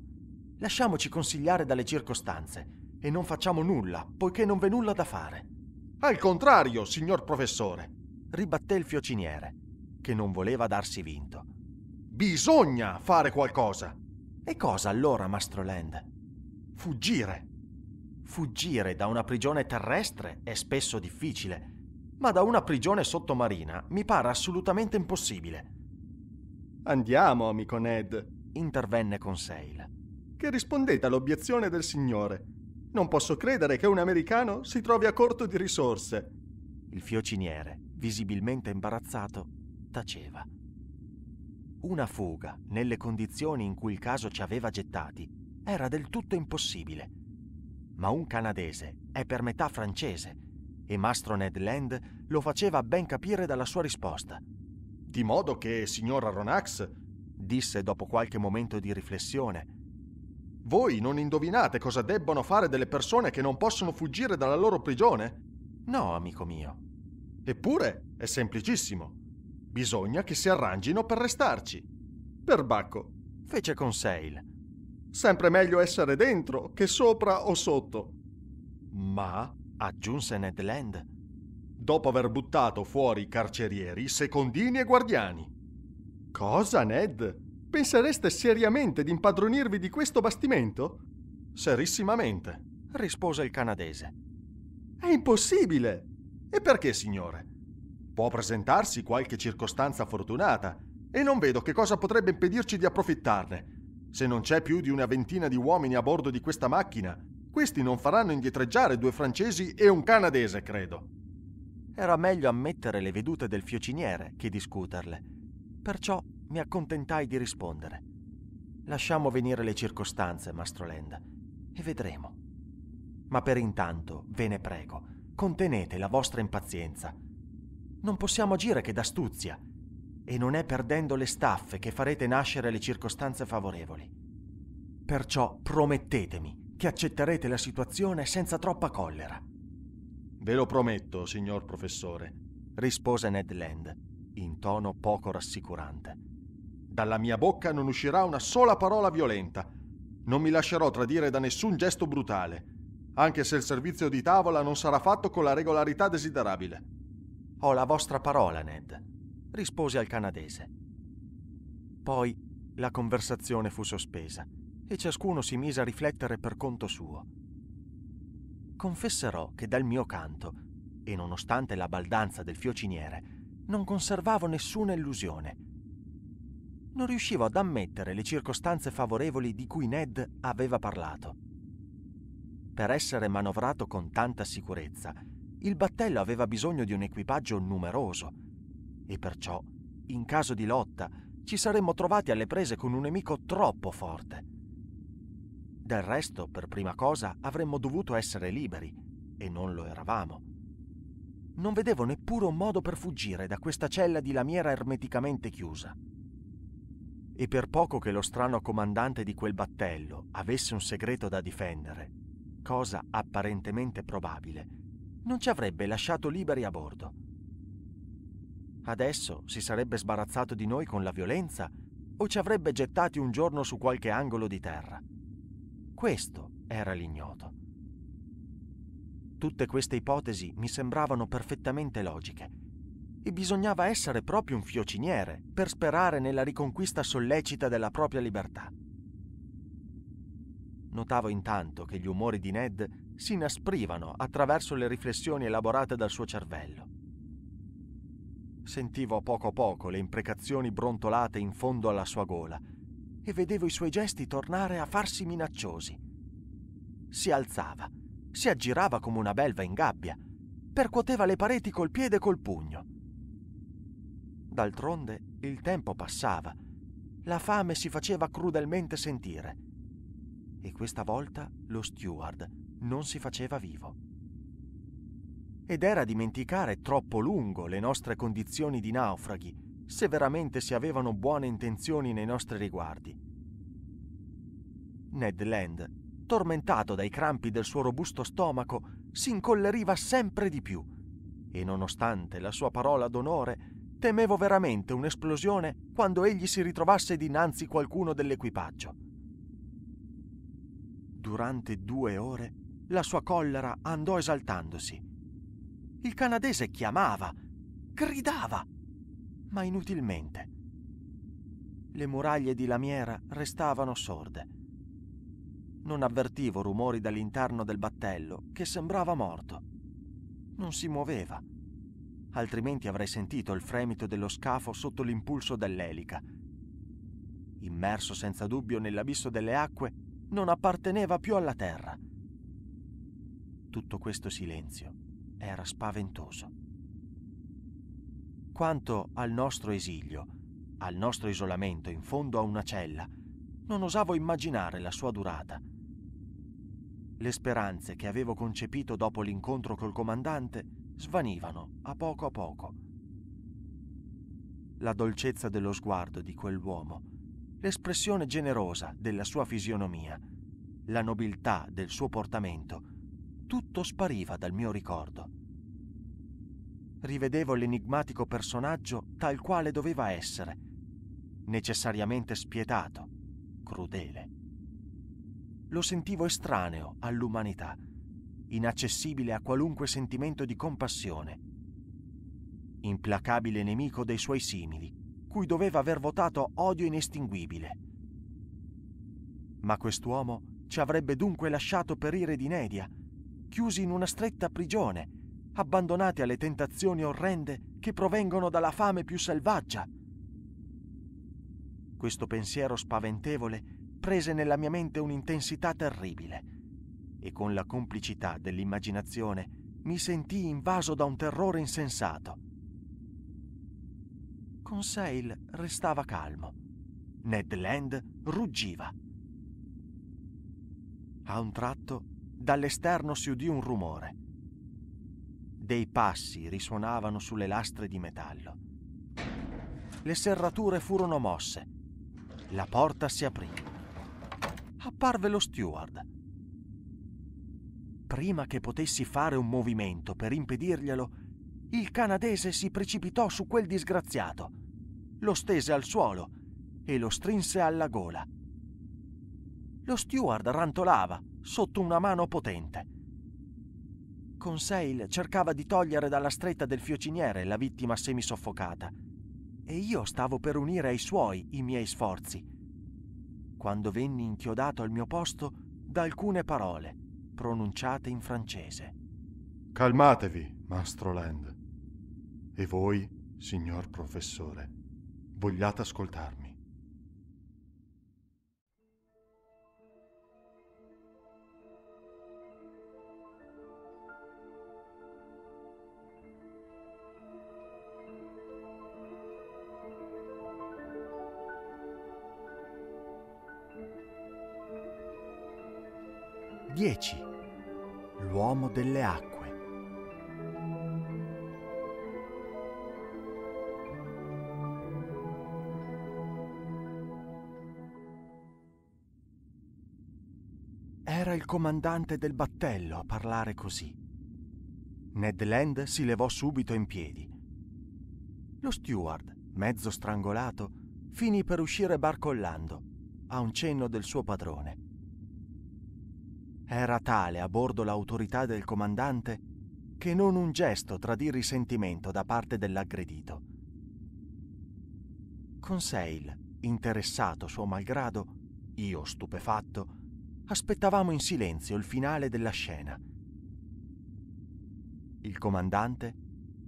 Lasciamoci consigliare dalle circostanze e non facciamo nulla, poiché non v'è nulla da fare. Al contrario, signor professore, ribatté il fiociniere che non voleva darsi vinto. Bisogna fare qualcosa! E cosa allora, Mastro Land? Fuggire! Fuggire da una prigione terrestre è spesso difficile, ma da una prigione sottomarina mi pare assolutamente impossibile. Andiamo, amico Ned, intervenne Conseil. Che rispondete all'obiezione del signore. Non posso credere che un americano si trovi a corto di risorse. Il fiociniere, visibilmente imbarazzato, taceva. Una fuga, nelle condizioni in cui il caso ci aveva gettati, era del tutto impossibile. Ma un canadese è per metà francese e mastro Ned Land lo faceva ben capire dalla sua risposta. Di modo che, signora Ronax, disse dopo qualche momento di riflessione, voi non indovinate cosa debbono fare delle persone che non possono fuggire dalla loro prigione? No, amico mio. Eppure è semplicissimo. Bisogna che si arrangino per restarci. Perbacco fece con Conseil. Sempre meglio essere dentro che sopra o sotto. Ma, aggiunse Ned Land, dopo aver buttato fuori carcerieri, secondini e guardiani. Cosa, Ned? Pensereste seriamente di impadronirvi di questo bastimento? Serissimamente, rispose il canadese. È impossibile. E perché, signore? Può presentarsi qualche circostanza fortunata e non vedo che cosa potrebbe impedirci di approfittarne. Se non c'è più di una ventina di uomini a bordo di questa macchina, questi non faranno indietreggiare due francesi e un canadese, credo. Era meglio ammettere le vedute del fiociniere che discuterle, perciò mi accontentai di rispondere. Lasciamo venire le circostanze, Mastro Land, e vedremo. Ma per intanto, ve ne prego, contenete la vostra impazienza non possiamo agire che d'astuzia, e non è perdendo le staffe che farete nascere le circostanze favorevoli. Perciò promettetemi che accetterete la situazione senza troppa collera. Ve lo prometto, signor professore, rispose Ned Land, in tono poco rassicurante. Dalla mia bocca non uscirà una sola parola violenta. Non mi lascerò tradire da nessun gesto brutale, anche se il servizio di tavola non sarà fatto con la regolarità desiderabile. Ho la vostra parola, Ned, rispose al canadese. Poi la conversazione fu sospesa e ciascuno si mise a riflettere per conto suo. Confesserò che dal mio canto, e nonostante la baldanza del fiociniere, non conservavo nessuna illusione. Non riuscivo ad ammettere le circostanze favorevoli di cui Ned aveva parlato. Per essere manovrato con tanta sicurezza, il battello aveva bisogno di un equipaggio numeroso e perciò, in caso di lotta, ci saremmo trovati alle prese con un nemico troppo forte. Del resto, per prima cosa, avremmo dovuto essere liberi e non lo eravamo. Non vedevo neppure un modo per fuggire da questa cella di lamiera ermeticamente chiusa. E per poco che lo strano comandante di quel battello avesse un segreto da difendere, cosa apparentemente probabile, non ci avrebbe lasciato liberi a bordo. Adesso si sarebbe sbarazzato di noi con la violenza o ci avrebbe gettati un giorno su qualche angolo di terra. Questo era l'ignoto. Tutte queste ipotesi mi sembravano perfettamente logiche e bisognava essere proprio un fiociniere per sperare nella riconquista sollecita della propria libertà. Notavo intanto che gli umori di Ned si inasprivano attraverso le riflessioni elaborate dal suo cervello. Sentivo a poco a poco le imprecazioni brontolate in fondo alla sua gola e vedevo i suoi gesti tornare a farsi minacciosi. Si alzava, si aggirava come una belva in gabbia, percuoteva le pareti col piede e col pugno. D'altronde il tempo passava, la fame si faceva crudelmente sentire e questa volta lo steward non si faceva vivo. Ed era dimenticare troppo lungo le nostre condizioni di naufraghi, se veramente si avevano buone intenzioni nei nostri riguardi. Ned Land, tormentato dai crampi del suo robusto stomaco, si incolleriva sempre di più e nonostante la sua parola d'onore, temevo veramente un'esplosione quando egli si ritrovasse dinanzi qualcuno dell'equipaggio. Durante due ore la sua collera andò esaltandosi. Il canadese chiamava, gridava, ma inutilmente. Le muraglie di lamiera restavano sorde. Non avvertivo rumori dall'interno del battello che sembrava morto. Non si muoveva. Altrimenti avrei sentito il fremito dello scafo sotto l'impulso dell'elica. Immerso senza dubbio nell'abisso delle acque, non apparteneva più alla terra tutto questo silenzio. Era spaventoso. Quanto al nostro esilio, al nostro isolamento in fondo a una cella, non osavo immaginare la sua durata. Le speranze che avevo concepito dopo l'incontro col comandante svanivano a poco a poco. La dolcezza dello sguardo di quell'uomo, l'espressione generosa della sua fisionomia, la nobiltà del suo portamento tutto spariva dal mio ricordo. Rivedevo l'enigmatico personaggio tal quale doveva essere, necessariamente spietato, crudele. Lo sentivo estraneo all'umanità, inaccessibile a qualunque sentimento di compassione, implacabile nemico dei suoi simili, cui doveva aver votato odio inestinguibile. Ma quest'uomo ci avrebbe dunque lasciato perire di inedia chiusi in una stretta prigione, abbandonati alle tentazioni orrende che provengono dalla fame più selvaggia. Questo pensiero spaventevole prese nella mia mente un'intensità terribile e con la complicità dell'immaginazione mi sentii invaso da un terrore insensato. Conseil restava calmo. Ned Land ruggiva. A un tratto dall'esterno si udì un rumore. Dei passi risuonavano sulle lastre di metallo. Le serrature furono mosse. La porta si aprì. Apparve lo steward. Prima che potessi fare un movimento per impedirglielo, il canadese si precipitò su quel disgraziato, lo stese al suolo e lo strinse alla gola. Lo steward rantolava, sotto una mano potente. Conseil cercava di togliere dalla stretta del fiociniere la vittima semisoffocata e io stavo per unire ai suoi i miei sforzi, quando venni inchiodato al mio posto da alcune parole pronunciate in francese. Calmatevi, mastro Land. E voi, signor professore, vogliate ascoltarmi. 10. L'uomo delle acque. Era il comandante del battello a parlare così. Ned Land si levò subito in piedi. Lo steward, mezzo strangolato, finì per uscire barcollando, a un cenno del suo padrone. Era tale a bordo l'autorità del comandante che non un gesto tradì risentimento da parte dell'aggredito. Conseil, interessato suo malgrado, io stupefatto, aspettavamo in silenzio il finale della scena. Il comandante,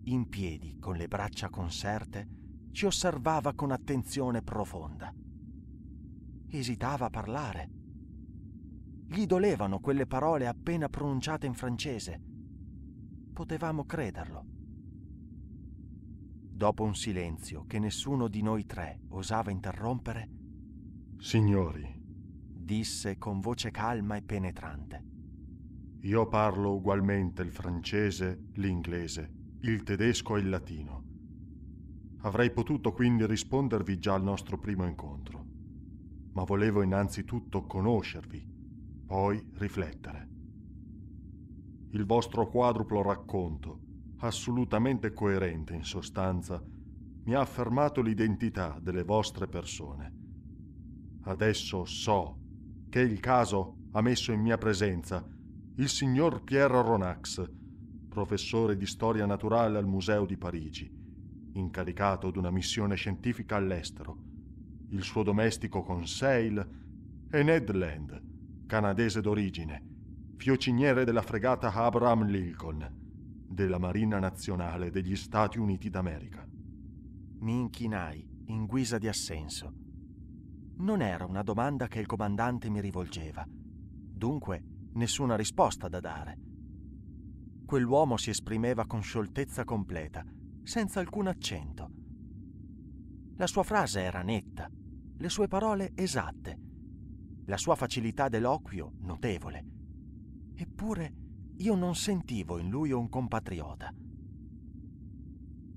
in piedi con le braccia conserte, ci osservava con attenzione profonda. Esitava a parlare gli dolevano quelle parole appena pronunciate in francese. Potevamo crederlo. Dopo un silenzio che nessuno di noi tre osava interrompere, Signori, disse con voce calma e penetrante. Io parlo ugualmente il francese, l'inglese, il tedesco e il latino. Avrei potuto quindi rispondervi già al nostro primo incontro, ma volevo innanzitutto conoscervi poi riflettere. Il vostro quadruplo racconto, assolutamente coerente in sostanza, mi ha affermato l'identità delle vostre persone. Adesso so che il caso ha messo in mia presenza il signor Pierre Ronax, professore di storia naturale al Museo di Parigi, incaricato d'una missione scientifica all'estero, il suo domestico con Conseil e Ned Land, canadese d'origine, fiociniere della fregata Abraham Lincoln, della Marina Nazionale degli Stati Uniti d'America. Mi inchinai in guisa di assenso. Non era una domanda che il comandante mi rivolgeva, dunque nessuna risposta da dare. Quell'uomo si esprimeva con scioltezza completa, senza alcun accento. La sua frase era netta, le sue parole esatte la sua facilità d'eloquio notevole. Eppure io non sentivo in lui un compatriota.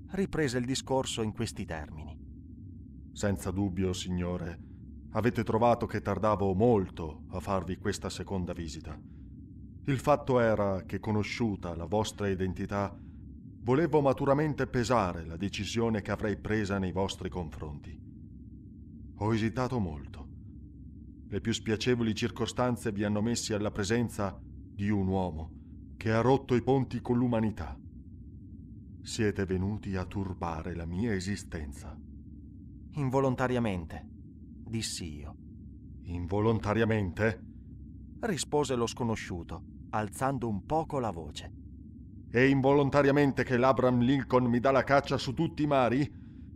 Riprese il discorso in questi termini. Senza dubbio, signore, avete trovato che tardavo molto a farvi questa seconda visita. Il fatto era che, conosciuta la vostra identità, volevo maturamente pesare la decisione che avrei presa nei vostri confronti. Ho esitato molto le più spiacevoli circostanze vi hanno messi alla presenza di un uomo che ha rotto i ponti con l'umanità. Siete venuti a turbare la mia esistenza. Involontariamente, dissi io. Involontariamente? rispose lo sconosciuto, alzando un poco la voce. È involontariamente che l'Abraham Lincoln mi dà la caccia su tutti i mari?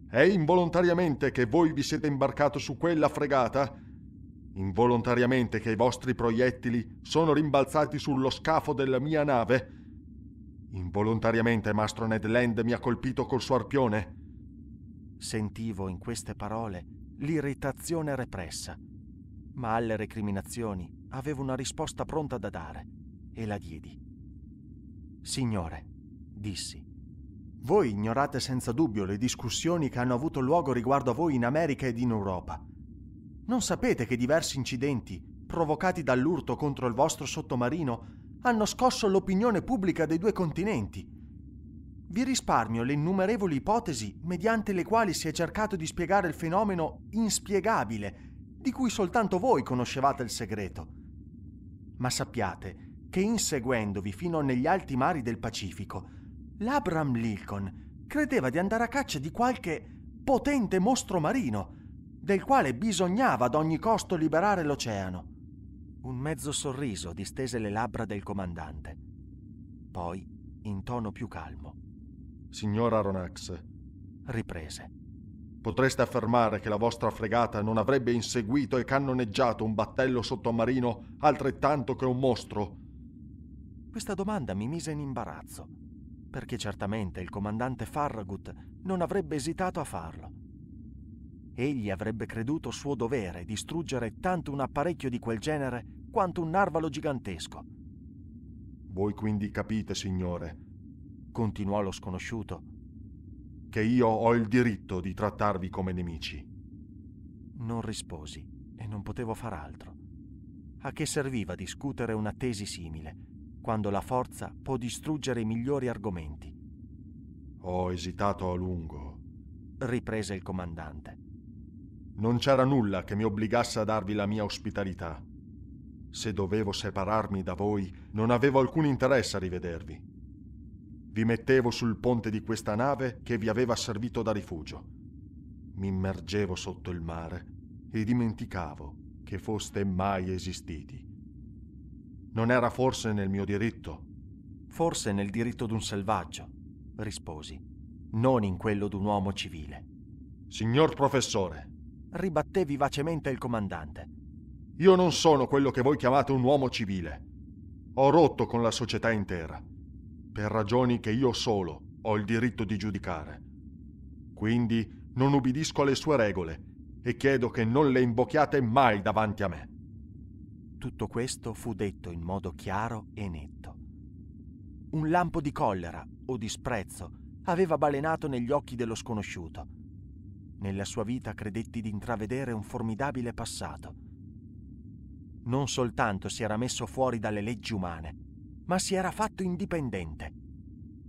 È involontariamente che voi vi siete imbarcato su quella fregata involontariamente che i vostri proiettili sono rimbalzati sullo scafo della mia nave, involontariamente mastro Ned Land mi ha colpito col suo arpione. Sentivo in queste parole l'irritazione repressa, ma alle recriminazioni avevo una risposta pronta da dare e la diedi. Signore, dissi, voi ignorate senza dubbio le discussioni che hanno avuto luogo riguardo a voi in America ed in Europa non sapete che diversi incidenti, provocati dall'urto contro il vostro sottomarino, hanno scosso l'opinione pubblica dei due continenti. Vi risparmio le innumerevoli ipotesi mediante le quali si è cercato di spiegare il fenomeno inspiegabile, di cui soltanto voi conoscevate il segreto. Ma sappiate che inseguendovi fino negli alti mari del Pacifico, l'Abram Lincoln credeva di andare a caccia di qualche potente mostro marino, del quale bisognava ad ogni costo liberare l'oceano. Un mezzo sorriso distese le labbra del comandante. Poi, in tono più calmo, Signor Ronax, riprese. Potreste affermare che la vostra fregata non avrebbe inseguito e cannoneggiato un battello sottomarino altrettanto che un mostro? Questa domanda mi mise in imbarazzo, perché certamente il comandante Farragut non avrebbe esitato a farlo. Egli avrebbe creduto suo dovere distruggere tanto un apparecchio di quel genere quanto un narvalo gigantesco. Voi quindi capite, signore, continuò lo sconosciuto, che io ho il diritto di trattarvi come nemici. Non risposi e non potevo far altro. A che serviva discutere una tesi simile, quando la forza può distruggere i migliori argomenti? Ho esitato a lungo, riprese il comandante. Non c'era nulla che mi obbligasse a darvi la mia ospitalità. Se dovevo separarmi da voi, non avevo alcun interesse a rivedervi. Vi mettevo sul ponte di questa nave che vi aveva servito da rifugio. Mi immergevo sotto il mare e dimenticavo che foste mai esistiti. Non era forse nel mio diritto? Forse nel diritto d'un selvaggio, risposi, non in quello d'un uomo civile. Signor professore, ribatté vivacemente il comandante. Io non sono quello che voi chiamate un uomo civile. Ho rotto con la società intera, per ragioni che io solo ho il diritto di giudicare. Quindi non ubbidisco alle sue regole e chiedo che non le imbocchiate mai davanti a me. Tutto questo fu detto in modo chiaro e netto. Un lampo di collera o di sprezzo aveva balenato negli occhi dello sconosciuto nella sua vita credetti di intravedere un formidabile passato. Non soltanto si era messo fuori dalle leggi umane, ma si era fatto indipendente,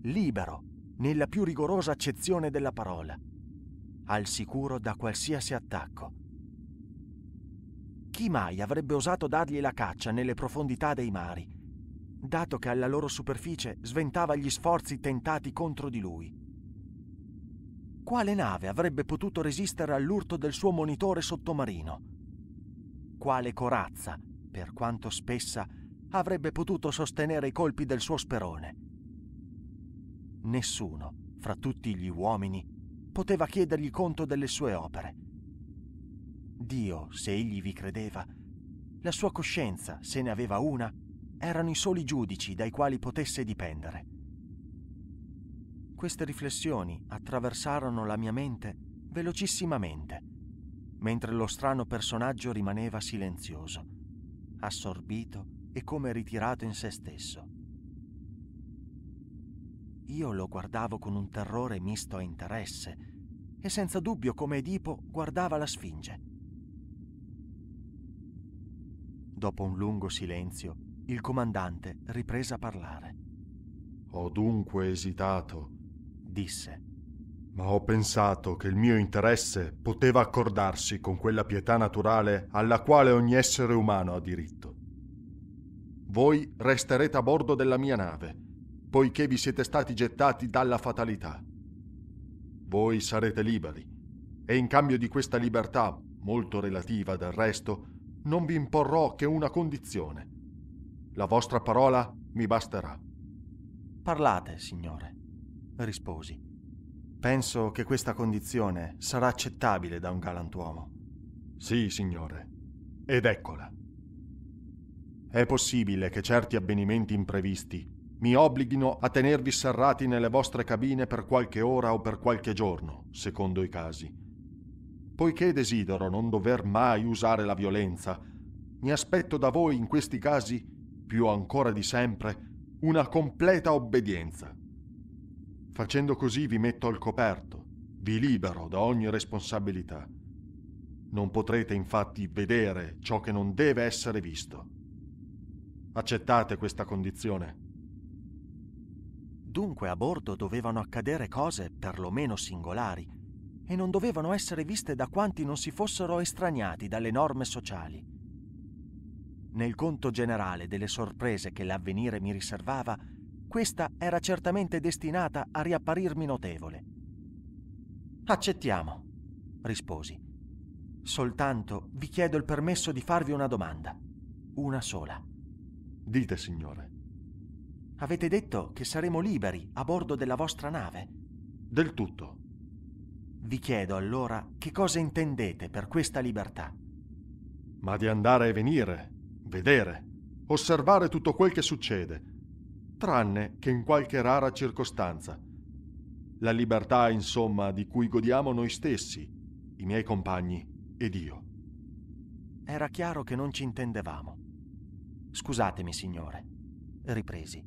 libero, nella più rigorosa accezione della parola, al sicuro da qualsiasi attacco. Chi mai avrebbe osato dargli la caccia nelle profondità dei mari, dato che alla loro superficie sventava gli sforzi tentati contro di lui? Quale nave avrebbe potuto resistere all'urto del suo monitore sottomarino? Quale corazza, per quanto spessa, avrebbe potuto sostenere i colpi del suo sperone? Nessuno, fra tutti gli uomini, poteva chiedergli conto delle sue opere. Dio, se egli vi credeva, la sua coscienza, se ne aveva una, erano i soli giudici dai quali potesse dipendere. Queste riflessioni attraversarono la mia mente velocissimamente, mentre lo strano personaggio rimaneva silenzioso, assorbito e come ritirato in se stesso. Io lo guardavo con un terrore misto a interesse e senza dubbio come Edipo guardava la Sfinge. Dopo un lungo silenzio, il comandante riprese a parlare. Ho dunque esitato disse. Ma ho pensato che il mio interesse poteva accordarsi con quella pietà naturale alla quale ogni essere umano ha diritto. Voi resterete a bordo della mia nave, poiché vi siete stati gettati dalla fatalità. Voi sarete liberi, e in cambio di questa libertà, molto relativa del resto, non vi imporrò che una condizione. La vostra parola mi basterà. Parlate, signore risposi. Penso che questa condizione sarà accettabile da un galantuomo. Sì, signore. Ed eccola. È possibile che certi avvenimenti imprevisti mi obblighino a tenervi serrati nelle vostre cabine per qualche ora o per qualche giorno, secondo i casi. Poiché desidero non dover mai usare la violenza, mi aspetto da voi in questi casi, più ancora di sempre, una completa obbedienza. Facendo così vi metto al coperto, vi libero da ogni responsabilità. Non potrete infatti vedere ciò che non deve essere visto. Accettate questa condizione. Dunque a bordo dovevano accadere cose perlomeno singolari e non dovevano essere viste da quanti non si fossero estraniati dalle norme sociali. Nel conto generale delle sorprese che l'avvenire mi riservava, questa era certamente destinata a riapparirmi notevole. Accettiamo, risposi. Soltanto vi chiedo il permesso di farvi una domanda. Una sola. Dite, signore. Avete detto che saremo liberi a bordo della vostra nave? Del tutto. Vi chiedo allora che cosa intendete per questa libertà. Ma di andare e venire, vedere, osservare tutto quel che succede, tranne che in qualche rara circostanza. La libertà, insomma, di cui godiamo noi stessi, i miei compagni ed io. Era chiaro che non ci intendevamo. Scusatemi, signore, ripresi,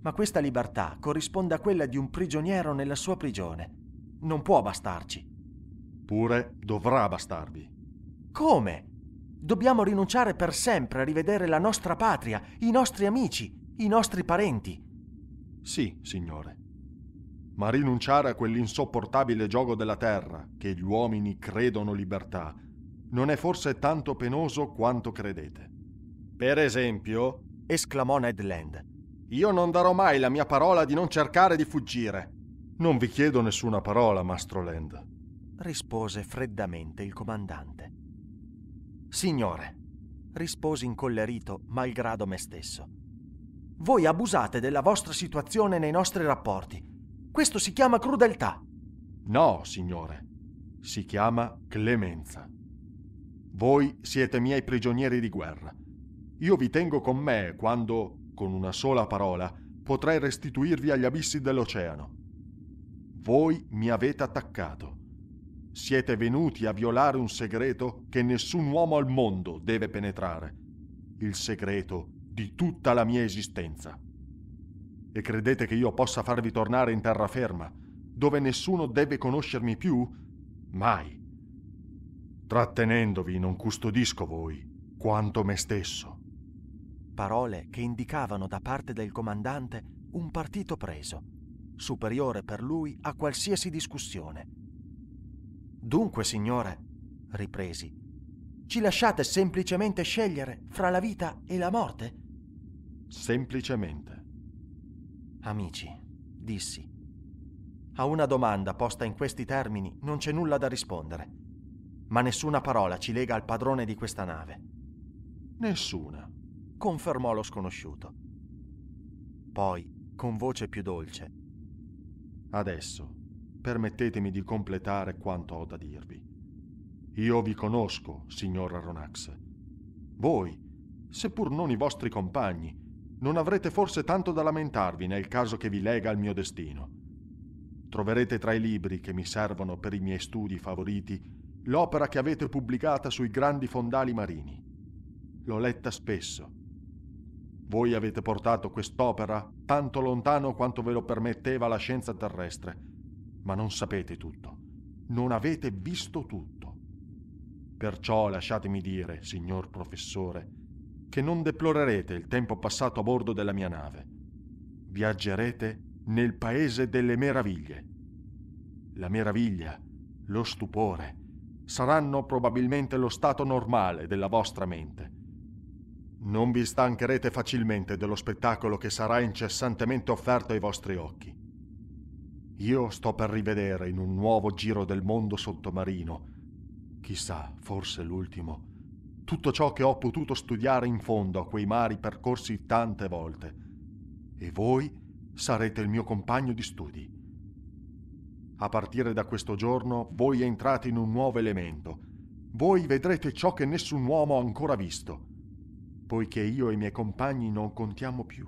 ma questa libertà corrisponde a quella di un prigioniero nella sua prigione. Non può bastarci. Pure dovrà bastarvi. Come? Dobbiamo rinunciare per sempre a rivedere la nostra patria, i nostri amici, i nostri parenti. Sì, signore. Ma rinunciare a quell'insopportabile gioco della terra, che gli uomini credono libertà, non è forse tanto penoso quanto credete. Per esempio, esclamò Ned Land, io non darò mai la mia parola di non cercare di fuggire. Non vi chiedo nessuna parola, mastro Land, rispose freddamente il comandante. Signore, risposi incollerito malgrado me stesso. Voi abusate della vostra situazione nei nostri rapporti. Questo si chiama crudeltà. No, signore. Si chiama clemenza. Voi siete miei prigionieri di guerra. Io vi tengo con me quando, con una sola parola, potrei restituirvi agli abissi dell'oceano. Voi mi avete attaccato. Siete venuti a violare un segreto che nessun uomo al mondo deve penetrare. Il segreto di tutta la mia esistenza. E credete che io possa farvi tornare in terraferma, dove nessuno deve conoscermi più? Mai. Trattenendovi non custodisco voi, quanto me stesso. Parole che indicavano da parte del comandante un partito preso, superiore per lui a qualsiasi discussione. Dunque, signore, ripresi, ci lasciate semplicemente scegliere fra la vita e la morte? Semplicemente. Amici, dissi, a una domanda posta in questi termini non c'è nulla da rispondere. Ma nessuna parola ci lega al padrone di questa nave. Nessuna, confermò lo sconosciuto. Poi, con voce più dolce, Adesso, permettetemi di completare quanto ho da dirvi. Io vi conosco, signor Aronnax. Voi, seppur non i vostri compagni, non avrete forse tanto da lamentarvi nel caso che vi lega al mio destino. Troverete tra i libri che mi servono per i miei studi favoriti l'opera che avete pubblicata sui grandi fondali marini. L'ho letta spesso. Voi avete portato quest'opera tanto lontano quanto ve lo permetteva la scienza terrestre, ma non sapete tutto. Non avete visto tutto. Perciò lasciatemi dire, signor professore, che non deplorerete il tempo passato a bordo della mia nave. Viaggerete nel paese delle meraviglie. La meraviglia, lo stupore, saranno probabilmente lo stato normale della vostra mente. Non vi stancherete facilmente dello spettacolo che sarà incessantemente offerto ai vostri occhi. Io sto per rivedere in un nuovo giro del mondo sottomarino, chissà, forse l'ultimo, tutto ciò che ho potuto studiare in fondo a quei mari percorsi tante volte. E voi sarete il mio compagno di studi. A partire da questo giorno voi entrate in un nuovo elemento. Voi vedrete ciò che nessun uomo ha ancora visto, poiché io e i miei compagni non contiamo più.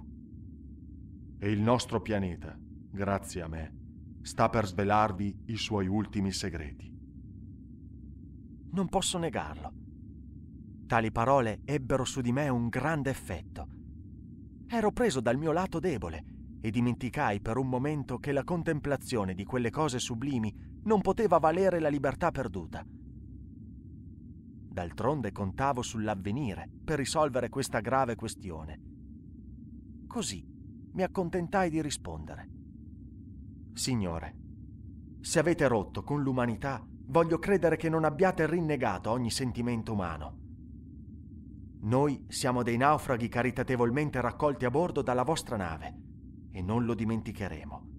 E il nostro pianeta, grazie a me, sta per svelarvi i suoi ultimi segreti. Non posso negarlo Tali parole ebbero su di me un grande effetto. Ero preso dal mio lato debole e dimenticai per un momento che la contemplazione di quelle cose sublimi non poteva valere la libertà perduta. D'altronde contavo sull'avvenire per risolvere questa grave questione. Così mi accontentai di rispondere. Signore, se avete rotto con l'umanità, voglio credere che non abbiate rinnegato ogni sentimento umano. Noi siamo dei naufraghi caritatevolmente raccolti a bordo dalla vostra nave e non lo dimenticheremo.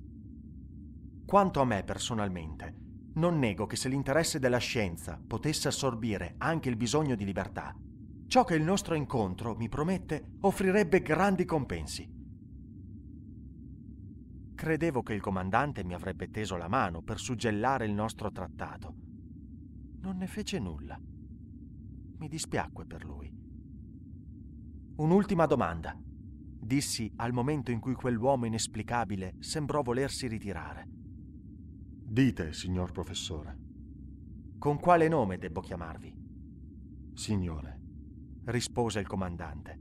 Quanto a me personalmente, non nego che se l'interesse della scienza potesse assorbire anche il bisogno di libertà, ciò che il nostro incontro mi promette offrirebbe grandi compensi. Credevo che il comandante mi avrebbe teso la mano per suggellare il nostro trattato. Non ne fece nulla. Mi dispiacque per lui. Un'ultima domanda, dissi al momento in cui quell'uomo inesplicabile sembrò volersi ritirare. Dite, signor professore. Con quale nome debbo chiamarvi? Signore, rispose il comandante.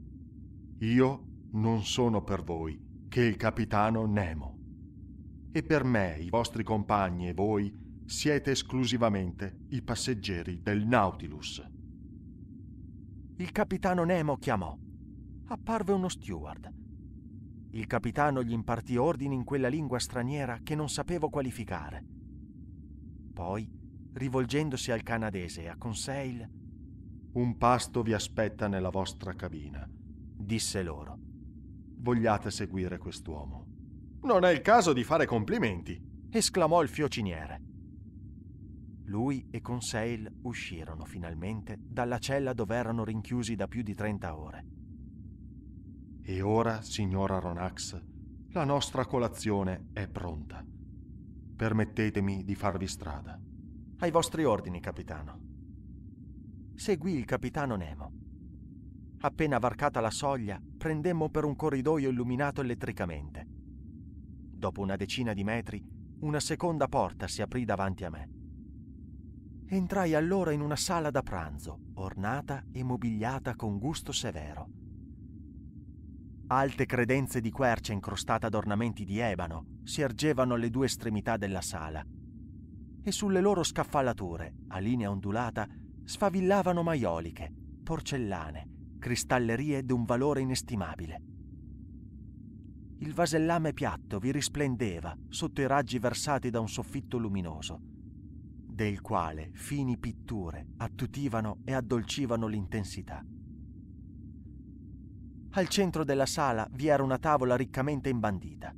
Io non sono per voi che il capitano Nemo. E per me, i vostri compagni e voi siete esclusivamente i passeggeri del Nautilus. Il capitano Nemo chiamò apparve uno steward. Il capitano gli impartì ordini in quella lingua straniera che non sapevo qualificare. Poi, rivolgendosi al canadese e a Conseil, Un pasto vi aspetta nella vostra cabina, disse loro. Vogliate seguire quest'uomo? Non è il caso di fare complimenti, esclamò il fiociniere. Lui e Conseil uscirono finalmente dalla cella dove erano rinchiusi da più di 30 ore. E ora, signora Ronax, la nostra colazione è pronta. Permettetemi di farvi strada. Ai vostri ordini, capitano. Seguì il capitano Nemo. Appena varcata la soglia, prendemmo per un corridoio illuminato elettricamente. Dopo una decina di metri, una seconda porta si aprì davanti a me. Entrai allora in una sala da pranzo, ornata e mobiliata con gusto severo Alte credenze di quercia incrostate ad ornamenti di ebano si ergevano alle due estremità della sala e sulle loro scaffalature, a linea ondulata, sfavillavano maioliche, porcellane, cristallerie d'un valore inestimabile. Il vasellame piatto vi risplendeva sotto i raggi versati da un soffitto luminoso, del quale fini pitture attutivano e addolcivano l'intensità. Al centro della sala vi era una tavola riccamente imbandita.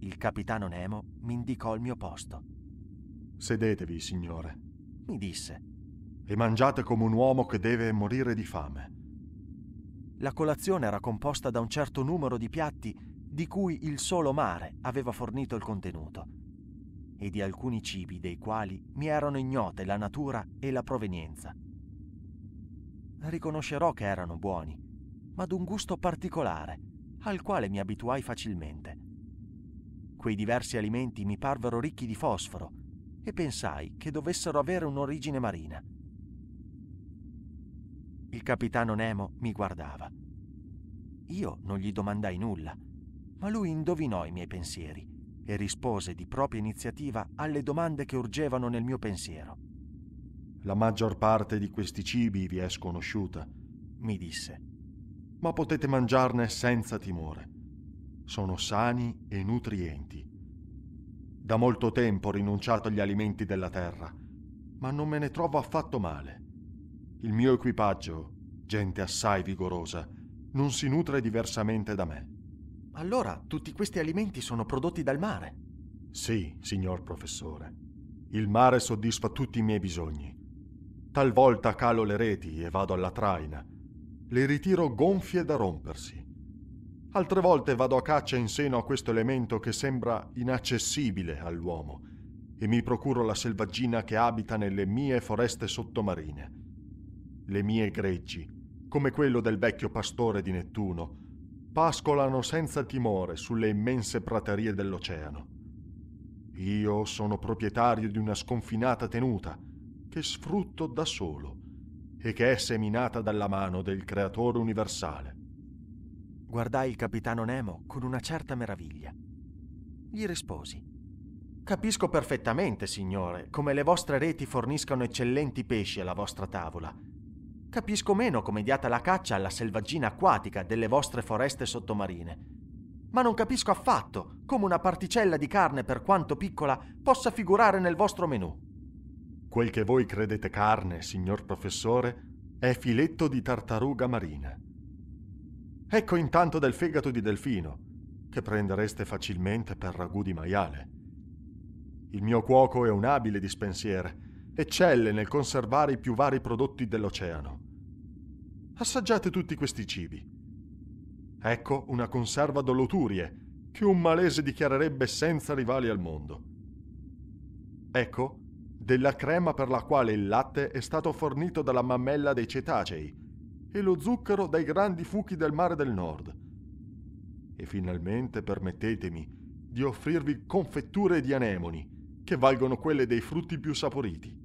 Il capitano Nemo mi indicò il mio posto. Sedetevi, signore, mi disse. E mangiate come un uomo che deve morire di fame. La colazione era composta da un certo numero di piatti di cui il solo mare aveva fornito il contenuto e di alcuni cibi dei quali mi erano ignote la natura e la provenienza. Riconoscerò che erano buoni, ma d'un gusto particolare, al quale mi abituai facilmente. Quei diversi alimenti mi parvero ricchi di fosforo e pensai che dovessero avere un'origine marina. Il capitano Nemo mi guardava. Io non gli domandai nulla, ma lui indovinò i miei pensieri e rispose di propria iniziativa alle domande che urgevano nel mio pensiero. La maggior parte di questi cibi vi è sconosciuta, mi disse ma potete mangiarne senza timore. Sono sani e nutrienti. Da molto tempo ho rinunciato agli alimenti della terra, ma non me ne trovo affatto male. Il mio equipaggio, gente assai vigorosa, non si nutre diversamente da me. Allora, tutti questi alimenti sono prodotti dal mare? Sì, signor professore. Il mare soddisfa tutti i miei bisogni. Talvolta calo le reti e vado alla traina, le ritiro gonfie da rompersi. Altre volte vado a caccia in seno a questo elemento che sembra inaccessibile all'uomo e mi procuro la selvaggina che abita nelle mie foreste sottomarine. Le mie greggi, come quello del vecchio pastore di Nettuno, pascolano senza timore sulle immense praterie dell'oceano. Io sono proprietario di una sconfinata tenuta che sfrutto da solo e che è seminata dalla mano del Creatore universale. Guardai il capitano Nemo con una certa meraviglia. Gli risposi. Capisco perfettamente, signore, come le vostre reti forniscano eccellenti pesci alla vostra tavola. Capisco meno come diate la caccia alla selvaggina acquatica delle vostre foreste sottomarine ma non capisco affatto come una particella di carne, per quanto piccola, possa figurare nel vostro menù. Quel che voi credete carne, signor professore, è filetto di tartaruga marina. Ecco intanto del fegato di delfino, che prendereste facilmente per ragù di maiale. Il mio cuoco è un abile dispensiere, eccelle nel conservare i più vari prodotti dell'oceano. Assaggiate tutti questi cibi. Ecco una conserva d'oloturie, che un malese dichiarerebbe senza rivali al mondo. Ecco della crema per la quale il latte è stato fornito dalla mammella dei cetacei e lo zucchero dai grandi fuchi del mare del nord. E finalmente permettetemi di offrirvi confetture di anemoni, che valgono quelle dei frutti più saporiti.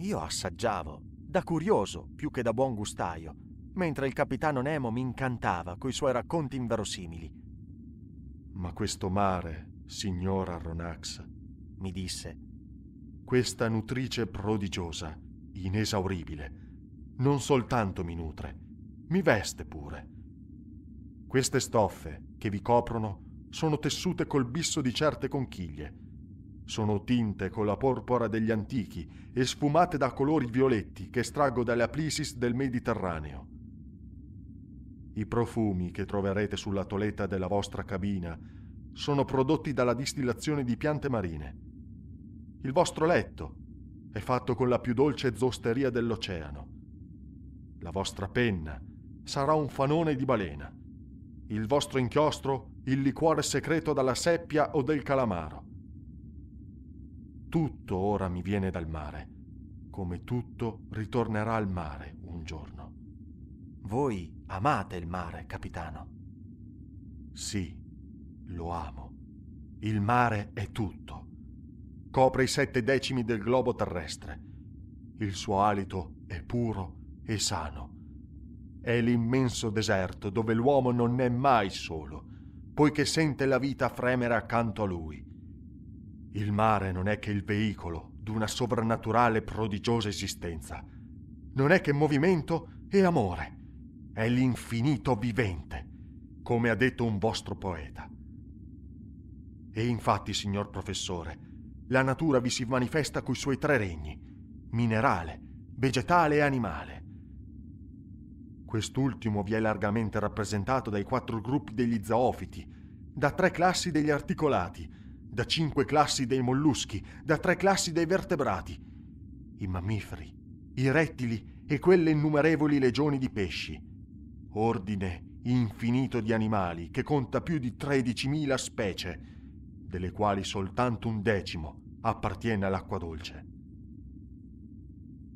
Io assaggiavo, da curioso più che da buon gustaio, mentre il capitano Nemo mi incantava coi suoi racconti inverosimili. Ma questo mare, signora Ronax, mi disse, questa nutrice prodigiosa, inesauribile, non soltanto mi nutre, mi veste pure. Queste stoffe che vi coprono sono tessute col bisso di certe conchiglie, sono tinte con la porpora degli antichi e sfumate da colori violetti che estraggo dalle aplisis del Mediterraneo. I profumi che troverete sulla toleta della vostra cabina sono prodotti dalla distillazione di piante marine il vostro letto è fatto con la più dolce zosteria dell'oceano. La vostra penna sarà un fanone di balena. Il vostro inchiostro il liquore secreto dalla seppia o del calamaro. Tutto ora mi viene dal mare, come tutto ritornerà al mare un giorno. Voi amate il mare, capitano. Sì, lo amo. Il mare è tutto. Copre i sette decimi del globo terrestre. Il suo alito è puro e sano. È l'immenso deserto dove l'uomo non è mai solo, poiché sente la vita fremere accanto a lui. Il mare non è che il veicolo d'una sovrannaturale prodigiosa esistenza. Non è che movimento e amore. È l'infinito vivente, come ha detto un vostro poeta. E infatti, signor professore, la natura vi si manifesta coi suoi tre regni, minerale, vegetale e animale. Quest'ultimo vi è largamente rappresentato dai quattro gruppi degli zoofiti, da tre classi degli articolati, da cinque classi dei molluschi, da tre classi dei vertebrati, i mammiferi, i rettili e quelle innumerevoli legioni di pesci, ordine infinito di animali che conta più di 13.000 specie, delle quali soltanto un decimo appartiene all'acqua dolce.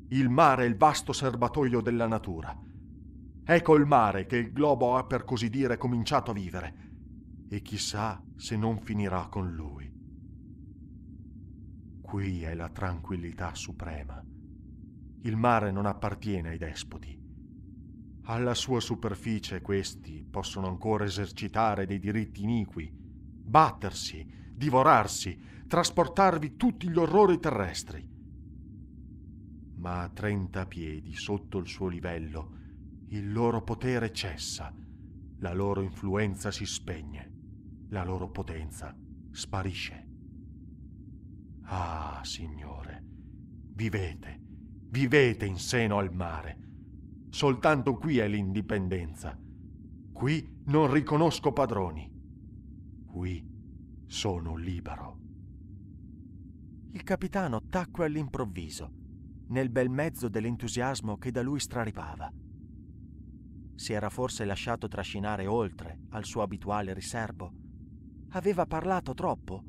Il mare è il vasto serbatoio della natura. Ecco il mare che il globo ha per così dire cominciato a vivere e chissà se non finirà con lui. Qui è la tranquillità suprema. Il mare non appartiene ai despoti. Alla sua superficie questi possono ancora esercitare dei diritti iniqui, battersi, divorarsi, trasportarvi tutti gli orrori terrestri. Ma a trenta piedi sotto il suo livello il loro potere cessa, la loro influenza si spegne, la loro potenza sparisce. Ah, Signore, vivete, vivete in seno al mare. Soltanto qui è l'indipendenza. Qui non riconosco padroni. Qui sono libero il capitano tacque all'improvviso, nel bel mezzo dell'entusiasmo che da lui straripava. Si era forse lasciato trascinare oltre al suo abituale riserbo? Aveva parlato troppo.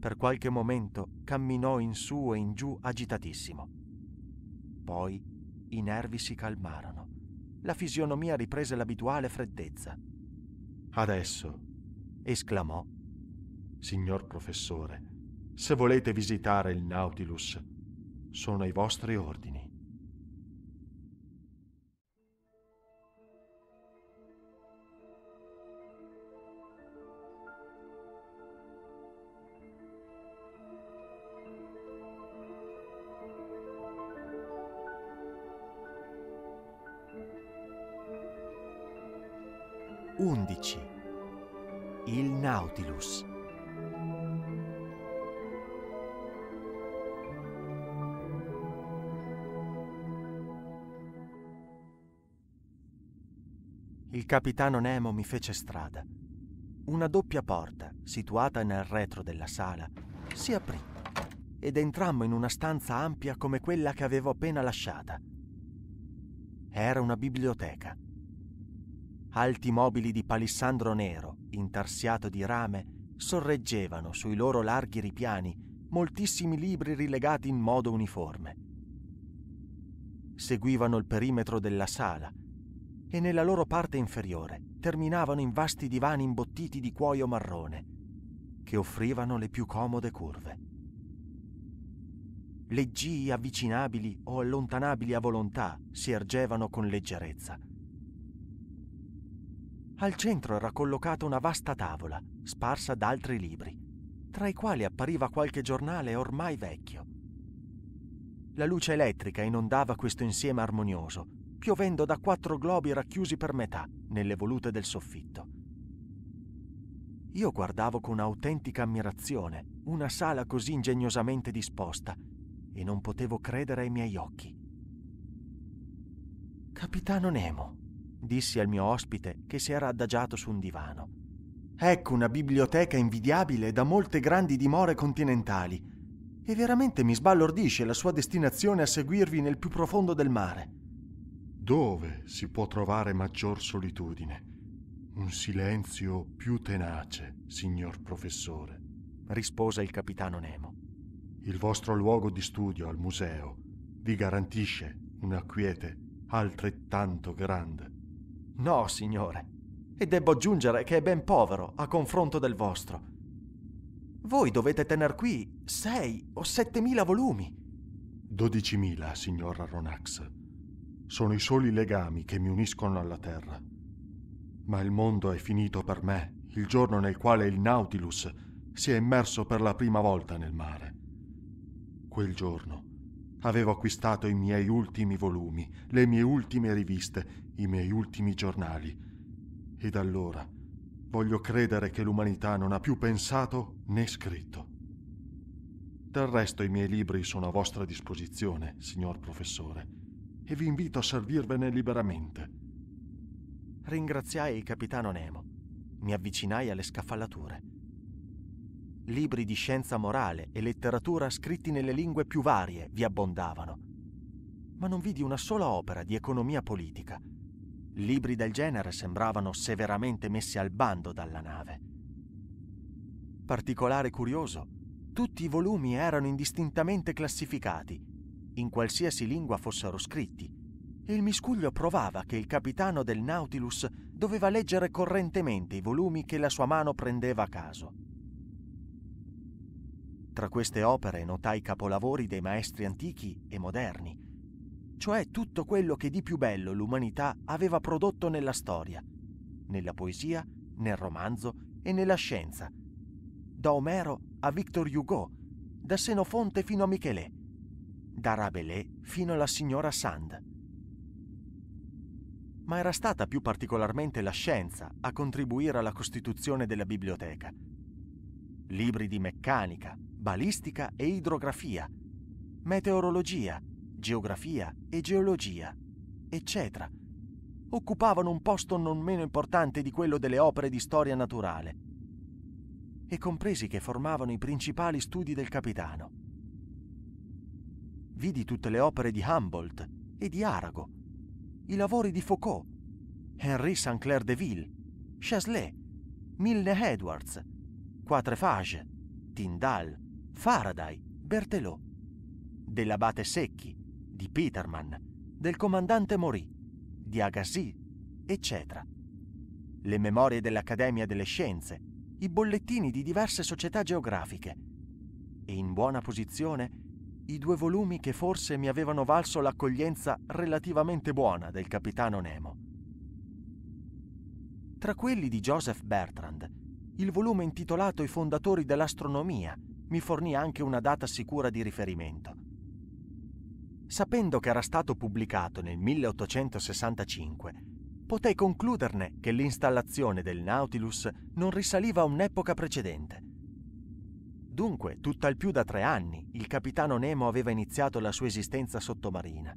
Per qualche momento camminò in su e in giù agitatissimo. Poi i nervi si calmarono. La fisionomia riprese l'abituale freddezza. Adesso, esclamò, signor professore, se volete visitare il Nautilus, sono ai vostri ordini. Undici. Il Nautilus. il capitano Nemo mi fece strada. Una doppia porta, situata nel retro della sala, si aprì ed entrammo in una stanza ampia come quella che avevo appena lasciata. Era una biblioteca. Alti mobili di palissandro nero, intarsiato di rame, sorreggevano sui loro larghi ripiani moltissimi libri rilegati in modo uniforme. Seguivano il perimetro della sala, e nella loro parte inferiore terminavano in vasti divani imbottiti di cuoio marrone, che offrivano le più comode curve. Leggii avvicinabili o allontanabili a volontà si ergevano con leggerezza. Al centro era collocata una vasta tavola, sparsa da altri libri, tra i quali appariva qualche giornale ormai vecchio. La luce elettrica inondava questo insieme armonioso, piovendo da quattro globi racchiusi per metà nelle volute del soffitto. Io guardavo con autentica ammirazione una sala così ingegnosamente disposta e non potevo credere ai miei occhi. Capitano Nemo, dissi al mio ospite che si era adagiato su un divano. Ecco una biblioteca invidiabile da molte grandi dimore continentali e veramente mi sballordisce la sua destinazione a seguirvi nel più profondo del mare. Dove si può trovare maggior solitudine? Un silenzio più tenace, signor professore, rispose il capitano Nemo. Il vostro luogo di studio al museo vi garantisce una quiete altrettanto grande. No, signore, e debbo aggiungere che è ben povero a confronto del vostro. Voi dovete tener qui sei o settemila volumi. Dodicimila, signor Aronnax sono i soli legami che mi uniscono alla terra. Ma il mondo è finito per me il giorno nel quale il Nautilus si è immerso per la prima volta nel mare. Quel giorno avevo acquistato i miei ultimi volumi, le mie ultime riviste, i miei ultimi giornali. E da allora voglio credere che l'umanità non ha più pensato né scritto. Del resto i miei libri sono a vostra disposizione, signor professore e vi invito a servirvene liberamente. Ringraziai il capitano Nemo. Mi avvicinai alle scaffalature. Libri di scienza morale e letteratura scritti nelle lingue più varie vi abbondavano, ma non vidi una sola opera di economia politica. Libri del genere sembravano severamente messi al bando dalla nave. Particolare curioso, tutti i volumi erano indistintamente classificati in qualsiasi lingua fossero scritti, e il miscuglio provava che il capitano del Nautilus doveva leggere correntemente i volumi che la sua mano prendeva a caso. Tra queste opere notai i capolavori dei maestri antichi e moderni, cioè tutto quello che di più bello l'umanità aveva prodotto nella storia, nella poesia, nel romanzo e nella scienza, da Omero a Victor Hugo, da Senofonte fino a Michelet da Rabelais fino alla signora Sand. Ma era stata più particolarmente la scienza a contribuire alla costituzione della biblioteca. Libri di meccanica, balistica e idrografia, meteorologia, geografia e geologia, eccetera, occupavano un posto non meno importante di quello delle opere di storia naturale, e compresi che formavano i principali studi del capitano. Vidi tutte le opere di Humboldt e di Arago, i lavori di Foucault, Henri de Ville, Chaslet, Milne Edwards, Quatrefage, Tyndall, Faraday, Berthelot, dell'abate Secchi, di Peterman, del comandante Morì, di Agassiz, eccetera. Le memorie dell'Accademia delle Scienze, i bollettini di diverse società geografiche. E in buona posizione i due volumi che forse mi avevano valso l'accoglienza relativamente buona del capitano Nemo. Tra quelli di Joseph Bertrand, il volume intitolato I fondatori dell'astronomia mi fornì anche una data sicura di riferimento. Sapendo che era stato pubblicato nel 1865, potei concluderne che l'installazione del Nautilus non risaliva a un'epoca precedente – Dunque, tutt'al più da tre anni, il capitano Nemo aveva iniziato la sua esistenza sottomarina.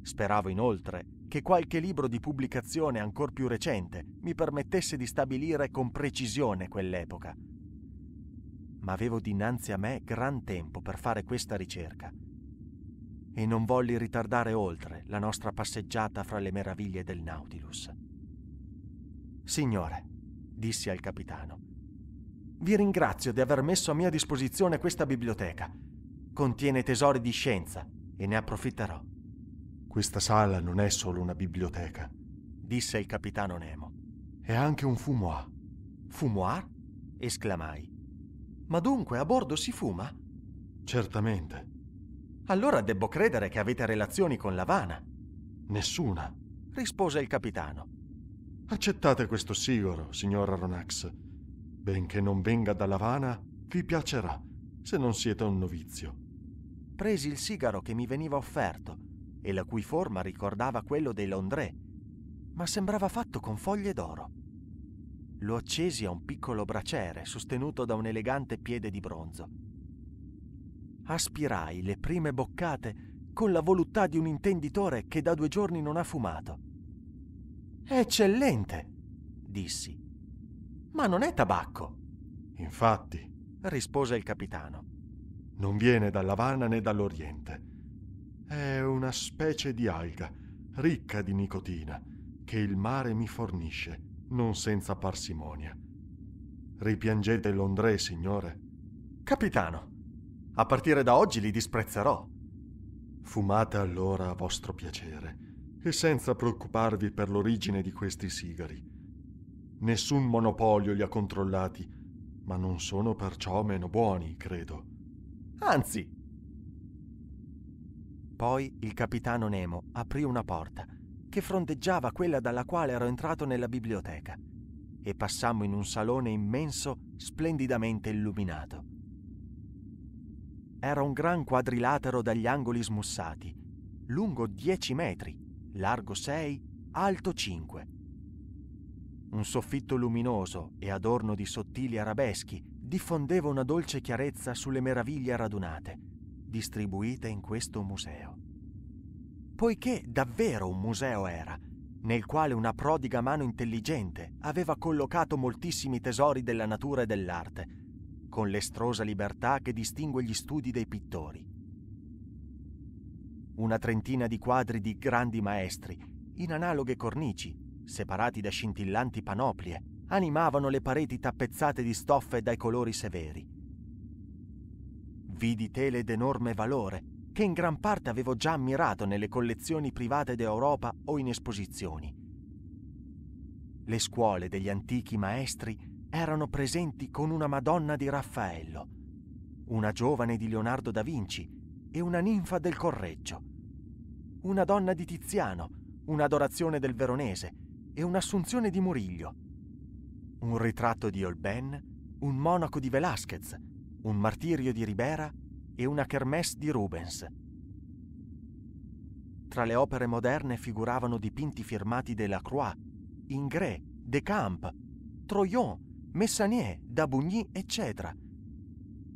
Speravo inoltre che qualche libro di pubblicazione ancor più recente mi permettesse di stabilire con precisione quell'epoca. Ma avevo dinanzi a me gran tempo per fare questa ricerca e non volli ritardare oltre la nostra passeggiata fra le meraviglie del Nautilus. Signore, dissi al capitano, vi ringrazio di aver messo a mia disposizione questa biblioteca. Contiene tesori di scienza e ne approfitterò. Questa sala non è solo una biblioteca, disse il capitano Nemo. È anche un fumoir. Fumoir? esclamai. Ma dunque a bordo si fuma? Certamente. Allora debbo credere che avete relazioni con l'Avana. Nessuna, rispose il capitano. Accettate questo sigaro, signor Aronnax benché non venga da Lavana, vi piacerà, se non siete un novizio. Presi il sigaro che mi veniva offerto e la cui forma ricordava quello dei Londré, ma sembrava fatto con foglie d'oro. Lo accesi a un piccolo braciere sostenuto da un elegante piede di bronzo. Aspirai le prime boccate con la voluttà di un intenditore che da due giorni non ha fumato. Eccellente, dissi ma non è tabacco. Infatti, rispose il capitano. Non viene dall'Avana né dall'Oriente. È una specie di alga, ricca di nicotina, che il mare mi fornisce, non senza parsimonia. Ripiangete Londrè, signore. Capitano, a partire da oggi li disprezzerò. Fumate allora a vostro piacere e senza preoccuparvi per l'origine di questi sigari Nessun monopolio li ha controllati, ma non sono perciò meno buoni, credo. Anzi. Poi il capitano Nemo aprì una porta che fronteggiava quella dalla quale ero entrato nella biblioteca e passammo in un salone immenso splendidamente illuminato. Era un gran quadrilatero dagli angoli smussati, lungo 10 metri, largo 6, alto 5 un soffitto luminoso e adorno di sottili arabeschi diffondeva una dolce chiarezza sulle meraviglie radunate, distribuite in questo museo. Poiché davvero un museo era, nel quale una prodiga mano intelligente aveva collocato moltissimi tesori della natura e dell'arte, con l'estrosa libertà che distingue gli studi dei pittori. Una trentina di quadri di grandi maestri, in analoghe cornici, separati da scintillanti panoplie, animavano le pareti tappezzate di stoffe dai colori severi. Vidi tele d'enorme valore, che in gran parte avevo già ammirato nelle collezioni private d'Europa o in esposizioni. Le scuole degli antichi maestri erano presenti con una Madonna di Raffaello, una giovane di Leonardo da Vinci e una ninfa del Correggio, una donna di Tiziano, un'adorazione del Veronese, e un'assunzione di Moriglio, un ritratto di Holbein, un monaco di Velázquez, un martirio di Ribera e una kermesse di Rubens. Tra le opere moderne figuravano dipinti firmati Croix, Ingres, De Camp, Troyon, Messanier, Dabugny, eccetera.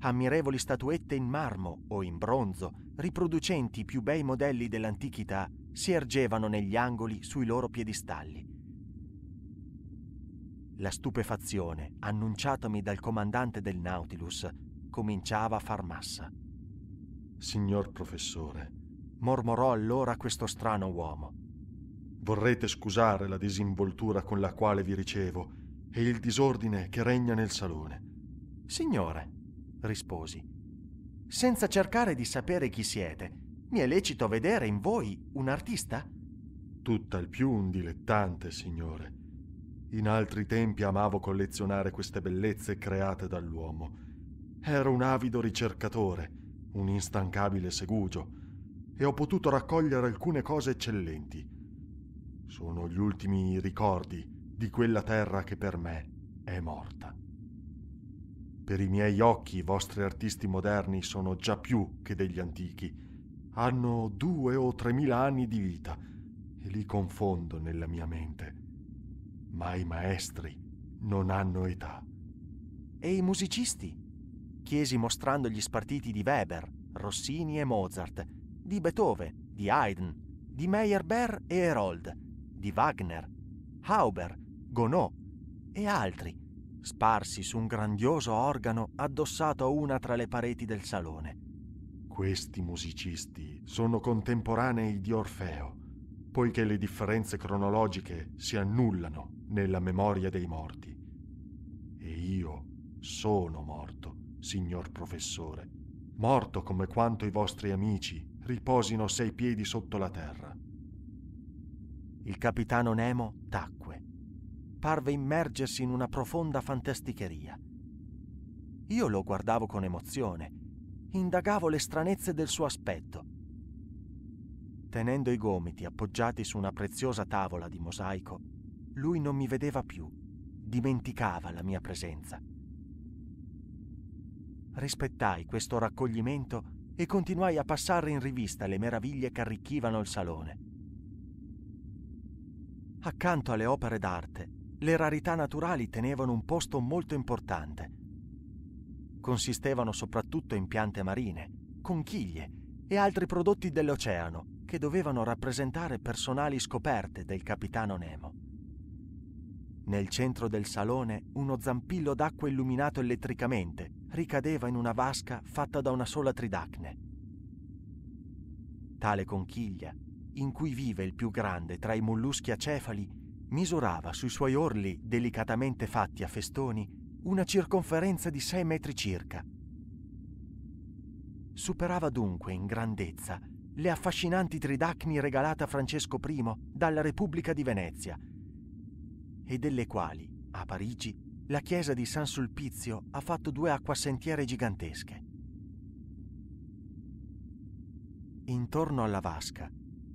Ammirevoli statuette in marmo o in bronzo, riproducenti i più bei modelli dell'antichità, si ergevano negli angoli sui loro piedistalli. La stupefazione, annunciatomi dal comandante del Nautilus, cominciava a far massa. Signor professore, mormorò allora questo strano uomo. Vorrete scusare la disinvoltura con la quale vi ricevo e il disordine che regna nel salone. Signore, risposi, senza cercare di sapere chi siete, mi è lecito vedere in voi un artista? Tutt'al più un dilettante, signore. In altri tempi amavo collezionare queste bellezze create dall'uomo. Ero un avido ricercatore, un instancabile segugio, e ho potuto raccogliere alcune cose eccellenti. Sono gli ultimi ricordi di quella terra che per me è morta. Per i miei occhi i vostri artisti moderni sono già più che degli antichi. Hanno due o tremila anni di vita e li confondo nella mia mente. Ma i maestri non hanno età. E i musicisti? Chiesi mostrando gli spartiti di Weber, Rossini e Mozart, di Beethoven, di Haydn, di Meyerbeer e Herold, di Wagner, Hauber, Gonod e altri, sparsi su un grandioso organo addossato a una tra le pareti del salone. Questi musicisti sono contemporanei di Orfeo, poiché le differenze cronologiche si annullano nella memoria dei morti. E io sono morto, signor professore, morto come quanto i vostri amici riposino sei piedi sotto la terra. Il capitano Nemo tacque. Parve immergersi in una profonda fantasticheria. Io lo guardavo con emozione, indagavo le stranezze del suo aspetto. Tenendo i gomiti appoggiati su una preziosa tavola di mosaico, lui non mi vedeva più, dimenticava la mia presenza. Rispettai questo raccoglimento e continuai a passare in rivista le meraviglie che arricchivano il salone. Accanto alle opere d'arte, le rarità naturali tenevano un posto molto importante. Consistevano soprattutto in piante marine, conchiglie e altri prodotti dell'oceano che dovevano rappresentare personali scoperte del capitano Nemo. Nel centro del salone uno zampillo d'acqua illuminato elettricamente ricadeva in una vasca fatta da una sola tridacne. Tale conchiglia, in cui vive il più grande tra i molluschi acefali, misurava sui suoi orli delicatamente fatti a festoni una circonferenza di 6 metri circa. Superava dunque in grandezza le affascinanti tridacni regalate a Francesco I dalla Repubblica di Venezia – e delle quali, a Parigi, la chiesa di San Sulpizio ha fatto due acquasentiere gigantesche. Intorno alla vasca,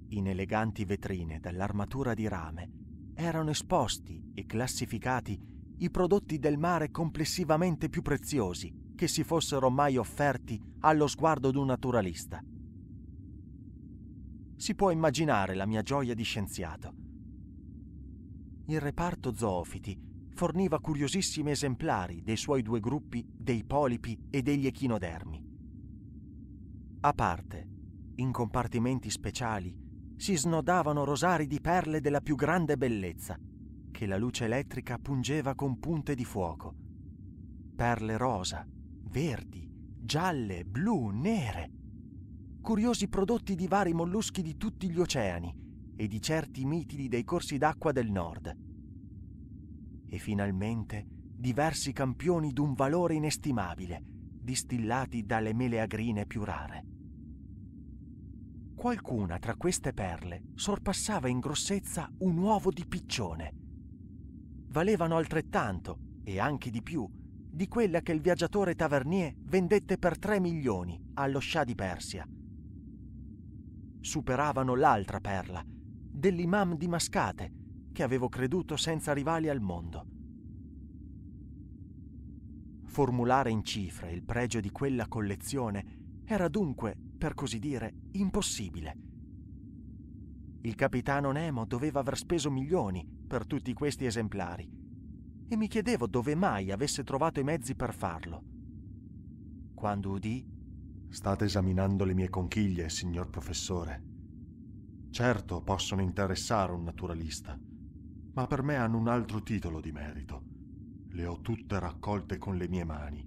in eleganti vetrine dall'armatura di rame, erano esposti e classificati i prodotti del mare complessivamente più preziosi che si fossero mai offerti allo sguardo di un naturalista. Si può immaginare la mia gioia di scienziato il reparto zoofiti forniva curiosissimi esemplari dei suoi due gruppi dei polipi e degli echinodermi. A parte, in compartimenti speciali, si snodavano rosari di perle della più grande bellezza, che la luce elettrica pungeva con punte di fuoco. Perle rosa, verdi, gialle, blu, nere. Curiosi prodotti di vari molluschi di tutti gli oceani, e di certi mitili dei corsi d'acqua del nord. E finalmente diversi campioni d'un valore inestimabile, distillati dalle meleagrine più rare. Qualcuna tra queste perle sorpassava in grossezza un uovo di piccione. Valevano altrettanto, e anche di più, di quella che il viaggiatore Tavernier vendette per 3 milioni allo scià di Persia. Superavano l'altra perla, dell'imam di Mascate, che avevo creduto senza rivali al mondo. Formulare in cifre il pregio di quella collezione era dunque, per così dire, impossibile. Il capitano Nemo doveva aver speso milioni per tutti questi esemplari e mi chiedevo dove mai avesse trovato i mezzi per farlo. Quando udì State esaminando le mie conchiglie, signor professore. Certo possono interessare un naturalista, ma per me hanno un altro titolo di merito. Le ho tutte raccolte con le mie mani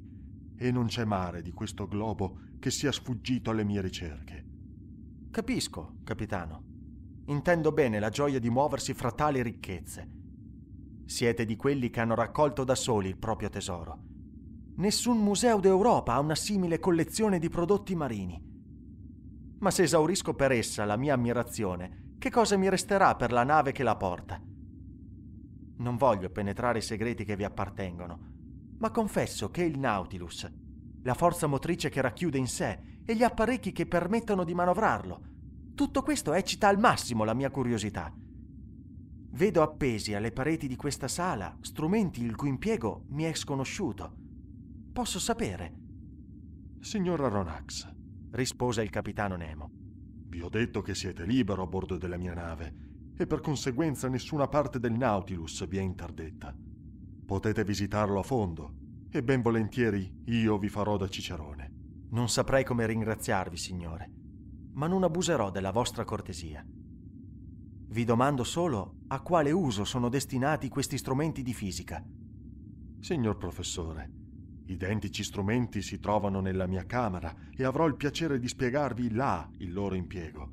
e non c'è mare di questo globo che sia sfuggito alle mie ricerche. Capisco, capitano. Intendo bene la gioia di muoversi fra tali ricchezze. Siete di quelli che hanno raccolto da soli il proprio tesoro. Nessun museo d'Europa ha una simile collezione di prodotti marini ma se esaurisco per essa la mia ammirazione, che cosa mi resterà per la nave che la porta? Non voglio penetrare i segreti che vi appartengono, ma confesso che il Nautilus, la forza motrice che racchiude in sé e gli apparecchi che permettono di manovrarlo, tutto questo eccita al massimo la mia curiosità. Vedo appesi alle pareti di questa sala strumenti il cui impiego mi è sconosciuto. Posso sapere? Signora Ronax, rispose il capitano Nemo. Vi ho detto che siete libero a bordo della mia nave e per conseguenza nessuna parte del Nautilus vi è interdetta. Potete visitarlo a fondo e ben volentieri io vi farò da cicerone. Non saprei come ringraziarvi, signore, ma non abuserò della vostra cortesia. Vi domando solo a quale uso sono destinati questi strumenti di fisica. Signor professore, Identici strumenti si trovano nella mia camera e avrò il piacere di spiegarvi là il loro impiego.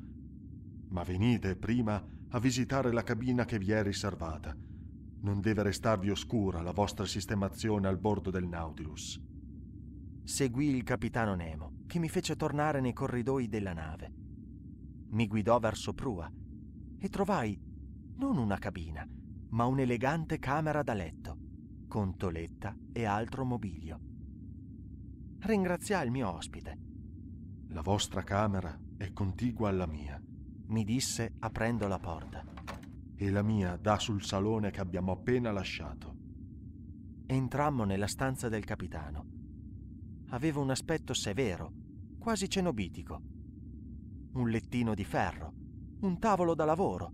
Ma venite prima a visitare la cabina che vi è riservata. Non deve restarvi oscura la vostra sistemazione al bordo del Nautilus. Seguì il capitano Nemo, che mi fece tornare nei corridoi della nave. Mi guidò verso prua e trovai non una cabina, ma un'elegante camera da letto con toletta e altro mobilio. Ringraziai il mio ospite. La vostra camera è contigua alla mia, mi disse aprendo la porta. E la mia dà sul salone che abbiamo appena lasciato. Entrammo nella stanza del capitano. Aveva un aspetto severo, quasi cenobitico. Un lettino di ferro, un tavolo da lavoro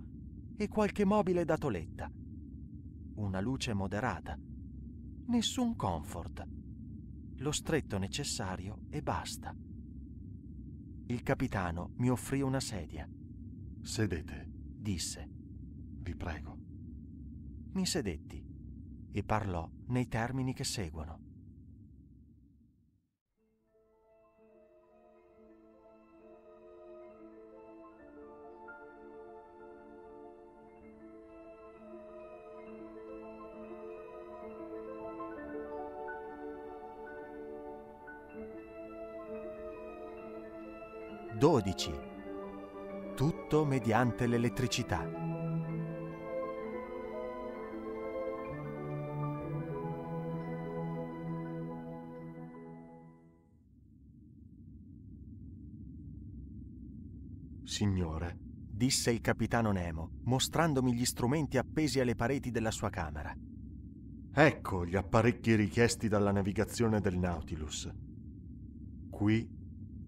e qualche mobile da toletta. Una luce moderata nessun comfort. Lo stretto necessario e basta. Il capitano mi offrì una sedia. Sedete, disse. Vi prego. Mi sedetti e parlò nei termini che seguono. 12. Tutto mediante l'elettricità. Signore, disse il capitano Nemo, mostrandomi gli strumenti appesi alle pareti della sua camera. Ecco gli apparecchi richiesti dalla navigazione del Nautilus. Qui,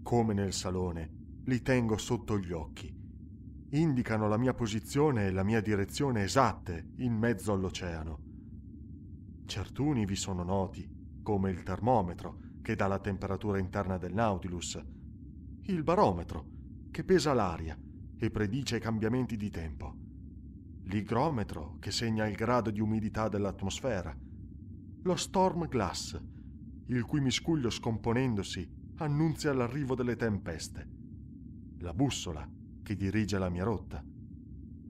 come nel salone, li tengo sotto gli occhi. Indicano la mia posizione e la mia direzione esatte in mezzo all'oceano. Certuni vi sono noti, come il termometro, che dà la temperatura interna del Nautilus, il barometro, che pesa l'aria e predice i cambiamenti di tempo, l'igrometro, che segna il grado di umidità dell'atmosfera, lo storm glass, il cui miscuglio scomponendosi annunzia l'arrivo delle tempeste, la bussola che dirige la mia rotta,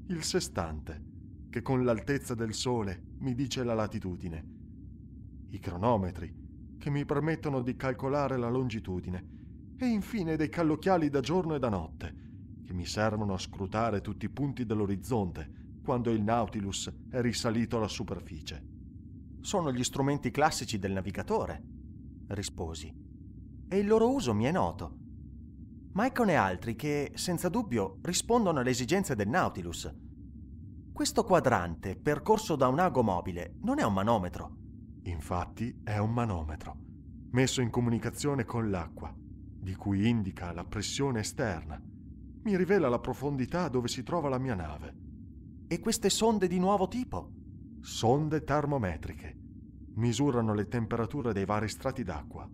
il sestante che con l'altezza del sole mi dice la latitudine, i cronometri che mi permettono di calcolare la longitudine e infine dei callocchiali da giorno e da notte che mi servono a scrutare tutti i punti dell'orizzonte quando il Nautilus è risalito alla superficie. Sono gli strumenti classici del navigatore, risposi, e il loro uso mi è noto ma eccone altri che, senza dubbio, rispondono alle esigenze del Nautilus. Questo quadrante, percorso da un ago mobile, non è un manometro. Infatti è un manometro, messo in comunicazione con l'acqua, di cui indica la pressione esterna. Mi rivela la profondità dove si trova la mia nave. E queste sonde di nuovo tipo? Sonde termometriche. Misurano le temperature dei vari strati d'acqua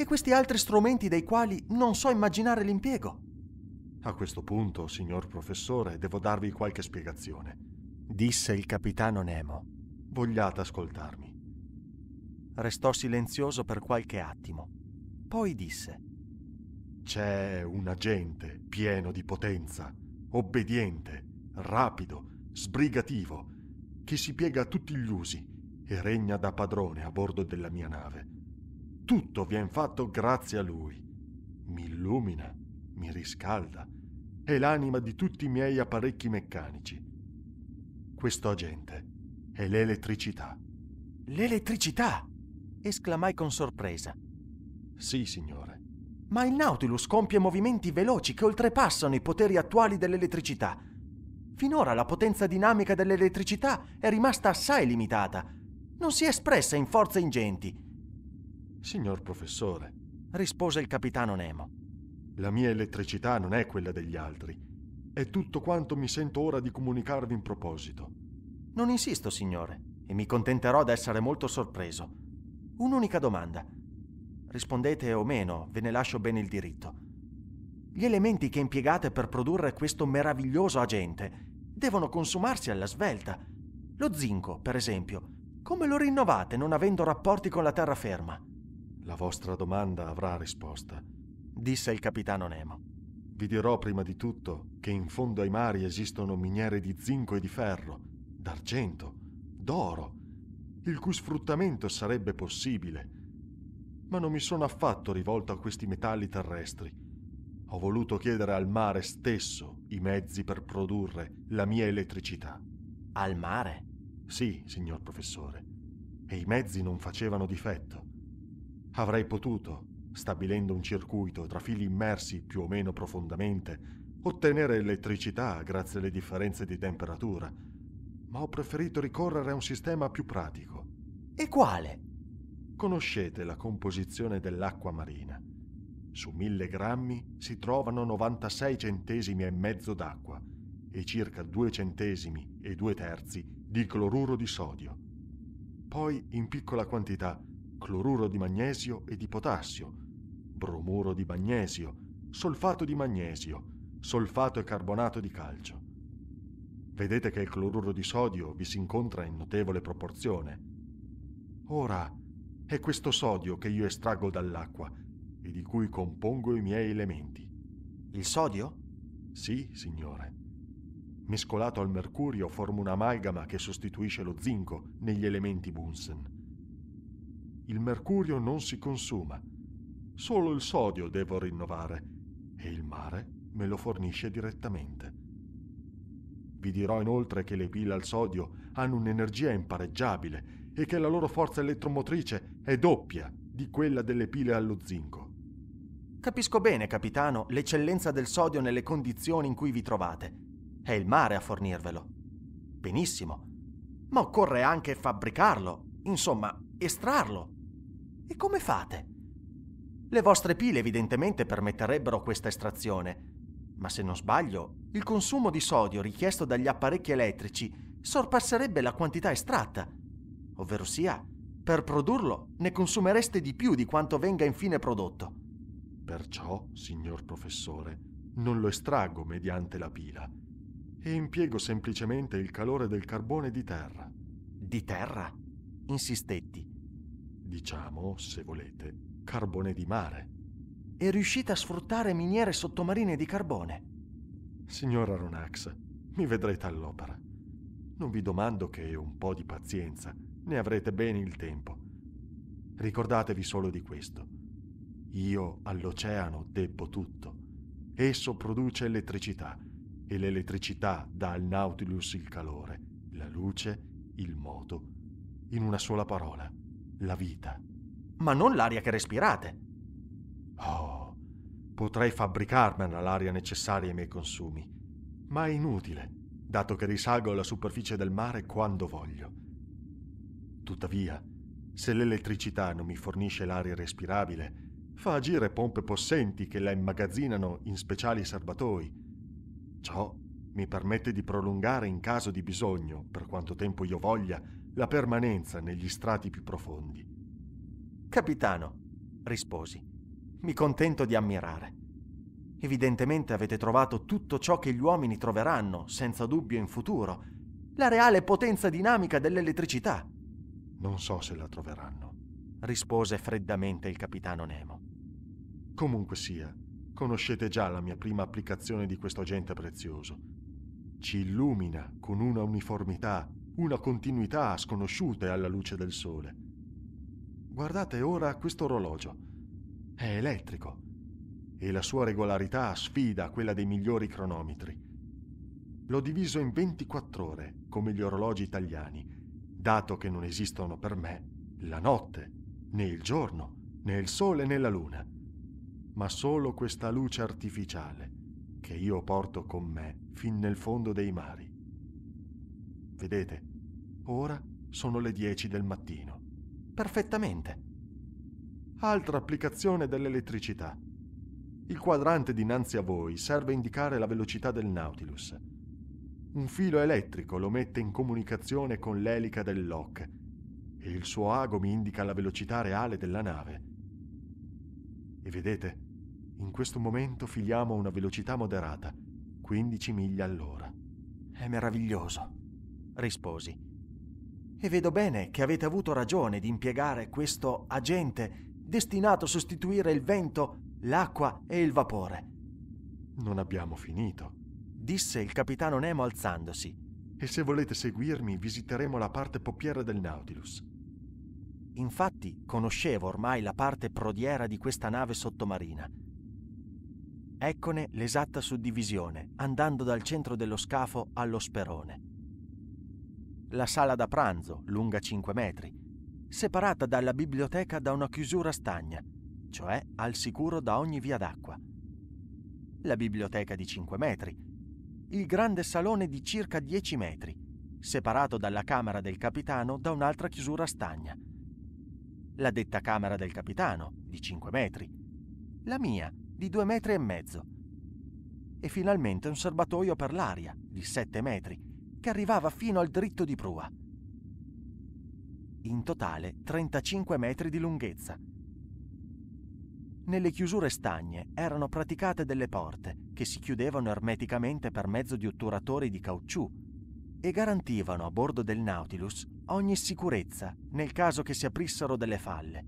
e questi altri strumenti dei quali non so immaginare l'impiego? A questo punto, signor professore, devo darvi qualche spiegazione, disse il capitano Nemo. Vogliate ascoltarmi. Restò silenzioso per qualche attimo. Poi disse: C'è un agente pieno di potenza, obbediente, rapido, sbrigativo, che si piega a tutti gli usi e regna da padrone a bordo della mia nave tutto viene fatto grazie a lui. Mi illumina, mi riscalda, è l'anima di tutti i miei apparecchi meccanici. Questo agente è l'elettricità. L'elettricità! esclamai con sorpresa. Sì, signore. Ma il Nautilus compie movimenti veloci che oltrepassano i poteri attuali dell'elettricità. Finora la potenza dinamica dell'elettricità è rimasta assai limitata. Non si è espressa in forze ingenti Signor professore, rispose il capitano Nemo. La mia elettricità non è quella degli altri. È tutto quanto mi sento ora di comunicarvi in proposito. Non insisto, signore, e mi contenterò d'essere molto sorpreso. Un'unica domanda. Rispondete o meno, ve ne lascio bene il diritto. Gli elementi che impiegate per produrre questo meraviglioso agente devono consumarsi alla svelta. Lo zinco, per esempio, come lo rinnovate non avendo rapporti con la terraferma? La vostra domanda avrà risposta, disse il capitano Nemo. Vi dirò prima di tutto che in fondo ai mari esistono miniere di zinco e di ferro, d'argento, d'oro, il cui sfruttamento sarebbe possibile. Ma non mi sono affatto rivolto a questi metalli terrestri. Ho voluto chiedere al mare stesso i mezzi per produrre la mia elettricità. Al mare? Sì, signor professore. E i mezzi non facevano difetto. Avrei potuto, stabilendo un circuito tra fili immersi più o meno profondamente, ottenere elettricità grazie alle differenze di temperatura, ma ho preferito ricorrere a un sistema più pratico. E quale? Conoscete la composizione dell'acqua marina. Su 1000 grammi si trovano 96 centesimi e mezzo d'acqua e circa 2 centesimi e 2 terzi di cloruro di sodio. Poi, in piccola quantità, cloruro di magnesio e di potassio, bromuro di magnesio, solfato di magnesio, solfato e carbonato di calcio. Vedete che il cloruro di sodio vi si incontra in notevole proporzione. Ora, è questo sodio che io estraggo dall'acqua e di cui compongo i miei elementi. Il sodio? Sì, signore. Mescolato al mercurio forma un'amalgama che sostituisce lo zinco negli elementi Bunsen il mercurio non si consuma. Solo il sodio devo rinnovare e il mare me lo fornisce direttamente. Vi dirò inoltre che le pile al sodio hanno un'energia impareggiabile e che la loro forza elettromotrice è doppia di quella delle pile allo zinco. Capisco bene, capitano, l'eccellenza del sodio nelle condizioni in cui vi trovate. È il mare a fornirvelo. Benissimo. Ma occorre anche fabbricarlo, insomma, estrarlo. E come fate? Le vostre pile evidentemente permetterebbero questa estrazione, ma se non sbaglio, il consumo di sodio richiesto dagli apparecchi elettrici sorpasserebbe la quantità estratta, ovvero sia, per produrlo ne consumereste di più di quanto venga infine prodotto. Perciò, signor professore, non lo estraggo mediante la pila e impiego semplicemente il calore del carbone di terra. Di terra? insistetti diciamo, se volete, carbone di mare. E riuscite a sfruttare miniere sottomarine di carbone? Signora Ronax, mi vedrete all'opera. Non vi domando che un po' di pazienza, ne avrete bene il tempo. Ricordatevi solo di questo. Io all'oceano debbo tutto. Esso produce elettricità e l'elettricità dà al Nautilus il calore, la luce, il moto, in una sola parola, la vita. Ma non l'aria che respirate. Oh, potrei fabbricarmela l'aria necessaria ai miei consumi, ma è inutile, dato che risalgo alla superficie del mare quando voglio. Tuttavia, se l'elettricità non mi fornisce l'aria respirabile, fa agire pompe possenti che la immagazzinano in speciali serbatoi. Ciò mi permette di prolungare in caso di bisogno, per quanto tempo io voglia, la permanenza negli strati più profondi. Capitano, risposi, mi contento di ammirare. Evidentemente avete trovato tutto ciò che gli uomini troveranno, senza dubbio in futuro, la reale potenza dinamica dell'elettricità. Non so se la troveranno, rispose freddamente il capitano Nemo. Comunque sia, conoscete già la mia prima applicazione di questo agente prezioso. Ci illumina con una uniformità una continuità sconosciuta alla luce del sole. Guardate ora questo orologio. È elettrico e la sua regolarità sfida quella dei migliori cronometri. L'ho diviso in 24 ore, come gli orologi italiani, dato che non esistono per me la notte, né il giorno, né il sole né la luna, ma solo questa luce artificiale che io porto con me fin nel fondo dei mari. Vedete, Ora sono le 10 del mattino. Perfettamente. Altra applicazione dell'elettricità. Il quadrante dinanzi a voi serve a indicare la velocità del Nautilus. Un filo elettrico lo mette in comunicazione con l'elica del Locke e il suo ago mi indica la velocità reale della nave. E vedete, in questo momento filiamo a una velocità moderata, 15 miglia all'ora. È meraviglioso, risposi e vedo bene che avete avuto ragione di impiegare questo agente destinato a sostituire il vento, l'acqua e il vapore. Non abbiamo finito, disse il capitano Nemo alzandosi. E se volete seguirmi, visiteremo la parte poppiera del Nautilus. Infatti, conoscevo ormai la parte prodiera di questa nave sottomarina. Eccone l'esatta suddivisione, andando dal centro dello scafo allo sperone la sala da pranzo, lunga 5 metri, separata dalla biblioteca da una chiusura stagna, cioè al sicuro da ogni via d'acqua. La biblioteca di 5 metri, il grande salone di circa 10 metri, separato dalla camera del capitano da un'altra chiusura stagna. La detta camera del capitano, di 5 metri, la mia, di 2 metri e mezzo, e finalmente un serbatoio per l'aria, di 7 metri, che arrivava fino al dritto di prua. In totale 35 metri di lunghezza. Nelle chiusure stagne erano praticate delle porte che si chiudevano ermeticamente per mezzo di otturatori di caucciù e garantivano a bordo del Nautilus ogni sicurezza nel caso che si aprissero delle falle.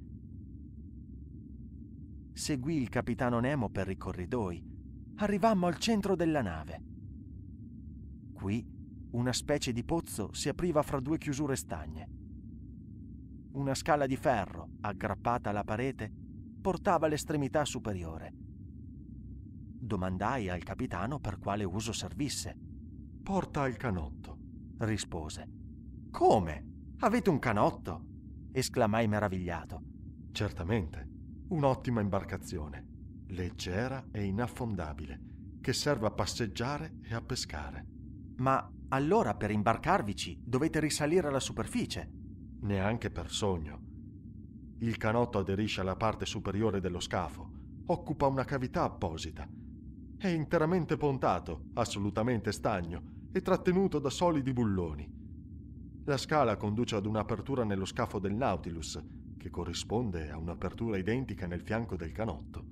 Seguì il capitano Nemo per i corridoi. Arrivammo al centro della nave. Qui una specie di pozzo si apriva fra due chiusure stagne. Una scala di ferro, aggrappata alla parete, portava l'estremità superiore. Domandai al capitano per quale uso servisse. Porta al canotto, rispose. Come? Avete un canotto? esclamai meravigliato. Certamente, un'ottima imbarcazione, leggera e inaffondabile, che serve a passeggiare e a pescare. Ma allora per imbarcarvici dovete risalire alla superficie. Neanche per sogno. Il canotto aderisce alla parte superiore dello scafo, occupa una cavità apposita. È interamente pontato, assolutamente stagno e trattenuto da solidi bulloni. La scala conduce ad un'apertura nello scafo del Nautilus, che corrisponde a un'apertura identica nel fianco del canotto.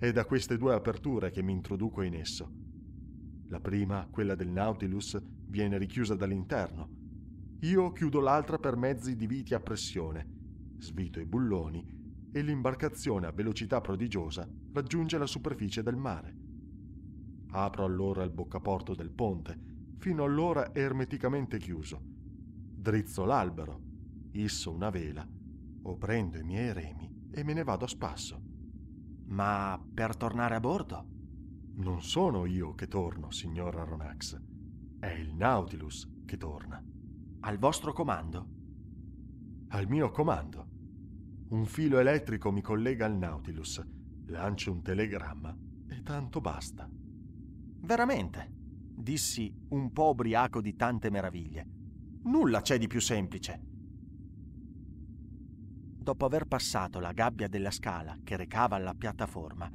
È da queste due aperture che mi introduco in esso la prima, quella del Nautilus, viene richiusa dall'interno. Io chiudo l'altra per mezzi di viti a pressione, svito i bulloni e l'imbarcazione a velocità prodigiosa raggiunge la superficie del mare. Apro allora il boccaporto del ponte, fino allora ermeticamente chiuso. Drizzo l'albero, isso una vela, o prendo i miei remi e me ne vado a spasso. Ma per tornare a bordo? Non sono io che torno, signor Aronnax. È il Nautilus che torna. Al vostro comando? Al mio comando. Un filo elettrico mi collega al Nautilus, lancio un telegramma e tanto basta. Veramente? dissi un po' ubriaco di tante meraviglie. Nulla c'è di più semplice. Dopo aver passato la gabbia della scala che recava alla piattaforma,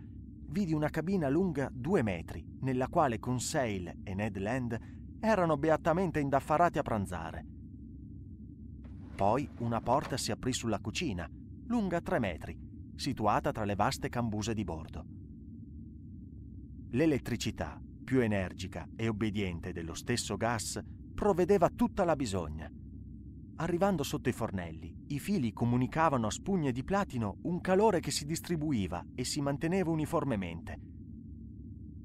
vidi una cabina lunga due metri, nella quale Conseil e Ned Land erano beatamente indaffarati a pranzare. Poi una porta si aprì sulla cucina, lunga tre metri, situata tra le vaste cambuse di bordo. L'elettricità, più energica e obbediente dello stesso gas, provvedeva tutta la bisogna. Arrivando sotto i fornelli, i fili comunicavano a spugne di platino un calore che si distribuiva e si manteneva uniformemente.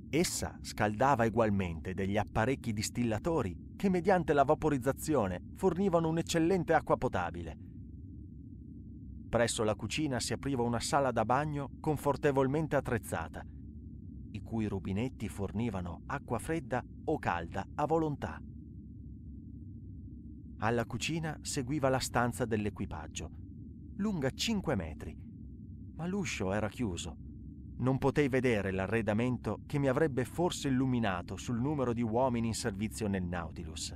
Essa scaldava ugualmente degli apparecchi distillatori che mediante la vaporizzazione fornivano un'eccellente acqua potabile. Presso la cucina si apriva una sala da bagno confortevolmente attrezzata, i cui rubinetti fornivano acqua fredda o calda a volontà. Alla cucina seguiva la stanza dell'equipaggio, lunga 5 metri, ma l'uscio era chiuso. Non potei vedere l'arredamento che mi avrebbe forse illuminato sul numero di uomini in servizio nel Nautilus.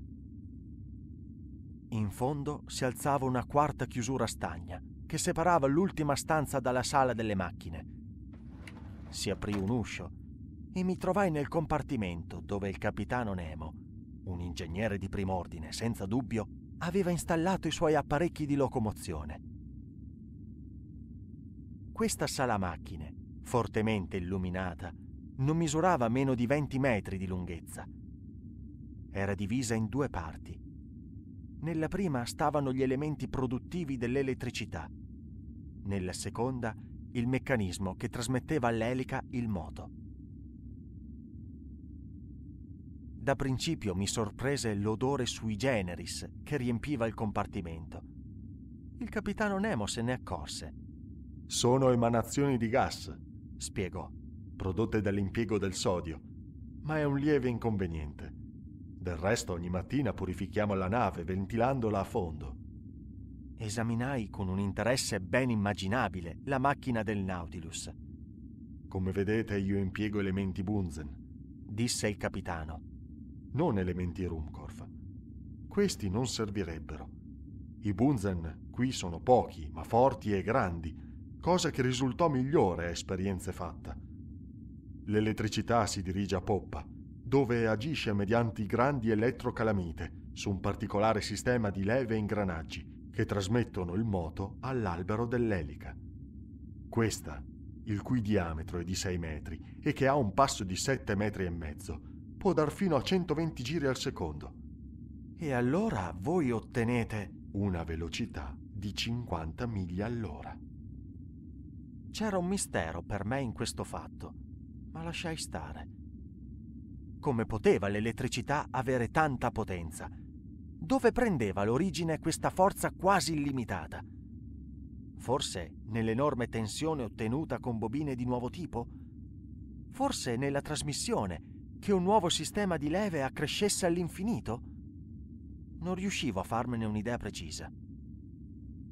In fondo si alzava una quarta chiusura stagna che separava l'ultima stanza dalla sala delle macchine. Si aprì un uscio e mi trovai nel compartimento dove il capitano Nemo ingegnere di prim'ordine, senza dubbio, aveva installato i suoi apparecchi di locomozione. Questa sala macchine, fortemente illuminata, non misurava meno di 20 metri di lunghezza. Era divisa in due parti. Nella prima stavano gli elementi produttivi dell'elettricità, nella seconda il meccanismo che trasmetteva all'elica il moto. Da principio mi sorprese l'odore sui generis che riempiva il compartimento. Il capitano Nemo se ne accorse. Sono emanazioni di gas, spiegò, prodotte dall'impiego del sodio, ma è un lieve inconveniente. Del resto ogni mattina purifichiamo la nave ventilandola a fondo. Esaminai con un interesse ben immaginabile la macchina del Nautilus. Come vedete io impiego elementi Bunzen, disse il capitano non elementi Rumkorf. Questi non servirebbero. I Bunzen qui sono pochi, ma forti e grandi, cosa che risultò migliore a esperienze fatte. L'elettricità si dirige a poppa, dove agisce mediante grandi elettrocalamite su un particolare sistema di leve e ingranaggi che trasmettono il moto all'albero dell'elica. Questa, il cui diametro è di 6 metri e che ha un passo di 7 metri e mezzo, può dar fino a 120 giri al secondo. E allora voi ottenete una velocità di 50 miglia all'ora. C'era un mistero per me in questo fatto, ma lasciai stare. Come poteva l'elettricità avere tanta potenza? Dove prendeva l'origine questa forza quasi illimitata? Forse nell'enorme tensione ottenuta con bobine di nuovo tipo? Forse nella trasmissione che un nuovo sistema di leve accrescesse all'infinito? Non riuscivo a farmene un'idea precisa.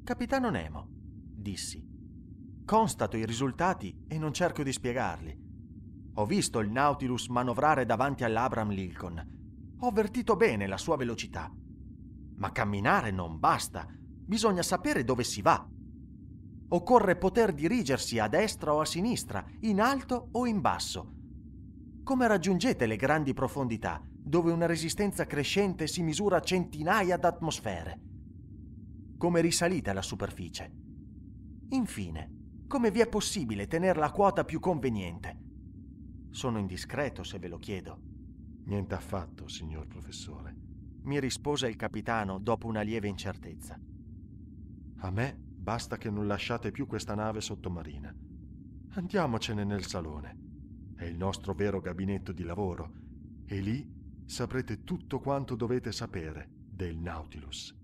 Capitano Nemo, dissi. Constato i risultati e non cerco di spiegarli. Ho visto il Nautilus manovrare davanti all'Abram Lincoln. Ho avvertito bene la sua velocità. Ma camminare non basta. Bisogna sapere dove si va. Occorre poter dirigersi a destra o a sinistra, in alto o in basso, come raggiungete le grandi profondità, dove una resistenza crescente si misura a centinaia d'atmosfere? Come risalite alla superficie? Infine, come vi è possibile tenere la quota più conveniente? Sono indiscreto se ve lo chiedo. Niente affatto, signor professore, mi rispose il capitano dopo una lieve incertezza. A me basta che non lasciate più questa nave sottomarina. Andiamocene nel salone. È il nostro vero gabinetto di lavoro e lì saprete tutto quanto dovete sapere del Nautilus.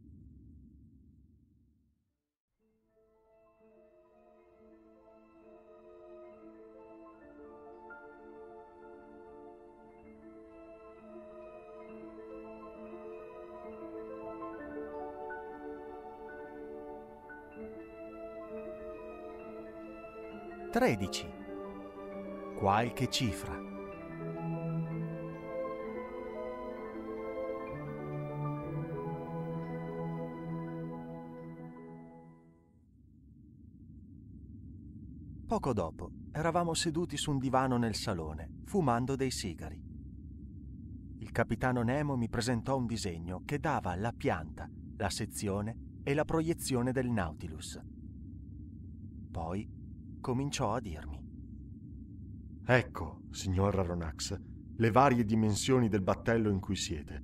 Tredici qualche cifra. Poco dopo eravamo seduti su un divano nel salone, fumando dei sigari. Il capitano Nemo mi presentò un disegno che dava la pianta, la sezione e la proiezione del Nautilus. Poi cominciò a dirmi. Ecco, signor Aronnax, le varie dimensioni del battello in cui siete.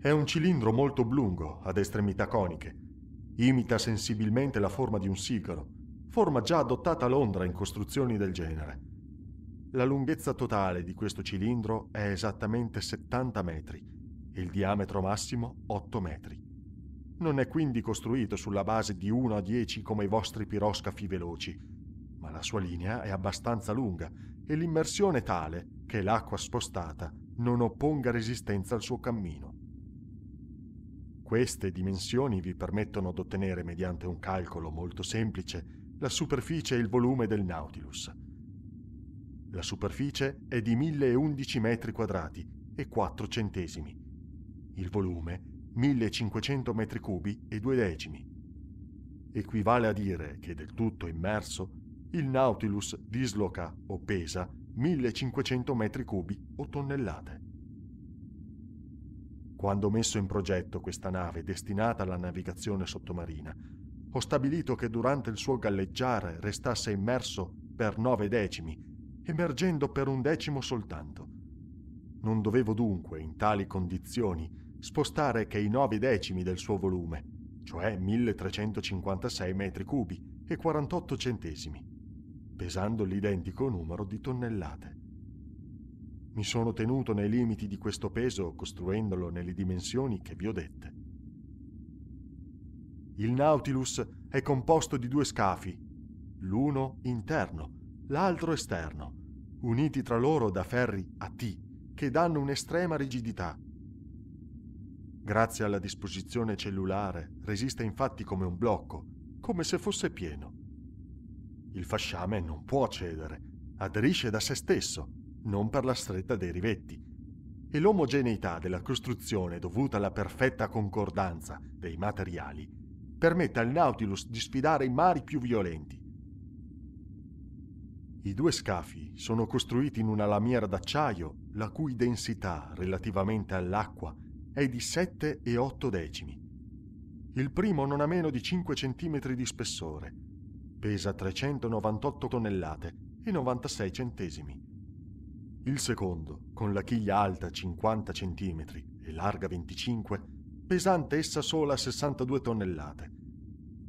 È un cilindro molto oblungo, ad estremità coniche. Imita sensibilmente la forma di un sigaro, forma già adottata a Londra in costruzioni del genere. La lunghezza totale di questo cilindro è esattamente 70 metri e il diametro massimo 8 metri. Non è quindi costruito sulla base di 1 a 10 come i vostri piroscafi veloci, ma la sua linea è abbastanza lunga e l'immersione tale che l'acqua spostata non opponga resistenza al suo cammino. Queste dimensioni vi permettono di ottenere mediante un calcolo molto semplice la superficie e il volume del Nautilus. La superficie è di 1011 metri quadrati e 4 centesimi. Il volume 1500 metri cubi e 2 decimi. Equivale a dire che del tutto immerso il Nautilus disloca o pesa 1500 metri cubi o tonnellate. Quando ho messo in progetto questa nave destinata alla navigazione sottomarina, ho stabilito che durante il suo galleggiare restasse immerso per nove decimi, emergendo per un decimo soltanto. Non dovevo dunque, in tali condizioni, spostare che i nove decimi del suo volume, cioè 1356 metri cubi e 48 centesimi pesando l'identico numero di tonnellate. Mi sono tenuto nei limiti di questo peso costruendolo nelle dimensioni che vi ho dette. Il Nautilus è composto di due scafi, l'uno interno, l'altro esterno, uniti tra loro da ferri a T che danno un'estrema rigidità. Grazie alla disposizione cellulare resiste infatti come un blocco, come se fosse pieno. Il fasciame non può cedere, aderisce da se stesso, non per la stretta dei rivetti. E l'omogeneità della costruzione dovuta alla perfetta concordanza dei materiali permette al Nautilus di sfidare i mari più violenti. I due scafi sono costruiti in una lamiera d'acciaio la cui densità relativamente all'acqua è di 7 e 8 decimi. Il primo non ha meno di 5 cm di spessore, pesa 398 tonnellate e 96 centesimi. Il secondo, con la chiglia alta 50 cm e larga 25, pesante essa sola 62 tonnellate.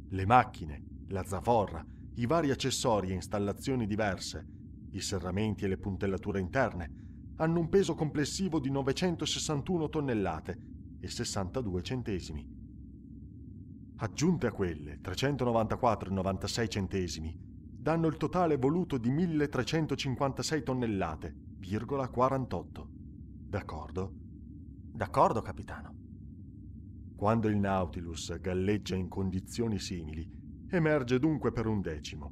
Le macchine, la zavorra, i vari accessori e installazioni diverse, i serramenti e le puntellature interne, hanno un peso complessivo di 961 tonnellate e 62 centesimi aggiunte a quelle 394,96 centesimi, danno il totale voluto di 1356 tonnellate, virgola 48. D'accordo? D'accordo, capitano. Quando il Nautilus galleggia in condizioni simili, emerge dunque per un decimo.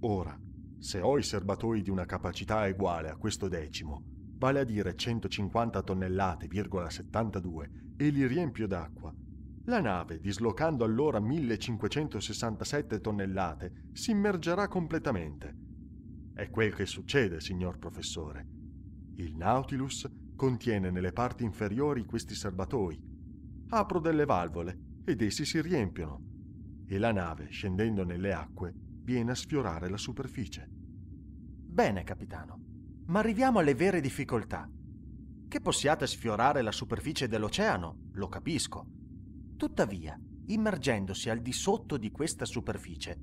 Ora, se ho i serbatoi di una capacità uguale a questo decimo, vale a dire 150 tonnellate,72, e li riempio d'acqua, la nave, dislocando allora 1567 tonnellate, si immergerà completamente. È quel che succede, signor professore. Il Nautilus contiene nelle parti inferiori questi serbatoi. Apro delle valvole ed essi si riempiono e la nave, scendendo nelle acque, viene a sfiorare la superficie. Bene, capitano, ma arriviamo alle vere difficoltà. Che possiate sfiorare la superficie dell'oceano, lo capisco Tuttavia, immergendosi al di sotto di questa superficie,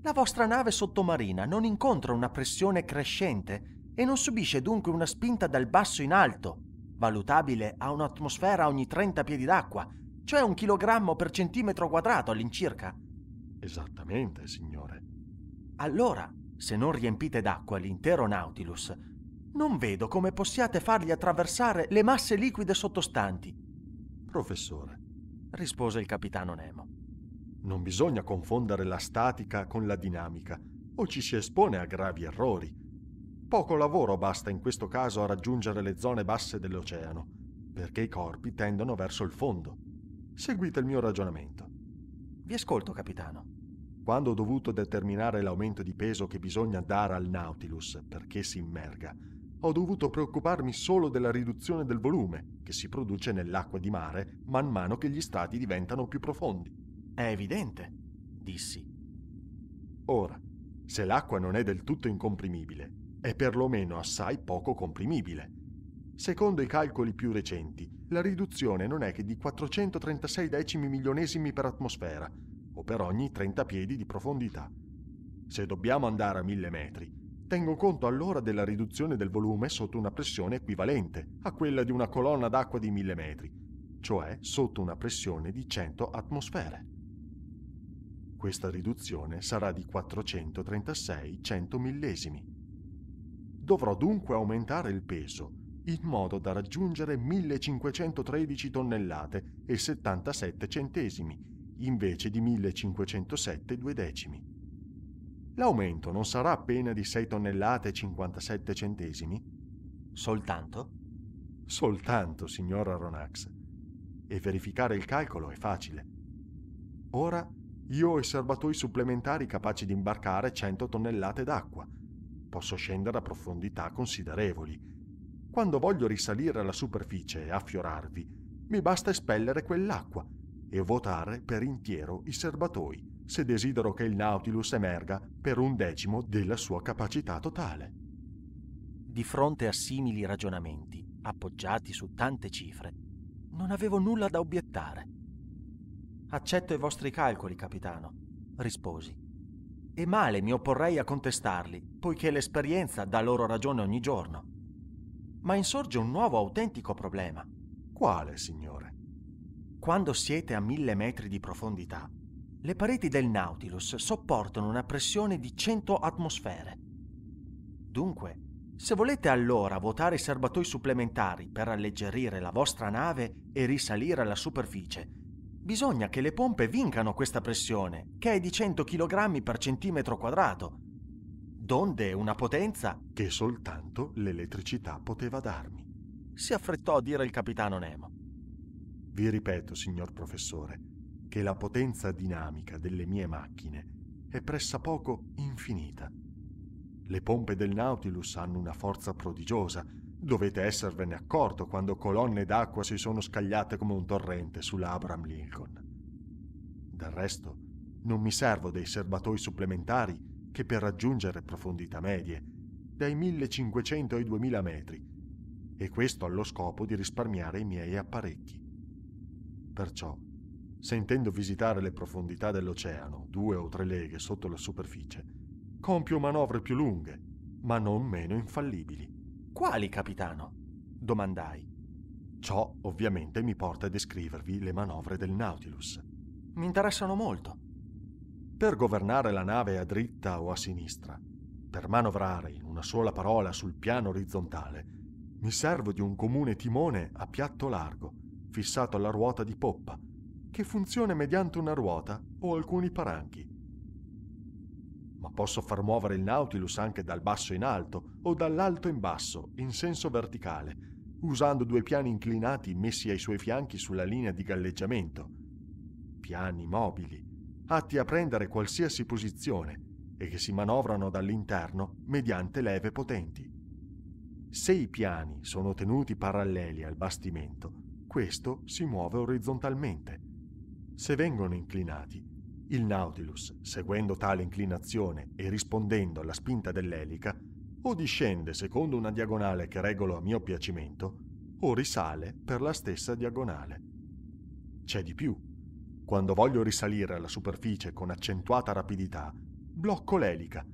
la vostra nave sottomarina non incontra una pressione crescente e non subisce dunque una spinta dal basso in alto, valutabile a un'atmosfera ogni 30 piedi d'acqua, cioè un chilogrammo per centimetro quadrato all'incirca. Esattamente, signore. Allora, se non riempite d'acqua l'intero Nautilus, non vedo come possiate fargli attraversare le masse liquide sottostanti. Professore, rispose il capitano Nemo. Non bisogna confondere la statica con la dinamica, o ci si espone a gravi errori. Poco lavoro basta in questo caso a raggiungere le zone basse dell'oceano, perché i corpi tendono verso il fondo. Seguite il mio ragionamento. Vi ascolto, capitano. Quando ho dovuto determinare l'aumento di peso che bisogna dare al Nautilus perché si immerga, ho dovuto preoccuparmi solo della riduzione del volume che si produce nell'acqua di mare man mano che gli strati diventano più profondi. È evidente, dissi. Ora, se l'acqua non è del tutto incomprimibile, è perlomeno assai poco comprimibile. Secondo i calcoli più recenti, la riduzione non è che di 436 decimi milionesimi per atmosfera, o per ogni 30 piedi di profondità. Se dobbiamo andare a mille metri, Tengo conto allora della riduzione del volume sotto una pressione equivalente a quella di una colonna d'acqua di 1000 metri, cioè sotto una pressione di 100 atmosfere. Questa riduzione sarà di 436 100 millesimi. Dovrò dunque aumentare il peso in modo da raggiungere 1513 tonnellate e 77 centesimi invece di 1507 due decimi l'aumento non sarà appena di 6 tonnellate e 57 centesimi? Soltanto? Soltanto, signor Aronnax. E verificare il calcolo è facile. Ora io ho i serbatoi supplementari capaci di imbarcare 100 tonnellate d'acqua. Posso scendere a profondità considerevoli. Quando voglio risalire alla superficie e affiorarvi, mi basta espellere quell'acqua e vuotare per intiero i serbatoi se desidero che il Nautilus emerga per un decimo della sua capacità totale. Di fronte a simili ragionamenti, appoggiati su tante cifre, non avevo nulla da obiettare. Accetto i vostri calcoli, capitano, risposi. E male mi opporrei a contestarli, poiché l'esperienza dà loro ragione ogni giorno. Ma insorge un nuovo autentico problema. Quale, signore? Quando siete a mille metri di profondità, le pareti del Nautilus sopportano una pressione di 100 atmosfere. Dunque, se volete allora vuotare i serbatoi supplementari per alleggerire la vostra nave e risalire alla superficie, bisogna che le pompe vincano questa pressione, che è di 100 kg per centimetro quadrato, donde una potenza che soltanto l'elettricità poteva darmi. Si affrettò a dire il capitano Nemo. Vi ripeto, signor professore, che la potenza dinamica delle mie macchine è pressappoco infinita. Le pompe del Nautilus hanno una forza prodigiosa, dovete esservene accorto quando colonne d'acqua si sono scagliate come un torrente sulla Abraham Lincoln. Del resto, non mi servo dei serbatoi supplementari che per raggiungere profondità medie, dai 1500 ai 2000 metri, e questo allo scopo di risparmiare i miei apparecchi. Perciò sentendo visitare le profondità dell'oceano, due o tre leghe sotto la superficie, compio manovre più lunghe, ma non meno infallibili. Quali, capitano? domandai. Ciò ovviamente mi porta a descrivervi le manovre del Nautilus. Mi interessano molto. Per governare la nave a dritta o a sinistra, per manovrare in una sola parola sul piano orizzontale, mi servo di un comune timone a piatto largo, fissato alla ruota di poppa, che funziona mediante una ruota o alcuni paranchi. Ma posso far muovere il Nautilus anche dal basso in alto o dall'alto in basso, in senso verticale, usando due piani inclinati messi ai suoi fianchi sulla linea di galleggiamento. Piani mobili, atti a prendere qualsiasi posizione e che si manovrano dall'interno mediante leve potenti. Se i piani sono tenuti paralleli al bastimento, questo si muove orizzontalmente, se vengono inclinati, il Nautilus, seguendo tale inclinazione e rispondendo alla spinta dell'elica, o discende secondo una diagonale che regolo a mio piacimento, o risale per la stessa diagonale. C'è di più. Quando voglio risalire alla superficie con accentuata rapidità, blocco l'elica.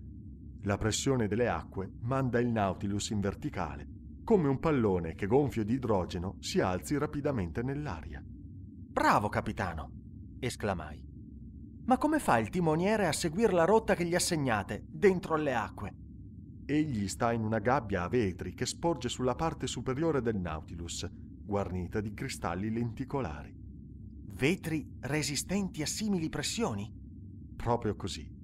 La pressione delle acque manda il Nautilus in verticale, come un pallone che gonfio di idrogeno si alzi rapidamente nell'aria. Bravo, capitano! esclamai. Ma come fa il timoniere a seguire la rotta che gli assegnate, dentro le acque? Egli sta in una gabbia a vetri che sporge sulla parte superiore del Nautilus, guarnita di cristalli lenticolari. Vetri resistenti a simili pressioni? Proprio così.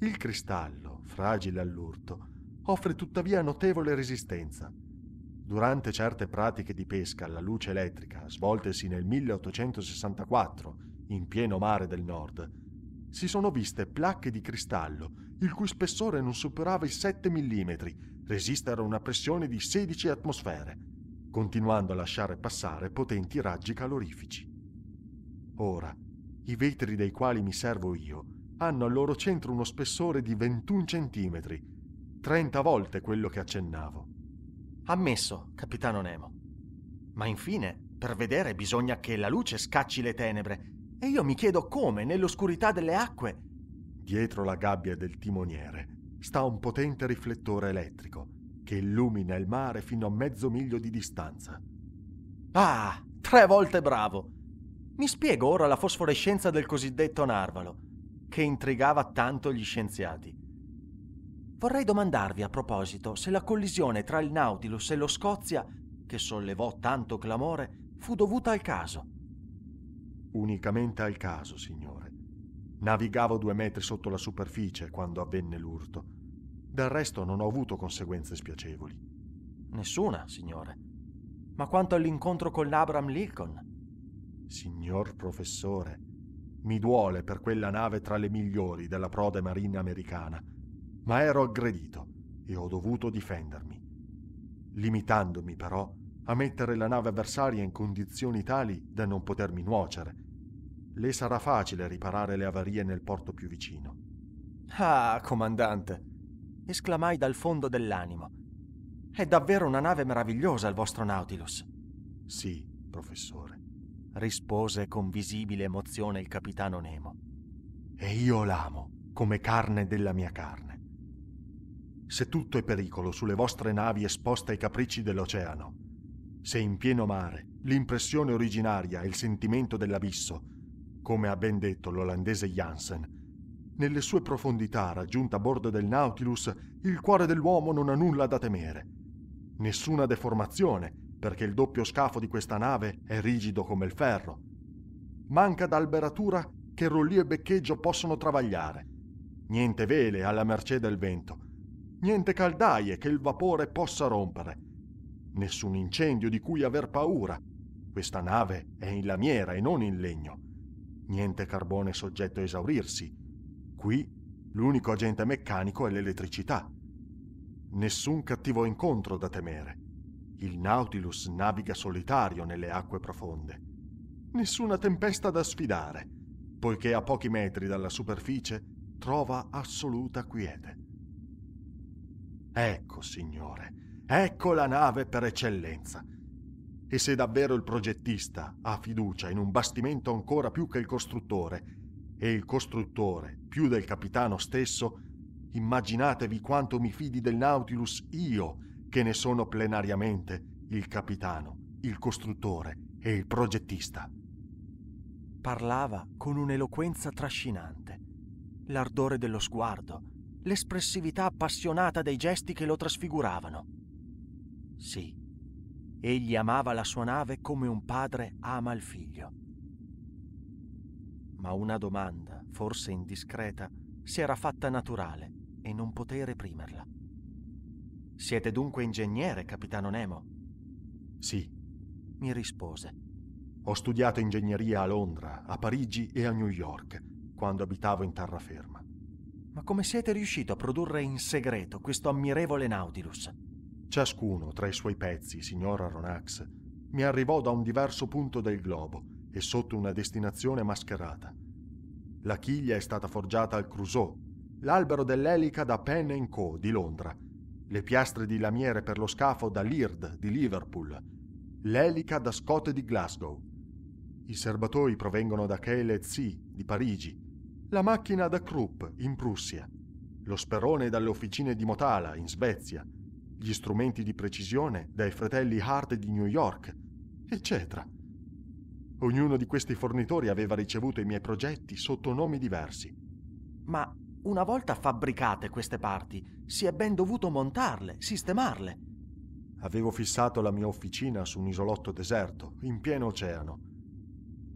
Il cristallo, fragile all'urto, offre tuttavia notevole resistenza. Durante certe pratiche di pesca alla luce elettrica, svoltesi nel 1864 in pieno mare del nord, si sono viste placche di cristallo il cui spessore non superava i 7 mm, resistere a una pressione di 16 atmosfere, continuando a lasciare passare potenti raggi calorifici. Ora, i vetri dei quali mi servo io hanno al loro centro uno spessore di 21 cm, 30 volte quello che accennavo. Ammesso, capitano Nemo. Ma infine, per vedere bisogna che la luce scacci le tenebre e io mi chiedo come, nell'oscurità delle acque. Dietro la gabbia del timoniere sta un potente riflettore elettrico che illumina il mare fino a mezzo miglio di distanza. Ah, tre volte bravo! Mi spiego ora la fosforescenza del cosiddetto narvalo, che intrigava tanto gli scienziati. Vorrei domandarvi a proposito se la collisione tra il Nautilus e lo Scozia, che sollevò tanto clamore, fu dovuta al caso Unicamente al caso, signore. Navigavo due metri sotto la superficie quando avvenne l'urto. Del resto non ho avuto conseguenze spiacevoli. Nessuna, signore. Ma quanto all'incontro con l'Abram Lincoln? Signor professore, mi duole per quella nave tra le migliori della prode marina americana, ma ero aggredito e ho dovuto difendermi, limitandomi però a mettere la nave avversaria in condizioni tali da non potermi nuocere. Le sarà facile riparare le avarie nel porto più vicino. Ah, comandante, esclamai dal fondo dell'animo. È davvero una nave meravigliosa il vostro Nautilus. Sì, professore, rispose con visibile emozione il capitano Nemo. E io l'amo come carne della mia carne. Se tutto è pericolo sulle vostre navi esposte ai capricci dell'oceano, se in pieno mare l'impressione originaria è il sentimento dell'abisso, come ha ben detto l'olandese Jansen, nelle sue profondità raggiunta a bordo del Nautilus, il cuore dell'uomo non ha nulla da temere. Nessuna deformazione, perché il doppio scafo di questa nave è rigido come il ferro. Manca d'alberatura che rollio e beccheggio possono travagliare. Niente vele alla mercé del vento. Niente caldaie che il vapore possa rompere nessun incendio di cui aver paura. Questa nave è in lamiera e non in legno. Niente carbone soggetto a esaurirsi. Qui l'unico agente meccanico è l'elettricità. Nessun cattivo incontro da temere. Il Nautilus naviga solitario nelle acque profonde. Nessuna tempesta da sfidare, poiché a pochi metri dalla superficie trova assoluta quiete. Ecco, signore, Ecco la nave per eccellenza. E se davvero il progettista ha fiducia in un bastimento ancora più che il costruttore, e il costruttore più del capitano stesso, immaginatevi quanto mi fidi del Nautilus io, che ne sono plenariamente il capitano, il costruttore e il progettista. Parlava con un'eloquenza trascinante. L'ardore dello sguardo, l'espressività appassionata dei gesti che lo trasfiguravano sì, egli amava la sua nave come un padre ama il figlio. Ma una domanda, forse indiscreta, si era fatta naturale e non poté reprimerla. Siete dunque ingegnere, capitano Nemo? Sì, mi rispose. Ho studiato ingegneria a Londra, a Parigi e a New York, quando abitavo in terraferma. Ma come siete riuscito a produrre in segreto questo ammirevole Nautilus? Ciascuno tra i suoi pezzi, signor Aronnax, mi arrivò da un diverso punto del globo e sotto una destinazione mascherata. La chiglia è stata forgiata al Crusoe, l'albero dell'elica da Penn Co. di Londra, le piastre di lamiere per lo scafo da Leard di Liverpool, l'elica da Scott di Glasgow. I serbatoi provengono da Kale Zee di Parigi, la macchina da Krupp in Prussia, lo sperone dalle officine di Motala in Svezia, gli strumenti di precisione dai fratelli Hart di New York, eccetera. Ognuno di questi fornitori aveva ricevuto i miei progetti sotto nomi diversi. Ma una volta fabbricate queste parti, si è ben dovuto montarle, sistemarle. Avevo fissato la mia officina su un isolotto deserto, in pieno oceano.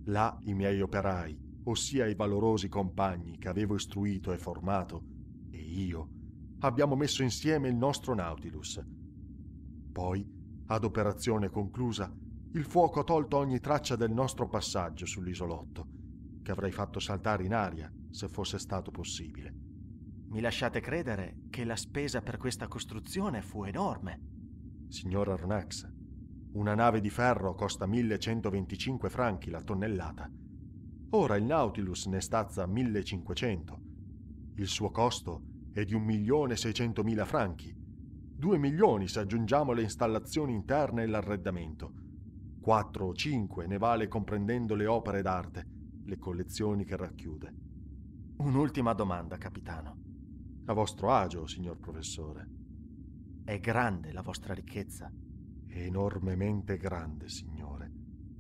Là i miei operai, ossia i valorosi compagni che avevo istruito e formato, e io abbiamo messo insieme il nostro Nautilus. Poi, ad operazione conclusa, il fuoco ha tolto ogni traccia del nostro passaggio sull'isolotto, che avrei fatto saltare in aria se fosse stato possibile. Mi lasciate credere che la spesa per questa costruzione fu enorme. Signor Arnax, una nave di ferro costa 1125 franchi la tonnellata. Ora il Nautilus ne stazza 1500. Il suo costo è di 1.600.000 franchi. 2 milioni se aggiungiamo le installazioni interne e l'arredamento. 4 o 5 ne vale comprendendo le opere d'arte, le collezioni che racchiude. Un'ultima domanda, capitano. A vostro agio, signor professore. È grande la vostra ricchezza? Enormemente grande, signore.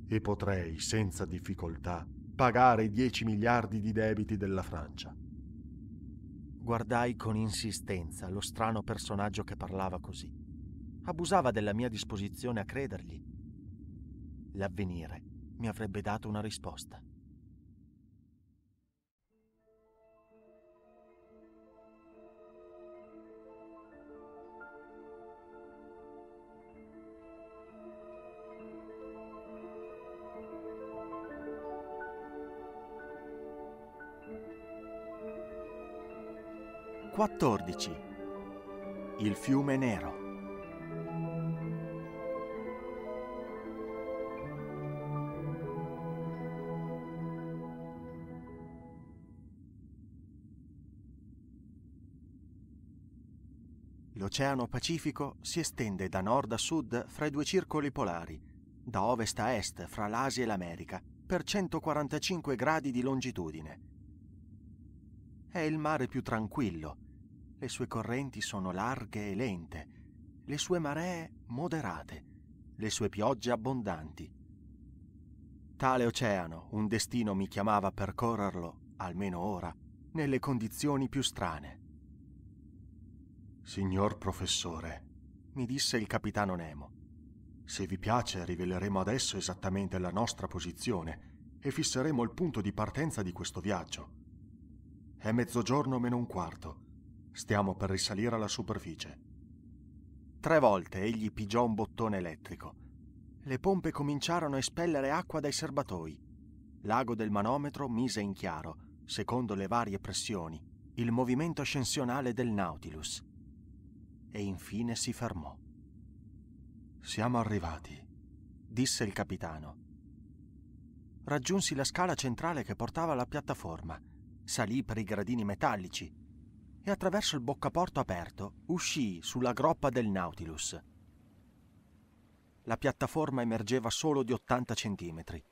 E potrei, senza difficoltà, pagare i 10 miliardi di debiti della Francia. Guardai con insistenza lo strano personaggio che parlava così. Abusava della mia disposizione a credergli. L'avvenire mi avrebbe dato una risposta. 14. Il fiume nero. L'Oceano Pacifico si estende da nord a sud fra i due circoli polari, da ovest a est fra l'Asia e l'America, per 145 gradi di longitudine è il mare più tranquillo. Le sue correnti sono larghe e lente, le sue maree moderate, le sue piogge abbondanti. Tale oceano, un destino mi chiamava a percorrerlo, almeno ora, nelle condizioni più strane. Signor professore, mi disse il capitano Nemo, se vi piace riveleremo adesso esattamente la nostra posizione e fisseremo il punto di partenza di questo viaggio. È mezzogiorno meno un quarto. Stiamo per risalire alla superficie. Tre volte egli pigiò un bottone elettrico. Le pompe cominciarono a espellere acqua dai serbatoi. L'ago del manometro mise in chiaro, secondo le varie pressioni, il movimento ascensionale del Nautilus. E infine si fermò. Siamo arrivati, disse il capitano. Raggiunsi la scala centrale che portava alla piattaforma salì per i gradini metallici e attraverso il boccaporto aperto uscì sulla groppa del Nautilus. La piattaforma emergeva solo di 80 centimetri.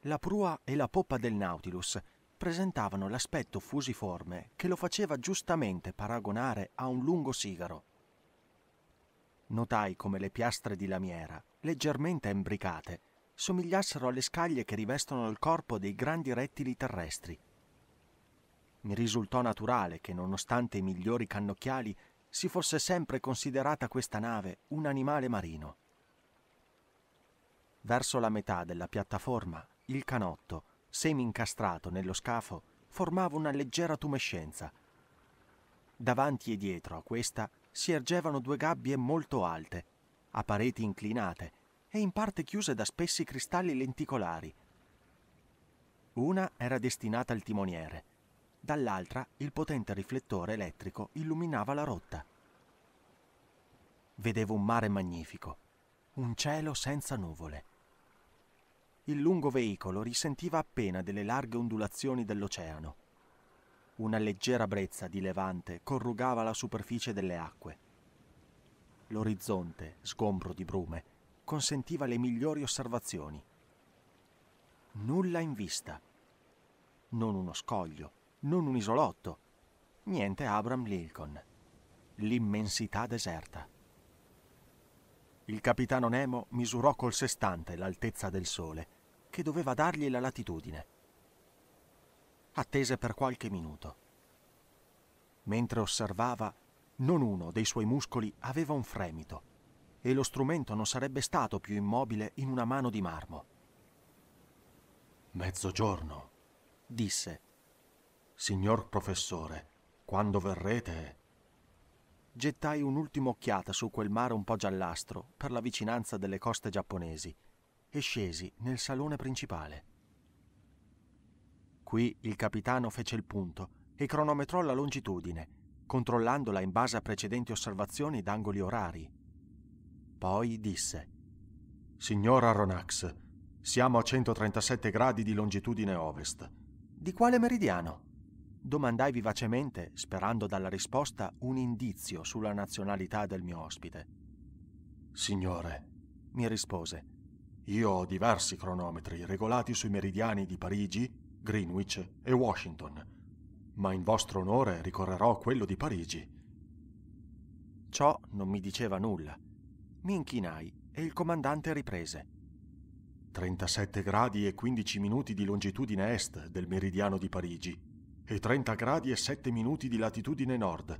La prua e la poppa del Nautilus presentavano l'aspetto fusiforme che lo faceva giustamente paragonare a un lungo sigaro. Notai come le piastre di lamiera, leggermente embricate, somigliassero alle scaglie che rivestono il corpo dei grandi rettili terrestri mi risultò naturale che nonostante i migliori cannocchiali si fosse sempre considerata questa nave un animale marino. Verso la metà della piattaforma, il canotto, semi-incastrato nello scafo, formava una leggera tumescenza. Davanti e dietro a questa si ergevano due gabbie molto alte, a pareti inclinate e in parte chiuse da spessi cristalli lenticolari. Una era destinata al timoniere, dall'altra il potente riflettore elettrico illuminava la rotta. Vedevo un mare magnifico, un cielo senza nuvole. Il lungo veicolo risentiva appena delle larghe ondulazioni dell'oceano. Una leggera brezza di levante corrugava la superficie delle acque. L'orizzonte, sgombro di brume, consentiva le migliori osservazioni. Nulla in vista. Non uno scoglio, non un isolotto. Niente Abram Lincoln. L'immensità deserta. Il capitano Nemo misurò col sestante l'altezza del sole, che doveva dargli la latitudine. Attese per qualche minuto. Mentre osservava, non uno dei suoi muscoli aveva un fremito e lo strumento non sarebbe stato più immobile in una mano di marmo. Mezzogiorno, disse Signor professore, quando verrete... Gettai un'ultima occhiata su quel mare un po' giallastro per la vicinanza delle coste giapponesi e scesi nel salone principale. Qui il capitano fece il punto e cronometrò la longitudine, controllandola in base a precedenti osservazioni d'angoli orari. Poi disse: Signor Aronnax, siamo a 137 gradi di longitudine ovest. Di quale meridiano? Domandai vivacemente, sperando dalla risposta, un indizio sulla nazionalità del mio ospite. Signore, mi rispose, io ho diversi cronometri regolati sui meridiani di Parigi, Greenwich e Washington, ma in vostro onore ricorrerò a quello di Parigi. Ciò non mi diceva nulla. Mi inchinai e il comandante riprese. 37 gradi e 15 minuti di longitudine est del meridiano di Parigi e 30 gradi e 7 minuti di latitudine nord,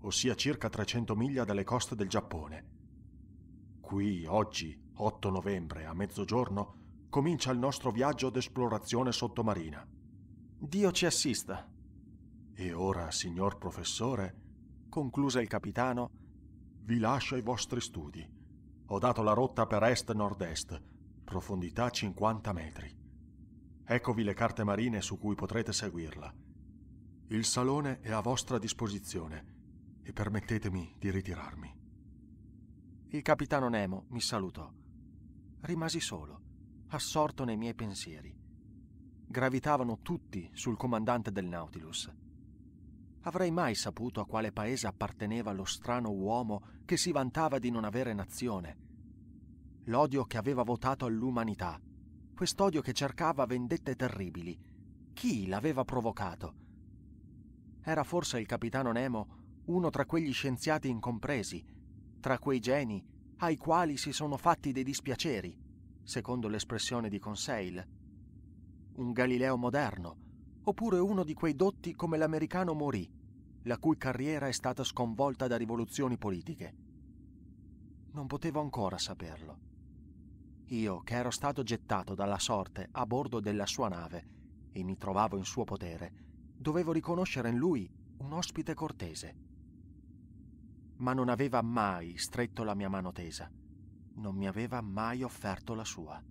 ossia circa 300 miglia dalle coste del Giappone. Qui, oggi, 8 novembre, a mezzogiorno, comincia il nostro viaggio d'esplorazione sottomarina. Dio ci assista. E ora, signor professore, concluse il capitano, vi lascio ai vostri studi. Ho dato la rotta per est-nord-est, profondità 50 metri. Eccovi le carte marine su cui potrete seguirla. Il salone è a vostra disposizione e permettetemi di ritirarmi. Il capitano Nemo mi salutò. Rimasi solo, assorto nei miei pensieri. Gravitavano tutti sul comandante del Nautilus. Avrei mai saputo a quale paese apparteneva lo strano uomo che si vantava di non avere nazione. L'odio che aveva votato all'umanità, quest'odio che cercava vendette terribili. Chi l'aveva provocato? Era forse il capitano Nemo, uno tra quegli scienziati incompresi, tra quei geni ai quali si sono fatti dei dispiaceri, secondo l'espressione di Conseil. Un Galileo moderno, oppure uno di quei dotti come l'americano Morì, la cui carriera è stata sconvolta da rivoluzioni politiche. Non potevo ancora saperlo. Io, che ero stato gettato dalla sorte a bordo della sua nave e mi trovavo in suo potere, dovevo riconoscere in lui un ospite cortese. Ma non aveva mai stretto la mia mano tesa, non mi aveva mai offerto la sua.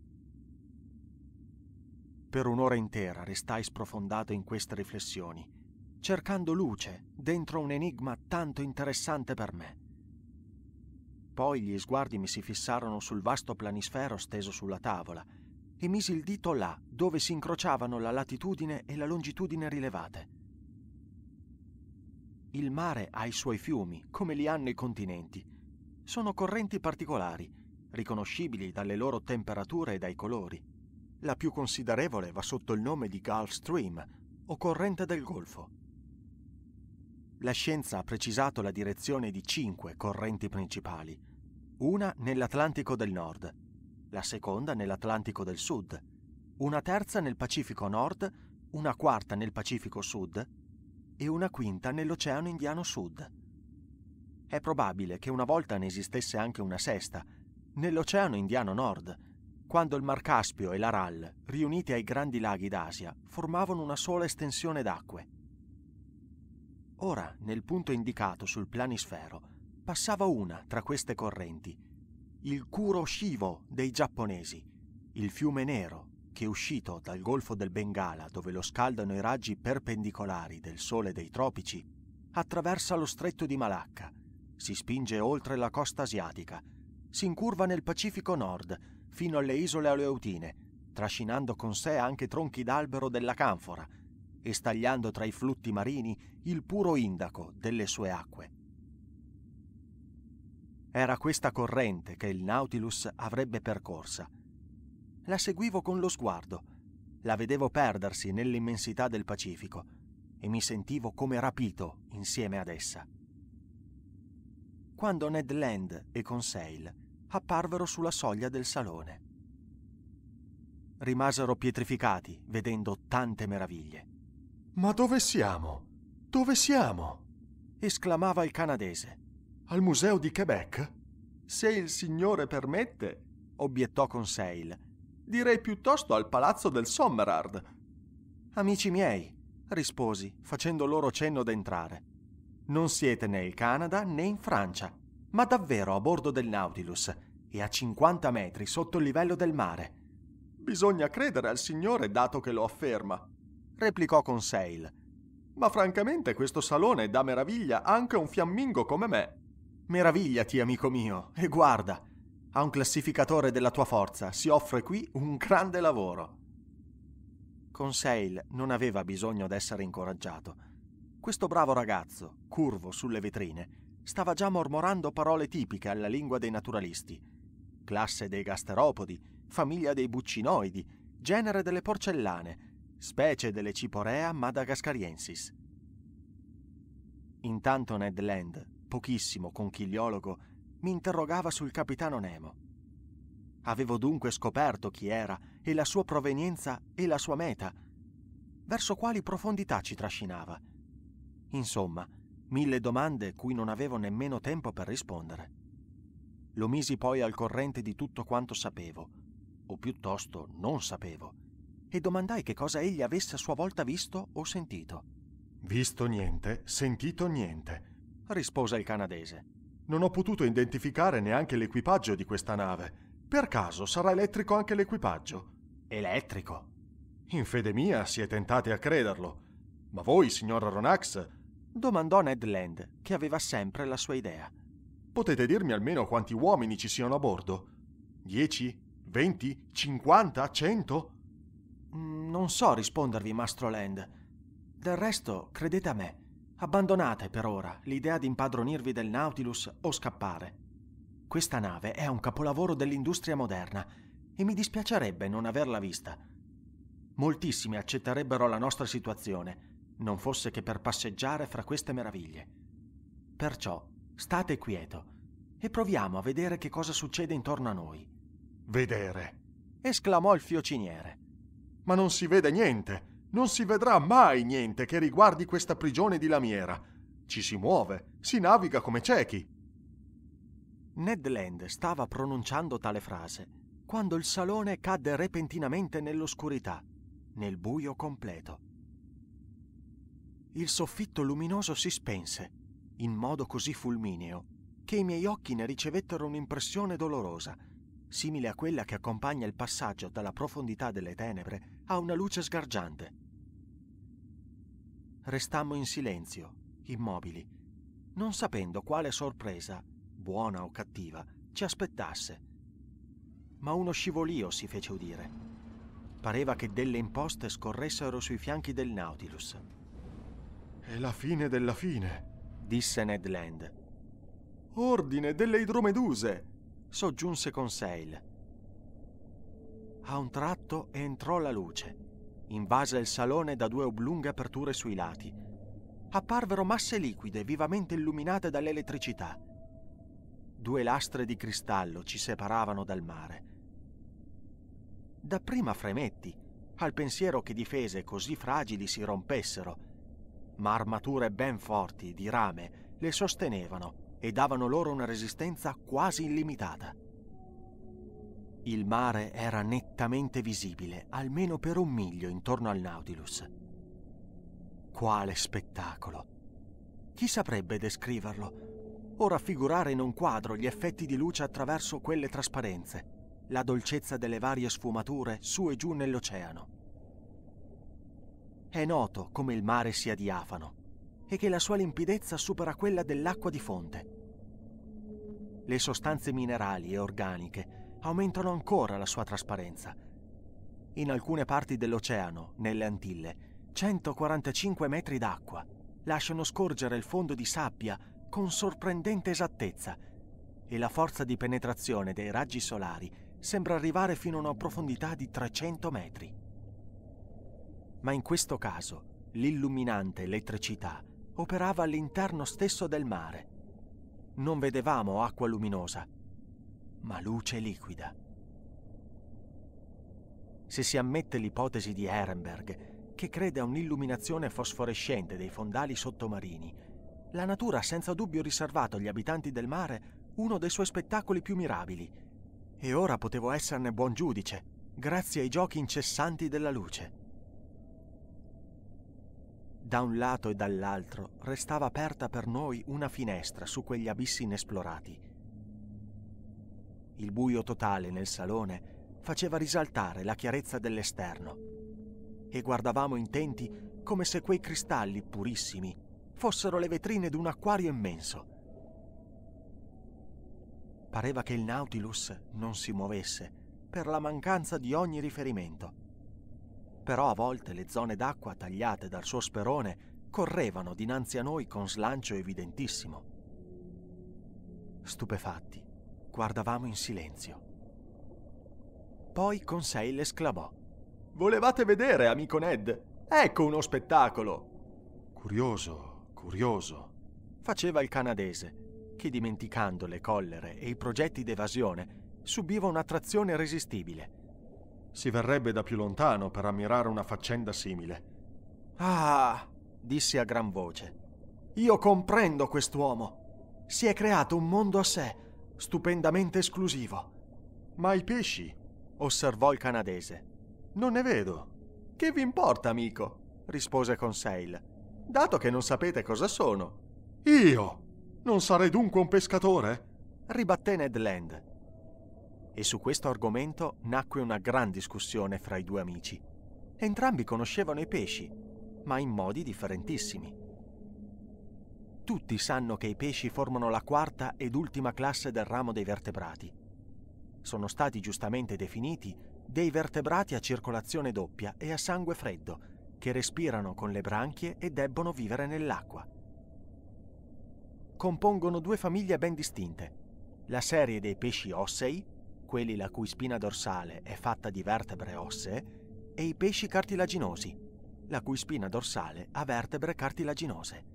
Per un'ora intera restai sprofondato in queste riflessioni, cercando luce dentro un enigma tanto interessante per me. Poi gli sguardi mi si fissarono sul vasto planisfero steso sulla tavola, e misi il dito là, dove si incrociavano la latitudine e la longitudine rilevate. Il mare ha i suoi fiumi, come li hanno i continenti. Sono correnti particolari, riconoscibili dalle loro temperature e dai colori. La più considerevole va sotto il nome di Gulf Stream, o corrente del Golfo. La scienza ha precisato la direzione di cinque correnti principali, una nell'Atlantico del Nord, la seconda nell'Atlantico del Sud, una terza nel Pacifico Nord, una quarta nel Pacifico Sud e una quinta nell'Oceano Indiano Sud. È probabile che una volta ne esistesse anche una sesta, nell'Oceano Indiano Nord, quando il Mar Caspio e l'Aral, riuniti ai grandi laghi d'Asia, formavano una sola estensione d'acque. Ora, nel punto indicato sul planisfero, passava una tra queste correnti, il Kuroshivo dei giapponesi, il fiume nero che uscito dal golfo del Bengala dove lo scaldano i raggi perpendicolari del sole dei tropici, attraversa lo stretto di Malacca, si spinge oltre la costa asiatica, si incurva nel Pacifico Nord fino alle isole Aleutine, trascinando con sé anche tronchi d'albero della canfora e stagliando tra i flutti marini il puro indaco delle sue acque. Era questa corrente che il Nautilus avrebbe percorsa. La seguivo con lo sguardo, la vedevo perdersi nell'immensità del Pacifico e mi sentivo come rapito insieme ad essa. Quando Ned Land e Conseil apparvero sulla soglia del salone. Rimasero pietrificati vedendo tante meraviglie. Ma dove siamo? Dove siamo? esclamava il canadese. Al museo di Quebec? Se il signore permette, obiettò Conseil, direi piuttosto al palazzo del Sommerard. Amici miei, risposi, facendo loro cenno d'entrare. Non siete né in Canada né in Francia, ma davvero a bordo del Nautilus e a 50 metri sotto il livello del mare. Bisogna credere al Signore dato che lo afferma, replicò Conseil. Ma francamente questo salone dà meraviglia anche a un fiammingo come me. Meravigliati, amico mio, e guarda, a un classificatore della tua forza si offre qui un grande lavoro. Conseil non aveva bisogno d'essere incoraggiato. Questo bravo ragazzo, curvo sulle vetrine, stava già mormorando parole tipiche alla lingua dei naturalisti. Classe dei gasteropodi, famiglia dei buccinoidi, genere delle porcellane, specie delle ciporea madagascariensis. Intanto Ned Land pochissimo conchigliologo mi interrogava sul capitano Nemo. Avevo dunque scoperto chi era e la sua provenienza e la sua meta, verso quali profondità ci trascinava. Insomma, mille domande cui non avevo nemmeno tempo per rispondere. Lo misi poi al corrente di tutto quanto sapevo, o piuttosto non sapevo, e domandai che cosa egli avesse a sua volta visto o sentito. Visto niente, sentito niente, rispose il canadese. Non ho potuto identificare neanche l'equipaggio di questa nave. Per caso sarà elettrico anche l'equipaggio? Elettrico? In fede mia siete tentati a crederlo. Ma voi, signor Ronax? domandò Ned Land, che aveva sempre la sua idea. Potete dirmi almeno quanti uomini ci siano a bordo? Dieci? Venti? Cinquanta? Cento? Mm, non so rispondervi, Mastro Land. Del resto, credete a me. Abbandonate per ora l'idea di impadronirvi del Nautilus o scappare. Questa nave è un capolavoro dell'industria moderna e mi dispiacerebbe non averla vista. Moltissimi accetterebbero la nostra situazione, non fosse che per passeggiare fra queste meraviglie. Perciò state quieto e proviamo a vedere che cosa succede intorno a noi. Vedere! esclamò il fiociniere. Ma non si vede niente! non si vedrà mai niente che riguardi questa prigione di lamiera. Ci si muove, si naviga come ciechi. Ned Land stava pronunciando tale frase quando il salone cadde repentinamente nell'oscurità, nel buio completo. Il soffitto luminoso si spense, in modo così fulmineo, che i miei occhi ne ricevettero un'impressione dolorosa, simile a quella che accompagna il passaggio dalla profondità delle tenebre a una luce sgargiante restammo in silenzio, immobili, non sapendo quale sorpresa, buona o cattiva, ci aspettasse. Ma uno scivolio si fece udire. Pareva che delle imposte scorressero sui fianchi del Nautilus. È la fine della fine, disse Ned Land. Ordine delle idromeduse, soggiunse Conseil. A un tratto entrò la luce invasa il salone da due oblunghe aperture sui lati. Apparvero masse liquide vivamente illuminate dall'elettricità. Due lastre di cristallo ci separavano dal mare. Dapprima fremetti al pensiero che difese così fragili si rompessero, ma armature ben forti di rame le sostenevano e davano loro una resistenza quasi illimitata. Il mare era nettamente visibile, almeno per un miglio intorno al Nautilus. Quale spettacolo! Chi saprebbe descriverlo? O raffigurare in un quadro gli effetti di luce attraverso quelle trasparenze, la dolcezza delle varie sfumature su e giù nell'oceano. È noto come il mare sia diafano e che la sua limpidezza supera quella dell'acqua di fonte. Le sostanze minerali e organiche aumentano ancora la sua trasparenza. In alcune parti dell'oceano, nelle Antille, 145 metri d'acqua lasciano scorgere il fondo di sabbia con sorprendente esattezza e la forza di penetrazione dei raggi solari sembra arrivare fino a una profondità di 300 metri. Ma in questo caso l'illuminante elettricità operava all'interno stesso del mare. Non vedevamo acqua luminosa, ma luce liquida. Se si ammette l'ipotesi di Ehrenberg, che crede a un'illuminazione fosforescente dei fondali sottomarini, la natura ha senza dubbio riservato agli abitanti del mare uno dei suoi spettacoli più mirabili. E ora potevo esserne buon giudice, grazie ai giochi incessanti della luce. Da un lato e dall'altro restava aperta per noi una finestra su quegli abissi inesplorati, il buio totale nel salone faceva risaltare la chiarezza dell'esterno e guardavamo intenti come se quei cristalli purissimi fossero le vetrine di un acquario immenso. Pareva che il Nautilus non si muovesse per la mancanza di ogni riferimento. Però a volte le zone d'acqua tagliate dal suo sperone correvano dinanzi a noi con slancio evidentissimo. Stupefatti, guardavamo in silenzio. Poi Conseil esclamò. Volevate vedere, amico Ned? Ecco uno spettacolo! Curioso, curioso. Faceva il canadese, che dimenticando le collere e i progetti d'evasione, subiva un'attrazione irresistibile. Si verrebbe da più lontano per ammirare una faccenda simile. Ah, disse a gran voce. Io comprendo quest'uomo. Si è creato un mondo a sé, stupendamente esclusivo. Ma i pesci, osservò il canadese. Non ne vedo. Che vi importa, amico? rispose Conseil. Dato che non sapete cosa sono. Io? Non sarei dunque un pescatore? ribatté Ned Land. E su questo argomento nacque una gran discussione fra i due amici. Entrambi conoscevano i pesci, ma in modi differentissimi. Tutti sanno che i pesci formano la quarta ed ultima classe del ramo dei vertebrati. Sono stati giustamente definiti dei vertebrati a circolazione doppia e a sangue freddo, che respirano con le branchie e debbono vivere nell'acqua. Compongono due famiglie ben distinte, la serie dei pesci ossei, quelli la cui spina dorsale è fatta di vertebre ossee, e i pesci cartilaginosi, la cui spina dorsale ha vertebre cartilaginose.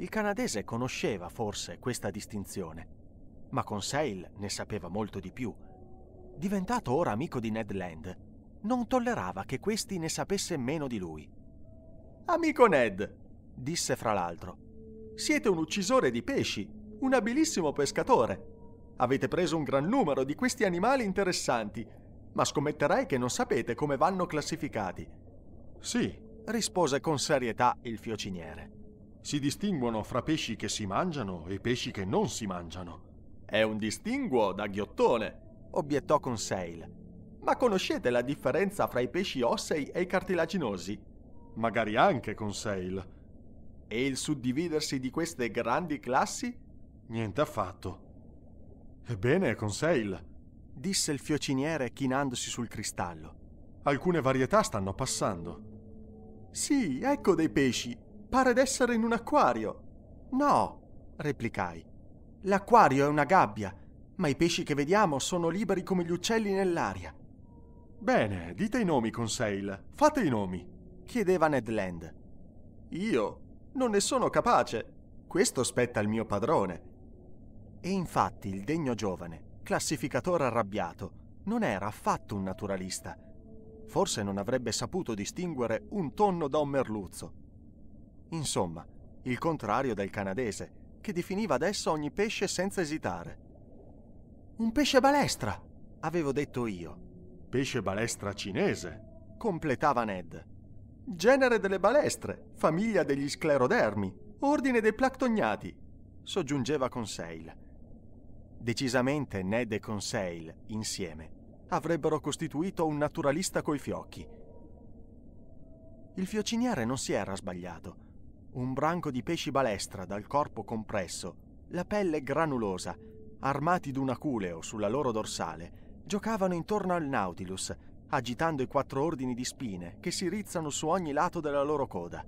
Il canadese conosceva forse questa distinzione, ma con Sale ne sapeva molto di più. Diventato ora amico di Ned Land, non tollerava che questi ne sapesse meno di lui. Amico Ned, disse fra l'altro, siete un uccisore di pesci, un abilissimo pescatore. Avete preso un gran numero di questi animali interessanti, ma scommetterei che non sapete come vanno classificati. Sì, rispose con serietà il fiociniere si distinguono fra pesci che si mangiano e pesci che non si mangiano. È un distinguo da ghiottone, obiettò Conseil. Ma conoscete la differenza fra i pesci ossei e i cartilaginosi? Magari anche Conseil. E il suddividersi di queste grandi classi? Niente affatto. Ebbene, Conseil, disse il fiociniere chinandosi sul cristallo. Alcune varietà stanno passando. Sì, ecco dei pesci, Pare d'essere in un acquario. No, replicai. L'acquario è una gabbia, ma i pesci che vediamo sono liberi come gli uccelli nell'aria. Bene, dite i nomi, Conseil. Fate i nomi, chiedeva Ned Land. Io non ne sono capace. Questo spetta al mio padrone. E infatti il degno giovane, classificatore arrabbiato, non era affatto un naturalista. Forse non avrebbe saputo distinguere un tonno da un merluzzo. Insomma, il contrario del canadese, che definiva adesso ogni pesce senza esitare. Un pesce balestra, avevo detto io. Pesce balestra cinese, completava Ned. Genere delle balestre, famiglia degli sclerodermi, ordine dei plactognati, soggiungeva Conseil. Decisamente Ned e Conseil, insieme, avrebbero costituito un naturalista coi fiocchi. Il fiociniere non si era sbagliato un branco di pesci balestra dal corpo compresso, la pelle granulosa, armati d'un aculeo sulla loro dorsale, giocavano intorno al Nautilus, agitando i quattro ordini di spine che si rizzano su ogni lato della loro coda.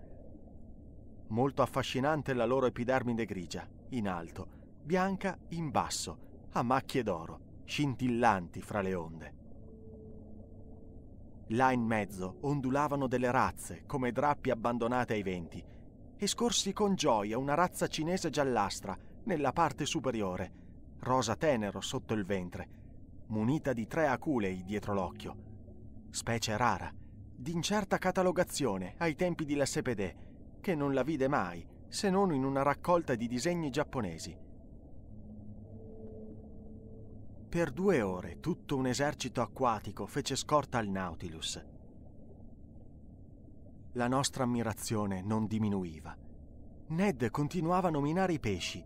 Molto affascinante la loro epidermide grigia, in alto, bianca in basso, a macchie d'oro, scintillanti fra le onde. Là in mezzo ondulavano delle razze come drappi abbandonate ai venti, e scorsi con gioia una razza cinese giallastra nella parte superiore, rosa tenero sotto il ventre, munita di tre aculei dietro l'occhio. Specie rara, d'incerta catalogazione ai tempi di Lassepedè, che non la vide mai se non in una raccolta di disegni giapponesi. Per due ore tutto un esercito acquatico fece scorta al Nautilus la nostra ammirazione non diminuiva. Ned continuava a nominare i pesci.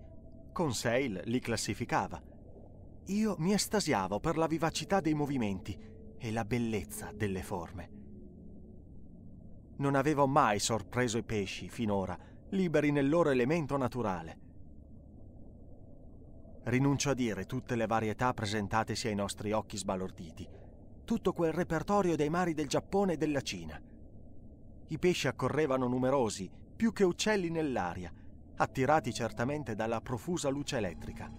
Conseil li classificava. Io mi estasiavo per la vivacità dei movimenti e la bellezza delle forme. Non avevo mai sorpreso i pesci finora, liberi nel loro elemento naturale. Rinuncio a dire tutte le varietà presentatesi ai nostri occhi sbalorditi, tutto quel repertorio dei mari del Giappone e della Cina. I pesci accorrevano numerosi, più che uccelli nell'aria, attirati certamente dalla profusa luce elettrica.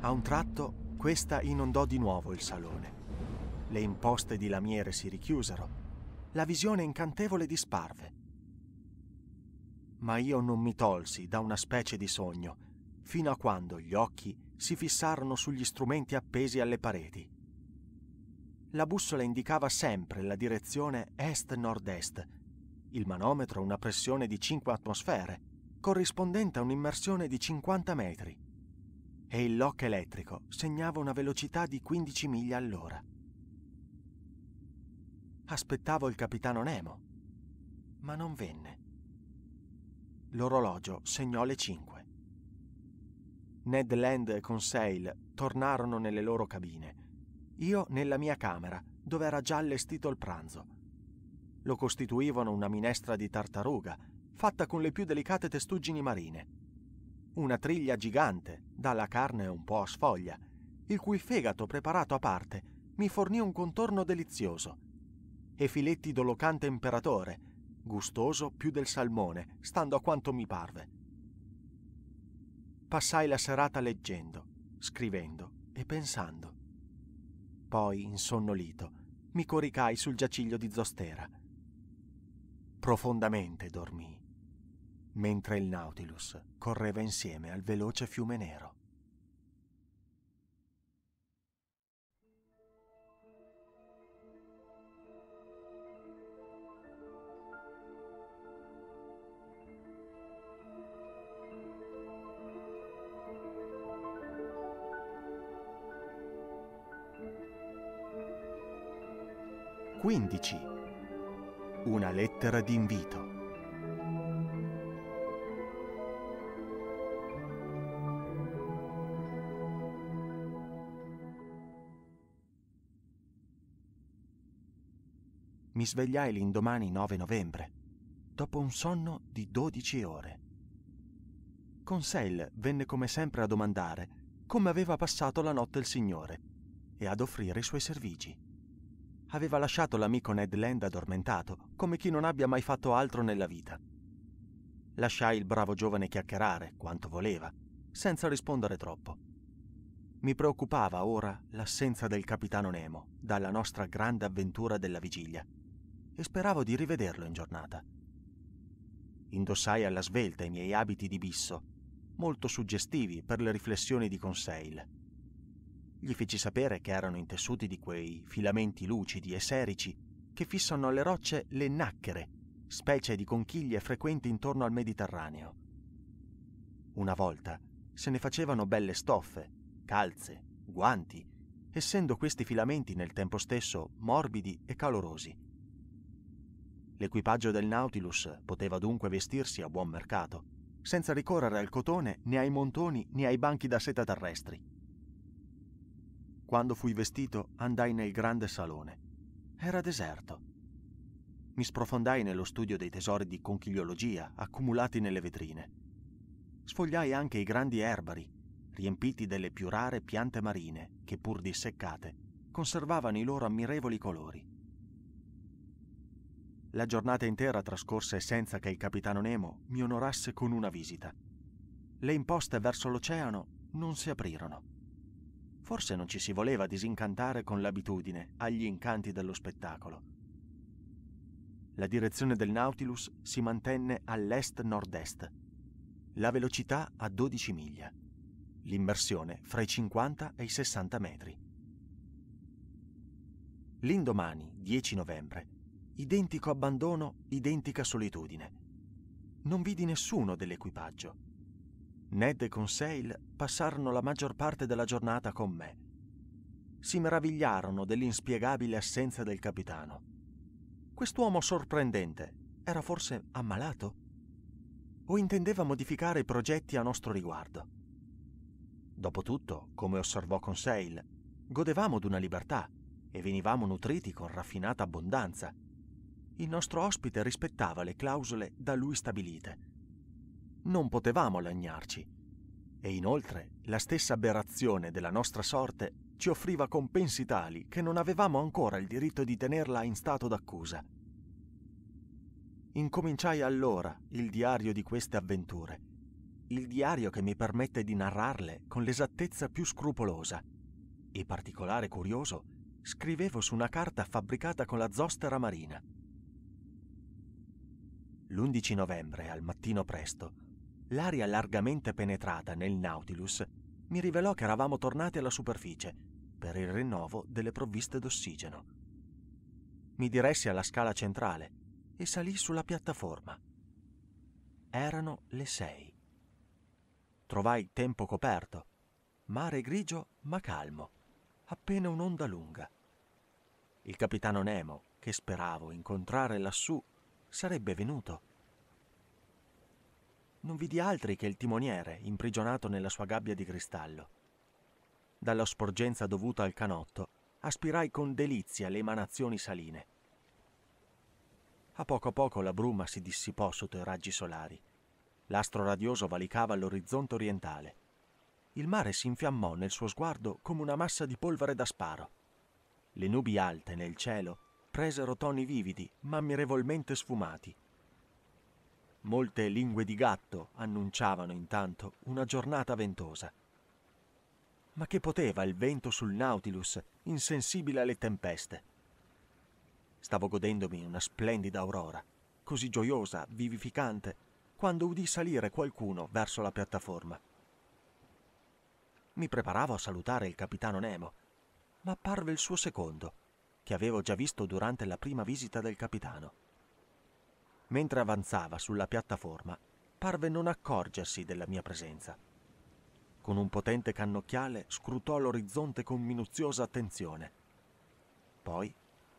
A un tratto, questa inondò di nuovo il salone. Le imposte di lamiere si richiusero. La visione incantevole disparve. Ma io non mi tolsi da una specie di sogno, fino a quando gli occhi si fissarono sugli strumenti appesi alle pareti la bussola indicava sempre la direzione est-nord-est, il manometro una pressione di 5 atmosfere, corrispondente a un'immersione di 50 metri, e il lock elettrico segnava una velocità di 15 miglia all'ora. Aspettavo il capitano Nemo, ma non venne. L'orologio segnò le 5. Ned Land e Conseil tornarono nelle loro cabine io nella mia camera, dove era già allestito il pranzo. Lo costituivano una minestra di tartaruga, fatta con le più delicate testuggini marine. Una triglia gigante, dalla carne un po' a sfoglia, il cui fegato preparato a parte mi fornì un contorno delizioso. E filetti d'olocante imperatore, gustoso più del salmone, stando a quanto mi parve. Passai la serata leggendo, scrivendo e pensando poi, insonnolito, mi coricai sul giaciglio di Zostera. Profondamente dormii, mentre il Nautilus correva insieme al veloce fiume nero. 15. Una lettera d'invito. Mi svegliai l'indomani 9 novembre, dopo un sonno di 12 ore. Conseil venne come sempre a domandare come aveva passato la notte il Signore e ad offrire i suoi servigi aveva lasciato l'amico Ned Land addormentato, come chi non abbia mai fatto altro nella vita. Lasciai il bravo giovane chiacchierare quanto voleva, senza rispondere troppo. Mi preoccupava ora l'assenza del capitano Nemo dalla nostra grande avventura della vigilia e speravo di rivederlo in giornata. Indossai alla svelta i miei abiti di bisso, molto suggestivi per le riflessioni di Conseil gli feci sapere che erano intessuti di quei filamenti lucidi e serici che fissano alle rocce le nacchere, specie di conchiglie frequenti intorno al Mediterraneo. Una volta se ne facevano belle stoffe, calze, guanti, essendo questi filamenti nel tempo stesso morbidi e calorosi. L'equipaggio del Nautilus poteva dunque vestirsi a buon mercato, senza ricorrere al cotone né ai montoni né ai banchi da seta terrestri. Quando fui vestito andai nel grande salone. Era deserto. Mi sprofondai nello studio dei tesori di conchigliologia accumulati nelle vetrine. Sfogliai anche i grandi erbari, riempiti delle più rare piante marine che, pur disseccate, conservavano i loro ammirevoli colori. La giornata intera trascorse senza che il capitano Nemo mi onorasse con una visita. Le imposte verso l'oceano non si aprirono. Forse non ci si voleva disincantare con l'abitudine agli incanti dello spettacolo. La direzione del Nautilus si mantenne all'est-nord-est, la velocità a 12 miglia, l'immersione fra i 50 e i 60 metri. L'indomani, 10 novembre, identico abbandono, identica solitudine. Non vidi nessuno dell'equipaggio Ned e Conseil passarono la maggior parte della giornata con me. Si meravigliarono dell'inspiegabile assenza del capitano. Quest'uomo sorprendente era forse ammalato? O intendeva modificare i progetti a nostro riguardo? Dopotutto, come osservò Conseil, godevamo d'una libertà e venivamo nutriti con raffinata abbondanza. Il nostro ospite rispettava le clausole da lui stabilite non potevamo lagnarci. E inoltre la stessa aberrazione della nostra sorte ci offriva compensi tali che non avevamo ancora il diritto di tenerla in stato d'accusa. Incominciai allora il diario di queste avventure, il diario che mi permette di narrarle con l'esattezza più scrupolosa. E particolare curioso, scrivevo su una carta fabbricata con la zostera marina. L'11 novembre, al mattino presto, L'aria largamente penetrata nel Nautilus mi rivelò che eravamo tornati alla superficie per il rinnovo delle provviste d'ossigeno. Mi diressi alla scala centrale e salì sulla piattaforma. Erano le sei. Trovai tempo coperto, mare grigio ma calmo, appena un'onda lunga. Il capitano Nemo, che speravo incontrare lassù, sarebbe venuto non vidi altri che il timoniere imprigionato nella sua gabbia di cristallo. Dalla sporgenza dovuta al canotto, aspirai con delizia le emanazioni saline. A poco a poco la bruma si dissipò sotto i raggi solari. L'astro radioso valicava l'orizzonte orientale. Il mare si infiammò nel suo sguardo come una massa di polvere da sparo. Le nubi alte nel cielo presero toni vividi ma ammirevolmente sfumati Molte lingue di gatto annunciavano intanto una giornata ventosa. Ma che poteva il vento sul Nautilus, insensibile alle tempeste? Stavo godendomi una splendida aurora, così gioiosa, vivificante, quando udì salire qualcuno verso la piattaforma. Mi preparavo a salutare il capitano Nemo, ma apparve il suo secondo, che avevo già visto durante la prima visita del capitano mentre avanzava sulla piattaforma, parve non accorgersi della mia presenza. Con un potente cannocchiale scrutò l'orizzonte con minuziosa attenzione. Poi,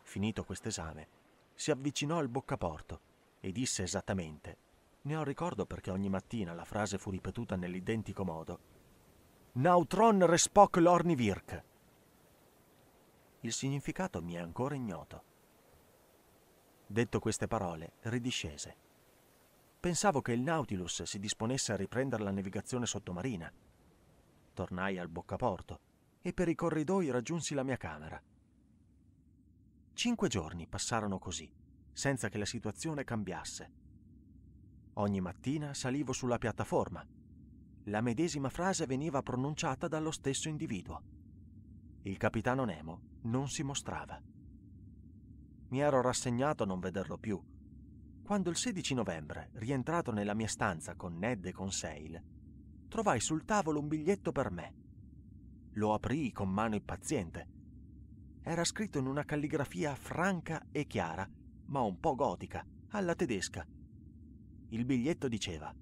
finito quest'esame, si avvicinò al boccaporto e disse esattamente, ne ho ricordo perché ogni mattina la frase fu ripetuta nell'identico modo, Nautron respoc l'ornivirk. Il significato mi è ancora ignoto Detto queste parole, ridiscese. Pensavo che il Nautilus si disponesse a riprendere la navigazione sottomarina. Tornai al boccaporto e per i corridoi raggiunsi la mia camera. Cinque giorni passarono così, senza che la situazione cambiasse. Ogni mattina salivo sulla piattaforma. La medesima frase veniva pronunciata dallo stesso individuo. Il capitano Nemo non si mostrava. Mi ero rassegnato a non vederlo più. Quando il 16 novembre, rientrato nella mia stanza con Ned e con Sale, trovai sul tavolo un biglietto per me. Lo aprii con mano impaziente. Era scritto in una calligrafia franca e chiara, ma un po' gotica, alla tedesca. Il biglietto diceva: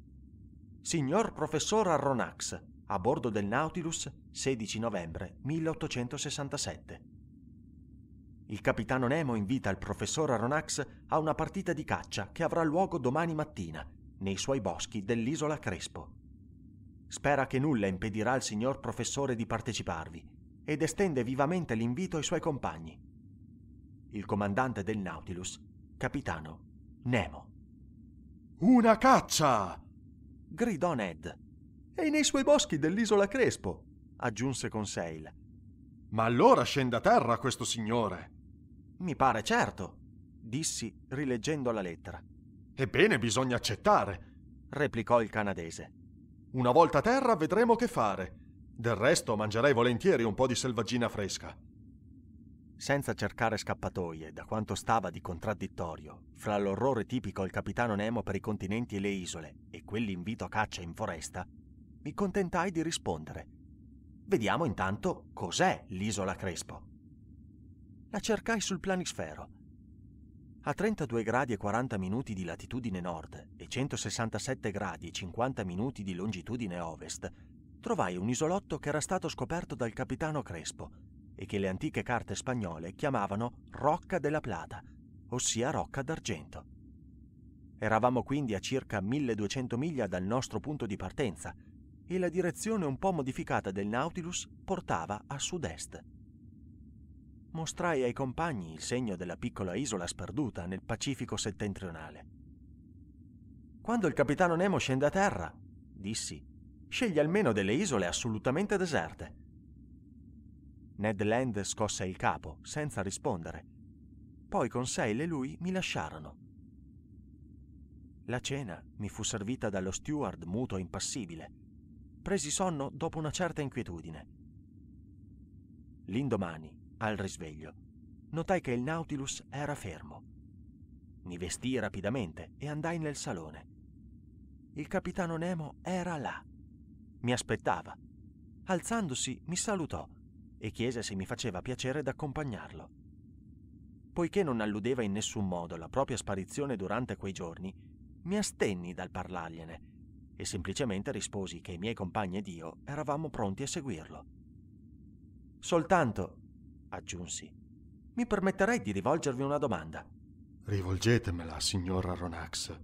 Signor professor Arronax, a bordo del Nautilus, 16 novembre 1867. Il capitano Nemo invita il professor Aronnax a una partita di caccia che avrà luogo domani mattina, nei suoi boschi dell'isola Crespo. Spera che nulla impedirà al signor professore di parteciparvi ed estende vivamente l'invito ai suoi compagni. Il comandante del Nautilus, capitano Nemo. Una caccia! gridò Ned. E nei suoi boschi dell'isola Crespo, aggiunse Conseil. Ma allora scenda a terra questo signore! Mi pare certo, dissi rileggendo la lettera. Ebbene, bisogna accettare, replicò il canadese. Una volta a terra vedremo che fare. Del resto mangerei volentieri un po' di selvaggina fresca. Senza cercare scappatoie da quanto stava di contraddittorio fra l'orrore tipico al capitano Nemo per i continenti e le isole e quell'invito a caccia in foresta, mi contentai di rispondere. Vediamo intanto cos'è l'isola Crespo. La cercai sul planisfero. A 32 gradi e 40 minuti di latitudine nord e 167 gradi e 50 minuti di longitudine ovest, trovai un isolotto che era stato scoperto dal capitano Crespo e che le antiche carte spagnole chiamavano Rocca della Plata, ossia Rocca d'Argento. Eravamo quindi a circa 1200 miglia dal nostro punto di partenza e la direzione un po' modificata del Nautilus portava a sud-est mostrai ai compagni il segno della piccola isola sperduta nel Pacifico settentrionale. Quando il capitano Nemo scende a terra, dissi, scegli almeno delle isole assolutamente deserte. Ned Land scosse il capo, senza rispondere. Poi con Conseil e lui mi lasciarono. La cena mi fu servita dallo steward muto e impassibile. Presi sonno dopo una certa inquietudine. L'indomani, al risveglio, notai che il Nautilus era fermo. Mi vestii rapidamente e andai nel salone. Il capitano Nemo era là. Mi aspettava. Alzandosi mi salutò e chiese se mi faceva piacere d'accompagnarlo. Poiché non alludeva in nessun modo alla propria sparizione durante quei giorni, mi astenni dal parlargliene e semplicemente risposi che i miei compagni ed io eravamo pronti a seguirlo. Soltanto aggiunsi. Mi permetterei di rivolgervi una domanda. Rivolgetemela, signor Ronax,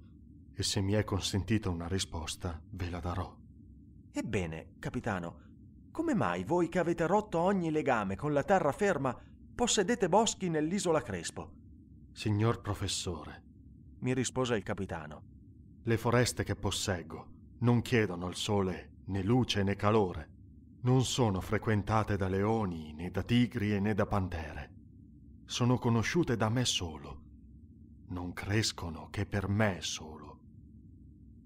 e se mi è consentita una risposta, ve la darò. Ebbene, capitano, come mai voi che avete rotto ogni legame con la terraferma possedete boschi nell'isola Crespo? Signor professore, mi rispose il capitano, le foreste che posseggo non chiedono al sole né luce né calore non sono frequentate da leoni, né da tigri né da pantere. Sono conosciute da me solo. Non crescono che per me solo.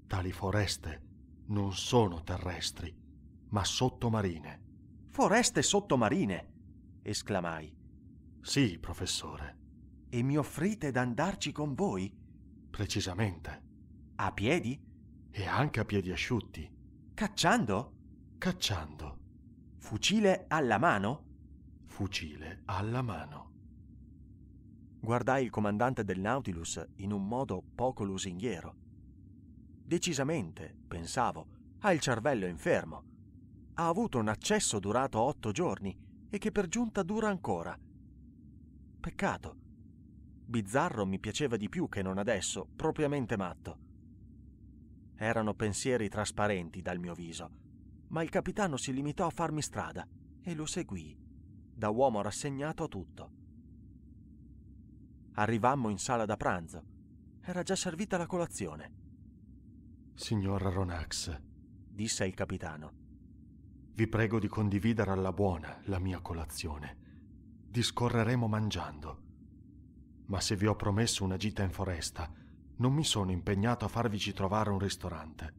Tali foreste non sono terrestri, ma sottomarine. Foreste sottomarine! esclamai. Sì, professore. E mi offrite d'andarci con voi? Precisamente. A piedi? E anche a piedi asciutti. Cacciando? Cacciando. Fucile alla mano? Fucile alla mano. Guardai il comandante del Nautilus in un modo poco lusinghiero. Decisamente, pensavo, ha il cervello infermo. Ha avuto un accesso durato otto giorni e che per giunta dura ancora. Peccato. Bizzarro mi piaceva di più che non adesso, propriamente matto. Erano pensieri trasparenti dal mio viso ma il capitano si limitò a farmi strada e lo seguii, da uomo rassegnato a tutto. Arrivammo in sala da pranzo. Era già servita la colazione. Signor Ronax, disse il capitano, vi prego di condividere alla buona la mia colazione. Discorreremo mangiando. Ma se vi ho promesso una gita in foresta, non mi sono impegnato a farvici trovare un ristorante.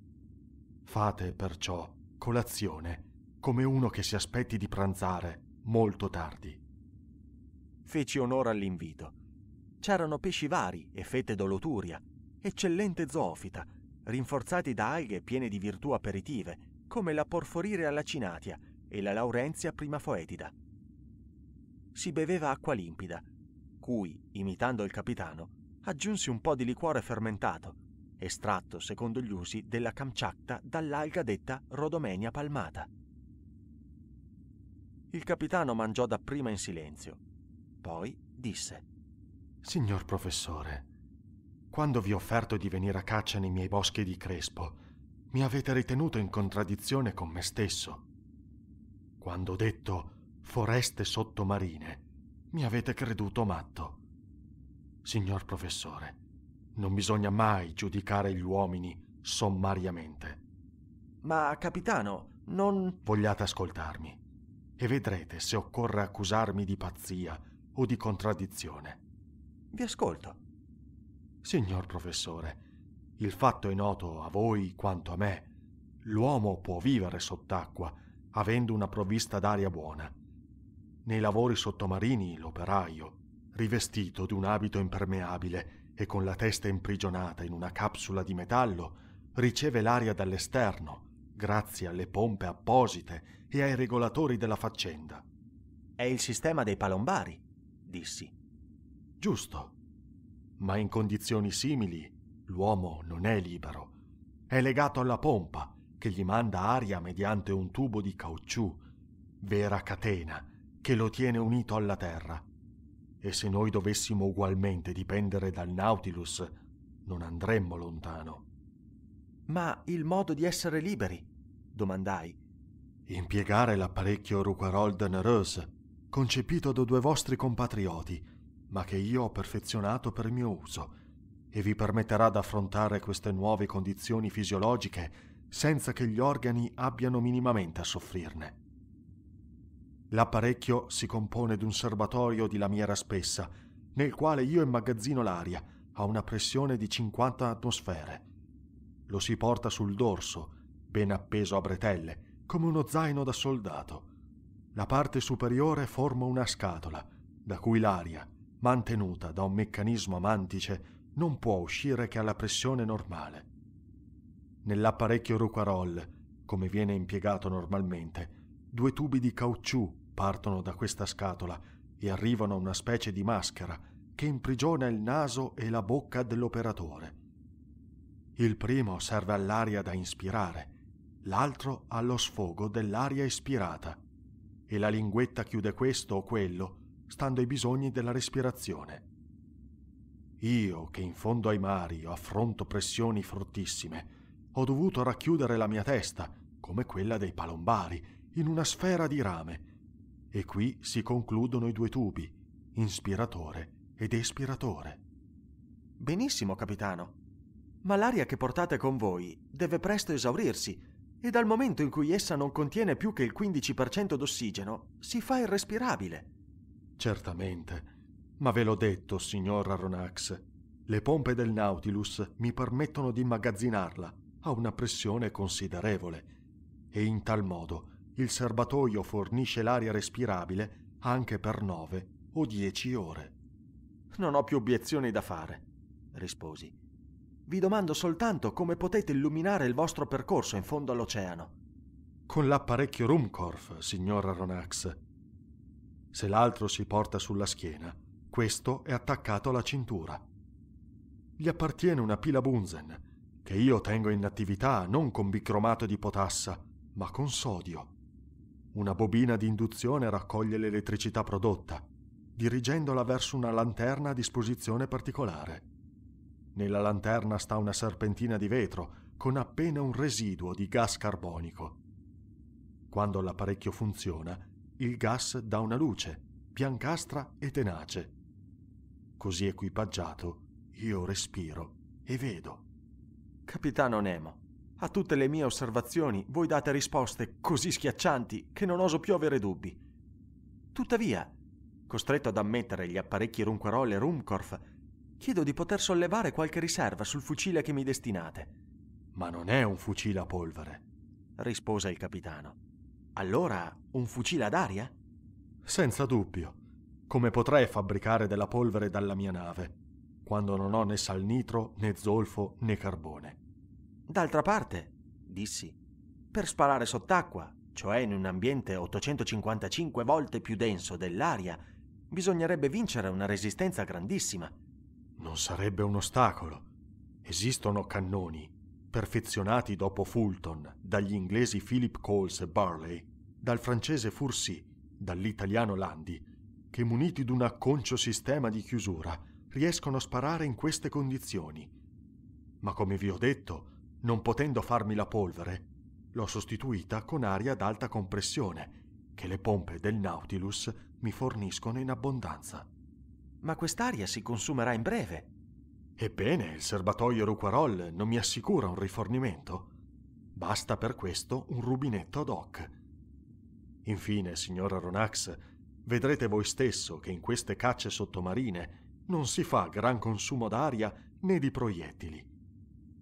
Fate, perciò, colazione, come uno che si aspetti di pranzare molto tardi. Feci onore all'invito. C'erano pesci vari e fette d'oloturia, eccellente zoofita, rinforzati da alghe piene di virtù aperitive, come la porforire alla cinatia e la laurenzia primafoetida. Si beveva acqua limpida, cui, imitando il capitano, aggiunsi un po' di liquore fermentato, estratto secondo gli usi della Kamchatka dall'alga detta Rodomenia palmata. Il capitano mangiò dapprima in silenzio, poi disse: Signor professore, quando vi ho offerto di venire a caccia nei miei boschi di Crespo, mi avete ritenuto in contraddizione con me stesso. Quando ho detto foreste sottomarine, mi avete creduto matto. Signor professore, non bisogna mai giudicare gli uomini sommariamente. Ma, capitano, non... Vogliate ascoltarmi e vedrete se occorre accusarmi di pazzia o di contraddizione. Vi ascolto. Signor professore, il fatto è noto a voi quanto a me. L'uomo può vivere sott'acqua avendo una provvista d'aria buona. Nei lavori sottomarini l'operaio, rivestito di un abito impermeabile, e con la testa imprigionata in una capsula di metallo riceve l'aria dall'esterno, grazie alle pompe apposite e ai regolatori della faccenda. È il sistema dei palombari, dissi. Giusto. Ma in condizioni simili l'uomo non è libero. È legato alla pompa che gli manda aria mediante un tubo di caucciù, vera catena, che lo tiene unito alla terra e se noi dovessimo ugualmente dipendere dal Nautilus, non andremmo lontano. Ma il modo di essere liberi? domandai. Impiegare l'apparecchio Rouquayrol de concepito da due vostri compatrioti, ma che io ho perfezionato per mio uso, e vi permetterà d'affrontare queste nuove condizioni fisiologiche senza che gli organi abbiano minimamente a soffrirne. L'apparecchio si compone di un serbatoio di lamiera spessa, nel quale io immagazzino l'aria a una pressione di 50 atmosfere. Lo si porta sul dorso, ben appeso a bretelle, come uno zaino da soldato. La parte superiore forma una scatola, da cui l'aria, mantenuta da un meccanismo a mantice, non può uscire che alla pressione normale. Nell'apparecchio Rucarol, come viene impiegato normalmente, due tubi di caucciù partono da questa scatola e arrivano a una specie di maschera che imprigiona il naso e la bocca dell'operatore. Il primo serve all'aria da inspirare, l'altro allo sfogo dell'aria espirata e la linguetta chiude questo o quello, stando ai bisogni della respirazione. Io, che in fondo ai mari affronto pressioni fortissime, ho dovuto racchiudere la mia testa, come quella dei palombari, in una sfera di rame e qui si concludono i due tubi, inspiratore ed espiratore. Benissimo, capitano. Ma l'aria che portate con voi deve presto esaurirsi e dal momento in cui essa non contiene più che il 15% d'ossigeno, si fa irrespirabile. Certamente. Ma ve l'ho detto, signor Aronnax, le pompe del Nautilus mi permettono di immagazzinarla a una pressione considerevole e in tal modo il serbatoio fornisce l'aria respirabile anche per nove o dieci ore. Non ho più obiezioni da fare, risposi. Vi domando soltanto come potete illuminare il vostro percorso in fondo all'oceano. Con l'apparecchio Rumkorf, signor Aronnax. Se l'altro si porta sulla schiena, questo è attaccato alla cintura. Gli appartiene una pila Bunsen, che io tengo in attività non con bicromato di potassa, ma con sodio. Una bobina di induzione raccoglie l'elettricità prodotta, dirigendola verso una lanterna a disposizione particolare. Nella lanterna sta una serpentina di vetro con appena un residuo di gas carbonico. Quando l'apparecchio funziona, il gas dà una luce, biancastra e tenace. Così equipaggiato, io respiro e vedo. Capitano Nemo, a tutte le mie osservazioni voi date risposte così schiaccianti che non oso più avere dubbi. Tuttavia, costretto ad ammettere gli apparecchi Runquerol e Rumkorf, chiedo di poter sollevare qualche riserva sul fucile che mi destinate. Ma non è un fucile a polvere, rispose il capitano. Allora, un fucile ad aria? Senza dubbio. Come potrei fabbricare della polvere dalla mia nave, quando non ho né salnitro, né zolfo, né carbone? D'altra parte, dissi, per sparare sott'acqua, cioè in un ambiente 855 volte più denso dell'aria, bisognerebbe vincere una resistenza grandissima. Non sarebbe un ostacolo. Esistono cannoni, perfezionati dopo Fulton, dagli inglesi Philip Coles e Barley, dal francese Fourcy, dall'italiano Landi, che muniti d'un acconcio sistema di chiusura riescono a sparare in queste condizioni. Ma come vi ho detto, non potendo farmi la polvere, l'ho sostituita con aria ad alta compressione, che le pompe del Nautilus mi forniscono in abbondanza. Ma quest'aria si consumerà in breve. Ebbene, il serbatoio Ruquarol non mi assicura un rifornimento. Basta per questo un rubinetto ad hoc. Infine, signora Ronax, vedrete voi stesso che in queste cacce sottomarine non si fa gran consumo d'aria né di proiettili.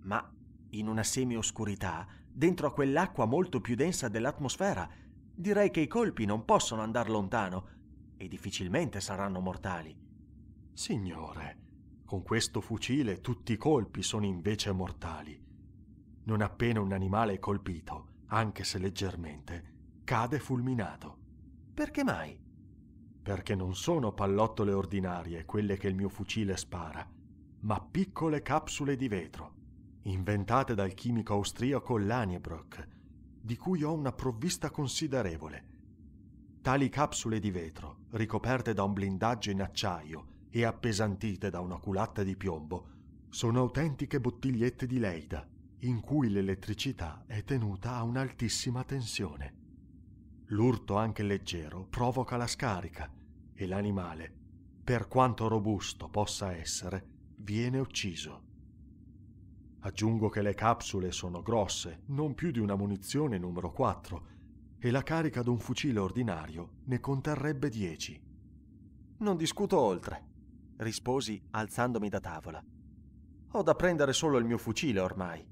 Ma in una semioscurità, dentro a quell'acqua molto più densa dell'atmosfera. Direi che i colpi non possono andare lontano e difficilmente saranno mortali. Signore, con questo fucile tutti i colpi sono invece mortali. Non appena un animale è colpito, anche se leggermente, cade fulminato. Perché mai? Perché non sono pallottole ordinarie quelle che il mio fucile spara, ma piccole capsule di vetro inventate dal chimico austriaco Laniebrock, di cui ho una provvista considerevole. Tali capsule di vetro, ricoperte da un blindaggio in acciaio e appesantite da una culatta di piombo, sono autentiche bottigliette di Leida, in cui l'elettricità è tenuta a un'altissima tensione. L'urto anche leggero provoca la scarica e l'animale, per quanto robusto possa essere, viene ucciso. Aggiungo che le capsule sono grosse, non più di una munizione numero 4, e la carica d'un fucile ordinario ne conterrebbe 10. Non discuto oltre, risposi alzandomi da tavola. Ho da prendere solo il mio fucile ormai.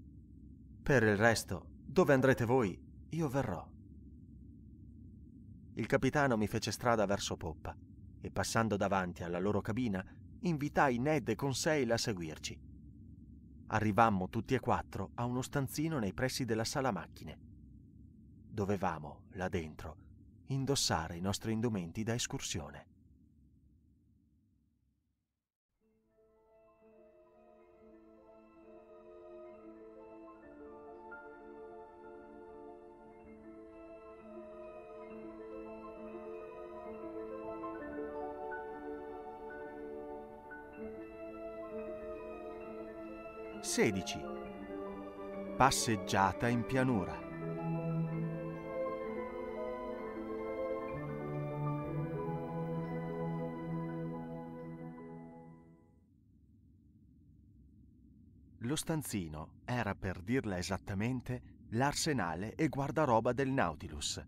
Per il resto, dove andrete voi, io verrò. Il capitano mi fece strada verso poppa e passando davanti alla loro cabina invitai Ned e Conseil a seguirci arrivammo tutti e quattro a uno stanzino nei pressi della sala macchine. Dovevamo, là dentro, indossare i nostri indumenti da escursione. 16. Passeggiata in pianura. Lo stanzino era, per dirla esattamente, l'arsenale e guardaroba del Nautilus.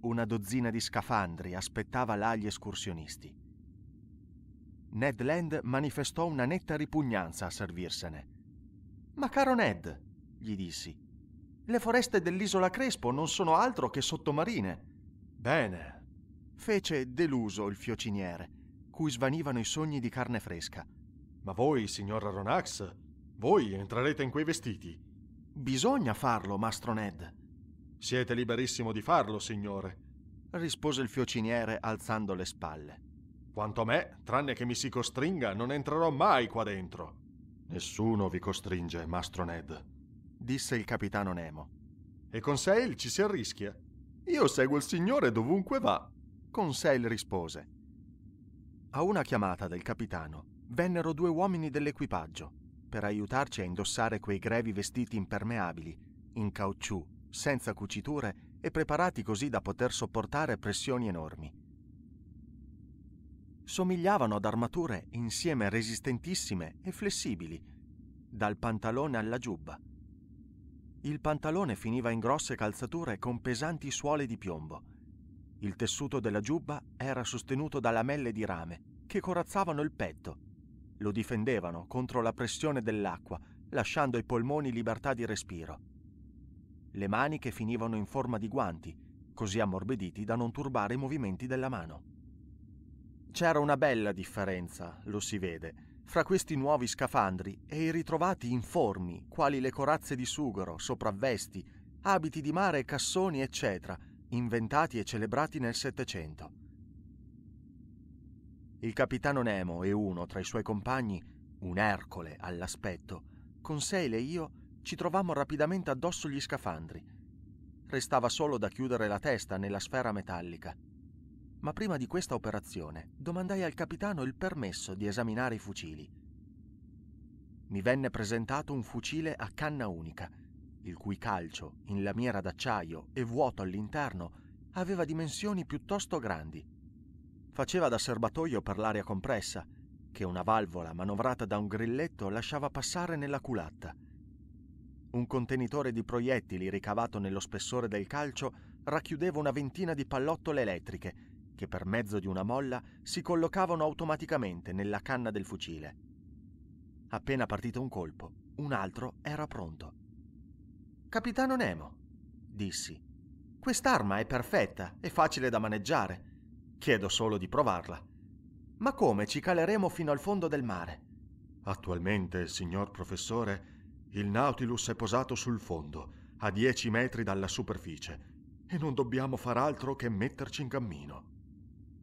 Una dozzina di scafandri aspettava là gli escursionisti. Ned Land manifestò una netta ripugnanza a servirsene. Ma caro Ned, gli dissi, le foreste dell'isola Crespo non sono altro che sottomarine. Bene, fece deluso il fiociniere, cui svanivano i sogni di carne fresca. Ma voi, signor Aronnax, voi entrerete in quei vestiti? Bisogna farlo, mastro Ned. Siete liberissimo di farlo, signore, rispose il fiociniere alzando le spalle. Quanto a me, tranne che mi si costringa, non entrerò mai qua dentro. Nessuno vi costringe, mastro Ned, disse il capitano Nemo. E con Sail ci si arrischia. Io seguo il Signore dovunque va. Con Sail rispose. A una chiamata del capitano vennero due uomini dell'equipaggio per aiutarci a indossare quei grevi vestiti impermeabili, in caucciù, senza cuciture e preparati così da poter sopportare pressioni enormi somigliavano ad armature insieme resistentissime e flessibili, dal pantalone alla giubba. Il pantalone finiva in grosse calzature con pesanti suole di piombo. Il tessuto della giubba era sostenuto da lamelle di rame che corazzavano il petto. Lo difendevano contro la pressione dell'acqua, lasciando ai polmoni libertà di respiro. Le maniche finivano in forma di guanti, così ammorbiditi da non turbare i movimenti della mano. C'era una bella differenza, lo si vede, fra questi nuovi scafandri e i ritrovati informi, quali le corazze di sughero, sopravvesti, abiti di mare cassoni, eccetera, inventati e celebrati nel Settecento. Il capitano Nemo e uno tra i suoi compagni, un Ercole all'aspetto, con Conseil e io ci trovammo rapidamente addosso gli scafandri. Restava solo da chiudere la testa nella sfera metallica ma prima di questa operazione domandai al capitano il permesso di esaminare i fucili. Mi venne presentato un fucile a canna unica, il cui calcio, in lamiera d'acciaio e vuoto all'interno, aveva dimensioni piuttosto grandi. Faceva da serbatoio per l'aria compressa, che una valvola manovrata da un grilletto lasciava passare nella culatta. Un contenitore di proiettili ricavato nello spessore del calcio racchiudeva una ventina di pallottole elettriche che per mezzo di una molla si collocavano automaticamente nella canna del fucile. Appena partito un colpo, un altro era pronto. Capitano Nemo, dissi, quest'arma è perfetta e facile da maneggiare. Chiedo solo di provarla. Ma come ci caleremo fino al fondo del mare? Attualmente, signor professore, il Nautilus è posato sul fondo, a dieci metri dalla superficie, e non dobbiamo far altro che metterci in cammino.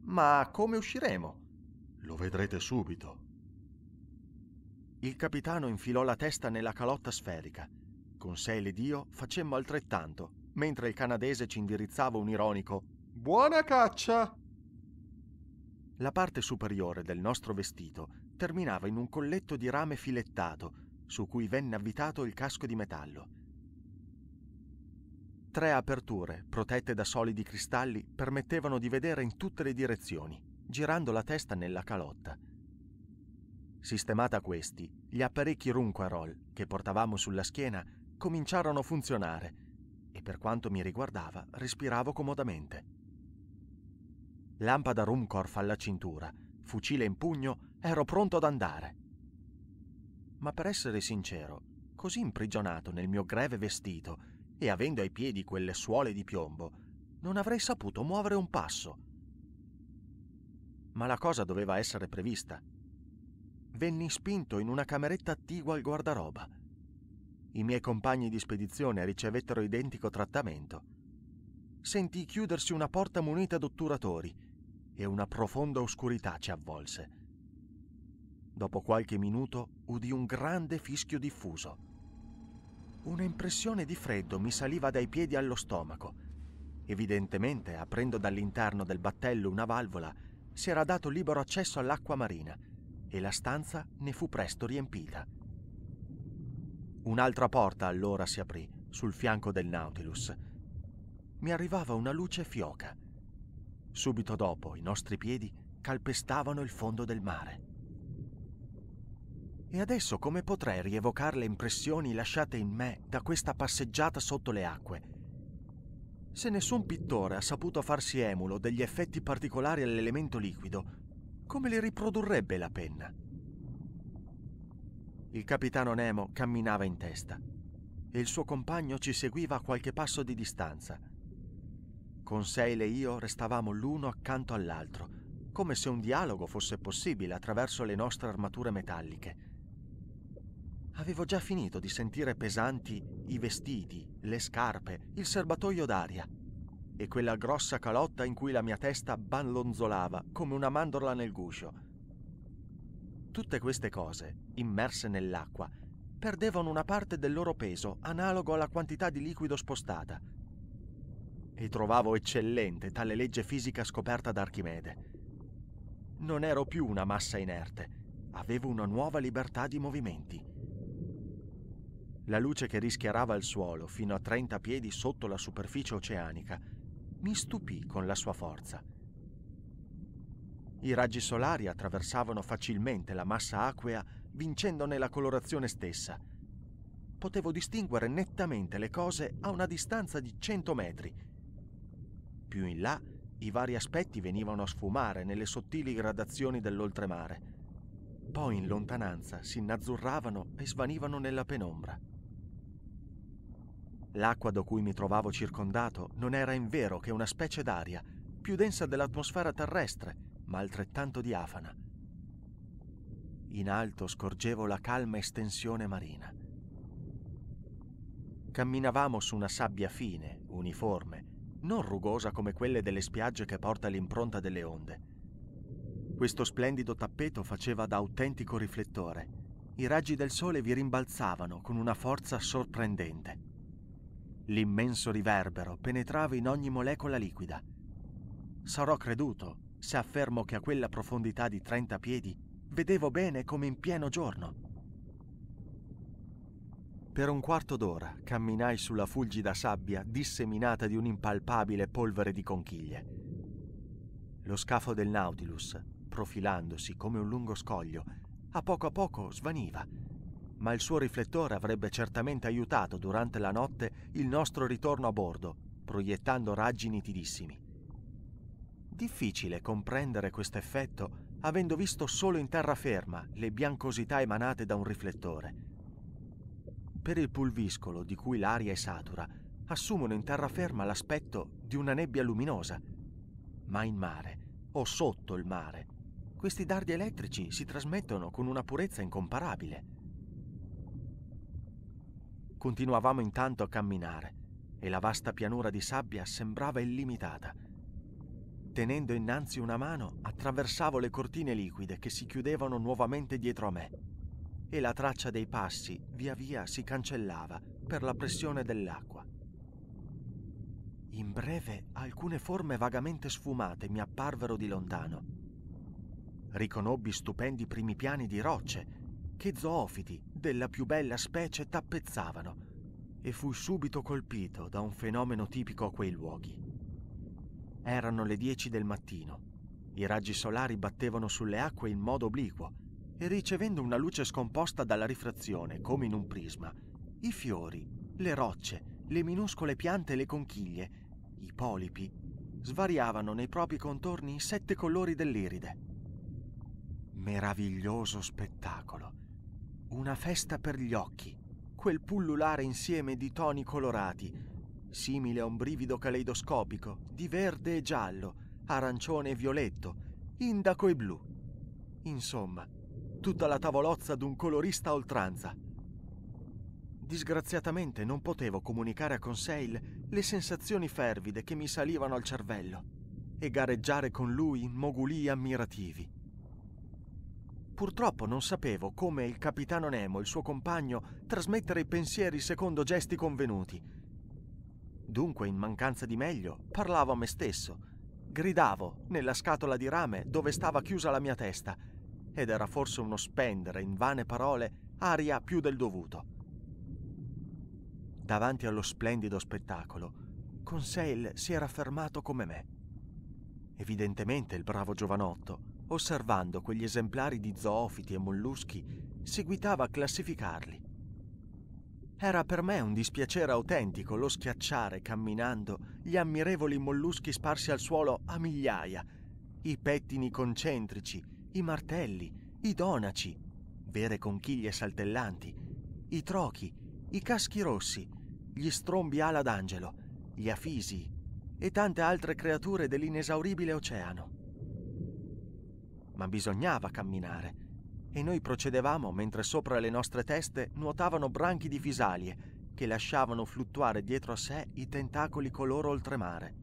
Ma come usciremo? Lo vedrete subito. Il capitano infilò la testa nella calotta sferica. Con sé ed io facemmo altrettanto, mentre il canadese ci indirizzava un ironico Buona caccia! La parte superiore del nostro vestito terminava in un colletto di rame filettato, su cui venne avvitato il casco di metallo. Tre aperture, protette da solidi cristalli, permettevano di vedere in tutte le direzioni, girando la testa nella calotta. Sistemata questi, gli apparecchi Runquarol che portavamo sulla schiena cominciarono a funzionare e per quanto mi riguardava respiravo comodamente. Lampada Rumkorf alla cintura, fucile in pugno, ero pronto ad andare. Ma per essere sincero, così imprigionato nel mio greve vestito e avendo ai piedi quelle suole di piombo, non avrei saputo muovere un passo. Ma la cosa doveva essere prevista. Venni spinto in una cameretta attigua al guardaroba. I miei compagni di spedizione ricevettero identico trattamento. Sentì chiudersi una porta munita d'otturatori e una profonda oscurità ci avvolse. Dopo qualche minuto udì un grande fischio diffuso Un'impressione di freddo mi saliva dai piedi allo stomaco. Evidentemente, aprendo dall'interno del battello una valvola, si era dato libero accesso all'acqua marina e la stanza ne fu presto riempita. Un'altra porta allora si aprì sul fianco del Nautilus. Mi arrivava una luce fioca. Subito dopo i nostri piedi calpestavano il fondo del mare. E adesso come potrei rievocare le impressioni lasciate in me da questa passeggiata sotto le acque? Se nessun pittore ha saputo farsi emulo degli effetti particolari all'elemento liquido, come li riprodurrebbe la penna? Il capitano Nemo camminava in testa e il suo compagno ci seguiva a qualche passo di distanza. Con Conseil e io restavamo l'uno accanto all'altro, come se un dialogo fosse possibile attraverso le nostre armature metalliche. Avevo già finito di sentire pesanti i vestiti, le scarpe, il serbatoio d'aria e quella grossa calotta in cui la mia testa ballonzolava come una mandorla nel guscio. Tutte queste cose, immerse nell'acqua, perdevano una parte del loro peso analogo alla quantità di liquido spostata. E trovavo eccellente tale legge fisica scoperta da Archimede. Non ero più una massa inerte, avevo una nuova libertà di movimenti la luce che rischiarava il suolo fino a 30 piedi sotto la superficie oceanica, mi stupì con la sua forza. I raggi solari attraversavano facilmente la massa acquea vincendone la colorazione stessa. Potevo distinguere nettamente le cose a una distanza di 100 metri. Più in là i vari aspetti venivano a sfumare nelle sottili gradazioni dell'oltremare. Poi in lontananza si innazzurravano e svanivano nella penombra. L'acqua da cui mi trovavo circondato non era in vero che una specie d'aria, più densa dell'atmosfera terrestre, ma altrettanto diafana. In alto scorgevo la calma estensione marina. Camminavamo su una sabbia fine, uniforme, non rugosa come quelle delle spiagge che porta l'impronta delle onde. Questo splendido tappeto faceva da autentico riflettore. I raggi del sole vi rimbalzavano con una forza sorprendente. L'immenso riverbero penetrava in ogni molecola liquida. Sarò creduto se affermo che a quella profondità di 30 piedi vedevo bene come in pieno giorno. Per un quarto d'ora camminai sulla fulgida sabbia disseminata di un'impalpabile polvere di conchiglie. Lo scafo del Nautilus, profilandosi come un lungo scoglio, a poco a poco svaniva ma il suo riflettore avrebbe certamente aiutato durante la notte il nostro ritorno a bordo, proiettando raggi nitidissimi. Difficile comprendere questo effetto avendo visto solo in terraferma le biancosità emanate da un riflettore. Per il pulviscolo, di cui l'aria è satura, assumono in terraferma l'aspetto di una nebbia luminosa. Ma in mare, o sotto il mare, questi dardi elettrici si trasmettono con una purezza incomparabile. Continuavamo intanto a camminare e la vasta pianura di sabbia sembrava illimitata. Tenendo innanzi una mano, attraversavo le cortine liquide che si chiudevano nuovamente dietro a me e la traccia dei passi via via si cancellava per la pressione dell'acqua. In breve alcune forme vagamente sfumate mi apparvero di lontano. Riconobbi stupendi primi piani di rocce che zoofiti della più bella specie tappezzavano e fu subito colpito da un fenomeno tipico a quei luoghi. Erano le dieci del mattino. I raggi solari battevano sulle acque in modo obliquo e ricevendo una luce scomposta dalla rifrazione, come in un prisma, i fiori, le rocce, le minuscole piante e le conchiglie, i polipi, svariavano nei propri contorni i sette colori dell'iride. Meraviglioso spettacolo una festa per gli occhi, quel pullulare insieme di toni colorati, simile a un brivido caleidoscopico, di verde e giallo, arancione e violetto, indaco e blu. Insomma, tutta la tavolozza d'un colorista oltranza. Disgraziatamente non potevo comunicare a Conseil le sensazioni fervide che mi salivano al cervello e gareggiare con lui in moguli ammirativi purtroppo non sapevo come il capitano Nemo e il suo compagno trasmettere i pensieri secondo gesti convenuti. Dunque, in mancanza di meglio, parlavo a me stesso, gridavo nella scatola di rame dove stava chiusa la mia testa, ed era forse uno spendere in vane parole aria più del dovuto. Davanti allo splendido spettacolo, Conseil si era fermato come me. Evidentemente il bravo giovanotto osservando quegli esemplari di zoofiti e molluschi, seguitava a classificarli. Era per me un dispiacere autentico lo schiacciare camminando gli ammirevoli molluschi sparsi al suolo a migliaia, i pettini concentrici, i martelli, i donaci, vere conchiglie saltellanti, i trochi, i caschi rossi, gli strombi ala d'angelo, gli afisi e tante altre creature dell'inesauribile oceano ma bisognava camminare. E noi procedevamo mentre sopra le nostre teste nuotavano branchi di fisalie che lasciavano fluttuare dietro a sé i tentacoli color oltremare.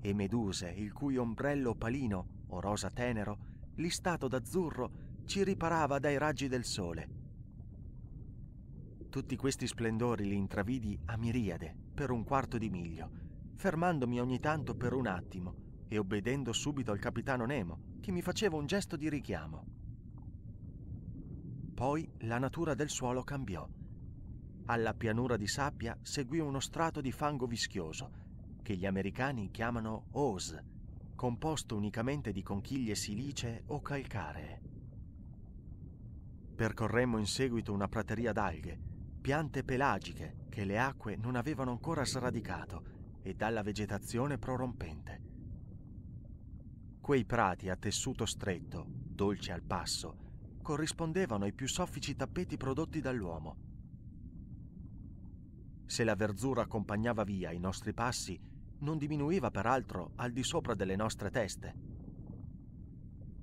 E meduse il cui ombrello palino o rosa tenero, listato d'azzurro, ci riparava dai raggi del sole. Tutti questi splendori li intravidi a miriade per un quarto di miglio, fermandomi ogni tanto per un attimo e obbedendo subito al capitano Nemo, che mi faceva un gesto di richiamo. Poi la natura del suolo cambiò. Alla pianura di sabbia seguì uno strato di fango vischioso, che gli americani chiamano Oz, composto unicamente di conchiglie silicee o calcaree. Percorremmo in seguito una prateria d'alghe, piante pelagiche che le acque non avevano ancora sradicato e dalla vegetazione prorompente. Quei prati a tessuto stretto, dolci al passo, corrispondevano ai più soffici tappeti prodotti dall'uomo. Se la verzura accompagnava via i nostri passi, non diminuiva peraltro al di sopra delle nostre teste.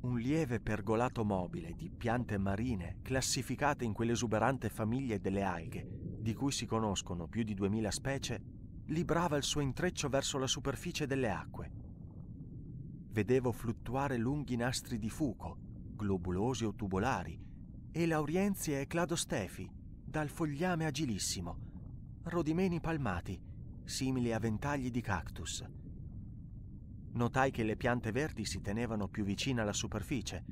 Un lieve pergolato mobile di piante marine classificate in quell'esuberante famiglia delle alghe, di cui si conoscono più di duemila specie, librava il suo intreccio verso la superficie delle acque vedevo fluttuare lunghi nastri di fuco, globulosi o tubolari, e laurienzie e cladostefi, dal fogliame agilissimo, rodimeni palmati, simili a ventagli di cactus. Notai che le piante verdi si tenevano più vicine alla superficie,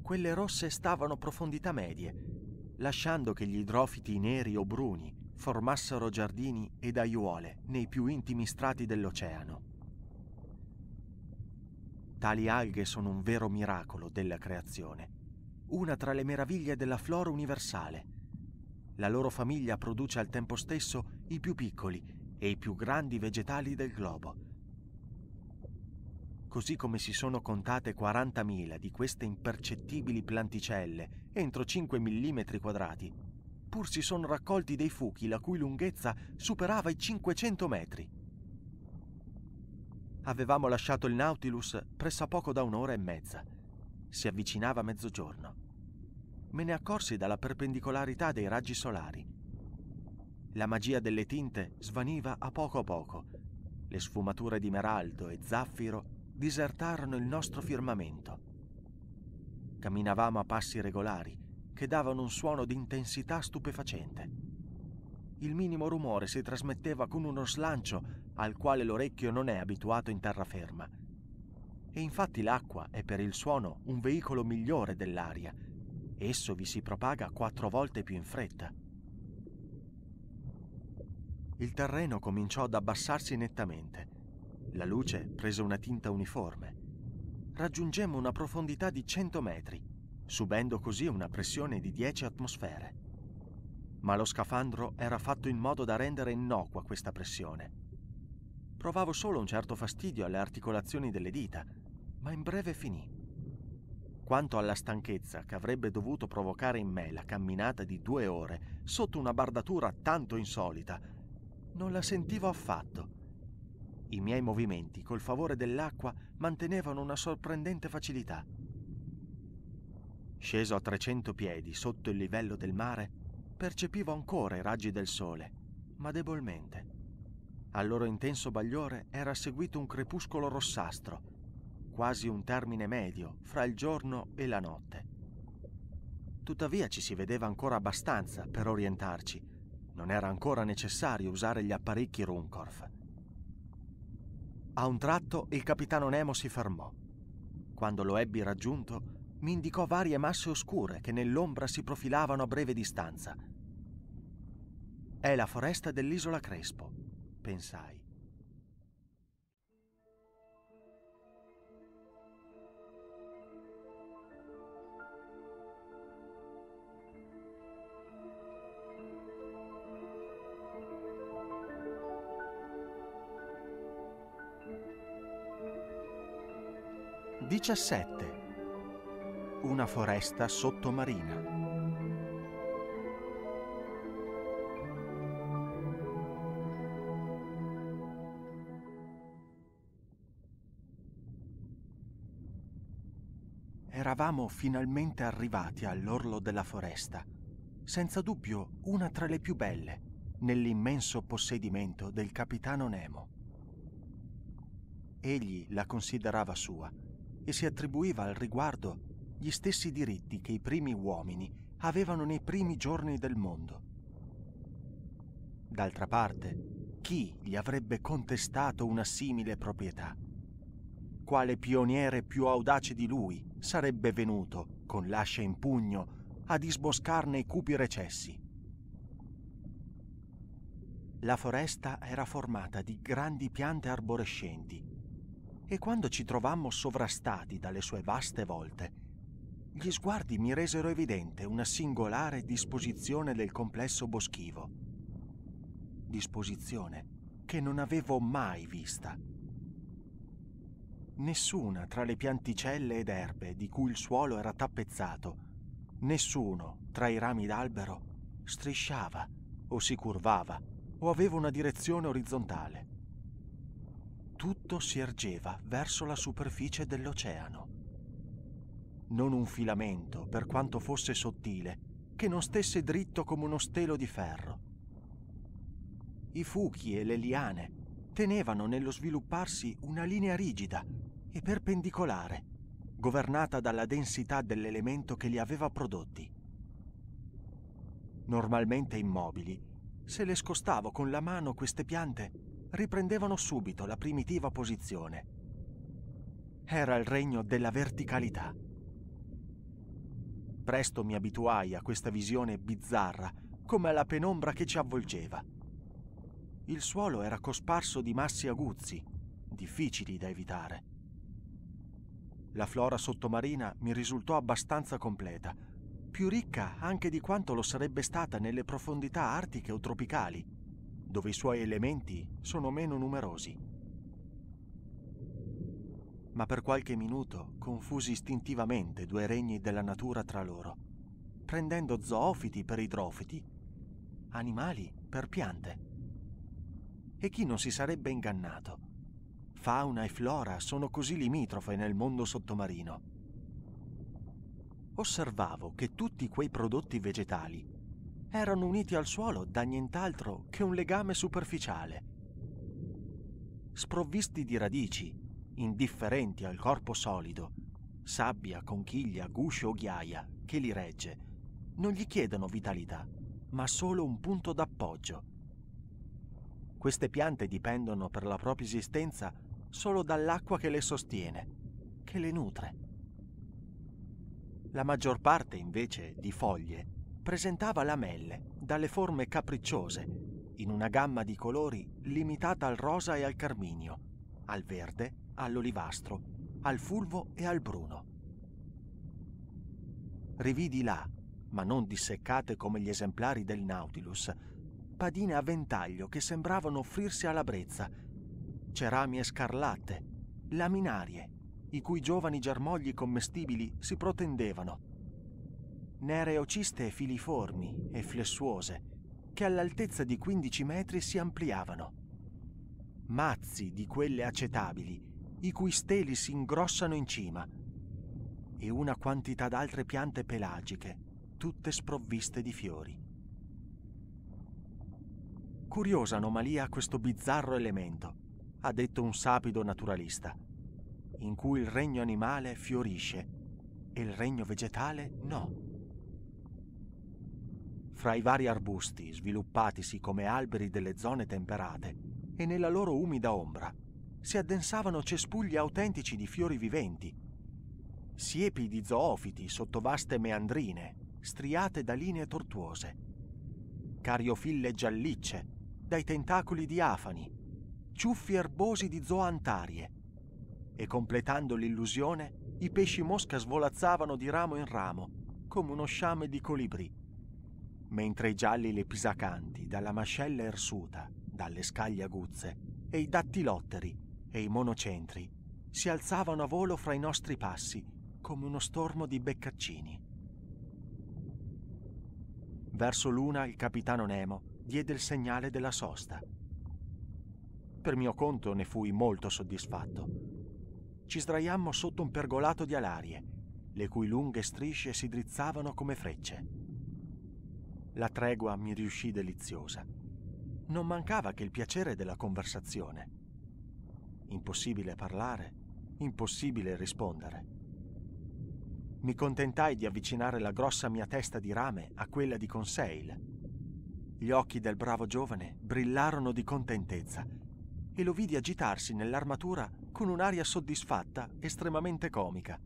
quelle rosse stavano a profondità medie, lasciando che gli idrofiti neri o bruni formassero giardini ed aiuole nei più intimi strati dell'oceano. Tali alghe sono un vero miracolo della creazione, una tra le meraviglie della flora universale. La loro famiglia produce al tempo stesso i più piccoli e i più grandi vegetali del globo. Così come si sono contate 40.000 di queste impercettibili planticelle entro 5 mm quadrati, pur si sono raccolti dei fuchi la cui lunghezza superava i 500 metri. Avevamo lasciato il Nautilus pressappoco da un'ora e mezza. Si avvicinava mezzogiorno. Me ne accorsi dalla perpendicolarità dei raggi solari. La magia delle tinte svaniva a poco a poco. Le sfumature di meraldo e zaffiro disertarono il nostro firmamento. Camminavamo a passi regolari che davano un suono di intensità stupefacente. Il minimo rumore si trasmetteva con uno slancio al quale l'orecchio non è abituato in terraferma. E infatti l'acqua è per il suono un veicolo migliore dell'aria. Esso vi si propaga quattro volte più in fretta. Il terreno cominciò ad abbassarsi nettamente. La luce prese una tinta uniforme. Raggiungemmo una profondità di 100 metri, subendo così una pressione di 10 atmosfere ma lo scafandro era fatto in modo da rendere innocua questa pressione. Provavo solo un certo fastidio alle articolazioni delle dita, ma in breve finì. Quanto alla stanchezza che avrebbe dovuto provocare in me la camminata di due ore sotto una bardatura tanto insolita, non la sentivo affatto. I miei movimenti, col favore dell'acqua, mantenevano una sorprendente facilità. Sceso a 300 piedi sotto il livello del mare, percepivo ancora i raggi del sole, ma debolmente. Al loro intenso bagliore era seguito un crepuscolo rossastro, quasi un termine medio fra il giorno e la notte. Tuttavia ci si vedeva ancora abbastanza per orientarci. Non era ancora necessario usare gli apparecchi Runcorf. A un tratto il capitano Nemo si fermò. Quando lo ebbi raggiunto, mi indicò varie masse oscure che nell'ombra si profilavano a breve distanza. È la foresta dell'isola Crespo, pensai. Diciassette. Una foresta sottomarina. Eravamo finalmente arrivati all'orlo della foresta, senza dubbio una tra le più belle, nell'immenso possedimento del capitano Nemo. Egli la considerava sua e si attribuiva al riguardo gli stessi diritti che i primi uomini avevano nei primi giorni del mondo. D'altra parte, chi gli avrebbe contestato una simile proprietà? Quale pioniere più audace di lui sarebbe venuto, con l'ascia in pugno, a disboscarne i cupi recessi. La foresta era formata di grandi piante arborescenti e quando ci trovammo sovrastati dalle sue vaste volte, gli sguardi mi resero evidente una singolare disposizione del complesso boschivo. Disposizione che non avevo mai vista nessuna tra le pianticelle ed erbe di cui il suolo era tappezzato, nessuno tra i rami d'albero strisciava o si curvava o aveva una direzione orizzontale. Tutto si ergeva verso la superficie dell'oceano. Non un filamento, per quanto fosse sottile, che non stesse dritto come uno stelo di ferro. I fuchi e le liane tenevano nello svilupparsi una linea rigida e perpendicolare, governata dalla densità dell'elemento che li aveva prodotti. Normalmente immobili, se le scostavo con la mano queste piante riprendevano subito la primitiva posizione. Era il regno della verticalità. Presto mi abituai a questa visione bizzarra, come alla penombra che ci avvolgeva. Il suolo era cosparso di massi aguzzi, difficili da evitare. La flora sottomarina mi risultò abbastanza completa, più ricca anche di quanto lo sarebbe stata nelle profondità artiche o tropicali, dove i suoi elementi sono meno numerosi. Ma per qualche minuto confusi istintivamente due regni della natura tra loro, prendendo zoofiti per idrofiti, animali per piante. E chi non si sarebbe ingannato? Fauna e flora sono così limitrofe nel mondo sottomarino. Osservavo che tutti quei prodotti vegetali erano uniti al suolo da nient'altro che un legame superficiale. Sprovvisti di radici, indifferenti al corpo solido, sabbia, conchiglia, guscio o ghiaia che li regge, non gli chiedono vitalità, ma solo un punto d'appoggio queste piante dipendono per la propria esistenza solo dall'acqua che le sostiene, che le nutre. La maggior parte invece di foglie presentava lamelle dalle forme capricciose, in una gamma di colori limitata al rosa e al carminio, al verde, all'olivastro, al fulvo e al bruno. Rividi là, ma non disseccate come gli esemplari del Nautilus, padine a ventaglio che sembravano offrirsi alla brezza, cerami e scarlatte, laminarie, i cui giovani germogli commestibili si protendevano, nereociste e filiformi e flessuose, che all'altezza di 15 metri si ampliavano. Mazzi di quelle acetabili, i cui steli si ingrossano in cima, e una quantità d'altre piante pelagiche, tutte sprovviste di fiori curiosa anomalia ha questo bizzarro elemento, ha detto un sapido naturalista, in cui il regno animale fiorisce e il regno vegetale no. Fra i vari arbusti, sviluppatisi come alberi delle zone temperate, e nella loro umida ombra, si addensavano cespugli autentici di fiori viventi, siepi di zoofiti sotto vaste meandrine, striate da linee tortuose, cariofille giallicce, dai tentacoli diafani, ciuffi erbosi di zoantarie. E completando l'illusione, i pesci mosca svolazzavano di ramo in ramo, come uno sciame di colibrì, mentre i gialli lepisacanti, dalla mascella ersuta, dalle scaglie aguzze, e i dattilotteri e i monocentri si alzavano a volo fra i nostri passi, come uno stormo di beccaccini. Verso l'una il capitano Nemo diede il segnale della sosta. Per mio conto ne fui molto soddisfatto. Ci sdraiammo sotto un pergolato di alarie, le cui lunghe strisce si drizzavano come frecce. La tregua mi riuscì deliziosa. Non mancava che il piacere della conversazione. Impossibile parlare, impossibile rispondere. Mi contentai di avvicinare la grossa mia testa di rame a quella di Conseil gli occhi del bravo giovane brillarono di contentezza e lo vidi agitarsi nell'armatura con un'aria soddisfatta estremamente comica.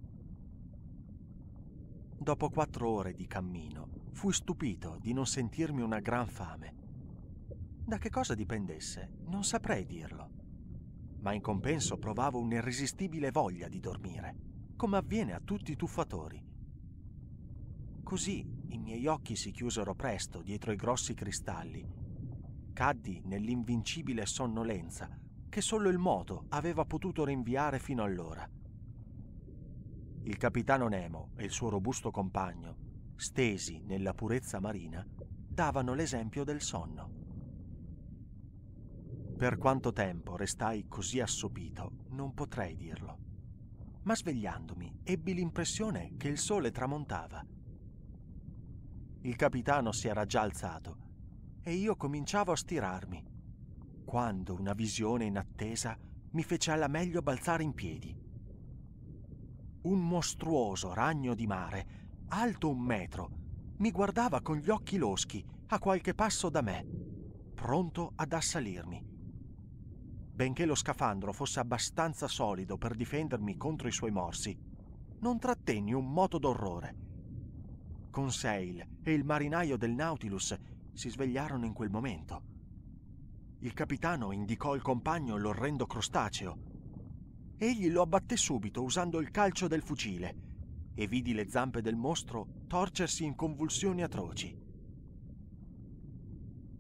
Dopo quattro ore di cammino fui stupito di non sentirmi una gran fame. Da che cosa dipendesse non saprei dirlo, ma in compenso provavo un'irresistibile voglia di dormire, come avviene a tutti i tuffatori. Così i miei occhi si chiusero presto dietro i grossi cristalli. Caddi nell'invincibile sonnolenza che solo il moto aveva potuto rinviare fino allora. Il capitano Nemo e il suo robusto compagno, stesi nella purezza marina, davano l'esempio del sonno. Per quanto tempo restai così assopito, non potrei dirlo. Ma svegliandomi, ebbi l'impressione che il sole tramontava il capitano si era già alzato e io cominciavo a stirarmi, quando una visione inattesa mi fece alla meglio balzare in piedi. Un mostruoso ragno di mare, alto un metro, mi guardava con gli occhi loschi a qualche passo da me, pronto ad assalirmi. Benché lo scafandro fosse abbastanza solido per difendermi contro i suoi morsi, non trattenni un moto d'orrore Conseil e il marinaio del Nautilus si svegliarono in quel momento. Il capitano indicò al compagno l'orrendo crostaceo. Egli lo abbatté subito usando il calcio del fucile e vidi le zampe del mostro torcersi in convulsioni atroci.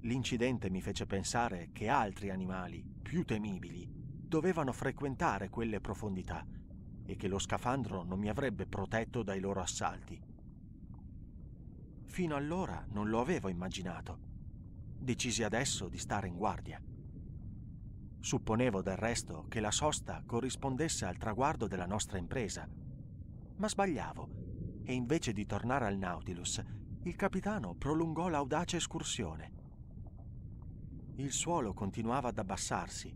L'incidente mi fece pensare che altri animali, più temibili, dovevano frequentare quelle profondità e che lo scafandro non mi avrebbe protetto dai loro assalti. Fino allora non lo avevo immaginato. Decisi adesso di stare in guardia. Supponevo del resto che la sosta corrispondesse al traguardo della nostra impresa, ma sbagliavo e invece di tornare al Nautilus, il capitano prolungò l'audace escursione. Il suolo continuava ad abbassarsi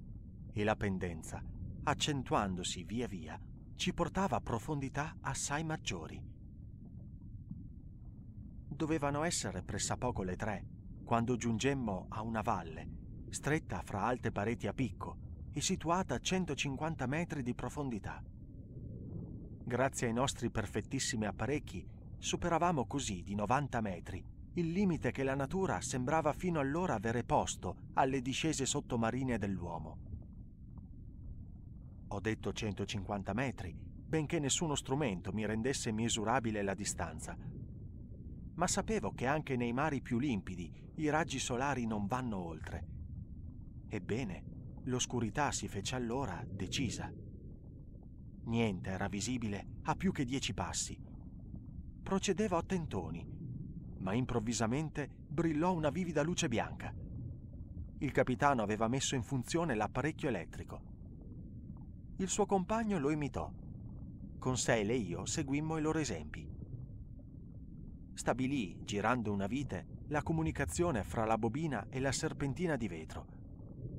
e la pendenza, accentuandosi via via, ci portava a profondità assai maggiori. Dovevano essere pressapoco le tre, quando giungemmo a una valle, stretta fra alte pareti a picco e situata a 150 metri di profondità. Grazie ai nostri perfettissimi apparecchi, superavamo così di 90 metri il limite che la natura sembrava fino allora avere posto alle discese sottomarine dell'uomo. Ho detto 150 metri, benché nessuno strumento mi rendesse misurabile la distanza, ma sapevo che anche nei mari più limpidi i raggi solari non vanno oltre. Ebbene, l'oscurità si fece allora decisa. Niente era visibile a più che dieci passi. Procedevo a tentoni, ma improvvisamente brillò una vivida luce bianca. Il capitano aveva messo in funzione l'apparecchio elettrico. Il suo compagno lo imitò. Con Sele e io seguimmo i loro esempi stabilì, girando una vite, la comunicazione fra la bobina e la serpentina di vetro.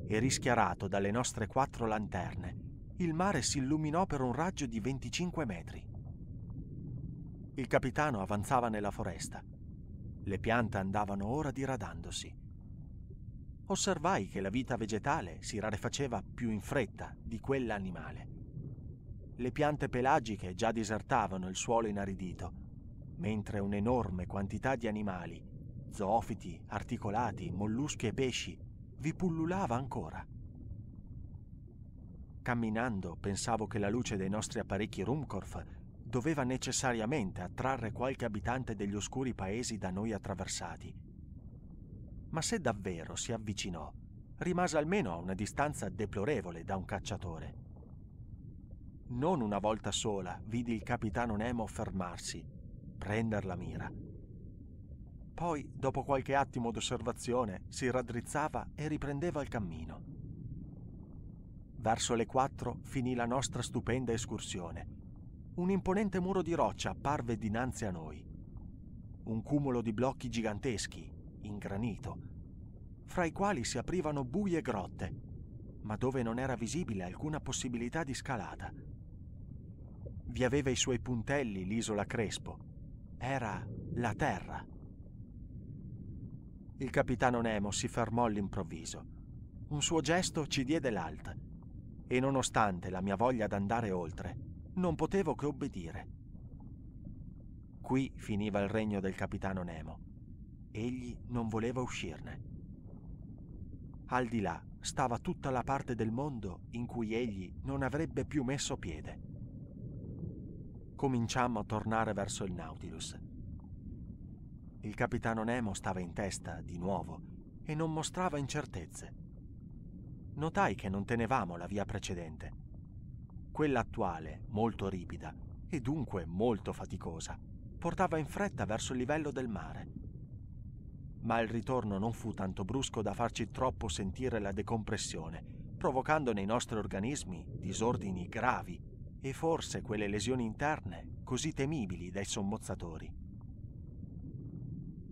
E rischiarato dalle nostre quattro lanterne, il mare si illuminò per un raggio di 25 metri. Il capitano avanzava nella foresta. Le piante andavano ora diradandosi. Osservai che la vita vegetale si rarefaceva più in fretta di quella animale. Le piante pelagiche già disertavano il suolo inaridito mentre un'enorme quantità di animali, zoofiti, articolati, molluschi e pesci, vi pullulava ancora. Camminando pensavo che la luce dei nostri apparecchi Rumkorf doveva necessariamente attrarre qualche abitante degli oscuri paesi da noi attraversati. Ma se davvero si avvicinò, rimase almeno a una distanza deplorevole da un cacciatore. Non una volta sola vidi il capitano Nemo fermarsi prender la mira. Poi, dopo qualche attimo d'osservazione, si raddrizzava e riprendeva il cammino. Verso le quattro finì la nostra stupenda escursione. Un imponente muro di roccia apparve dinanzi a noi. Un cumulo di blocchi giganteschi, in granito, fra i quali si aprivano buie grotte, ma dove non era visibile alcuna possibilità di scalata. Vi aveva i suoi puntelli l'isola Crespo, era la Terra. Il capitano Nemo si fermò all'improvviso. Un suo gesto ci diede l'alta e nonostante la mia voglia d'andare oltre, non potevo che obbedire. Qui finiva il regno del capitano Nemo. Egli non voleva uscirne. Al di là stava tutta la parte del mondo in cui egli non avrebbe più messo piede cominciammo a tornare verso il Nautilus. Il capitano Nemo stava in testa, di nuovo, e non mostrava incertezze. Notai che non tenevamo la via precedente. Quella attuale, molto ripida e dunque molto faticosa, portava in fretta verso il livello del mare. Ma il ritorno non fu tanto brusco da farci troppo sentire la decompressione, provocando nei nostri organismi disordini gravi e forse quelle lesioni interne così temibili dai sommozzatori.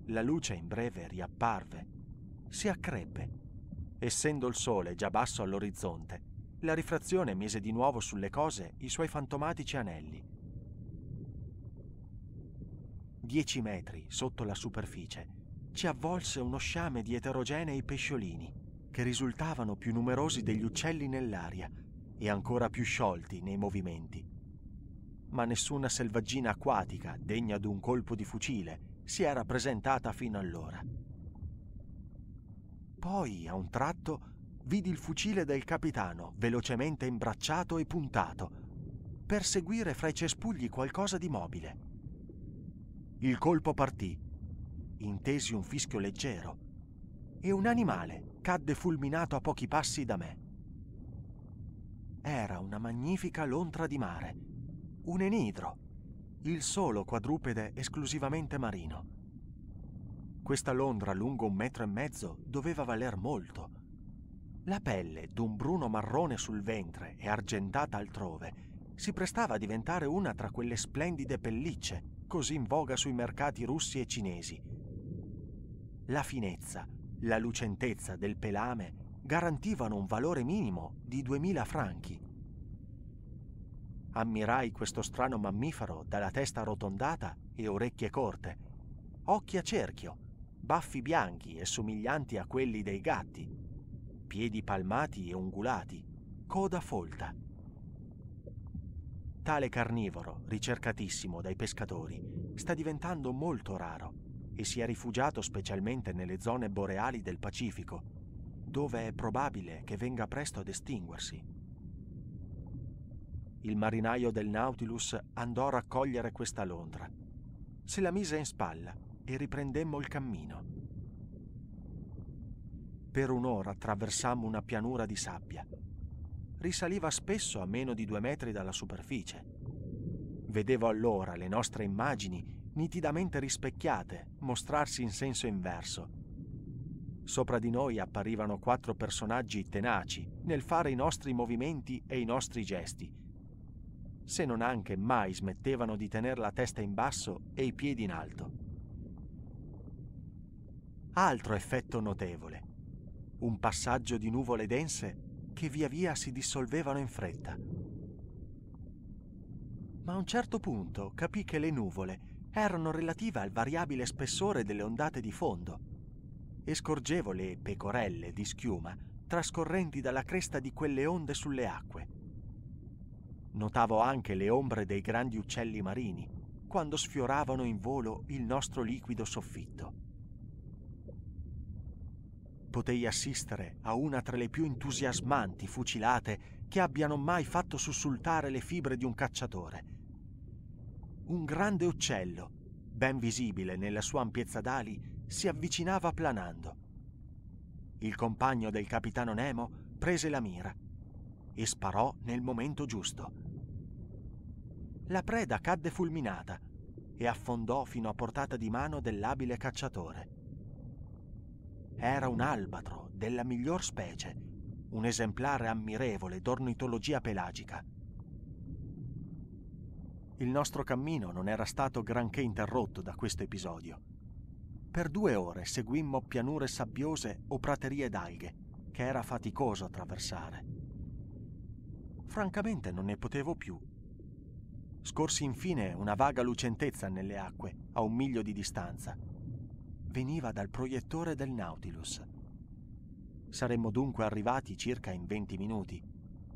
La luce in breve riapparve, si accrebbe. Essendo il sole già basso all'orizzonte, la rifrazione mise di nuovo sulle cose i suoi fantomatici anelli. Dieci metri sotto la superficie ci avvolse uno sciame di eterogenei pesciolini, che risultavano più numerosi degli uccelli nell'aria e ancora più sciolti nei movimenti. Ma nessuna selvaggina acquatica degna d'un colpo di fucile si era presentata fino allora. Poi, a un tratto, vidi il fucile del capitano velocemente imbracciato e puntato, per seguire fra i cespugli qualcosa di mobile. Il colpo partì, intesi un fischio leggero, e un animale cadde fulminato a pochi passi da me era una magnifica lontra di mare, un enidro, il solo quadrupede esclusivamente marino. Questa londra lungo un metro e mezzo doveva valer molto. La pelle d'un bruno marrone sul ventre e argentata altrove si prestava a diventare una tra quelle splendide pellicce così in voga sui mercati russi e cinesi. La finezza, la lucentezza del pelame garantivano un valore minimo di 2000 franchi. Ammirai questo strano mammifero dalla testa arrotondata e orecchie corte, occhi a cerchio, baffi bianchi e somiglianti a quelli dei gatti, piedi palmati e ungulati, coda folta. Tale carnivoro, ricercatissimo dai pescatori, sta diventando molto raro e si è rifugiato specialmente nelle zone boreali del Pacifico, dove è probabile che venga presto ad estinguersi. Il marinaio del Nautilus andò a raccogliere questa lontra. Se la mise in spalla e riprendemmo il cammino. Per un'ora attraversammo una pianura di sabbia. Risaliva spesso a meno di due metri dalla superficie. Vedevo allora le nostre immagini nitidamente rispecchiate mostrarsi in senso inverso Sopra di noi apparivano quattro personaggi tenaci nel fare i nostri movimenti e i nostri gesti, se non anche mai smettevano di tenere la testa in basso e i piedi in alto. Altro effetto notevole, un passaggio di nuvole dense che via via si dissolvevano in fretta. Ma a un certo punto capì che le nuvole erano relative al variabile spessore delle ondate di fondo e scorgevo le pecorelle di schiuma trascorrenti dalla cresta di quelle onde sulle acque. Notavo anche le ombre dei grandi uccelli marini quando sfioravano in volo il nostro liquido soffitto. Potei assistere a una tra le più entusiasmanti fucilate che abbiano mai fatto sussultare le fibre di un cacciatore. Un grande uccello, ben visibile nella sua ampiezza d'ali, si avvicinava planando. Il compagno del capitano Nemo prese la mira e sparò nel momento giusto. La preda cadde fulminata e affondò fino a portata di mano dell'abile cacciatore. Era un albatro della miglior specie, un esemplare ammirevole d'ornitologia pelagica. Il nostro cammino non era stato granché interrotto da questo episodio. Per due ore seguimmo pianure sabbiose o praterie d'alghe, che era faticoso attraversare. Francamente non ne potevo più. Scorsi infine una vaga lucentezza nelle acque, a un miglio di distanza. Veniva dal proiettore del Nautilus. Saremmo dunque arrivati circa in venti minuti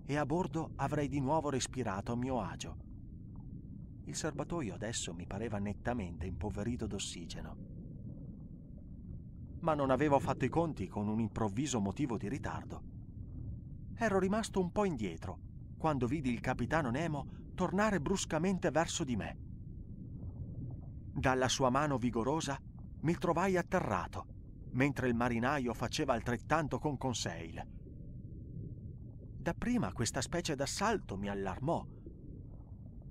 e a bordo avrei di nuovo respirato a mio agio. Il serbatoio adesso mi pareva nettamente impoverito d'ossigeno ma non avevo fatto i conti con un improvviso motivo di ritardo. Ero rimasto un po' indietro quando vidi il capitano Nemo tornare bruscamente verso di me. Dalla sua mano vigorosa mi trovai atterrato, mentre il marinaio faceva altrettanto con Conseil. Dapprima questa specie d'assalto mi allarmò.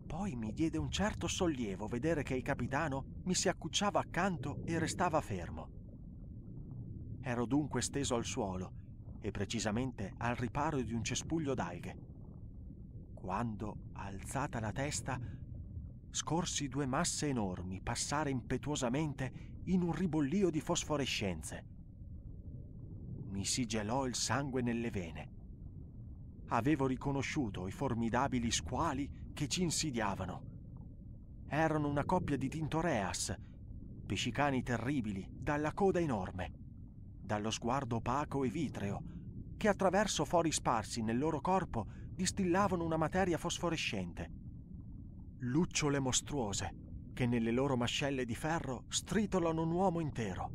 Poi mi diede un certo sollievo vedere che il capitano mi si accucciava accanto e restava fermo. Ero dunque steso al suolo e precisamente al riparo di un cespuglio d'alghe. Quando, alzata la testa, scorsi due masse enormi passare impetuosamente in un ribollio di fosforescenze. Mi si gelò il sangue nelle vene. Avevo riconosciuto i formidabili squali che ci insidiavano. Erano una coppia di tintoreas, pescicani terribili dalla coda enorme dallo sguardo opaco e vitreo, che attraverso fori sparsi nel loro corpo distillavano una materia fosforescente. Lucciole mostruose, che nelle loro mascelle di ferro stritolano un uomo intero.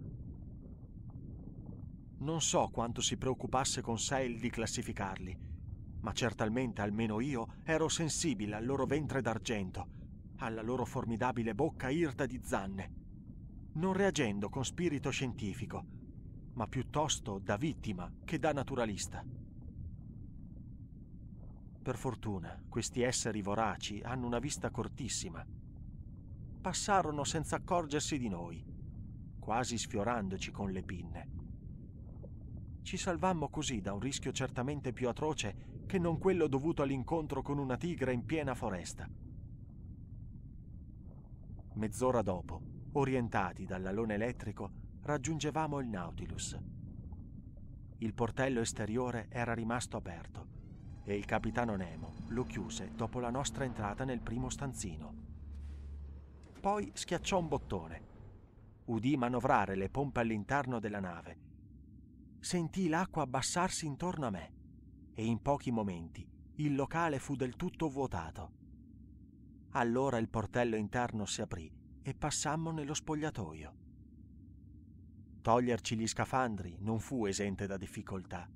Non so quanto si preoccupasse con Seil di classificarli, ma certamente almeno io ero sensibile al loro ventre d'argento, alla loro formidabile bocca irta di zanne. Non reagendo con spirito scientifico, ma piuttosto da vittima che da naturalista. Per fortuna, questi esseri voraci hanno una vista cortissima. Passarono senza accorgersi di noi, quasi sfiorandoci con le pinne. Ci salvammo così da un rischio certamente più atroce che non quello dovuto all'incontro con una tigre in piena foresta. Mezz'ora dopo, orientati dall'alone elettrico, raggiungevamo il Nautilus. Il portello esteriore era rimasto aperto e il capitano Nemo lo chiuse dopo la nostra entrata nel primo stanzino. Poi schiacciò un bottone. Udì manovrare le pompe all'interno della nave. Sentì l'acqua abbassarsi intorno a me e in pochi momenti il locale fu del tutto vuotato. Allora il portello interno si aprì e passammo nello spogliatoio. Toglierci gli scafandri non fu esente da difficoltà.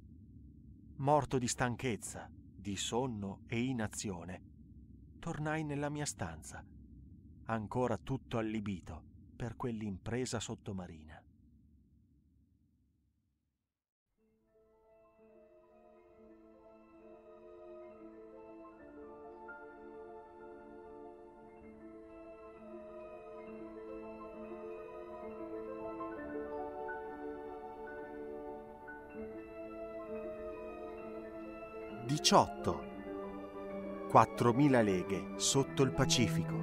Morto di stanchezza, di sonno e inazione, tornai nella mia stanza, ancora tutto allibito per quell'impresa sottomarina. 18. 4.000 leghe sotto il Pacifico.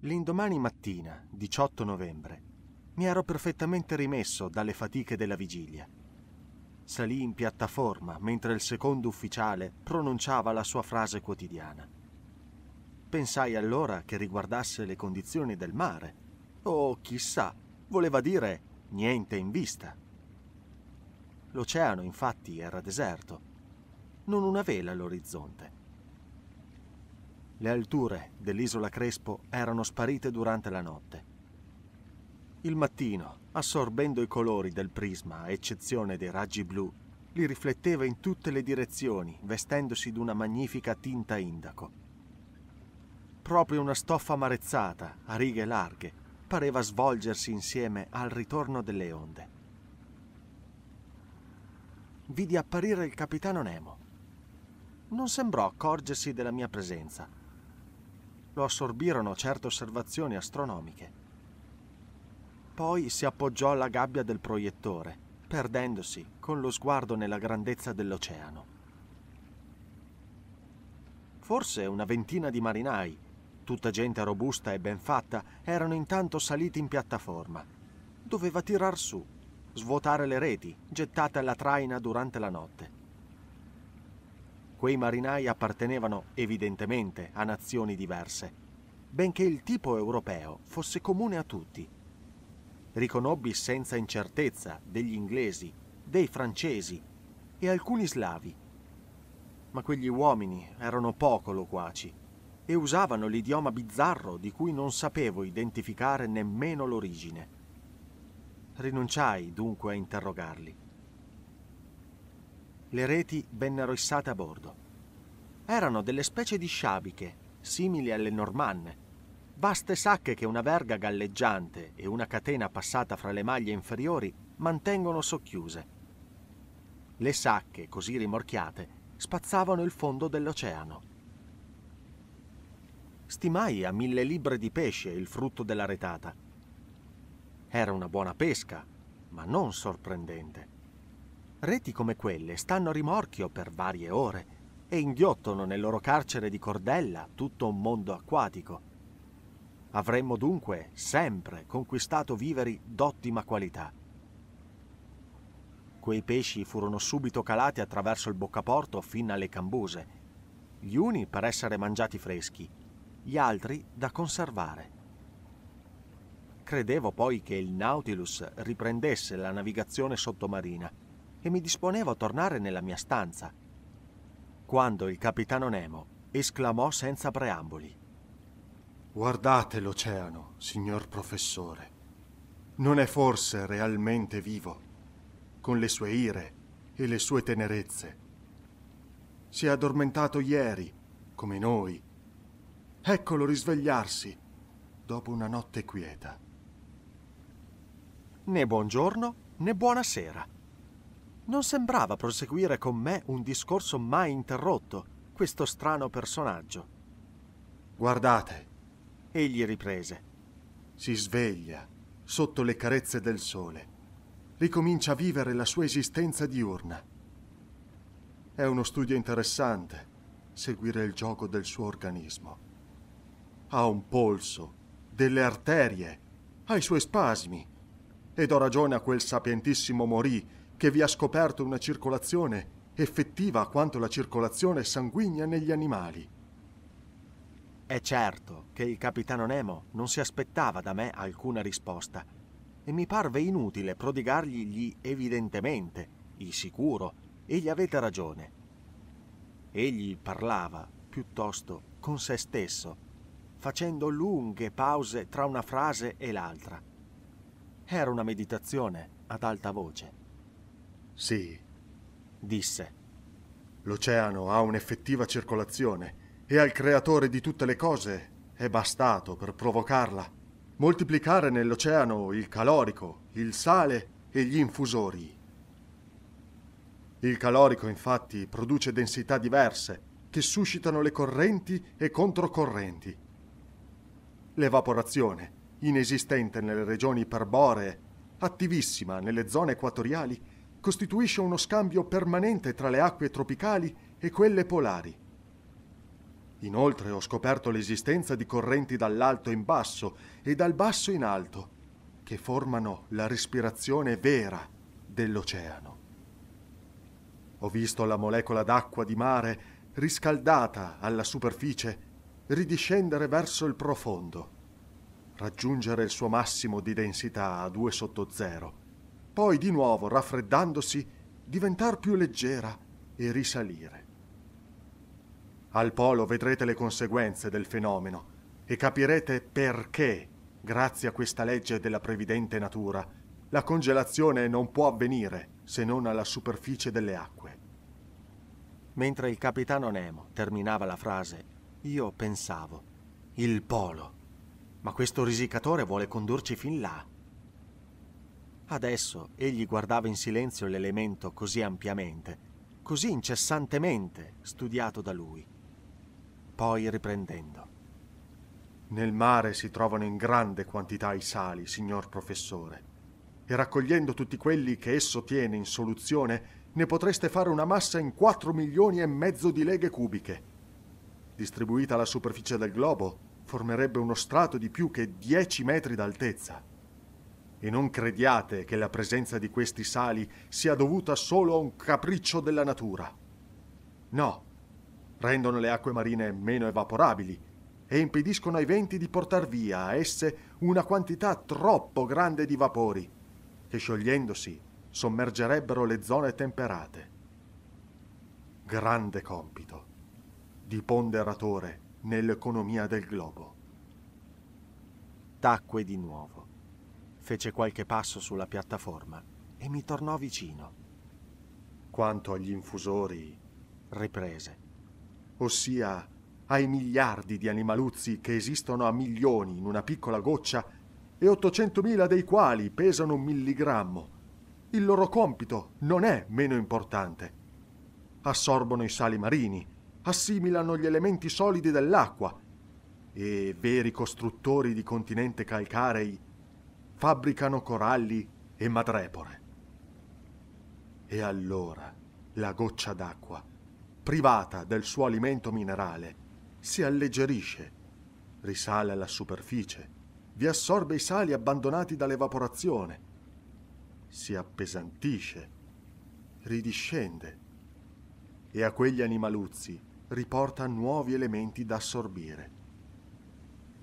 L'indomani mattina, 18 novembre, mi ero perfettamente rimesso dalle fatiche della vigilia. Salì in piattaforma mentre il secondo ufficiale pronunciava la sua frase quotidiana. Pensai allora che riguardasse le condizioni del mare. O chissà, voleva dire niente in vista. L'oceano infatti era deserto, non una vela all'orizzonte. Le alture dell'isola Crespo erano sparite durante la notte. Il mattino, assorbendo i colori del prisma a eccezione dei raggi blu, li rifletteva in tutte le direzioni, vestendosi d'una magnifica tinta indaco proprio una stoffa amarezzata, a righe larghe, pareva svolgersi insieme al ritorno delle onde. Vidi apparire il capitano Nemo. Non sembrò accorgersi della mia presenza. Lo assorbirono certe osservazioni astronomiche. Poi si appoggiò alla gabbia del proiettore, perdendosi con lo sguardo nella grandezza dell'oceano. Forse una ventina di marinai tutta gente robusta e ben fatta, erano intanto saliti in piattaforma. Doveva tirar su, svuotare le reti, gettate alla traina durante la notte. Quei marinai appartenevano, evidentemente, a nazioni diverse, benché il tipo europeo fosse comune a tutti. Riconobbi senza incertezza degli inglesi, dei francesi e alcuni slavi. Ma quegli uomini erano poco loquaci e usavano l'idioma bizzarro di cui non sapevo identificare nemmeno l'origine. Rinunciai dunque a interrogarli. Le reti vennero issate a bordo. Erano delle specie di sciabiche, simili alle normanne, vaste sacche che una verga galleggiante e una catena passata fra le maglie inferiori mantengono socchiuse. Le sacche, così rimorchiate, spazzavano il fondo dell'oceano stimai a mille libbre di pesce il frutto della retata. Era una buona pesca, ma non sorprendente. Reti come quelle stanno a rimorchio per varie ore e inghiottono nel loro carcere di cordella tutto un mondo acquatico. Avremmo dunque sempre conquistato viveri d'ottima qualità. Quei pesci furono subito calati attraverso il boccaporto fino alle cambuse, gli uni per essere mangiati freschi, gli altri da conservare. Credevo poi che il Nautilus riprendesse la navigazione sottomarina e mi disponevo a tornare nella mia stanza, quando il capitano Nemo esclamò senza preamboli. Guardate l'oceano, signor professore. Non è forse realmente vivo, con le sue ire e le sue tenerezze. Si è addormentato ieri, come noi, Eccolo risvegliarsi dopo una notte quieta. Né buongiorno né buonasera. Non sembrava proseguire con me un discorso mai interrotto, questo strano personaggio. Guardate, egli riprese. Si sveglia sotto le carezze del sole. Ricomincia a vivere la sua esistenza diurna. È uno studio interessante seguire il gioco del suo organismo. Ha un polso, delle arterie, ha i suoi spasmi. E do ragione a quel sapientissimo Morì che vi ha scoperto una circolazione effettiva quanto la circolazione sanguigna negli animali. È certo che il capitano Nemo non si aspettava da me alcuna risposta e mi parve inutile prodigargli gli evidentemente, il sicuro, egli avete ragione. Egli parlava, piuttosto, con se stesso, facendo lunghe pause tra una frase e l'altra. Era una meditazione ad alta voce. Sì, disse. L'oceano ha un'effettiva circolazione e al creatore di tutte le cose è bastato per provocarla. Moltiplicare nell'oceano il calorico, il sale e gli infusori. Il calorico infatti produce densità diverse che suscitano le correnti e controcorrenti L'evaporazione, inesistente nelle regioni iperboree, attivissima nelle zone equatoriali, costituisce uno scambio permanente tra le acque tropicali e quelle polari. Inoltre ho scoperto l'esistenza di correnti dall'alto in basso e dal basso in alto, che formano la respirazione vera dell'oceano. Ho visto la molecola d'acqua di mare riscaldata alla superficie ridiscendere verso il profondo, raggiungere il suo massimo di densità a 2 sotto 0, poi di nuovo, raffreddandosi, diventare più leggera e risalire. Al polo vedrete le conseguenze del fenomeno e capirete perché, grazie a questa legge della previdente natura, la congelazione non può avvenire se non alla superficie delle acque. Mentre il capitano Nemo terminava la frase io pensavo, il polo. Ma questo risicatore vuole condurci fin là. Adesso egli guardava in silenzio l'elemento così ampiamente, così incessantemente studiato da lui. Poi riprendendo. Nel mare si trovano in grande quantità i sali, signor professore, e raccogliendo tutti quelli che esso tiene in soluzione, ne potreste fare una massa in 4 milioni e mezzo di leghe cubiche distribuita alla superficie del globo, formerebbe uno strato di più che 10 metri d'altezza. E non crediate che la presenza di questi sali sia dovuta solo a un capriccio della natura. No, rendono le acque marine meno evaporabili e impediscono ai venti di portar via a esse una quantità troppo grande di vapori, che sciogliendosi sommergerebbero le zone temperate. Grande compito di ponderatore nell'economia del globo. Tacque di nuovo. Fece qualche passo sulla piattaforma e mi tornò vicino. Quanto agli infusori, riprese, ossia ai miliardi di animaluzzi che esistono a milioni in una piccola goccia e 800.000 dei quali pesano un milligrammo, il loro compito non è meno importante. Assorbono i sali marini, assimilano gli elementi solidi dell'acqua e veri costruttori di continente calcarei fabbricano coralli e madrepore. E allora la goccia d'acqua, privata del suo alimento minerale, si alleggerisce, risale alla superficie, vi assorbe i sali abbandonati dall'evaporazione, si appesantisce, ridiscende e a quegli animaluzzi riporta nuovi elementi da assorbire.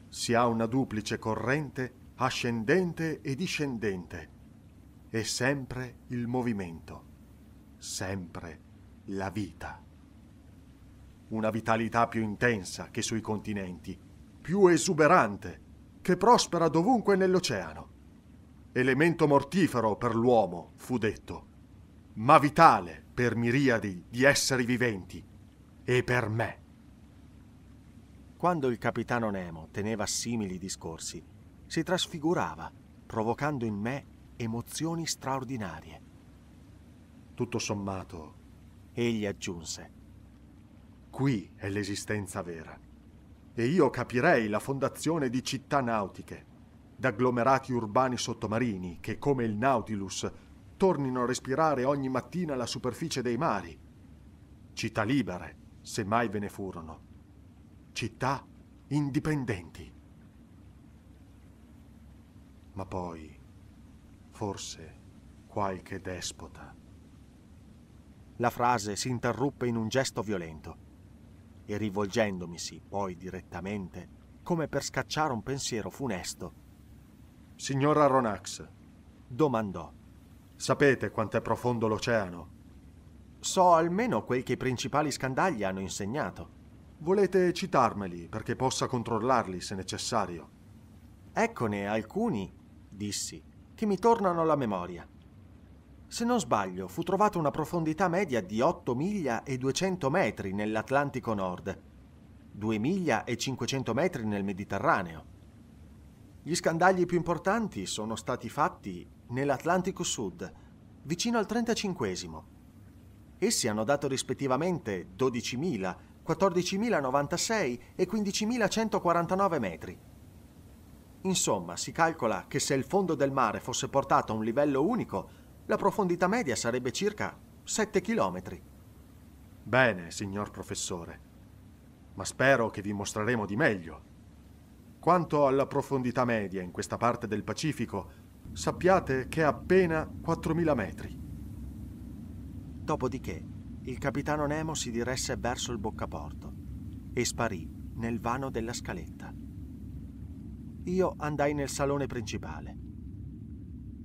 Si ha una duplice corrente ascendente e discendente e sempre il movimento, sempre la vita. Una vitalità più intensa che sui continenti, più esuberante, che prospera dovunque nell'oceano. Elemento mortifero per l'uomo, fu detto, ma vitale per miriadi di esseri viventi e per me. Quando il capitano Nemo teneva simili discorsi, si trasfigurava, provocando in me emozioni straordinarie. Tutto sommato, egli aggiunse, qui è l'esistenza vera. E io capirei la fondazione di città nautiche, d'agglomerati urbani sottomarini che, come il Nautilus, tornino a respirare ogni mattina la superficie dei mari. Città libere, se mai ve ne furono, città indipendenti. Ma poi, forse, qualche despota. La frase si interruppe in un gesto violento e rivolgendomisi poi direttamente, come per scacciare un pensiero funesto. Signora Ronax, domandò, sapete quanto è profondo l'oceano? So almeno quel che i principali scandagli hanno insegnato. Volete citarmeli perché possa controllarli se necessario? Eccone alcuni, dissi, che mi tornano alla memoria. Se non sbaglio, fu trovata una profondità media di 8 miglia e 200 metri nell'Atlantico Nord, 2 miglia e 500 metri nel Mediterraneo. Gli scandagli più importanti sono stati fatti nell'Atlantico Sud, vicino al 35 Essi hanno dato rispettivamente 12.000, 14.096 e 15.149 metri. Insomma, si calcola che se il fondo del mare fosse portato a un livello unico, la profondità media sarebbe circa 7 km. Bene, signor professore, ma spero che vi mostreremo di meglio. Quanto alla profondità media in questa parte del Pacifico, sappiate che è appena 4.000 metri. Dopodiché il capitano Nemo si diresse verso il boccaporto e sparì nel vano della scaletta. Io andai nel salone principale.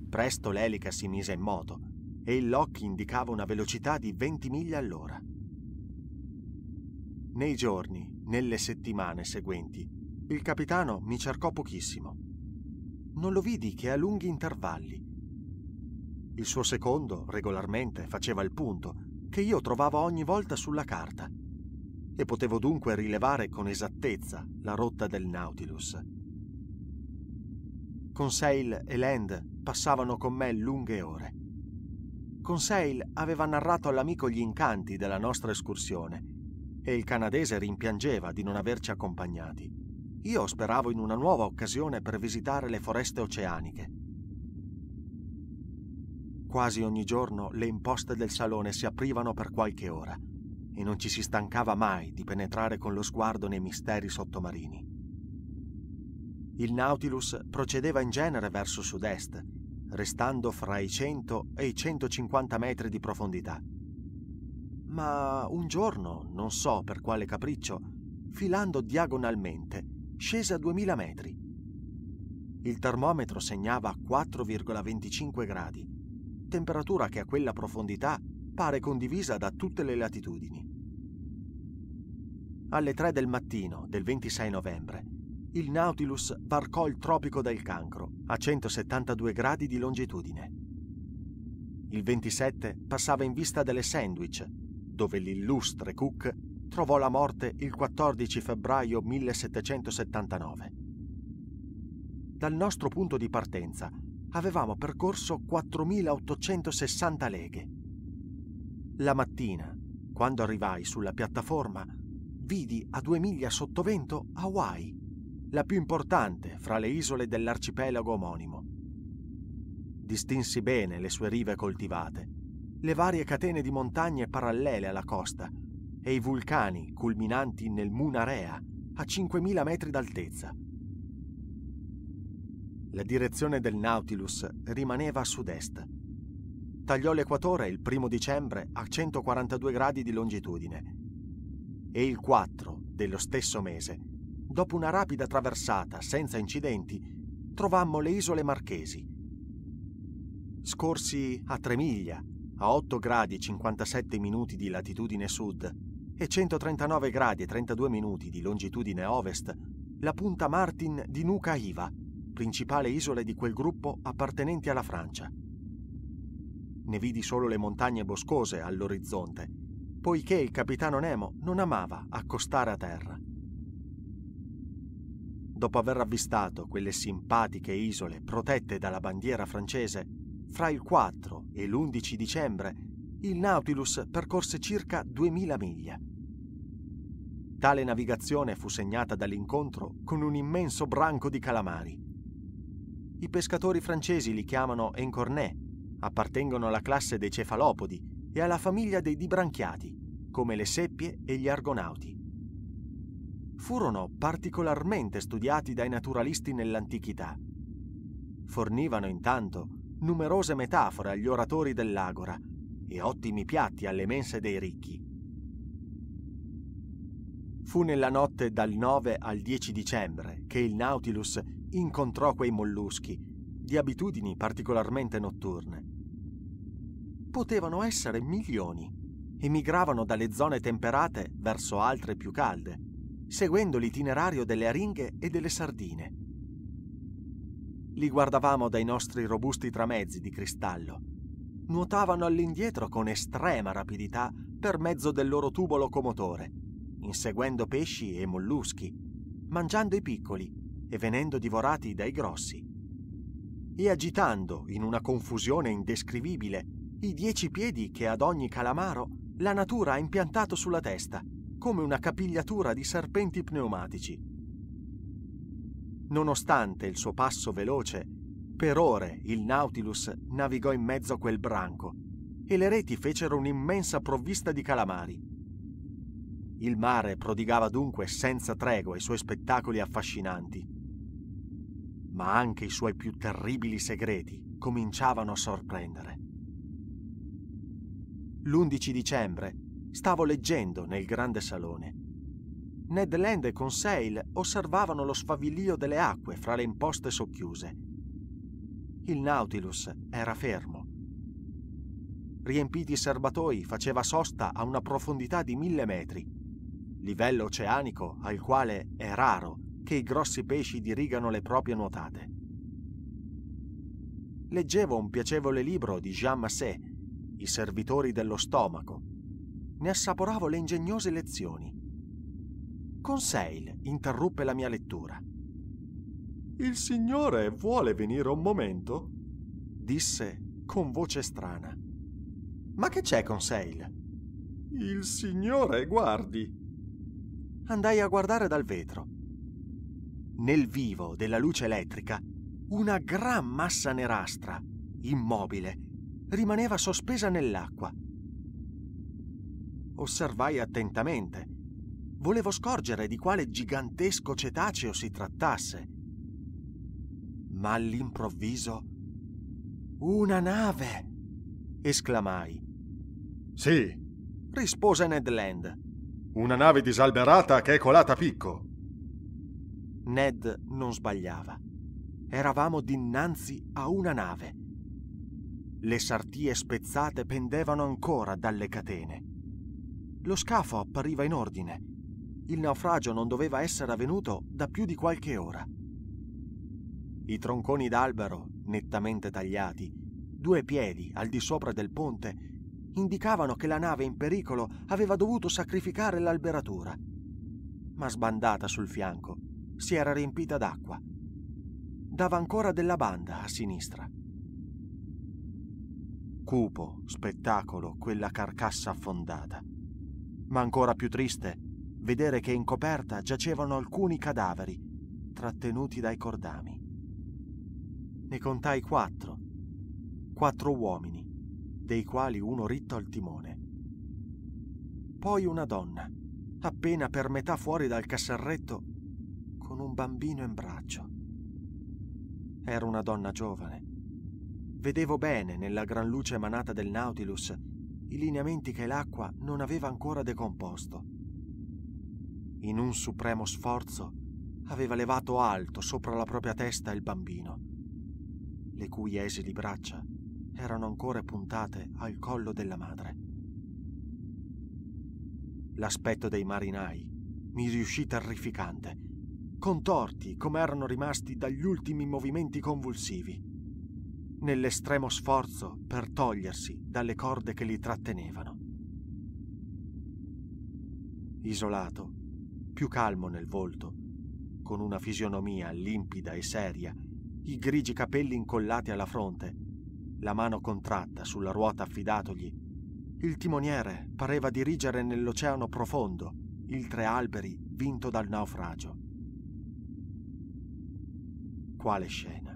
Presto l'elica si mise in moto e il Lock indicava una velocità di 20 miglia all'ora. Nei giorni, nelle settimane seguenti, il capitano mi cercò pochissimo. Non lo vidi che a lunghi intervalli il suo secondo, regolarmente, faceva il punto, che io trovavo ogni volta sulla carta, e potevo dunque rilevare con esattezza la rotta del Nautilus. Conseil e Land passavano con me lunghe ore. Conseil aveva narrato all'amico gli incanti della nostra escursione e il canadese rimpiangeva di non averci accompagnati. Io speravo in una nuova occasione per visitare le foreste oceaniche Quasi ogni giorno le imposte del salone si aprivano per qualche ora e non ci si stancava mai di penetrare con lo sguardo nei misteri sottomarini. Il Nautilus procedeva in genere verso sud-est, restando fra i 100 e i 150 metri di profondità. Ma un giorno, non so per quale capriccio, filando diagonalmente, scese a 2000 metri. Il termometro segnava 4,25 gradi temperatura che a quella profondità pare condivisa da tutte le latitudini. Alle 3 del mattino del 26 novembre, il Nautilus varcò il tropico del cancro a 172 gradi di longitudine. Il 27 passava in vista delle Sandwich, dove l'illustre Cook trovò la morte il 14 febbraio 1779. Dal nostro punto di partenza avevamo percorso 4.860 leghe. La mattina, quando arrivai sulla piattaforma, vidi a due miglia sottovento Hawaii, la più importante fra le isole dell'arcipelago omonimo. Distinsi bene le sue rive coltivate, le varie catene di montagne parallele alla costa e i vulcani culminanti nel Munarea a 5.000 metri d'altezza la direzione del Nautilus rimaneva a sud-est. Tagliò l'equatore il primo dicembre a 142 gradi di longitudine e il 4 dello stesso mese, dopo una rapida traversata senza incidenti, trovammo le isole Marchesi. Scorsi a 3 miglia, a 8 gradi 57 minuti di latitudine sud e 139 gradi e 32 minuti di longitudine ovest, la punta Martin di Nuka Iva, principale isola di quel gruppo appartenenti alla Francia. Ne vidi solo le montagne boscose all'orizzonte, poiché il capitano Nemo non amava accostare a terra. Dopo aver avvistato quelle simpatiche isole protette dalla bandiera francese, fra il 4 e l'11 dicembre il Nautilus percorse circa 2000 miglia. Tale navigazione fu segnata dall'incontro con un immenso branco di calamari. I pescatori francesi li chiamano encornet, appartengono alla classe dei cefalopodi e alla famiglia dei dibranchiati, come le seppie e gli argonauti. Furono particolarmente studiati dai naturalisti nell'antichità. Fornivano intanto numerose metafore agli oratori dell'agora e ottimi piatti alle mense dei ricchi. Fu nella notte dal 9 al 10 dicembre che il Nautilus incontrò quei molluschi, di abitudini particolarmente notturne. Potevano essere milioni e migravano dalle zone temperate verso altre più calde, seguendo l'itinerario delle aringhe e delle sardine. Li guardavamo dai nostri robusti tramezzi di cristallo. Nuotavano all'indietro con estrema rapidità per mezzo del loro tubo locomotore, inseguendo pesci e molluschi, mangiando i piccoli e venendo divorati dai grossi, e agitando in una confusione indescrivibile i dieci piedi che ad ogni calamaro la natura ha impiantato sulla testa, come una capigliatura di serpenti pneumatici. Nonostante il suo passo veloce, per ore il Nautilus navigò in mezzo a quel branco e le reti fecero un'immensa provvista di calamari. Il mare prodigava dunque senza tregua i suoi spettacoli affascinanti ma anche i suoi più terribili segreti cominciavano a sorprendere. L'11 dicembre stavo leggendo nel grande salone. Ned Land e Conseil osservavano lo sfavillio delle acque fra le imposte socchiuse. Il Nautilus era fermo. Riempiti i serbatoi, faceva sosta a una profondità di mille metri, livello oceanico al quale è raro che i grossi pesci dirigano le proprie nuotate. Leggevo un piacevole libro di Jean Massé, I servitori dello stomaco. Ne assaporavo le ingegnose lezioni. Conseil interruppe la mia lettura. Il signore vuole venire un momento? disse con voce strana. Ma che c'è, Conseil? Il signore guardi. Andai a guardare dal vetro nel vivo della luce elettrica, una gran massa nerastra, immobile, rimaneva sospesa nell'acqua. Osservai attentamente. Volevo scorgere di quale gigantesco cetaceo si trattasse. Ma all'improvviso... Una nave! esclamai. Sì, rispose Ned Land. Una nave disalberata che è colata a picco. Ned non sbagliava. Eravamo dinanzi a una nave. Le sartie spezzate pendevano ancora dalle catene. Lo scafo appariva in ordine. Il naufragio non doveva essere avvenuto da più di qualche ora. I tronconi d'albero, nettamente tagliati, due piedi al di sopra del ponte, indicavano che la nave in pericolo aveva dovuto sacrificare l'alberatura. Ma sbandata sul fianco, si era riempita d'acqua. Dava ancora della banda a sinistra. Cupo spettacolo quella carcassa affondata. Ma ancora più triste vedere che in coperta giacevano alcuni cadaveri trattenuti dai cordami. Ne contai quattro, quattro uomini, dei quali uno ritto al timone. Poi una donna, appena per metà fuori dal casserretto con un bambino in braccio. Era una donna giovane. Vedevo bene, nella gran luce emanata del Nautilus, i lineamenti che l'acqua non aveva ancora decomposto. In un supremo sforzo aveva levato alto sopra la propria testa il bambino, le cui esili braccia erano ancora puntate al collo della madre. L'aspetto dei marinai mi riuscì terrificante contorti come erano rimasti dagli ultimi movimenti convulsivi, nell'estremo sforzo per togliersi dalle corde che li trattenevano. Isolato, più calmo nel volto, con una fisionomia limpida e seria, i grigi capelli incollati alla fronte, la mano contratta sulla ruota affidatogli, il timoniere pareva dirigere nell'oceano profondo il tre alberi vinto dal naufragio quale scena.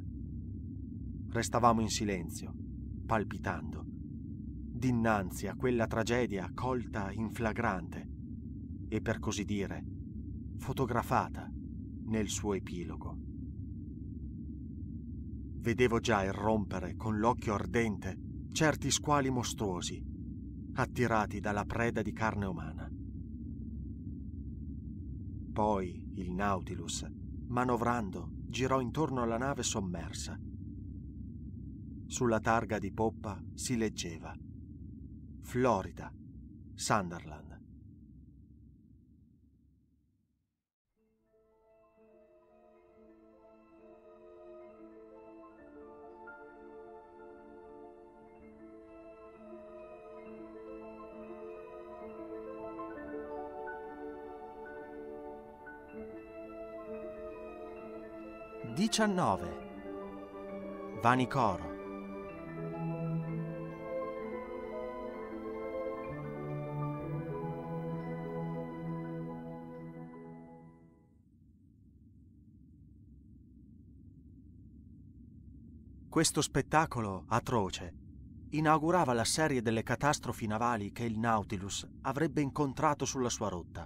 Restavamo in silenzio, palpitando, dinanzi a quella tragedia colta in flagrante e per così dire fotografata nel suo epilogo. Vedevo già irrompere con l'occhio ardente certi squali mostruosi, attirati dalla preda di carne umana. Poi il Nautilus, manovrando, girò intorno alla nave sommersa. Sulla targa di poppa si leggeva Florida, Sunderland. 19. Vanicoro. Questo spettacolo atroce inaugurava la serie delle catastrofi navali che il Nautilus avrebbe incontrato sulla sua rotta.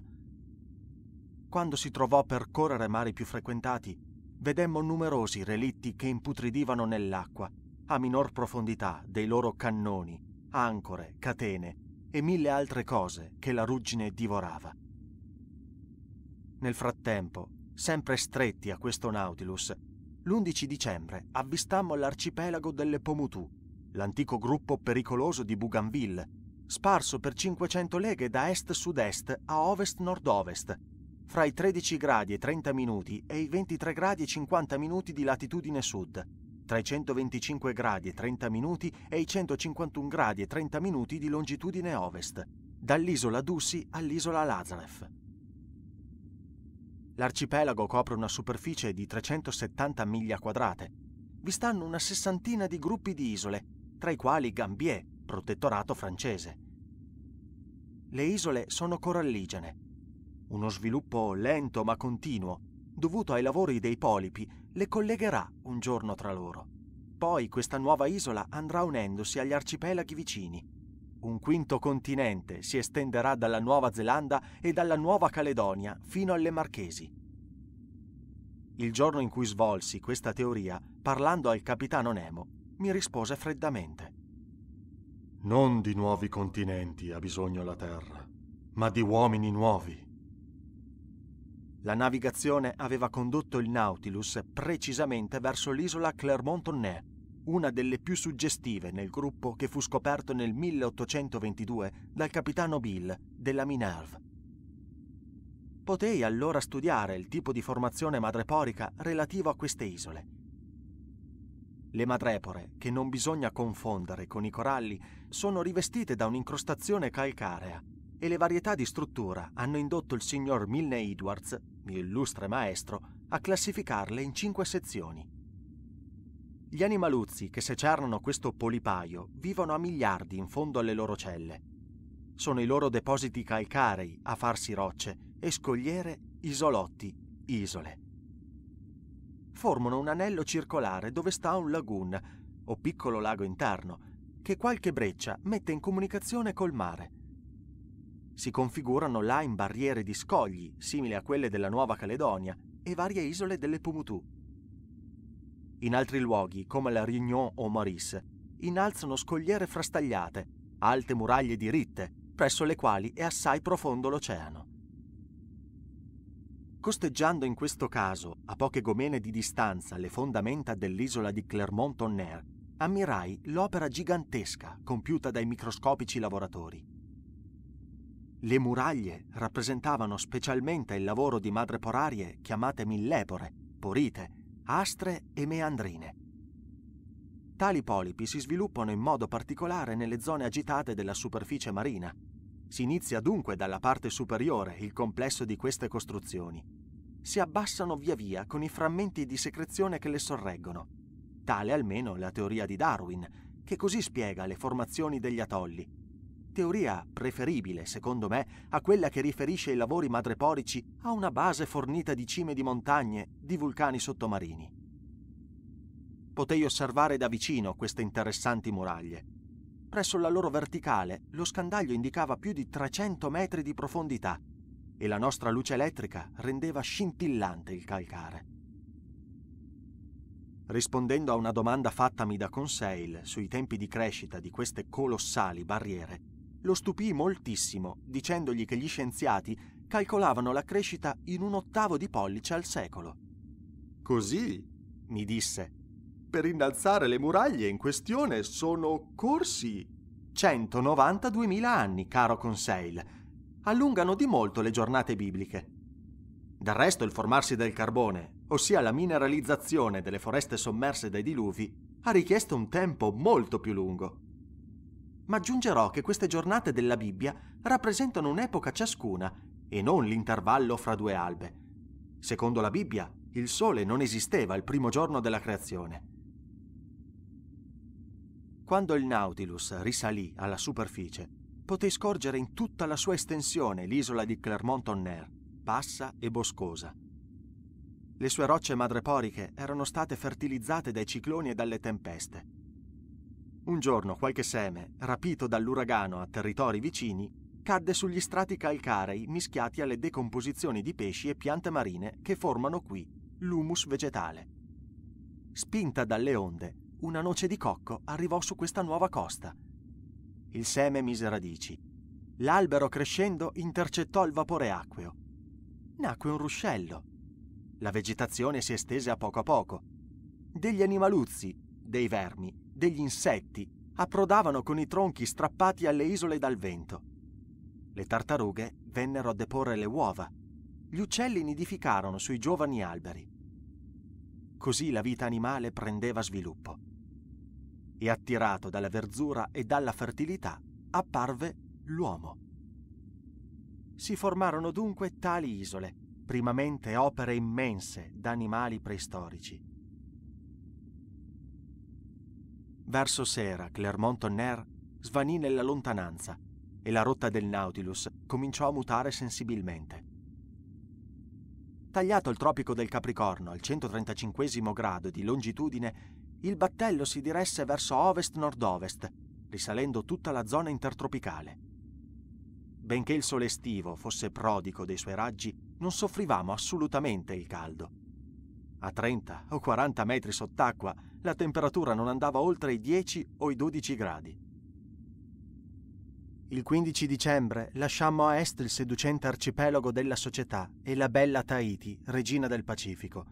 Quando si trovò a percorrere mari più frequentati, vedemmo numerosi relitti che imputridivano nell'acqua, a minor profondità dei loro cannoni, ancore, catene e mille altre cose che la ruggine divorava. Nel frattempo, sempre stretti a questo Nautilus, l'11 dicembre avvistammo l'arcipelago delle Pomutù, l'antico gruppo pericoloso di Bougainville, sparso per 500 leghe da est-sud-est a ovest-nord-ovest, ovest nord ovest fra i 13 gradi e 30 minuti e i 23 gradi e 50 minuti di latitudine sud, tra i 125 gradi e 30 minuti e i 151 gradi e 30 minuti di longitudine ovest, dall'isola Dussi all'isola Lazarev. L'arcipelago copre una superficie di 370 miglia quadrate. Vi stanno una sessantina di gruppi di isole, tra i quali Gambier, protettorato francese. Le isole sono coralligene, uno sviluppo lento ma continuo, dovuto ai lavori dei polipi, le collegherà un giorno tra loro. Poi questa nuova isola andrà unendosi agli arcipelaghi vicini. Un quinto continente si estenderà dalla Nuova Zelanda e dalla Nuova Caledonia fino alle Marchesi. Il giorno in cui svolsi questa teoria, parlando al capitano Nemo, mi rispose freddamente. Non di nuovi continenti ha bisogno la Terra, ma di uomini nuovi. La navigazione aveva condotto il Nautilus precisamente verso l'isola Clermont-Tonnet, una delle più suggestive nel gruppo che fu scoperto nel 1822 dal capitano Bill della Minerve. Potei allora studiare il tipo di formazione madreporica relativo a queste isole. Le madrepore, che non bisogna confondere con i coralli, sono rivestite da un'incrostazione calcarea e le varietà di struttura hanno indotto il signor Milne Edwards, mio illustre maestro, a classificarle in cinque sezioni. Gli animaluzzi che secernano questo polipaio vivono a miliardi in fondo alle loro celle. Sono i loro depositi calcarei a farsi rocce e scogliere isolotti, isole. Formano un anello circolare dove sta un lagoon, o piccolo lago interno, che qualche breccia mette in comunicazione col mare. Si configurano là in barriere di scogli, simili a quelle della Nuova Caledonia, e varie isole delle Pumutù. In altri luoghi, come la Réunion o Maurice, innalzano scogliere frastagliate, alte muraglie diritte, presso le quali è assai profondo l'oceano. Costeggiando in questo caso, a poche gomene di distanza, le fondamenta dell'isola di Clermont-Tonnerre, ammirai l'opera gigantesca compiuta dai microscopici lavoratori. Le muraglie rappresentavano specialmente il lavoro di madre porarie chiamate millepore, porite, astre e meandrine. Tali polipi si sviluppano in modo particolare nelle zone agitate della superficie marina. Si inizia dunque dalla parte superiore il complesso di queste costruzioni. Si abbassano via via con i frammenti di secrezione che le sorreggono. Tale almeno la teoria di Darwin, che così spiega le formazioni degli atolli, teoria preferibile, secondo me, a quella che riferisce i lavori madreporici a una base fornita di cime di montagne, di vulcani sottomarini. Potei osservare da vicino queste interessanti muraglie. Presso la loro verticale lo scandaglio indicava più di 300 metri di profondità e la nostra luce elettrica rendeva scintillante il calcare. Rispondendo a una domanda fattami da Conseil sui tempi di crescita di queste colossali barriere, lo stupì moltissimo dicendogli che gli scienziati calcolavano la crescita in un ottavo di pollice al secolo. Così, mi disse, per innalzare le muraglie in questione sono corsi 192.000 anni, caro Conseil. Allungano di molto le giornate bibliche. Del resto il formarsi del carbone, ossia la mineralizzazione delle foreste sommerse dai diluvi, ha richiesto un tempo molto più lungo ma aggiungerò che queste giornate della Bibbia rappresentano un'epoca ciascuna e non l'intervallo fra due albe. Secondo la Bibbia, il sole non esisteva il primo giorno della creazione. Quando il Nautilus risalì alla superficie, potei scorgere in tutta la sua estensione l'isola di Clermont-Tonnerre, bassa e boscosa. Le sue rocce madreporiche erano state fertilizzate dai cicloni e dalle tempeste un giorno qualche seme, rapito dall'uragano a territori vicini, cadde sugli strati calcarei mischiati alle decomposizioni di pesci e piante marine che formano qui l'humus vegetale. Spinta dalle onde, una noce di cocco arrivò su questa nuova costa. Il seme mise radici. L'albero crescendo intercettò il vapore acqueo. Nacque un ruscello. La vegetazione si estese a poco a poco. Degli animaluzzi, dei vermi degli insetti approdavano con i tronchi strappati alle isole dal vento. Le tartarughe vennero a deporre le uova. Gli uccelli nidificarono sui giovani alberi. Così la vita animale prendeva sviluppo. E attirato dalla verzura e dalla fertilità apparve l'uomo. Si formarono dunque tali isole, primamente opere immense da animali preistorici Verso sera, Clermont-Tonnerre svanì nella lontananza e la rotta del Nautilus cominciò a mutare sensibilmente. Tagliato il tropico del Capricorno al 135 grado di longitudine, il battello si diresse verso ovest-nord-ovest, risalendo tutta la zona intertropicale. Benché il sole estivo fosse prodigo dei suoi raggi, non soffrivamo assolutamente il caldo. A 30 o 40 metri sott'acqua la temperatura non andava oltre i 10 o i 12 gradi. Il 15 dicembre lasciammo a est il seducente arcipelago della società e la bella Tahiti, regina del Pacifico.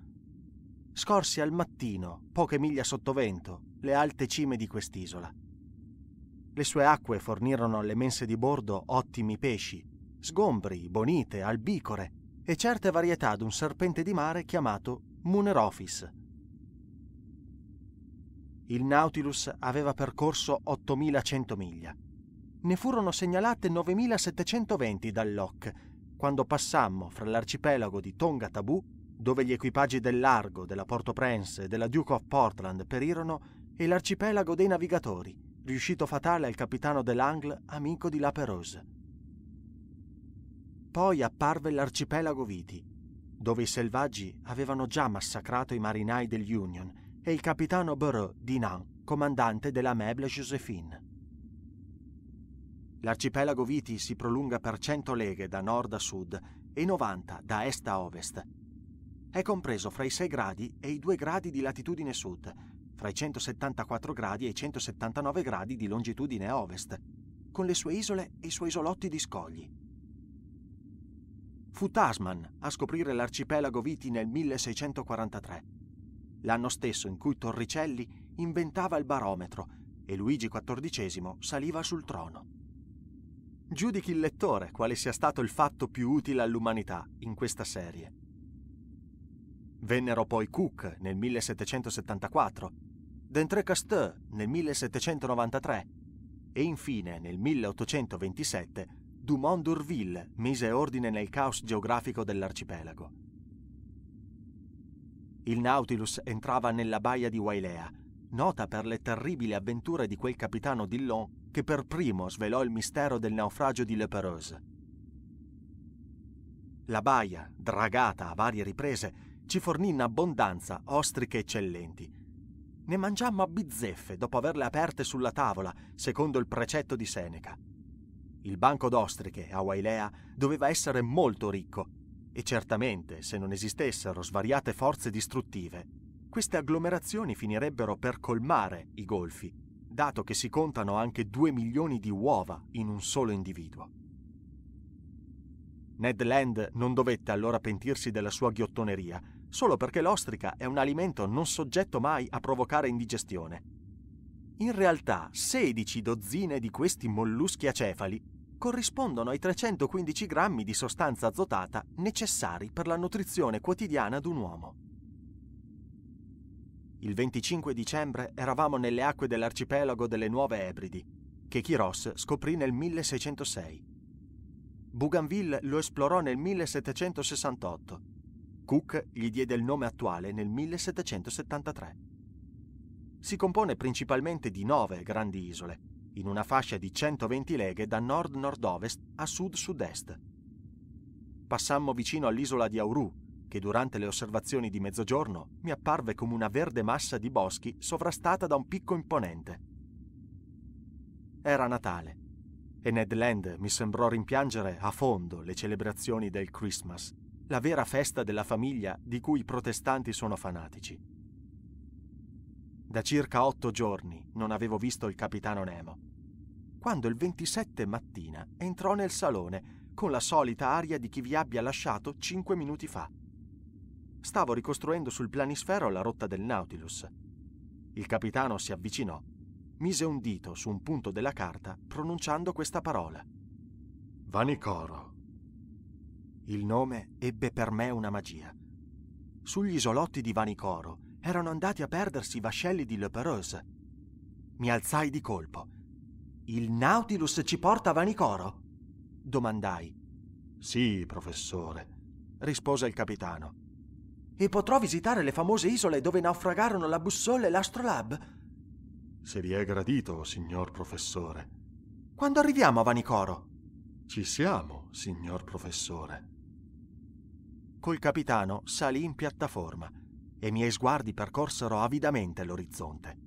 Scorsi al mattino, poche miglia sottovento, le alte cime di quest'isola. Le sue acque fornirono alle mense di bordo ottimi pesci, sgombri, bonite, albicore e certe varietà d'un serpente di mare chiamato Office. Il Nautilus aveva percorso 8.100 miglia. Ne furono segnalate 9.720 dal Loch, quando passammo fra l'arcipelago di Tonga Tabù, dove gli equipaggi del Largo, della Port-au-Prince e della Duke of Portland perirono, e l'arcipelago dei navigatori, riuscito fatale al capitano dell'Angle, amico di La Perouse. Poi apparve l'arcipelago Viti, dove i selvaggi avevano già massacrato i marinai degli Union e il capitano Burrow di Nan, comandante della Meble Josephine. L'arcipelago Viti si prolunga per 100 leghe da nord a sud e 90 da est a ovest. È compreso fra i 6 gradi e i 2 gradi di latitudine sud, fra i 174 gradi e i 179 gradi di longitudine ovest, con le sue isole e i suoi isolotti di scogli. Fu Tasman a scoprire l'arcipelago Viti nel 1643, l'anno stesso in cui Torricelli inventava il barometro e Luigi XIV saliva sul trono. Giudichi il lettore quale sia stato il fatto più utile all'umanità in questa serie. Vennero poi Cook nel 1774, D'Entrecasteaux nel 1793 e infine nel 1827 Dumont d'Urville mise ordine nel caos geografico dell'arcipelago. Il Nautilus entrava nella baia di Wailea, nota per le terribili avventure di quel capitano Dillon che per primo svelò il mistero del naufragio di Le La baia, dragata a varie riprese, ci fornì in abbondanza ostriche eccellenti. Ne mangiammo a bizzeffe dopo averle aperte sulla tavola, secondo il precetto di Seneca. Il banco d'ostriche a Wailea doveva essere molto ricco e certamente se non esistessero svariate forze distruttive, queste agglomerazioni finirebbero per colmare i golfi, dato che si contano anche 2 milioni di uova in un solo individuo. Ned Land non dovette allora pentirsi della sua ghiottoneria, solo perché l'ostrica è un alimento non soggetto mai a provocare indigestione. In realtà, 16 dozzine di questi molluschi acefali corrispondono ai 315 grammi di sostanza azotata necessari per la nutrizione quotidiana di un uomo. Il 25 dicembre eravamo nelle acque dell'arcipelago delle Nuove Ebridi, che Chiros scoprì nel 1606. Bougainville lo esplorò nel 1768. Cook gli diede il nome attuale nel 1773. Si compone principalmente di nove grandi isole, in una fascia di 120 leghe da nord-nord-ovest a sud-sud-est. Passammo vicino all'isola di Auru, che durante le osservazioni di mezzogiorno mi apparve come una verde massa di boschi sovrastata da un picco imponente. Era Natale e Ned Land mi sembrò rimpiangere a fondo le celebrazioni del Christmas, la vera festa della famiglia di cui i protestanti sono fanatici. Da circa otto giorni non avevo visto il capitano Nemo. Quando il 27 mattina entrò nel salone con la solita aria di chi vi abbia lasciato cinque minuti fa. Stavo ricostruendo sul planisfero la rotta del Nautilus. Il capitano si avvicinò, mise un dito su un punto della carta pronunciando questa parola. Vanicoro. Il nome ebbe per me una magia. Sugli isolotti di Vanicoro erano andati a perdersi i vascelli di Le Pereuse. Mi alzai di colpo. Il Nautilus ci porta a Vanicoro? domandai. Sì, professore, rispose il capitano. E potrò visitare le famose isole dove naufragarono la Bussola e l'Astrolab? Se vi è gradito, signor professore. Quando arriviamo a Vanicoro? Ci siamo, signor professore. Col capitano salì in piattaforma e i miei sguardi percorsero avidamente l'orizzonte.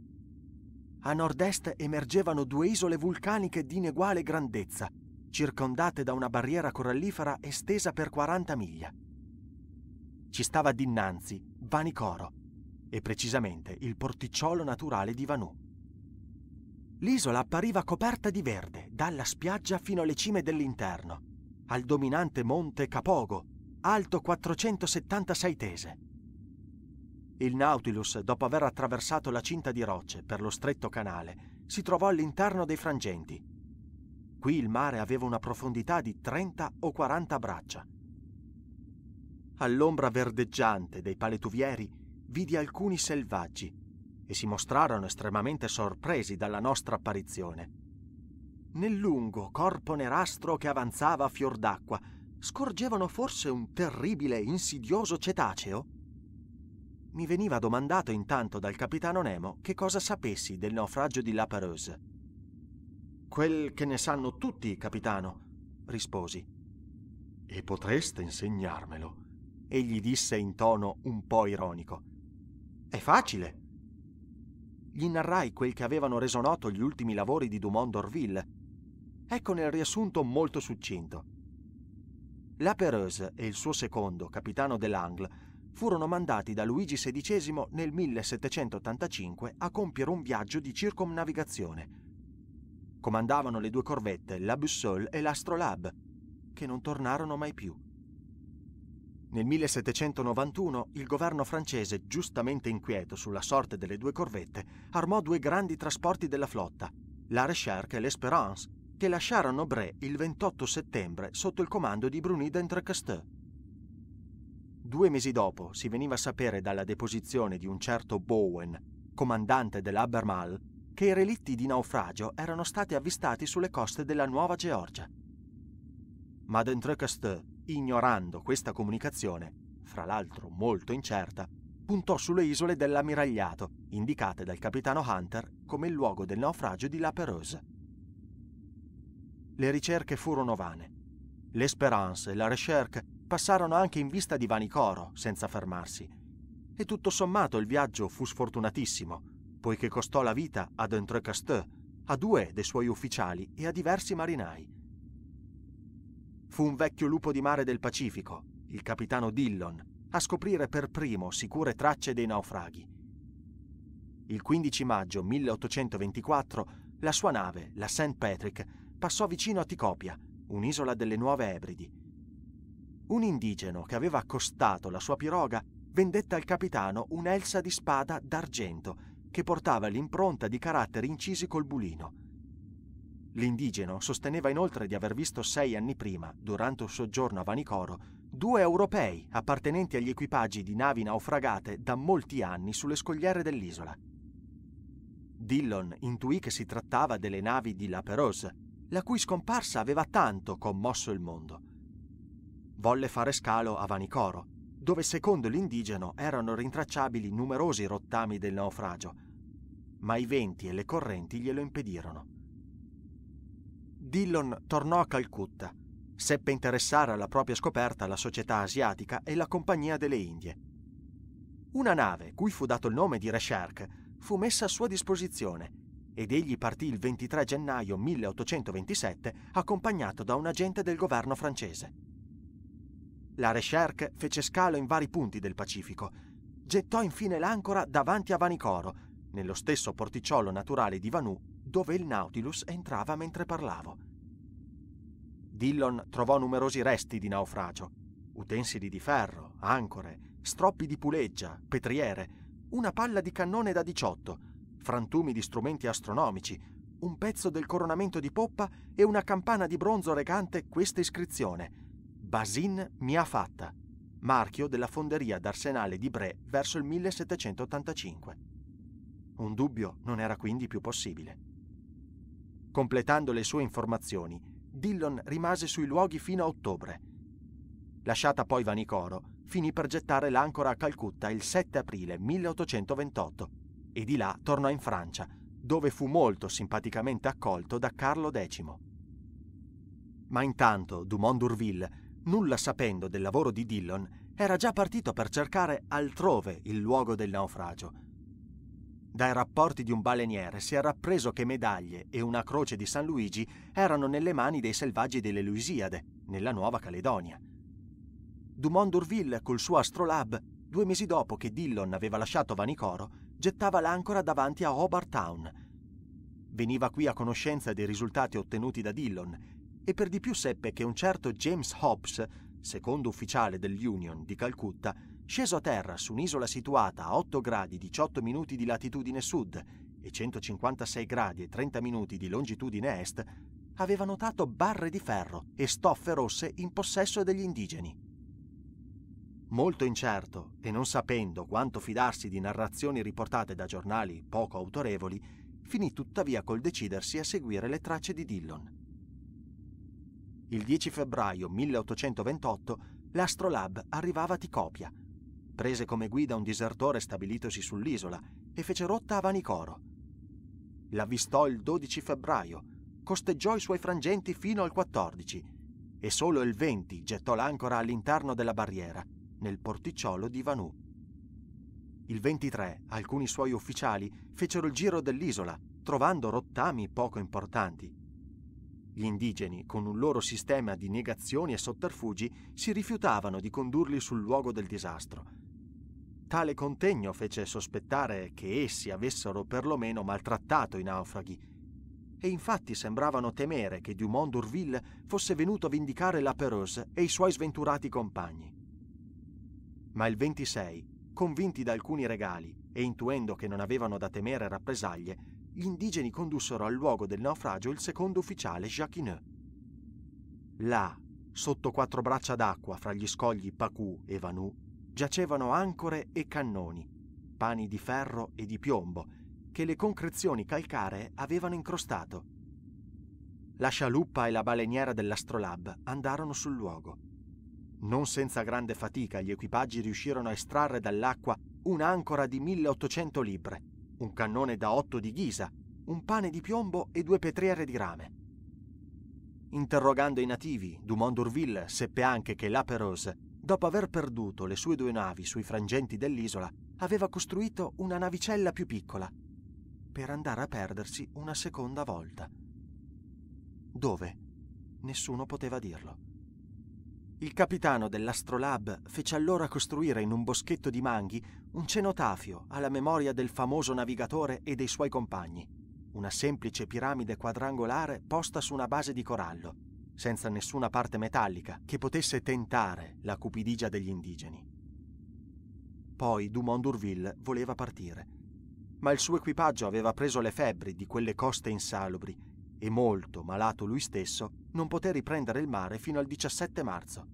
A nord-est emergevano due isole vulcaniche di ineguale grandezza, circondate da una barriera corallifera estesa per 40 miglia. Ci stava dinanzi Vanicoro, e precisamente il porticciolo naturale di Vanù. L'isola appariva coperta di verde, dalla spiaggia fino alle cime dell'interno, al dominante monte Capogo, alto 476 tese. Il Nautilus, dopo aver attraversato la cinta di rocce per lo stretto canale, si trovò all'interno dei frangenti. Qui il mare aveva una profondità di 30 o 40 braccia. All'ombra verdeggiante dei paletuvieri vidi alcuni selvaggi e si mostrarono estremamente sorpresi dalla nostra apparizione. Nel lungo corpo nerastro che avanzava a fior d'acqua scorgevano forse un terribile insidioso cetaceo? mi veniva domandato intanto dal capitano Nemo che cosa sapessi del naufragio di La Perouse. Quel che ne sanno tutti, capitano, risposi. E potreste insegnarmelo, egli disse in tono un po' ironico. È facile. Gli narrai quel che avevano reso noto gli ultimi lavori di Dumont d'Orville. Eccone il riassunto molto succinto. La Pereuse e il suo secondo, capitano dell'Angle, furono mandati da Luigi XVI nel 1785 a compiere un viaggio di circumnavigazione. Comandavano le due corvette, la Bussole e l'Astrolab, che non tornarono mai più. Nel 1791 il governo francese, giustamente inquieto sulla sorte delle due corvette, armò due grandi trasporti della flotta, la Recherche e l'Espérance, che lasciarono Bray il 28 settembre sotto il comando di Bruny d'Entrecasteaux. Due mesi dopo si veniva a sapere dalla deposizione di un certo Bowen, comandante dell'Abermal, che i relitti di naufragio erano stati avvistati sulle coste della Nuova Georgia. Ma D'Entrecaste, ignorando questa comunicazione, fra l'altro molto incerta, puntò sulle isole dell'ammiragliato, indicate dal capitano Hunter come il luogo del naufragio di La Perouse. Le ricerche furono vane. L'Espérance e la Recherche passarono anche in vista di Vanicoro, senza fermarsi. E tutto sommato il viaggio fu sfortunatissimo, poiché costò la vita ad Entrecasteux, a due dei suoi ufficiali e a diversi marinai. Fu un vecchio lupo di mare del Pacifico, il capitano Dillon, a scoprire per primo sicure tracce dei naufraghi. Il 15 maggio 1824 la sua nave, la St. Patrick, passò vicino a Ticopia, un'isola delle Nuove Ebridi, un indigeno che aveva accostato la sua piroga vendette al capitano un'elsa di spada d'argento che portava l'impronta di caratteri incisi col bulino. L'indigeno sosteneva inoltre di aver visto sei anni prima, durante un soggiorno a Vanicoro, due europei appartenenti agli equipaggi di navi naufragate da molti anni sulle scogliere dell'isola. Dillon intuì che si trattava delle navi di La Perouse, la cui scomparsa aveva tanto commosso il mondo volle fare scalo a Vanicoro, dove secondo l'indigeno erano rintracciabili numerosi rottami del naufragio, ma i venti e le correnti glielo impedirono. Dillon tornò a Calcutta, seppe interessare alla propria scoperta la società asiatica e la Compagnia delle Indie. Una nave, cui fu dato il nome di Reshark, fu messa a sua disposizione ed egli partì il 23 gennaio 1827 accompagnato da un agente del governo francese. La Recherche fece scalo in vari punti del Pacifico. Gettò infine l'ancora davanti a Vanicoro, nello stesso porticciolo naturale di Vanù dove il Nautilus entrava mentre parlavo. Dillon trovò numerosi resti di naufragio, utensili di ferro, ancore, stroppi di puleggia, petriere, una palla di cannone da 18, frantumi di strumenti astronomici, un pezzo del coronamento di poppa e una campana di bronzo recante questa iscrizione – Basin mi ha fatta, marchio della fonderia d'arsenale di Bre verso il 1785. Un dubbio non era quindi più possibile. Completando le sue informazioni, Dillon rimase sui luoghi fino a ottobre. Lasciata poi Vanicoro, finì per gettare l'ancora a Calcutta il 7 aprile 1828 e di là tornò in Francia, dove fu molto simpaticamente accolto da Carlo X. Ma intanto Dumont d'Urville nulla sapendo del lavoro di Dillon, era già partito per cercare altrove il luogo del naufragio. Dai rapporti di un baleniere si era appreso che medaglie e una croce di San Luigi erano nelle mani dei selvaggi delle Luisiade, nella Nuova Caledonia. Dumont d'Urville, col suo astrolab, due mesi dopo che Dillon aveva lasciato Vanicoro, gettava l'ancora davanti a Hobart Town. Veniva qui a conoscenza dei risultati ottenuti da Dillon e per di più seppe che un certo James Hobbs, secondo ufficiale dell'Union di Calcutta, sceso a terra su un'isola situata a 8 gradi 18 minuti di latitudine sud e 156 gradi e 30 minuti di longitudine est, aveva notato barre di ferro e stoffe rosse in possesso degli indigeni. Molto incerto e non sapendo quanto fidarsi di narrazioni riportate da giornali poco autorevoli, finì tuttavia col decidersi a seguire le tracce di Dillon. Il 10 febbraio 1828 l'Astrolab arrivava a Ticopia. Prese come guida un disertore stabilitosi sull'isola e fece rotta a Vanicoro. L'avvistò il 12 febbraio, costeggiò i suoi frangenti fino al 14 e solo il 20 gettò l'ancora all'interno della barriera, nel porticciolo di Vanù. Il 23 alcuni suoi ufficiali fecero il giro dell'isola, trovando rottami poco importanti gli indigeni, con un loro sistema di negazioni e sotterfugi, si rifiutavano di condurli sul luogo del disastro. Tale contegno fece sospettare che essi avessero perlomeno maltrattato i naufraghi, e infatti sembravano temere che Dumont d'Urville fosse venuto a vendicare la Perouse e i suoi sventurati compagni. Ma il 26, convinti da alcuni regali e intuendo che non avevano da temere rappresaglie, gli indigeni condussero al luogo del naufragio il secondo ufficiale Jacquineux. Là, sotto quattro braccia d'acqua fra gli scogli Pacù e Vanù, giacevano ancore e cannoni, pani di ferro e di piombo, che le concrezioni calcaree avevano incrostato. La scialuppa e la baleniera dell'Astrolab andarono sul luogo. Non senza grande fatica gli equipaggi riuscirono a estrarre dall'acqua un'ancora di 1800 libre, un cannone da otto di ghisa, un pane di piombo e due petriere di rame. Interrogando i nativi, Dumont d'Urville seppe anche che l'Aperose, dopo aver perduto le sue due navi sui frangenti dell'isola, aveva costruito una navicella più piccola, per andare a perdersi una seconda volta. Dove? Nessuno poteva dirlo. Il capitano dell'Astrolab fece allora costruire in un boschetto di manghi un cenotafio alla memoria del famoso navigatore e dei suoi compagni. Una semplice piramide quadrangolare posta su una base di corallo, senza nessuna parte metallica che potesse tentare la cupidigia degli indigeni. Poi Dumont d'Urville voleva partire, ma il suo equipaggio aveva preso le febbri di quelle coste insalubri e molto malato lui stesso non poté riprendere il mare fino al 17 marzo.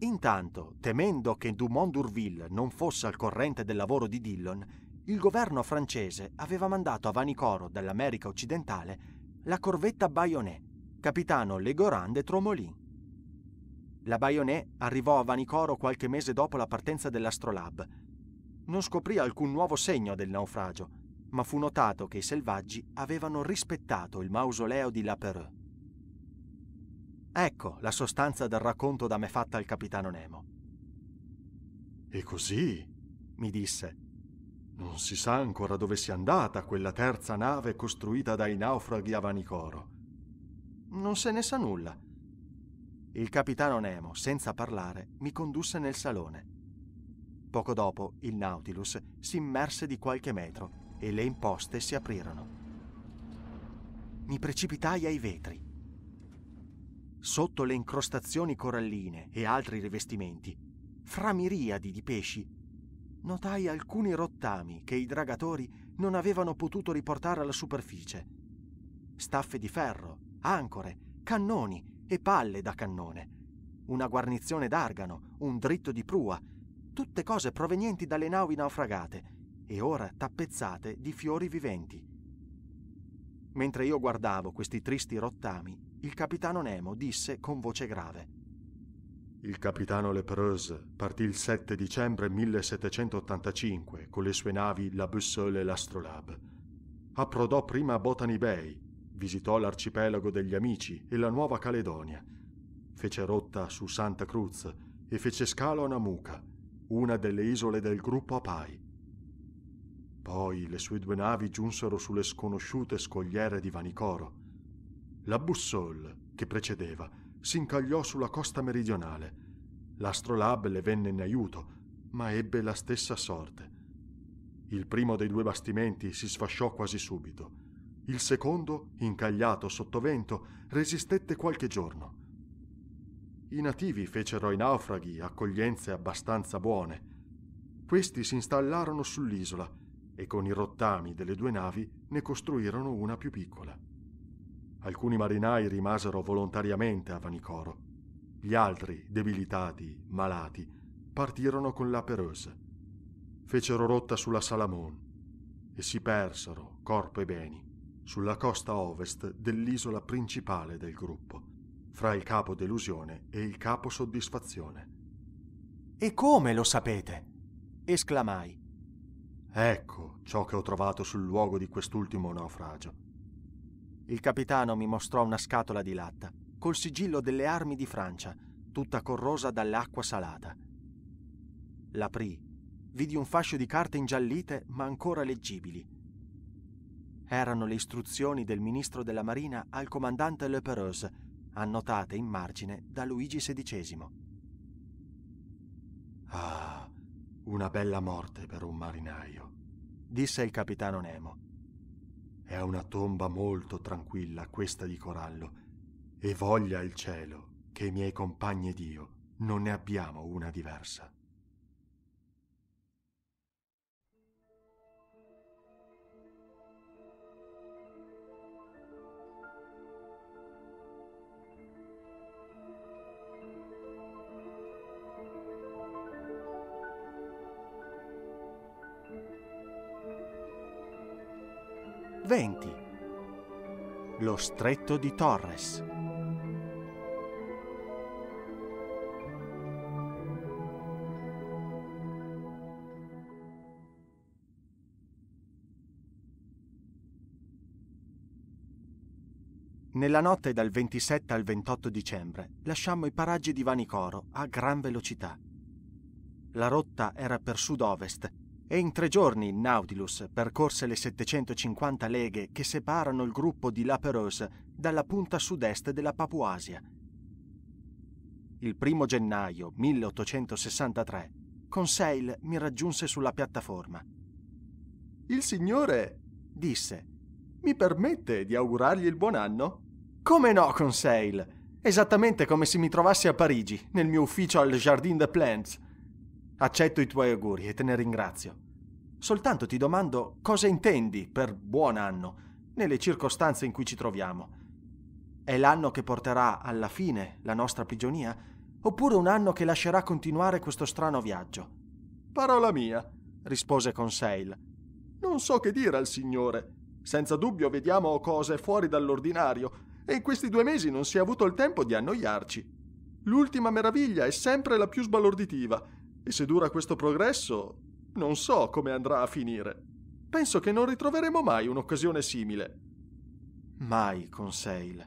Intanto, temendo che Dumont d'Urville non fosse al corrente del lavoro di Dillon, il governo francese aveva mandato a Vanicoro dall'America occidentale la corvetta Bayonet, capitano Legorand de Tromolin. La Bayonet arrivò a Vanicoro qualche mese dopo la partenza dell'Astrolab. Non scoprì alcun nuovo segno del naufragio, ma fu notato che i selvaggi avevano rispettato il mausoleo di La Pereux. Ecco la sostanza del racconto da me fatta al capitano Nemo. E così, mi disse, non si sa ancora dove sia andata quella terza nave costruita dai naufraghi a Vanicoro. Non se ne sa nulla. Il capitano Nemo, senza parlare, mi condusse nel salone. Poco dopo il Nautilus si immerse di qualche metro e le imposte si aprirono. Mi precipitai ai vetri sotto le incrostazioni coralline e altri rivestimenti, fra miriadi di pesci, notai alcuni rottami che i dragatori non avevano potuto riportare alla superficie. Staffe di ferro, ancore, cannoni e palle da cannone, una guarnizione d'argano, un dritto di prua, tutte cose provenienti dalle navi naufragate e ora tappezzate di fiori viventi. Mentre io guardavo questi tristi rottami, il capitano Nemo disse con voce grave. Il capitano Lepreuse partì il 7 dicembre 1785 con le sue navi la Bussole e l'Astrolabe. Approdò prima a Botany Bay, visitò l'arcipelago degli Amici e la Nuova Caledonia. Fece rotta su Santa Cruz e fece scalo a Namuka, una delle isole del gruppo Apai. Poi le sue due navi giunsero sulle sconosciute scogliere di Vanicoro la Bussole, che precedeva, si incagliò sulla costa meridionale. L'Astrolab le venne in aiuto, ma ebbe la stessa sorte. Il primo dei due bastimenti si sfasciò quasi subito. Il secondo, incagliato sotto vento, resistette qualche giorno. I nativi fecero ai naufraghi accoglienze abbastanza buone. Questi si installarono sull'isola e con i rottami delle due navi ne costruirono una più piccola. Alcuni marinai rimasero volontariamente a Vanicoro. Gli altri, debilitati, malati, partirono con la Pereuse. Fecero rotta sulla Salamon e si persero, corpo e beni, sulla costa ovest dell'isola principale del gruppo, fra il capo delusione e il capo soddisfazione. E come lo sapete? esclamai. Ecco ciò che ho trovato sul luogo di quest'ultimo naufragio. Il capitano mi mostrò una scatola di latta, col sigillo delle armi di Francia, tutta corrosa dall'acqua salata. L'aprì, vidi un fascio di carte ingiallite ma ancora leggibili. Erano le istruzioni del ministro della Marina al comandante Le annotate in margine da Luigi XVI. Ah, una bella morte per un marinaio, disse il capitano Nemo. È una tomba molto tranquilla questa di corallo, e voglia il cielo che i miei compagni ed io non ne abbiamo una diversa. 20. Lo stretto di Torres. Nella notte dal 27 al 28 dicembre lasciammo i paraggi di Vanicoro a gran velocità. La rotta era per sud-ovest e in tre giorni il Nautilus percorse le 750 leghe che separano il gruppo di La Perouse dalla punta sud-est della Papuasia. Il primo gennaio 1863 Conseil mi raggiunse sulla piattaforma. Il signore, disse, mi permette di augurargli il buon anno? Come no, Conseil? Esattamente come se mi trovassi a Parigi, nel mio ufficio al Jardin des Plantes. Accetto i tuoi auguri e te ne ringrazio. Soltanto ti domando cosa intendi per buon anno, nelle circostanze in cui ci troviamo. È l'anno che porterà alla fine la nostra prigionia, oppure un anno che lascerà continuare questo strano viaggio? Parola mia, rispose Conseil. Non so che dire al Signore. Senza dubbio vediamo cose fuori dall'ordinario, e in questi due mesi non si è avuto il tempo di annoiarci. L'ultima meraviglia è sempre la più sbalorditiva, e se dura questo progresso, non so come andrà a finire. Penso che non ritroveremo mai un'occasione simile. Mai, Conseil.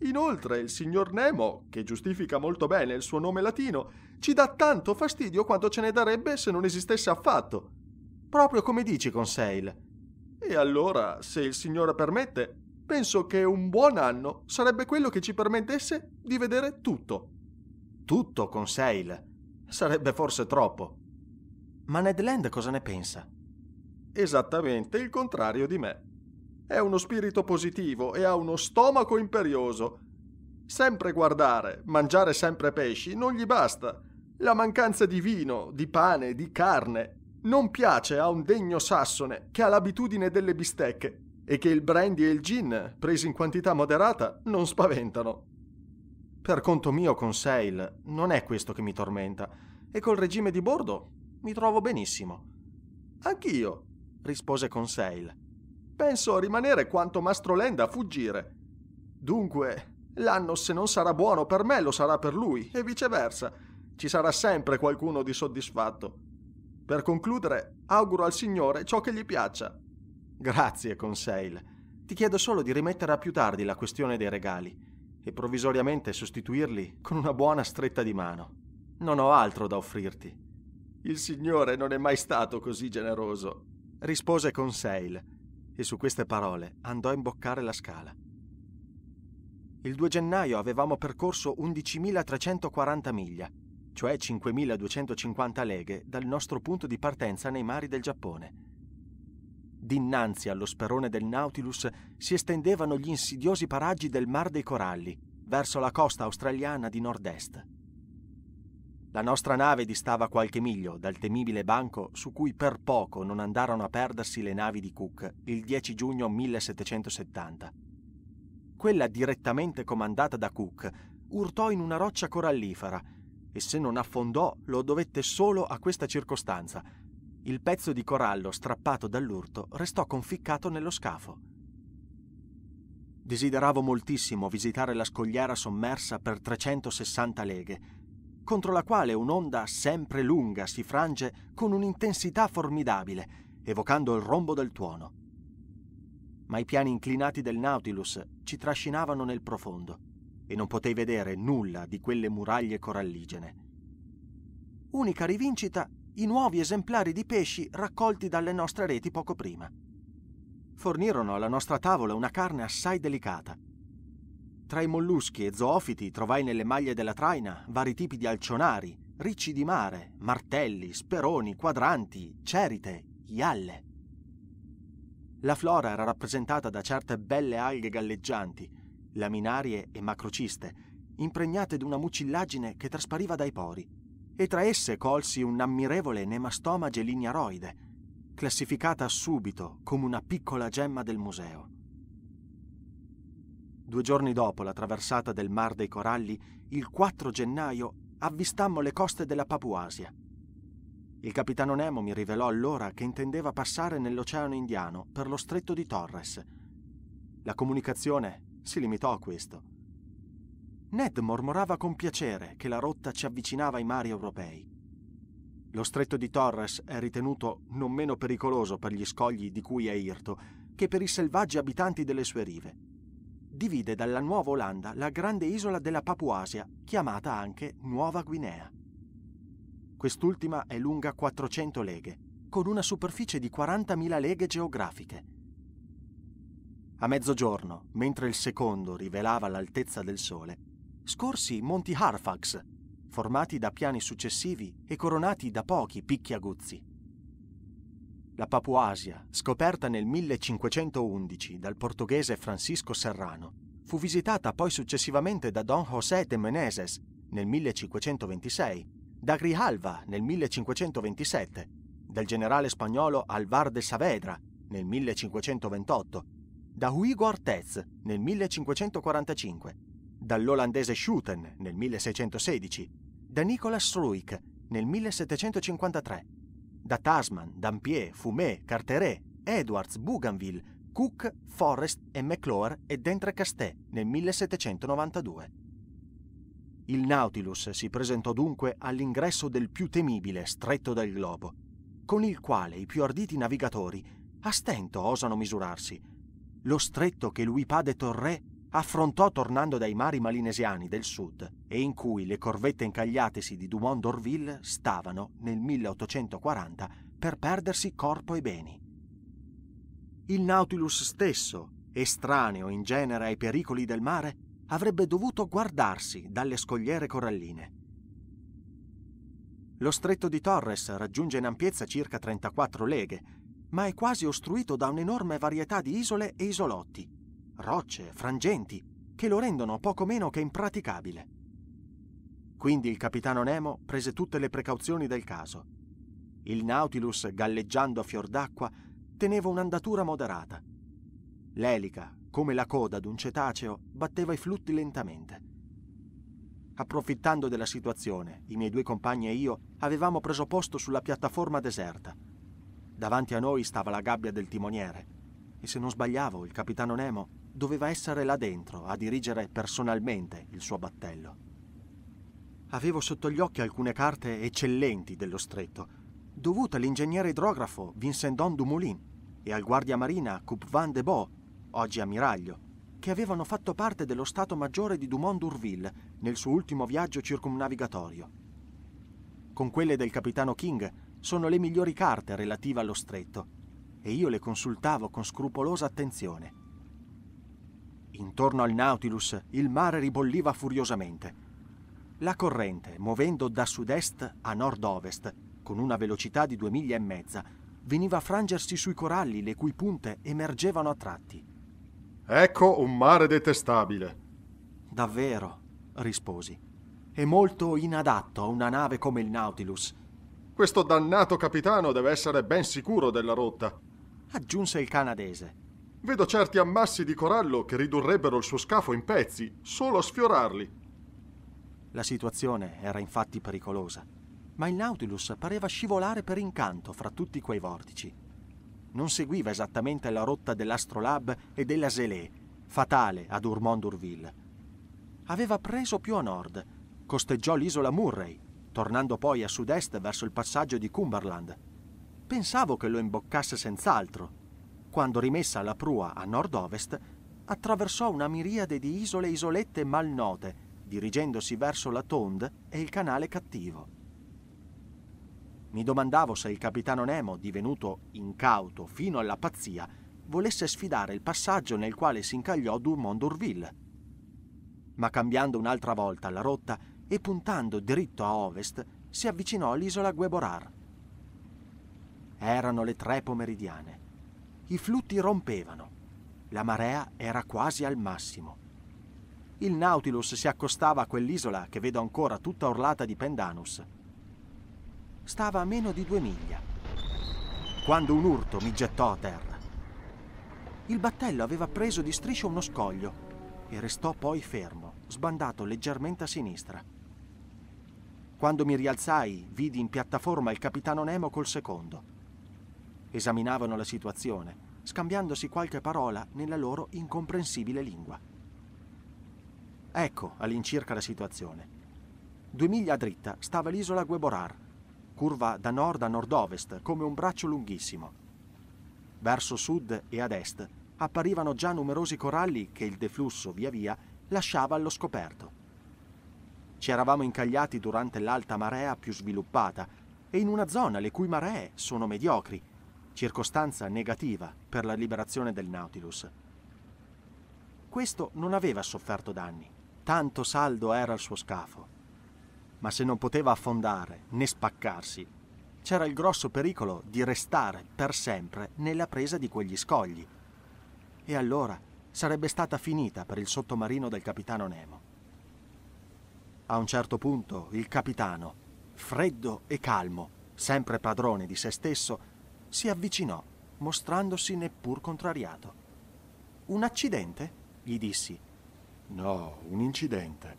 Inoltre, il signor Nemo, che giustifica molto bene il suo nome latino, ci dà tanto fastidio quanto ce ne darebbe se non esistesse affatto. Proprio come dici, Conseil. E allora, se il signore permette, penso che un buon anno sarebbe quello che ci permettesse di vedere tutto. Tutto, Conseil. Sarebbe forse troppo. Ma Ned Land cosa ne pensa? Esattamente il contrario di me. È uno spirito positivo e ha uno stomaco imperioso. Sempre guardare, mangiare sempre pesci non gli basta. La mancanza di vino, di pane, di carne non piace a un degno sassone che ha l'abitudine delle bistecche e che il brandy e il gin, presi in quantità moderata, non spaventano. Per conto mio con Sale non è questo che mi tormenta, e col regime di bordo mi trovo benissimo. Anch'io, rispose Conseil. Penso a rimanere quanto Mastro Lenda a fuggire. Dunque, l'anno se non sarà buono per me lo sarà per lui e viceversa. Ci sarà sempre qualcuno di soddisfatto. Per concludere, auguro al Signore ciò che gli piaccia. Grazie, Conseil. Ti chiedo solo di rimettere a più tardi la questione dei regali e provvisoriamente sostituirli con una buona stretta di mano. Non ho altro da offrirti. Il Signore non è mai stato così generoso, rispose Conseil, e su queste parole andò a imboccare la scala. Il 2 gennaio avevamo percorso 11.340 miglia, cioè 5.250 leghe, dal nostro punto di partenza nei mari del Giappone. Dinanzi allo sperone del Nautilus si estendevano gli insidiosi paraggi del Mar dei Coralli, verso la costa australiana di nord-est. La nostra nave distava qualche miglio dal temibile banco su cui per poco non andarono a perdersi le navi di Cook il 10 giugno 1770. Quella direttamente comandata da Cook urtò in una roccia corallifera e se non affondò lo dovette solo a questa circostanza. Il pezzo di corallo strappato dall'urto restò conficcato nello scafo. Desideravo moltissimo visitare la scogliera sommersa per 360 leghe contro la quale un'onda sempre lunga si frange con un'intensità formidabile, evocando il rombo del tuono. Ma i piani inclinati del Nautilus ci trascinavano nel profondo e non potei vedere nulla di quelle muraglie coralligene. Unica rivincita i nuovi esemplari di pesci raccolti dalle nostre reti poco prima. Fornirono alla nostra tavola una carne assai delicata, tra i molluschi e zoofiti trovai nelle maglie della traina vari tipi di alcionari, ricci di mare, martelli, speroni, quadranti, cerite, ialle. La flora era rappresentata da certe belle alghe galleggianti, laminarie e macrociste, impregnate di una mucillagine che traspariva dai pori, e tra esse colsi un ammirevole nemastoma geliniaroide, classificata subito come una piccola gemma del museo. Due giorni dopo la traversata del Mar dei Coralli, il 4 gennaio, avvistammo le coste della Papuasia. Il capitano Nemo mi rivelò allora che intendeva passare nell'Oceano Indiano per lo stretto di Torres. La comunicazione si limitò a questo. Ned mormorava con piacere che la rotta ci avvicinava ai mari europei. Lo stretto di Torres è ritenuto non meno pericoloso per gli scogli di cui è irto che per i selvaggi abitanti delle sue rive divide dalla Nuova Olanda la grande isola della Papuasia, chiamata anche Nuova Guinea. Quest'ultima è lunga 400 leghe, con una superficie di 40.000 leghe geografiche. A mezzogiorno, mentre il secondo rivelava l'altezza del Sole, scorsi i monti Harfax, formati da piani successivi e coronati da pochi picchi aguzzi. La Papuasia, scoperta nel 1511 dal portoghese Francisco Serrano, fu visitata poi successivamente da Don José de Meneses nel 1526, da Grijalva nel 1527, dal generale spagnolo Alvar de Saavedra nel 1528, da Hugo Artez nel 1545, dall'olandese Schouten nel 1616, da Nicolas Ruik nel 1753 da Tasman, Dampier, Fumet, Carteret, Edwards, Bougainville, Cook, Forrest e McClure e d'Entrecastex nel 1792. Il Nautilus si presentò dunque all'ingresso del più temibile stretto del globo, con il quale i più arditi navigatori a stento osano misurarsi. Lo stretto che Louis Pas de Torré affrontò tornando dai mari malinesiani del sud e in cui le corvette incagliatesi di Dumont d'Orville stavano nel 1840 per perdersi corpo e beni. Il Nautilus stesso, estraneo in genere ai pericoli del mare, avrebbe dovuto guardarsi dalle scogliere coralline. Lo stretto di Torres raggiunge in ampiezza circa 34 leghe, ma è quasi ostruito da un'enorme varietà di isole e isolotti, rocce, frangenti, che lo rendono poco meno che impraticabile. Quindi il capitano Nemo prese tutte le precauzioni del caso. Il Nautilus, galleggiando a fior d'acqua, teneva un'andatura moderata. L'elica, come la coda d'un cetaceo, batteva i flutti lentamente. Approfittando della situazione, i miei due compagni e io avevamo preso posto sulla piattaforma deserta. Davanti a noi stava la gabbia del timoniere e se non sbagliavo il capitano Nemo doveva essere là dentro a dirigere personalmente il suo battello. Avevo sotto gli occhi alcune carte eccellenti dello stretto, dovute all'ingegnere idrografo Vincent Don Dumoulin e al guardia marina Coupvin de Beau, oggi ammiraglio, che avevano fatto parte dello Stato Maggiore di Dumont d'Urville nel suo ultimo viaggio circumnavigatorio. Con quelle del capitano King sono le migliori carte relative allo stretto e io le consultavo con scrupolosa attenzione. Intorno al Nautilus il mare ribolliva furiosamente. La corrente, muovendo da sud-est a nord-ovest, con una velocità di due miglia e mezza, veniva a frangersi sui coralli le cui punte emergevano a tratti. Ecco un mare detestabile. Davvero, risposi. È molto inadatto a una nave come il Nautilus. Questo dannato capitano deve essere ben sicuro della rotta, aggiunse il canadese. Vedo certi ammassi di corallo che ridurrebbero il suo scafo in pezzi, solo a sfiorarli. La situazione era infatti pericolosa, ma il Nautilus pareva scivolare per incanto fra tutti quei vortici. Non seguiva esattamente la rotta dell'Astrolab e della Zelé, fatale ad urmond Aveva preso più a nord, costeggiò l'isola Murray, tornando poi a sud-est verso il passaggio di Cumberland. Pensavo che lo imboccasse senz'altro, quando rimessa la prua a nord-ovest, attraversò una miriade di isole e isolette mal note, dirigendosi verso la Tonde e il canale cattivo. Mi domandavo se il capitano Nemo, divenuto incauto fino alla pazzia, volesse sfidare il passaggio nel quale si incagliò Dumont d'Urville. Ma cambiando un'altra volta la rotta e puntando diritto a ovest, si avvicinò all'isola Gueborar. Erano le tre pomeridiane i flutti rompevano. La marea era quasi al massimo. Il Nautilus si accostava a quell'isola che vedo ancora tutta orlata di pendanus. Stava a meno di due miglia. Quando un urto mi gettò a terra. Il battello aveva preso di striscio uno scoglio e restò poi fermo, sbandato leggermente a sinistra. Quando mi rialzai, vidi in piattaforma il capitano Nemo col secondo esaminavano la situazione, scambiandosi qualche parola nella loro incomprensibile lingua. Ecco all'incirca la situazione. Due miglia a dritta stava l'isola Gueborar, curva da nord a nord-ovest come un braccio lunghissimo. Verso sud e ad est apparivano già numerosi coralli che il deflusso via via lasciava allo scoperto. Ci eravamo incagliati durante l'alta marea più sviluppata e in una zona le cui maree sono mediocri circostanza negativa per la liberazione del Nautilus. Questo non aveva sofferto danni, tanto saldo era il suo scafo. Ma se non poteva affondare né spaccarsi, c'era il grosso pericolo di restare per sempre nella presa di quegli scogli. E allora sarebbe stata finita per il sottomarino del capitano Nemo. A un certo punto il capitano, freddo e calmo, sempre padrone di se stesso, si avvicinò, mostrandosi neppur contrariato. Un accidente? gli dissi. No, un incidente,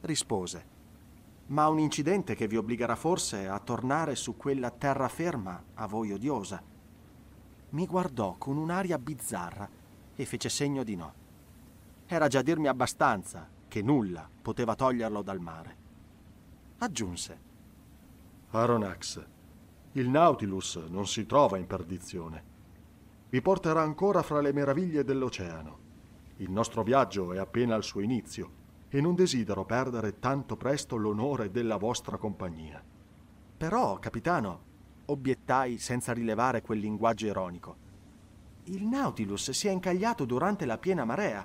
rispose. Ma un incidente che vi obbligherà forse a tornare su quella terraferma a voi odiosa. Mi guardò con un'aria bizzarra e fece segno di no. Era già dirmi abbastanza che nulla poteva toglierlo dal mare. Aggiunse. Aronax il Nautilus non si trova in perdizione. Vi porterà ancora fra le meraviglie dell'oceano. Il nostro viaggio è appena al suo inizio e non desidero perdere tanto presto l'onore della vostra compagnia. Però, capitano, obiettai senza rilevare quel linguaggio ironico, il Nautilus si è incagliato durante la piena marea.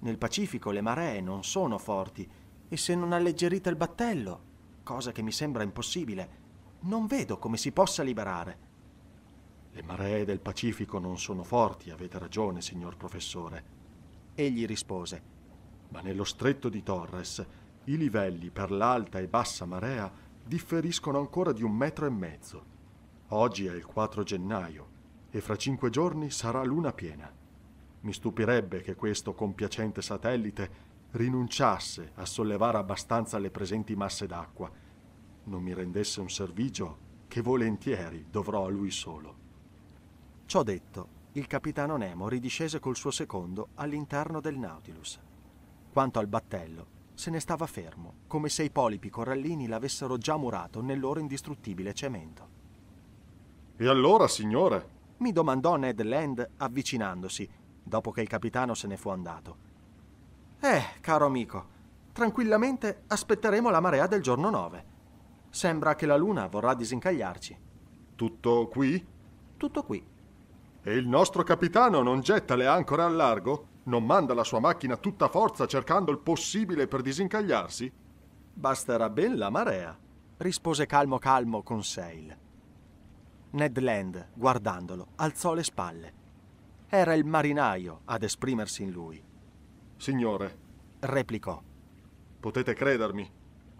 Nel Pacifico le maree non sono forti e se non alleggerite il battello, cosa che mi sembra impossibile, non vedo come si possa liberare. Le maree del Pacifico non sono forti, avete ragione, signor professore. Egli rispose, ma nello stretto di Torres i livelli per l'alta e bassa marea differiscono ancora di un metro e mezzo. Oggi è il 4 gennaio e fra cinque giorni sarà luna piena. Mi stupirebbe che questo compiacente satellite rinunciasse a sollevare abbastanza le presenti masse d'acqua non mi rendesse un servigio che volentieri dovrò a lui solo. Ciò detto, il capitano Nemo ridiscese col suo secondo all'interno del Nautilus. Quanto al battello, se ne stava fermo, come se i polipi corallini l'avessero già murato nel loro indistruttibile cemento. E allora, signore? mi domandò Ned Land avvicinandosi, dopo che il capitano se ne fu andato. Eh, caro amico, tranquillamente aspetteremo la marea del giorno 9. Sembra che la Luna vorrà disincagliarci. Tutto qui? Tutto qui. E il nostro capitano non getta le ancore al largo? Non manda la sua macchina a tutta forza cercando il possibile per disincagliarsi? Basterà ben la marea, rispose calmo calmo con Conseil. Ned Land, guardandolo, alzò le spalle. Era il marinaio ad esprimersi in lui. Signore, replicò. Potete credermi,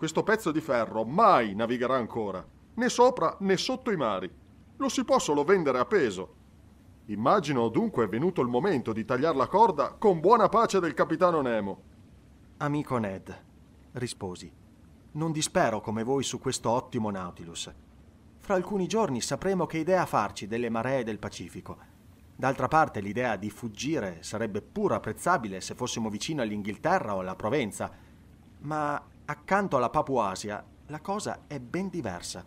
questo pezzo di ferro mai navigherà ancora, né sopra né sotto i mari. Lo si può solo vendere a peso. Immagino dunque è venuto il momento di tagliare la corda con buona pace del capitano Nemo. Amico Ned, risposi, non dispero come voi su questo ottimo Nautilus. Fra alcuni giorni sapremo che idea farci delle maree del Pacifico. D'altra parte l'idea di fuggire sarebbe pur apprezzabile se fossimo vicino all'Inghilterra o alla Provenza, ma Accanto alla Papuasia la cosa è ben diversa.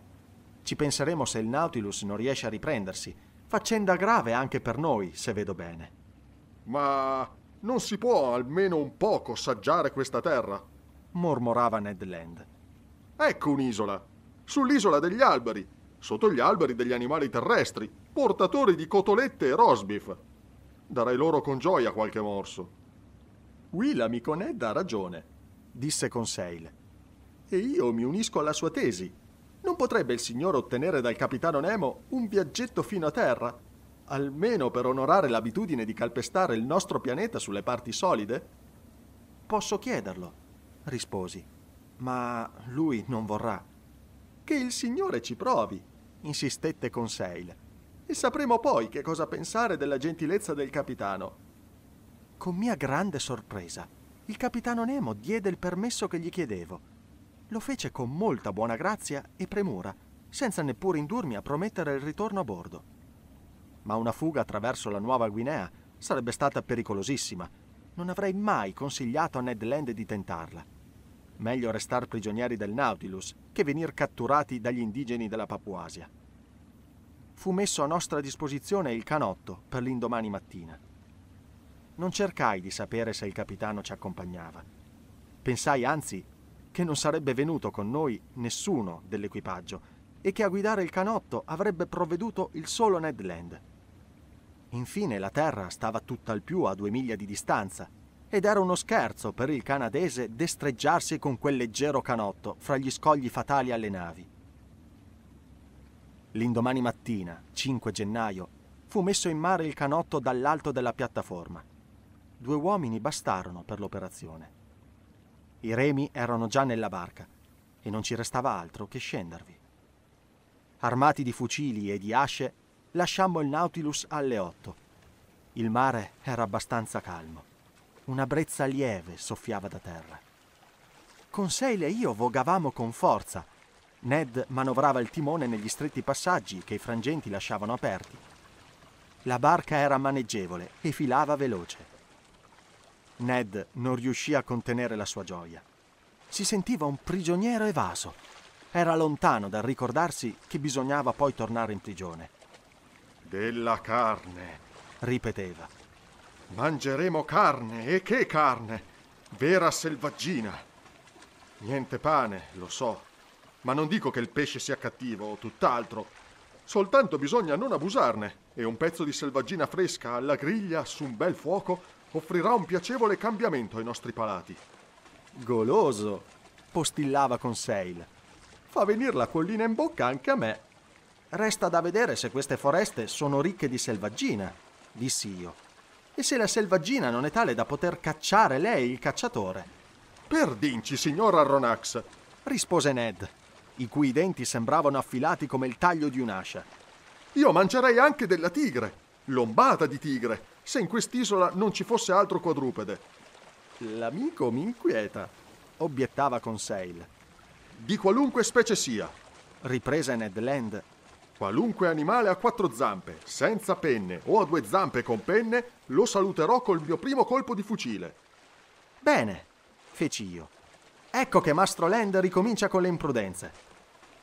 Ci penseremo se il Nautilus non riesce a riprendersi, faccenda grave anche per noi, se vedo bene. Ma non si può almeno un poco assaggiare questa terra? mormorava Ned Land. Ecco un'isola. Sull'isola degli alberi, sotto gli alberi degli animali terrestri, portatori di cotolette e rosbif. Darai loro con gioia qualche morso. Qui l'amico Ned ha ragione disse Conseil. E io mi unisco alla sua tesi. Non potrebbe il signore ottenere dal capitano Nemo un viaggetto fino a terra? Almeno per onorare l'abitudine di calpestare il nostro pianeta sulle parti solide? Posso chiederlo, risposi. Ma lui non vorrà. Che il signore ci provi, insistette Conseil. E sapremo poi che cosa pensare della gentilezza del capitano. Con mia grande sorpresa, il capitano Nemo diede il permesso che gli chiedevo. Lo fece con molta buona grazia e premura, senza neppure indurmi a promettere il ritorno a bordo. Ma una fuga attraverso la Nuova Guinea sarebbe stata pericolosissima. Non avrei mai consigliato a Ned Land di tentarla. Meglio restar prigionieri del Nautilus che venir catturati dagli indigeni della Papuasia. Fu messo a nostra disposizione il canotto per l'indomani mattina. Non cercai di sapere se il capitano ci accompagnava. Pensai anzi che non sarebbe venuto con noi nessuno dell'equipaggio e che a guidare il canotto avrebbe provveduto il solo Ned Land. Infine la terra stava tutt'al più a due miglia di distanza ed era uno scherzo per il canadese destreggiarsi con quel leggero canotto fra gli scogli fatali alle navi. L'indomani mattina, 5 gennaio, fu messo in mare il canotto dall'alto della piattaforma due uomini bastarono per l'operazione. I remi erano già nella barca e non ci restava altro che scendervi. Armati di fucili e di asce, lasciammo il Nautilus alle otto. Il mare era abbastanza calmo. Una brezza lieve soffiava da terra. Con Seil e io vogavamo con forza. Ned manovrava il timone negli stretti passaggi che i frangenti lasciavano aperti. La barca era maneggevole e filava veloce. Ned non riuscì a contenere la sua gioia. Si sentiva un prigioniero evaso. Era lontano dal ricordarsi che bisognava poi tornare in prigione. Della carne, ripeteva. Mangeremo carne, e che carne? Vera selvaggina. Niente pane, lo so, ma non dico che il pesce sia cattivo, o tutt'altro. Soltanto bisogna non abusarne e un pezzo di selvaggina fresca alla griglia su un bel fuoco offrirà un piacevole cambiamento ai nostri palati. Goloso, postillava con Conseil. Fa venire la collina in bocca anche a me. Resta da vedere se queste foreste sono ricche di selvaggina, dissi io. E se la selvaggina non è tale da poter cacciare lei il cacciatore. Perdinci, signor Arronax, rispose Ned, i cui denti sembravano affilati come il taglio di un'ascia. Io mangerei anche della tigre, lombata di tigre, se in quest'isola non ci fosse altro quadrupede. L'amico mi inquieta, obiettava Conseil. Di qualunque specie sia, riprese Ned Land. Qualunque animale a quattro zampe, senza penne o a due zampe con penne, lo saluterò col mio primo colpo di fucile. Bene, feci io. Ecco che Mastro Land ricomincia con le imprudenze.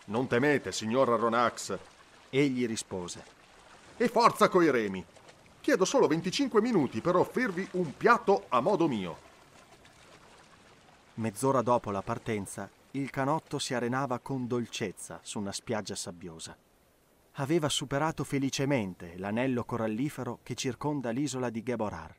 Non temete, signor Ronax, egli rispose. E forza coi remi, Chiedo solo 25 minuti per offrirvi un piatto a modo mio. Mezz'ora dopo la partenza, il canotto si arenava con dolcezza su una spiaggia sabbiosa. Aveva superato felicemente l'anello corallifero che circonda l'isola di Geborar.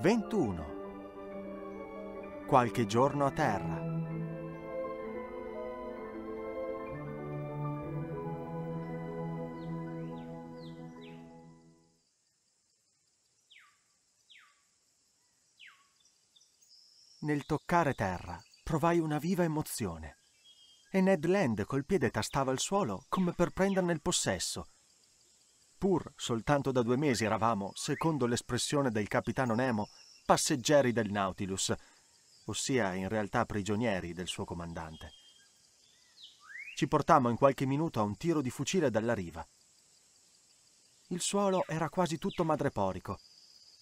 21. Qualche giorno a terra. Nel toccare terra provai una viva emozione e Ned Land col piede tastava il suolo come per prenderne il possesso Pur soltanto da due mesi eravamo, secondo l'espressione del capitano Nemo, passeggeri del Nautilus, ossia in realtà prigionieri del suo comandante. Ci portammo in qualche minuto a un tiro di fucile dalla riva. Il suolo era quasi tutto madreporico,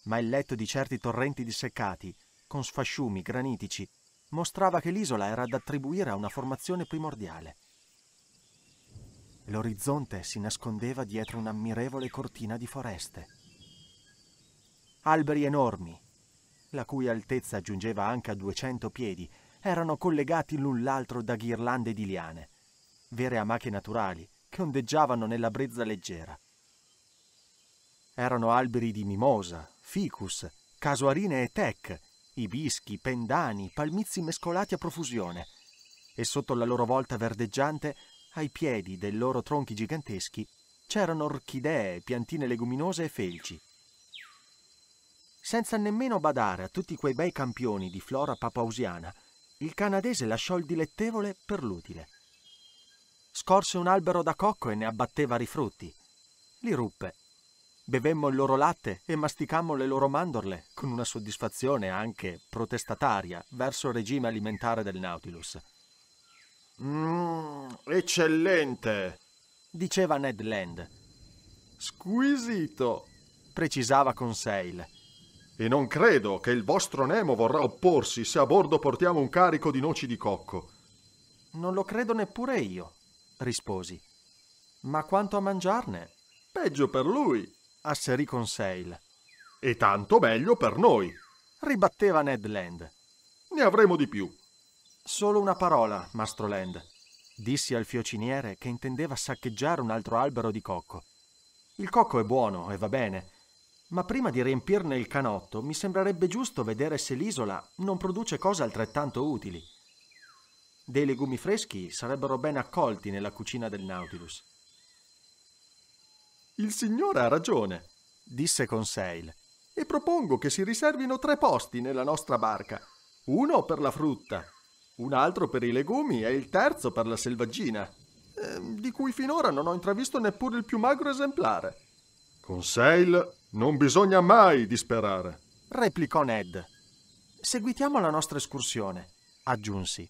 ma il letto di certi torrenti disseccati, con sfasciumi granitici, mostrava che l'isola era da attribuire a una formazione primordiale. L'orizzonte si nascondeva dietro un'ammirevole cortina di foreste. Alberi enormi, la cui altezza giungeva anche a 200 piedi, erano collegati l'un l'altro da ghirlande di liane, vere amache naturali che ondeggiavano nella brezza leggera. Erano alberi di mimosa, ficus, casuarine e tec, ibischi, pendani, palmizi mescolati a profusione, e sotto la loro volta verdeggiante ai piedi dei loro tronchi giganteschi c'erano orchidee, piantine leguminose e felci. Senza nemmeno badare a tutti quei bei campioni di flora papausiana, il canadese lasciò il dilettevole per l'utile. Scorse un albero da cocco e ne abbatteva rifrutti. Li ruppe. Bevemmo il loro latte e masticammo le loro mandorle con una soddisfazione anche protestataria verso il regime alimentare del Nautilus. Mmm, eccellente, diceva Ned Land. Squisito, precisava Conseil. E non credo che il vostro Nemo vorrà opporsi se a bordo portiamo un carico di noci di cocco. Non lo credo neppure io, risposi. Ma quanto a mangiarne? Peggio per lui, asserì Conseil. E tanto meglio per noi, ribatteva Ned Land. Ne avremo di più. Solo una parola, Mastro Land, dissi al fiociniere che intendeva saccheggiare un altro albero di cocco. Il cocco è buono e va bene, ma prima di riempirne il canotto mi sembrerebbe giusto vedere se l'isola non produce cose altrettanto utili. Dei legumi freschi sarebbero ben accolti nella cucina del Nautilus. Il signore ha ragione, disse Conseil, e propongo che si riservino tre posti nella nostra barca, uno per la frutta, un altro per i legumi e il terzo per la selvaggina, ehm, di cui finora non ho intravisto neppure il più magro esemplare. Con Sale non bisogna mai disperare, replicò Ned. Seguitiamo la nostra escursione, aggiunsi.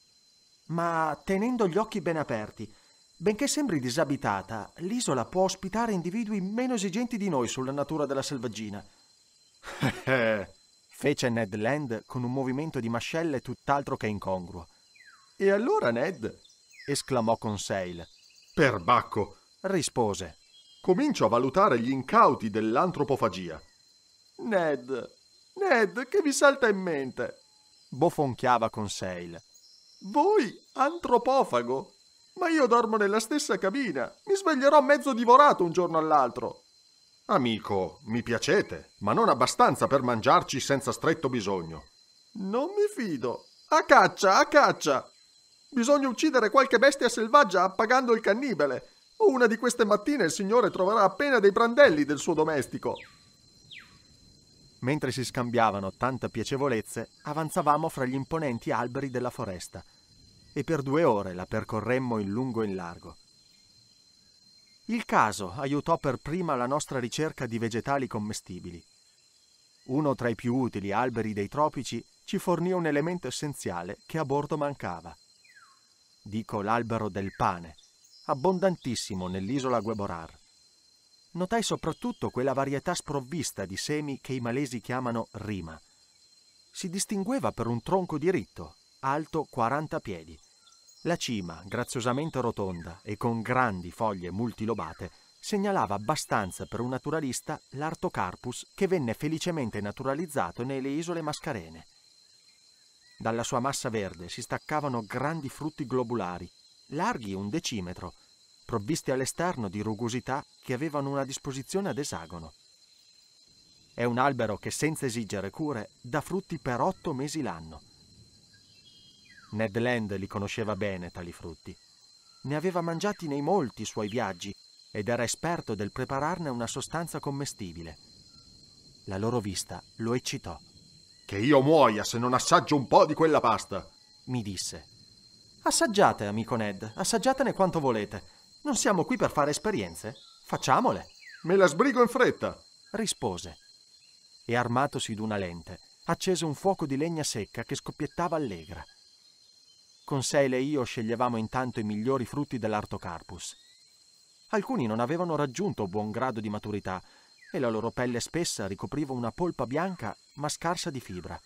Ma tenendo gli occhi ben aperti, benché sembri disabitata, l'isola può ospitare individui meno esigenti di noi sulla natura della selvaggina. Eh. fece Ned Land con un movimento di mascelle tutt'altro che incongruo. E allora, Ned? esclamò Conseil. Perbacco! rispose. Comincio a valutare gli incauti dell'antropofagia. Ned, Ned, che vi salta in mente? bofonchiava Conseil. Voi, antropofago? Ma io dormo nella stessa cabina. Mi sveglierò mezzo divorato un giorno all'altro. Amico, mi piacete, ma non abbastanza per mangiarci senza stretto bisogno. Non mi fido. A caccia, a caccia! Bisogna uccidere qualche bestia selvaggia appagando il cannibale. O una di queste mattine il signore troverà appena dei brandelli del suo domestico. Mentre si scambiavano tante piacevolezze, avanzavamo fra gli imponenti alberi della foresta e per due ore la percorremmo in lungo e in largo. Il caso aiutò per prima la nostra ricerca di vegetali commestibili. Uno tra i più utili alberi dei tropici ci fornì un elemento essenziale che a bordo mancava – dico l'albero del pane, abbondantissimo nell'isola Gueborar. Notai soprattutto quella varietà sprovvista di semi che i malesi chiamano rima. Si distingueva per un tronco diritto, alto 40 piedi. La cima, graziosamente rotonda e con grandi foglie multilobate, segnalava abbastanza per un naturalista l'artocarpus che venne felicemente naturalizzato nelle isole Mascarene. Dalla sua massa verde si staccavano grandi frutti globulari, larghi un decimetro, provvisti all'esterno di rugosità che avevano una disposizione ad esagono. È un albero che senza esigere cure dà frutti per otto mesi l'anno. Ned Land li conosceva bene tali frutti. Ne aveva mangiati nei molti suoi viaggi ed era esperto del prepararne una sostanza commestibile. La loro vista lo eccitò. Che io muoia se non assaggio un po' di quella pasta, mi disse. Assaggiate, amico Ned, assaggiatene quanto volete. Non siamo qui per fare esperienze. Facciamole. Me la sbrigo in fretta, rispose. E armatosi d'una lente, accese un fuoco di legna secca che scoppiettava allegra. Con Seile e io sceglievamo intanto i migliori frutti dell'artocarpus. Alcuni non avevano raggiunto buon grado di maturità, e la loro pelle spessa ricopriva una polpa bianca ma scarsa di fibra.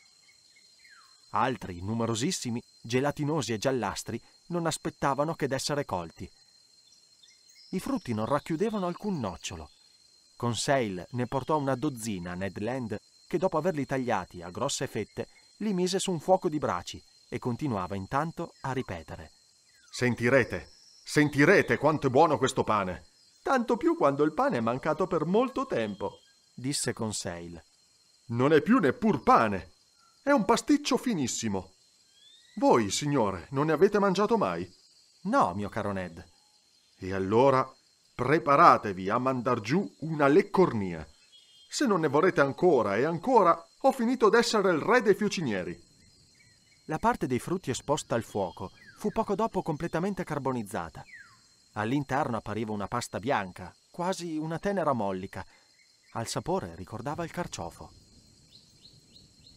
Altri, numerosissimi, gelatinosi e giallastri, non aspettavano che d'essere colti. I frutti non racchiudevano alcun nocciolo. Conseil ne portò una dozzina a Ned Land che dopo averli tagliati a grosse fette li mise su un fuoco di braci e continuava intanto a ripetere. Sentirete, sentirete quanto è buono questo pane tanto più quando il pane è mancato per molto tempo, disse Conseil. Non è più neppur pane, è un pasticcio finissimo. Voi, signore, non ne avete mangiato mai? No, mio caro Ned. E allora preparatevi a mandar giù una leccornia. Se non ne vorrete ancora e ancora, ho finito d'essere il re dei fiocinieri. La parte dei frutti esposta al fuoco fu poco dopo completamente carbonizzata All'interno appariva una pasta bianca, quasi una tenera mollica. Al sapore ricordava il carciofo.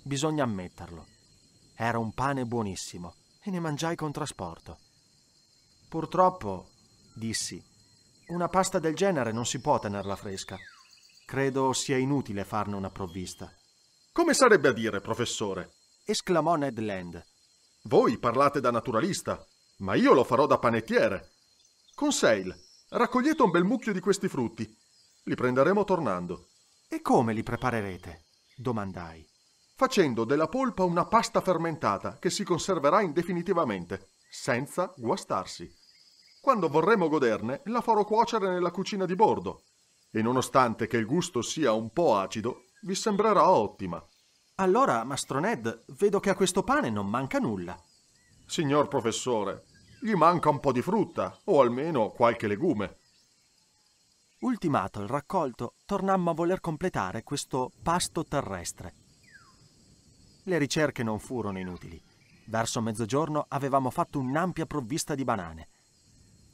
Bisogna ammetterlo. Era un pane buonissimo e ne mangiai con trasporto. Purtroppo, dissi, una pasta del genere non si può tenerla fresca. Credo sia inutile farne una provvista. Come sarebbe a dire, professore? esclamò Ned Land. Voi parlate da naturalista, ma io lo farò da panettiere con Sale, raccogliete un bel mucchio di questi frutti. Li prenderemo tornando. E come li preparerete? domandai. Facendo della polpa una pasta fermentata che si conserverà indefinitivamente, senza guastarsi. Quando vorremmo goderne, la farò cuocere nella cucina di bordo. E nonostante che il gusto sia un po' acido, vi sembrerà ottima. Allora, Mastro Ned, vedo che a questo pane non manca nulla. Signor professore, gli manca un po' di frutta, o almeno qualche legume. Ultimato il raccolto, tornammo a voler completare questo pasto terrestre. Le ricerche non furono inutili. Verso mezzogiorno avevamo fatto un'ampia provvista di banane.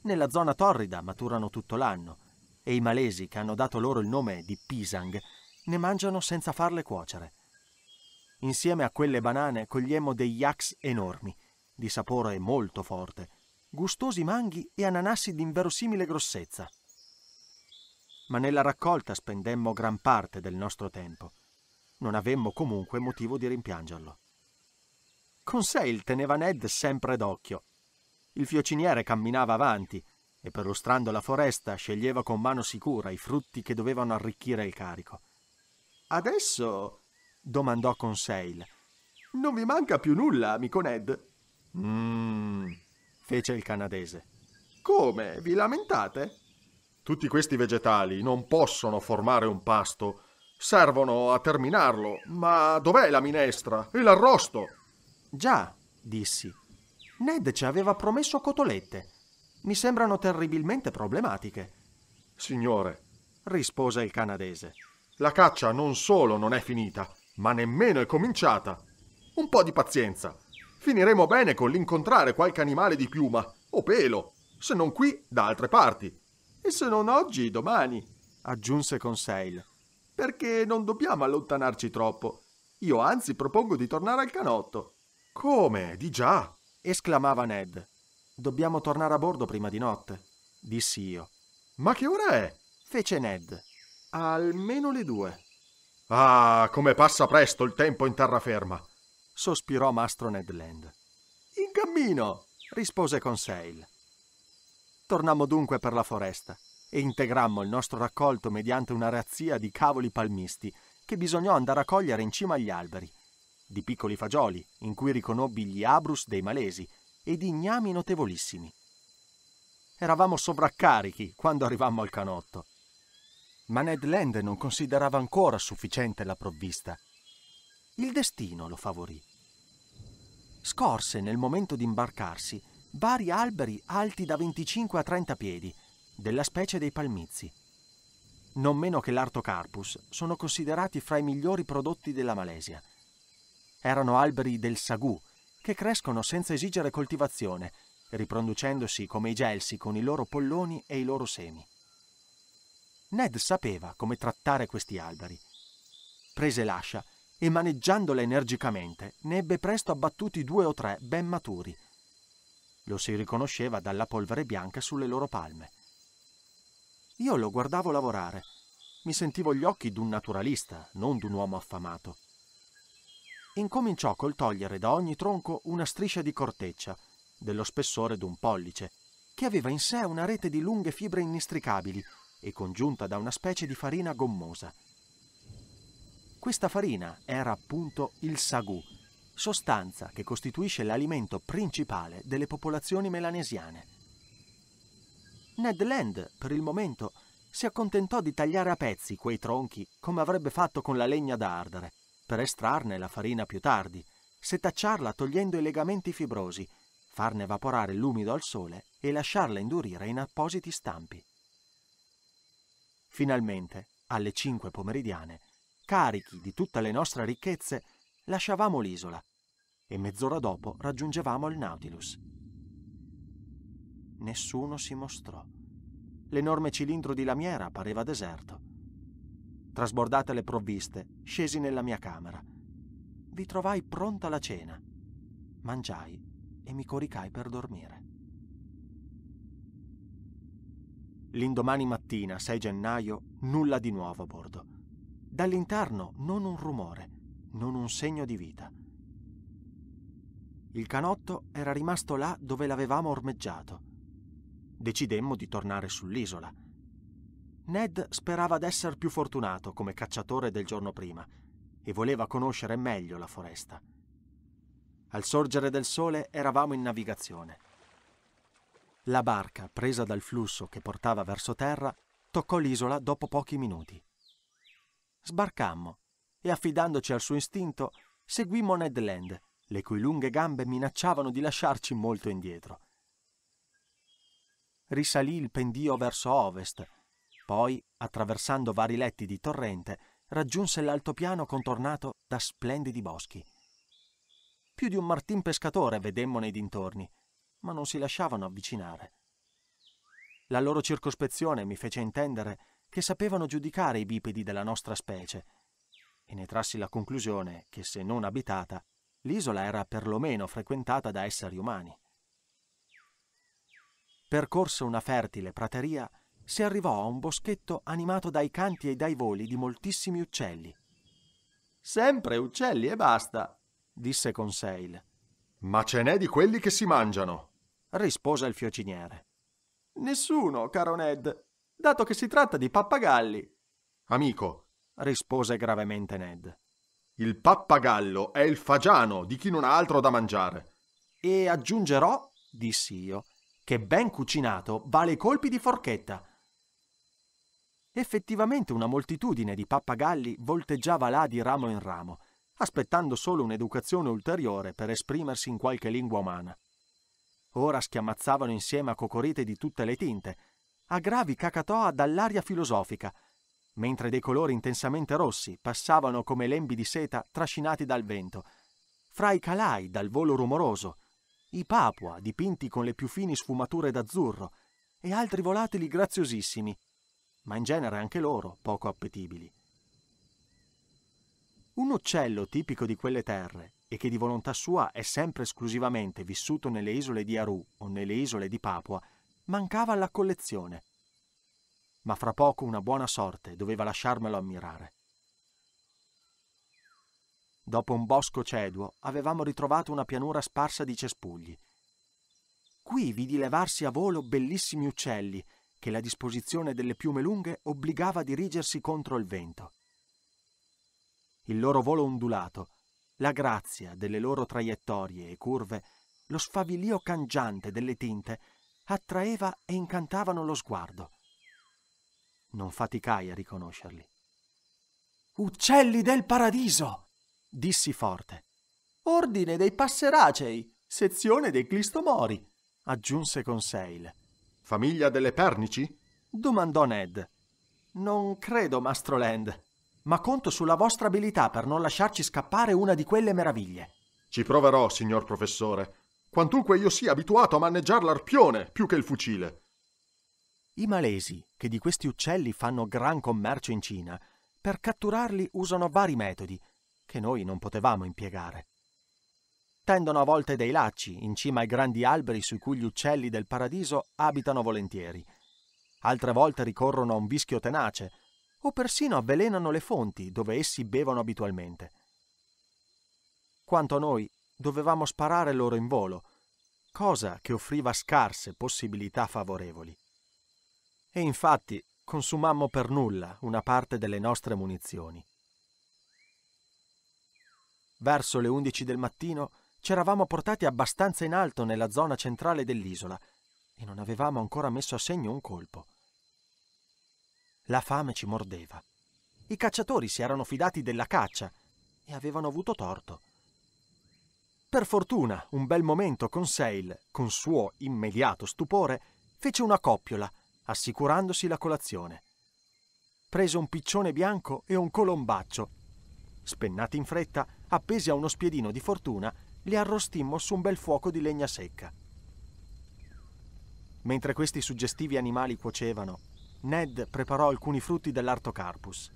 Nella zona torrida maturano tutto l'anno e i malesi che hanno dato loro il nome di pisang ne mangiano senza farle cuocere. Insieme a quelle banane cogliemmo dei yaks enormi, di sapore molto forte, gustosi manghi e ananassi d'inverosimile grossezza. Ma nella raccolta spendemmo gran parte del nostro tempo. Non avemmo comunque motivo di rimpiangerlo. Con sé il teneva Ned sempre d'occhio. Il fiociniere camminava avanti e perlustrando la foresta sceglieva con mano sicura i frutti che dovevano arricchire il carico. Adesso, domandò Conseil, non vi manca più nulla, amico Ned. Mmm, fece il canadese. Come? Vi lamentate? Tutti questi vegetali non possono formare un pasto. Servono a terminarlo. Ma dov'è la minestra? E l'arrosto? Già, dissi. Ned ci aveva promesso cotolette. Mi sembrano terribilmente problematiche. Signore, rispose il canadese, la caccia non solo non è finita, ma nemmeno è cominciata. Un po' di pazienza finiremo bene con l'incontrare qualche animale di piuma o pelo, se non qui, da altre parti. E se non oggi, domani, aggiunse Conseil. Perché non dobbiamo allontanarci troppo. Io anzi propongo di tornare al canotto. Come? Di già? esclamava Ned. Dobbiamo tornare a bordo prima di notte, dissi io. Ma che ora è? fece Ned. Almeno le due. Ah, come passa presto il tempo in terraferma sospirò mastro Ned Land. In cammino, rispose Conseil. Tornammo dunque per la foresta e integrammo il nostro raccolto mediante una razzia di cavoli palmisti che bisognò andare a cogliere in cima agli alberi, di piccoli fagioli in cui riconobbi gli abrus dei malesi e di gnami notevolissimi. Eravamo sovraccarichi quando arrivammo al canotto. Ma Ned Land non considerava ancora sufficiente la provvista. Il destino lo favorì scorse nel momento di imbarcarsi vari alberi alti da 25 a 30 piedi, della specie dei palmizi. Non meno che l'artocarpus sono considerati fra i migliori prodotti della Malesia. Erano alberi del sagù, che crescono senza esigere coltivazione, riproducendosi come i gelsi con i loro polloni e i loro semi. Ned sapeva come trattare questi alberi. Prese l'ascia e maneggiandola energicamente ne ebbe presto abbattuti due o tre ben maturi. Lo si riconosceva dalla polvere bianca sulle loro palme. Io lo guardavo lavorare. Mi sentivo gli occhi d'un naturalista, non d'un uomo affamato. Incominciò col togliere da ogni tronco una striscia di corteccia, dello spessore d'un pollice, che aveva in sé una rete di lunghe fibre innistricabili e congiunta da una specie di farina gommosa. Questa farina era appunto il sagù, sostanza che costituisce l'alimento principale delle popolazioni melanesiane. Ned Land, per il momento, si accontentò di tagliare a pezzi quei tronchi come avrebbe fatto con la legna da ardere, per estrarne la farina più tardi, setacciarla togliendo i legamenti fibrosi, farne evaporare l'umido al sole e lasciarla indurire in appositi stampi. Finalmente, alle 5 pomeridiane, Carichi di tutte le nostre ricchezze, lasciavamo l'isola e mezz'ora dopo raggiungevamo il Nautilus. Nessuno si mostrò. L'enorme cilindro di lamiera pareva deserto. Trasbordate le provviste, scesi nella mia camera. Vi trovai pronta la cena. Mangiai e mi coricai per dormire. L'indomani mattina, 6 gennaio, nulla di nuovo a bordo. Dall'interno non un rumore, non un segno di vita. Il canotto era rimasto là dove l'avevamo ormeggiato. Decidemmo di tornare sull'isola. Ned sperava d'essere più fortunato come cacciatore del giorno prima e voleva conoscere meglio la foresta. Al sorgere del sole eravamo in navigazione. La barca, presa dal flusso che portava verso terra, toccò l'isola dopo pochi minuti. Sbarcammo e affidandoci al suo istinto seguimmo Ned Land, le cui lunghe gambe minacciavano di lasciarci molto indietro. Risalì il pendio verso ovest, poi, attraversando vari letti di torrente, raggiunse l'altopiano contornato da splendidi boschi. Più di un martin pescatore vedemmo nei dintorni, ma non si lasciavano avvicinare. La loro circospezione mi fece intendere che sapevano giudicare i bipedi della nostra specie e ne trassi la conclusione che se non abitata, l'isola era perlomeno frequentata da esseri umani. Percorsa una fertile prateria, si arrivò a un boschetto animato dai canti e dai voli di moltissimi uccelli. Sempre uccelli e basta, disse Conseil. Ma ce n'è di quelli che si mangiano, rispose il fiociniere. Nessuno, caro Ned, dato che si tratta di pappagalli. Amico, rispose gravemente Ned. Il pappagallo è il fagiano di chi non ha altro da mangiare. E aggiungerò, dissi io, che ben cucinato vale i colpi di forchetta. Effettivamente una moltitudine di pappagalli volteggiava là di ramo in ramo, aspettando solo un'educazione ulteriore per esprimersi in qualche lingua umana. Ora schiamazzavano insieme a cocorite di tutte le tinte, a gravi cacatoa dall'aria filosofica, mentre dei colori intensamente rossi passavano come lembi di seta trascinati dal vento, fra i calai dal volo rumoroso, i papua dipinti con le più fini sfumature d'azzurro e altri volatili graziosissimi, ma in genere anche loro poco appetibili. Un uccello tipico di quelle terre e che di volontà sua è sempre esclusivamente vissuto nelle isole di Aru o nelle isole di Papua mancava alla collezione. Ma fra poco una buona sorte doveva lasciarmelo ammirare. Dopo un bosco ceduo avevamo ritrovato una pianura sparsa di cespugli. Qui vidi levarsi a volo bellissimi uccelli che la disposizione delle piume lunghe obbligava a dirigersi contro il vento. Il loro volo ondulato, la grazia delle loro traiettorie e curve, lo sfavilio cangiante delle tinte attraeva e incantavano lo sguardo. Non faticai a riconoscerli. Uccelli del paradiso! dissi forte. Ordine dei passeracei, sezione dei clistomori, aggiunse Conseil. Famiglia delle pernici? domandò Ned. Non credo, Mastro Land, ma conto sulla vostra abilità per non lasciarci scappare una di quelle meraviglie. Ci proverò, signor professore, quantunque io sia abituato a maneggiar l'arpione più che il fucile. I malesi, che di questi uccelli fanno gran commercio in Cina, per catturarli usano vari metodi che noi non potevamo impiegare. Tendono a volte dei lacci in cima ai grandi alberi sui cui gli uccelli del paradiso abitano volentieri. Altre volte ricorrono a un vischio tenace o persino avvelenano le fonti dove essi bevono abitualmente. Quanto a noi, dovevamo sparare loro in volo, cosa che offriva scarse possibilità favorevoli. E infatti consumammo per nulla una parte delle nostre munizioni. Verso le 11 del mattino ci eravamo portati abbastanza in alto nella zona centrale dell'isola e non avevamo ancora messo a segno un colpo. La fame ci mordeva. I cacciatori si erano fidati della caccia e avevano avuto torto. Per fortuna, un bel momento con Sale, con suo immediato stupore, fece una coppiola, assicurandosi la colazione. Prese un piccione bianco e un colombaccio. Spennati in fretta, appesi a uno spiedino di fortuna, li arrostimmo su un bel fuoco di legna secca. Mentre questi suggestivi animali cuocevano, Ned preparò alcuni frutti dell'artocarpus.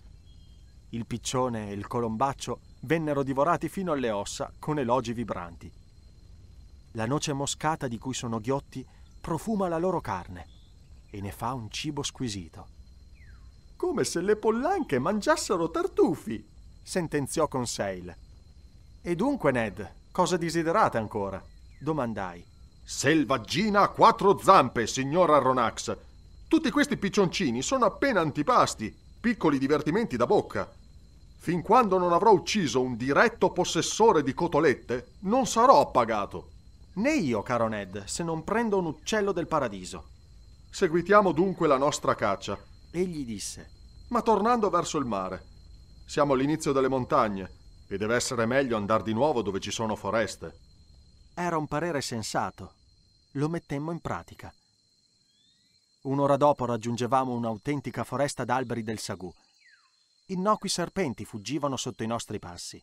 Il piccione e il colombaccio vennero divorati fino alle ossa con elogi vibranti. La noce moscata di cui sono ghiotti profuma la loro carne e ne fa un cibo squisito. Come se le pollanche mangiassero tartufi, sentenziò Conseil. E dunque, Ned, cosa desiderate ancora? domandai. Selvaggina a quattro zampe, signor Ronax. Tutti questi piccioncini sono appena antipasti, piccoli divertimenti da bocca. Fin quando non avrò ucciso un diretto possessore di cotolette, non sarò appagato. Né io, caro Ned, se non prendo un uccello del paradiso. Seguitiamo dunque la nostra caccia. Egli disse. Ma tornando verso il mare. Siamo all'inizio delle montagne e deve essere meglio andare di nuovo dove ci sono foreste. Era un parere sensato. Lo mettemmo in pratica. Un'ora dopo raggiungevamo un'autentica foresta d'alberi del Sagù innocui serpenti fuggivano sotto i nostri passi.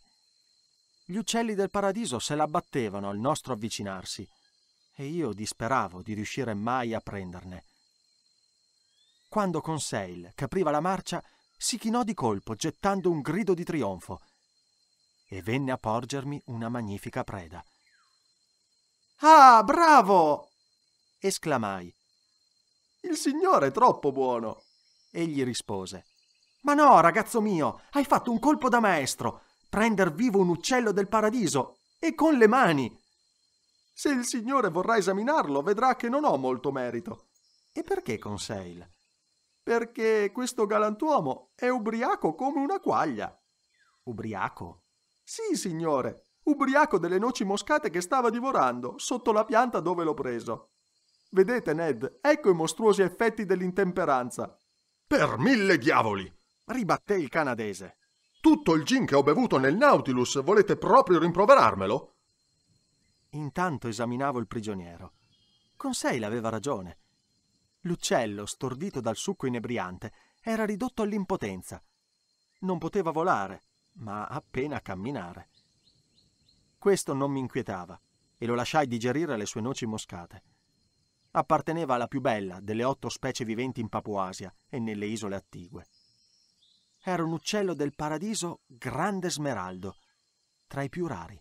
Gli uccelli del paradiso se l'abbattevano al nostro avvicinarsi e io disperavo di riuscire mai a prenderne. Quando Conseil, che apriva la marcia, si chinò di colpo gettando un grido di trionfo e venne a porgermi una magnifica preda. Ah, bravo! esclamai. Il signore è troppo buono! Egli rispose. Ma no, ragazzo mio, hai fatto un colpo da maestro, prender vivo un uccello del paradiso, e con le mani. Se il Signore vorrà esaminarlo, vedrà che non ho molto merito. E perché Conseil? Perché questo galantuomo è ubriaco come una quaglia. Ubriaco? Sì, signore, ubriaco delle noci moscate che stava divorando, sotto la pianta dove l'ho preso. Vedete, Ned, ecco i mostruosi effetti dell'intemperanza. Per mille diavoli! ribatté il canadese. Tutto il gin che ho bevuto nel Nautilus volete proprio rimproverarmelo? Intanto esaminavo il prigioniero. Conseil aveva ragione. L'uccello, stordito dal succo inebriante, era ridotto all'impotenza. Non poteva volare, ma appena camminare. Questo non mi inquietava e lo lasciai digerire le sue noci moscate. Apparteneva alla più bella delle otto specie viventi in Papuasia e nelle isole attigue era un uccello del paradiso grande smeraldo, tra i più rari.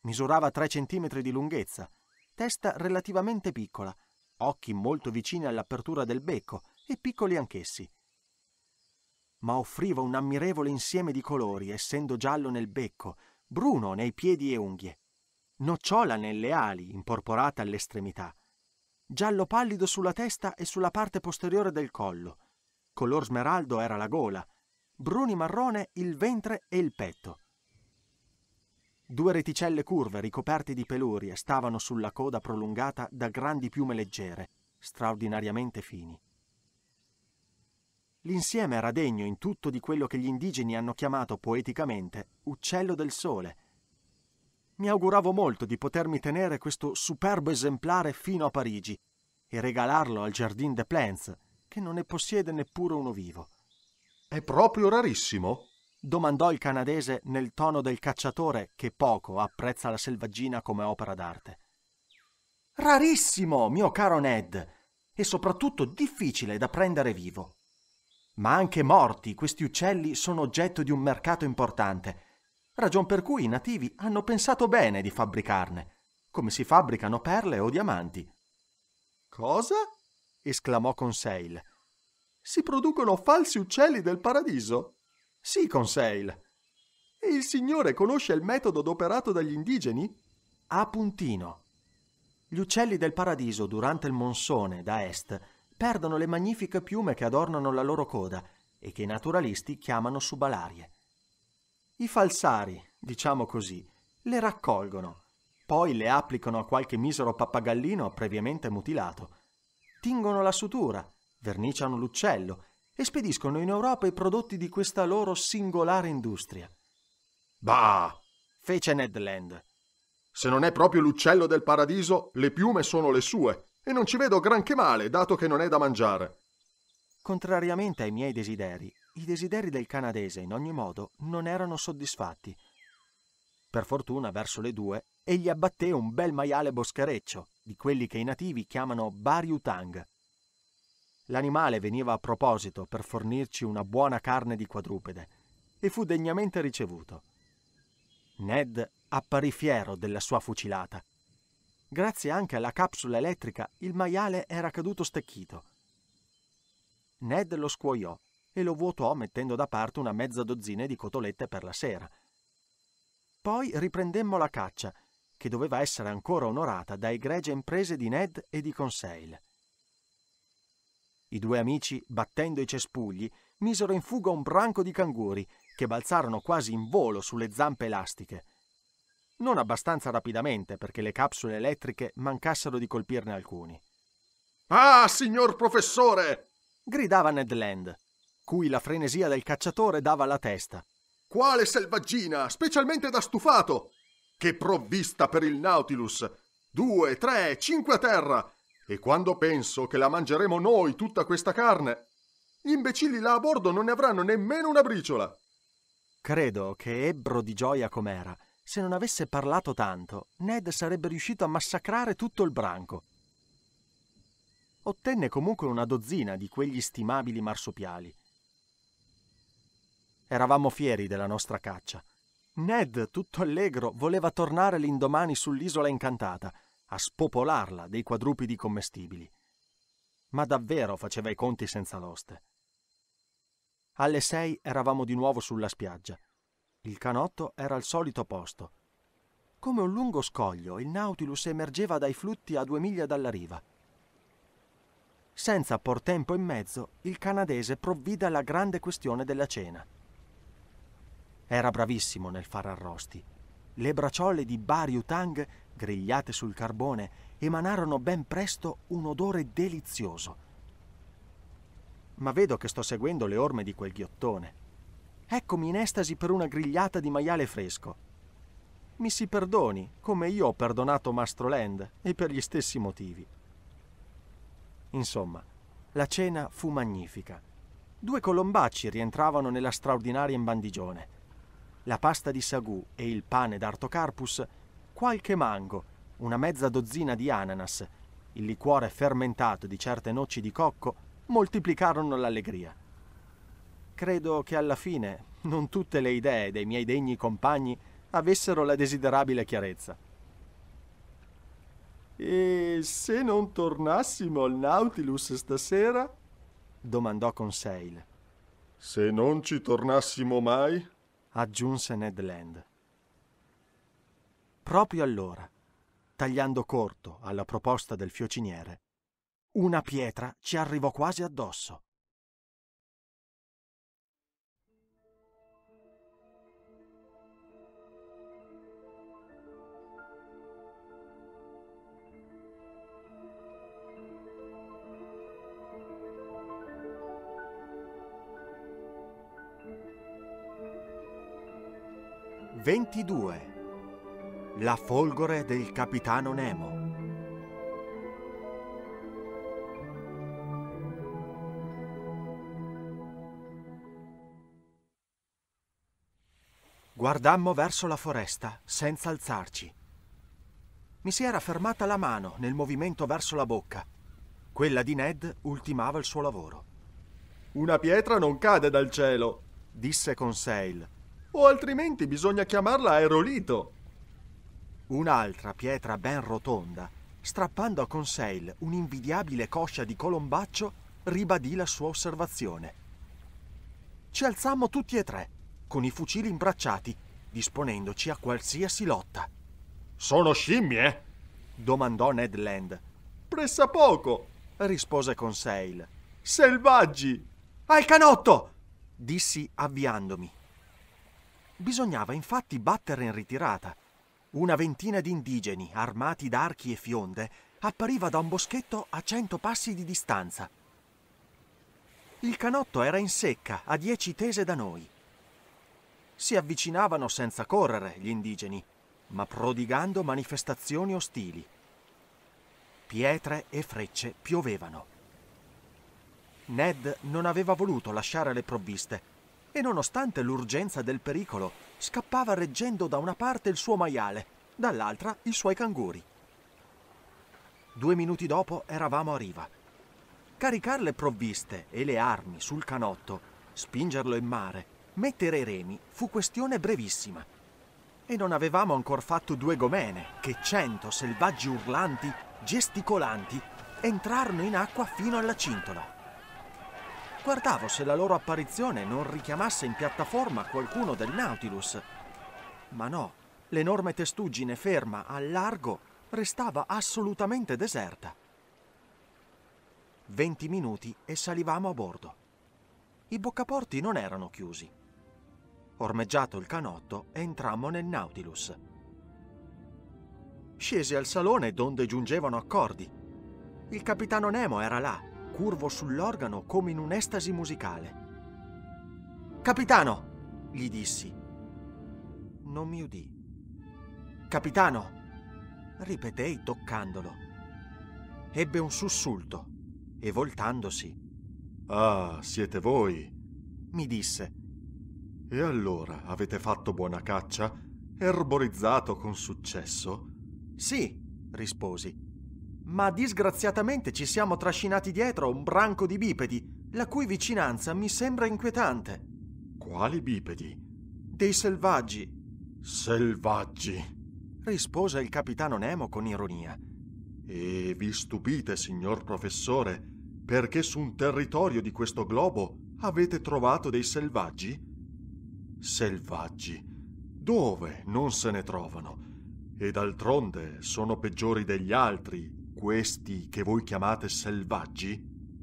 Misurava 3 cm di lunghezza, testa relativamente piccola, occhi molto vicini all'apertura del becco e piccoli anch'essi. Ma offriva un ammirevole insieme di colori, essendo giallo nel becco, bruno nei piedi e unghie, nocciola nelle ali, imporporata all'estremità, giallo pallido sulla testa e sulla parte posteriore del collo, color smeraldo era la gola, bruni-marrone il ventre e il petto. Due reticelle curve ricoperte di pelurie stavano sulla coda prolungata da grandi piume leggere, straordinariamente fini. L'insieme era degno in tutto di quello che gli indigeni hanno chiamato poeticamente uccello del sole. Mi auguravo molto di potermi tenere questo superbo esemplare fino a Parigi e regalarlo al Jardin de Plantes, che non ne possiede neppure uno vivo. È proprio rarissimo? domandò il canadese nel tono del cacciatore che poco apprezza la selvaggina come opera d'arte. Rarissimo, mio caro Ned, e soprattutto difficile da prendere vivo. Ma anche morti questi uccelli sono oggetto di un mercato importante, ragion per cui i nativi hanno pensato bene di fabbricarne, come si fabbricano perle o diamanti. Cosa? esclamò Conseil. Si producono falsi uccelli del paradiso? Sì, Conseil. E il signore conosce il metodo adoperato dagli indigeni? A puntino. Gli uccelli del paradiso durante il monsone da est perdono le magnifiche piume che adornano la loro coda e che i naturalisti chiamano subalarie. I falsari, diciamo così, le raccolgono, poi le applicano a qualche misero pappagallino previamente mutilato tingono la sutura, verniciano l'uccello e spediscono in Europa i prodotti di questa loro singolare industria. Bah! fece Ned Land. Se non è proprio l'uccello del paradiso, le piume sono le sue, e non ci vedo granché male, dato che non è da mangiare. Contrariamente ai miei desideri, i desideri del canadese in ogni modo non erano soddisfatti. Per fortuna, verso le due, egli abbatté un bel maiale boschereccio, di quelli che i nativi chiamano Bariutang. L'animale veniva a proposito per fornirci una buona carne di quadrupede e fu degnamente ricevuto. Ned apparì fiero della sua fucilata. Grazie anche alla capsula elettrica il maiale era caduto stecchito. Ned lo scuoiò e lo vuotò mettendo da parte una mezza dozzina di cotolette per la sera. Poi riprendemmo la caccia che doveva essere ancora onorata da egregie imprese di Ned e di Conseil. I due amici, battendo i cespugli, misero in fuga un branco di canguri che balzarono quasi in volo sulle zampe elastiche. Non abbastanza rapidamente perché le capsule elettriche mancassero di colpirne alcuni. Ah, signor professore! gridava Ned Land, cui la frenesia del cacciatore dava la testa. Quale selvaggina, specialmente da stufato! Che provvista per il Nautilus! Due, tre, cinque a terra! E quando penso che la mangeremo noi tutta questa carne, gli imbecilli là a bordo non ne avranno nemmeno una briciola! Credo che, ebbro di gioia com'era, se non avesse parlato tanto, Ned sarebbe riuscito a massacrare tutto il branco. Ottenne comunque una dozzina di quegli stimabili marsupiali. Eravamo fieri della nostra caccia. Ned, tutto allegro, voleva tornare l'indomani sull'isola incantata, a spopolarla dei quadrupidi commestibili. Ma davvero faceva i conti senza l'oste. Alle sei eravamo di nuovo sulla spiaggia. Il canotto era al solito posto. Come un lungo scoglio, il Nautilus emergeva dai flutti a due miglia dalla riva. Senza por tempo in mezzo, il canadese provvide alla grande questione della cena. Era bravissimo nel far arrosti. Le bracciole di Bariu Tang, grigliate sul carbone, emanarono ben presto un odore delizioso. Ma vedo che sto seguendo le orme di quel ghiottone. Eccomi in estasi per una grigliata di maiale fresco. Mi si perdoni, come io ho perdonato Mastro Land, e per gli stessi motivi. Insomma, la cena fu magnifica. Due colombacci rientravano nella straordinaria imbandigione la pasta di sagù e il pane d'artocarpus, qualche mango, una mezza dozzina di ananas, il liquore fermentato di certe noci di cocco moltiplicarono l'allegria. Credo che alla fine non tutte le idee dei miei degni compagni avessero la desiderabile chiarezza. E se non tornassimo al Nautilus stasera? domandò Conseil. Se non ci tornassimo mai? aggiunse Ned Land. Proprio allora, tagliando corto alla proposta del fiociniere, una pietra ci arrivò quasi addosso. 22 La folgore del capitano Nemo Guardammo verso la foresta, senza alzarci. Mi si era fermata la mano nel movimento verso la bocca. Quella di Ned ultimava il suo lavoro. Una pietra non cade dal cielo, disse con Conseil o altrimenti bisogna chiamarla aerolito. Un'altra pietra ben rotonda, strappando a Conseil un'invidiabile coscia di colombaccio, ribadì la sua osservazione. Ci alzammo tutti e tre, con i fucili imbracciati, disponendoci a qualsiasi lotta. Sono scimmie? Eh? domandò Ned Land. Pressa poco, rispose Conseil. Selvaggi! Al canotto! dissi avviandomi. Bisognava infatti battere in ritirata. Una ventina di indigeni, armati d'archi e fionde, appariva da un boschetto a cento passi di distanza. Il canotto era in secca, a dieci tese da noi. Si avvicinavano senza correre gli indigeni, ma prodigando manifestazioni ostili. Pietre e frecce piovevano. Ned non aveva voluto lasciare le provviste e nonostante l'urgenza del pericolo, scappava reggendo da una parte il suo maiale, dall'altra i suoi canguri. Due minuti dopo eravamo a riva. Caricare le provviste e le armi sul canotto, spingerlo in mare, mettere i remi fu questione brevissima. E non avevamo ancor fatto due gomene che cento selvaggi urlanti, gesticolanti, entrarono in acqua fino alla cintola guardavo se la loro apparizione non richiamasse in piattaforma qualcuno del Nautilus. Ma no, l'enorme testuggine ferma al largo restava assolutamente deserta. Venti minuti e salivamo a bordo. I boccaporti non erano chiusi. Ormeggiato il canotto, entrammo nel Nautilus. Scesi al salone donde giungevano accordi. Il capitano Nemo era là curvo sull'organo come in un'estasi musicale. Capitano! gli dissi. Non mi udì. Capitano! ripetei toccandolo. Ebbe un sussulto e voltandosi. Ah, siete voi? mi disse. E allora avete fatto buona caccia? Erborizzato con successo? Sì, risposi ma disgraziatamente ci siamo trascinati dietro un branco di bipedi, la cui vicinanza mi sembra inquietante. Quali bipedi? Dei selvaggi. Selvaggi, rispose il capitano Nemo con ironia. E vi stupite, signor professore, perché su un territorio di questo globo avete trovato dei selvaggi? Selvaggi. Dove non se ne trovano? E d'altronde sono peggiori degli altri questi che voi chiamate selvaggi?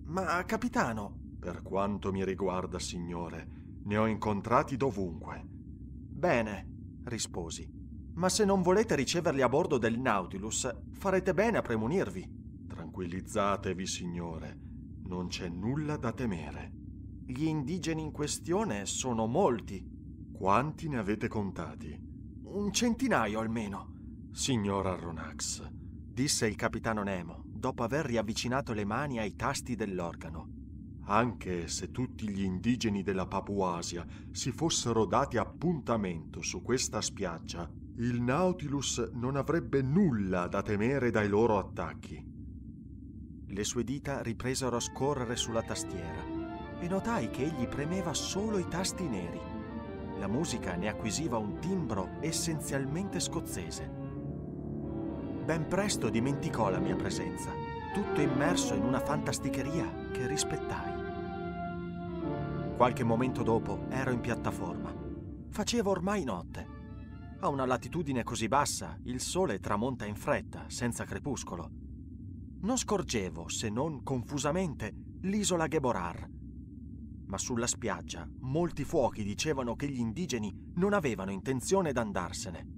Ma, capitano... Per quanto mi riguarda, signore, ne ho incontrati dovunque. Bene, risposi. Ma se non volete riceverli a bordo del Nautilus, farete bene a premunirvi. Tranquillizzatevi, signore. Non c'è nulla da temere. Gli indigeni in questione sono molti. Quanti ne avete contati? Un centinaio almeno. Signor Arronax, disse il capitano Nemo, dopo aver riavvicinato le mani ai tasti dell'organo. Anche se tutti gli indigeni della Papuasia si fossero dati appuntamento su questa spiaggia, il Nautilus non avrebbe nulla da temere dai loro attacchi. Le sue dita ripresero a scorrere sulla tastiera e notai che egli premeva solo i tasti neri. La musica ne acquisiva un timbro essenzialmente scozzese ben presto dimenticò la mia presenza, tutto immerso in una fantasticheria che rispettai. Qualche momento dopo ero in piattaforma. Faceva ormai notte. A una latitudine così bassa, il sole tramonta in fretta, senza crepuscolo. Non scorgevo, se non confusamente, l'isola Geborar. Ma sulla spiaggia molti fuochi dicevano che gli indigeni non avevano intenzione d'andarsene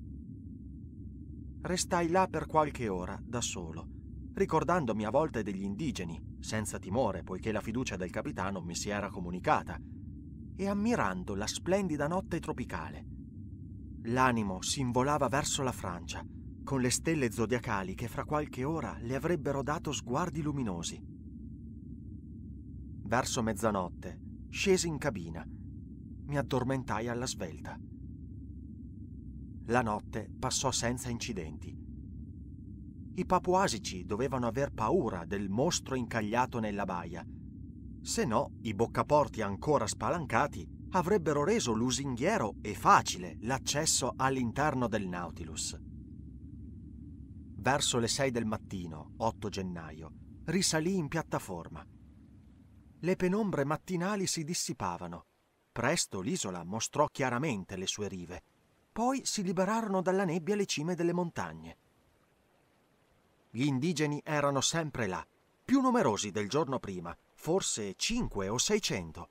restai là per qualche ora, da solo, ricordandomi a volte degli indigeni, senza timore, poiché la fiducia del capitano mi si era comunicata, e ammirando la splendida notte tropicale. L'animo s'involava verso la Francia, con le stelle zodiacali che fra qualche ora le avrebbero dato sguardi luminosi. Verso mezzanotte scesi in cabina. Mi addormentai alla svelta. La notte passò senza incidenti. I papuasici dovevano aver paura del mostro incagliato nella baia, se no i boccaporti ancora spalancati avrebbero reso lusinghiero e facile l'accesso all'interno del Nautilus. Verso le 6 del mattino, 8 gennaio, risalì in piattaforma. Le penombre mattinali si dissipavano. Presto l'isola mostrò chiaramente le sue rive poi si liberarono dalla nebbia le cime delle montagne. Gli indigeni erano sempre là, più numerosi del giorno prima, forse 5 o 600.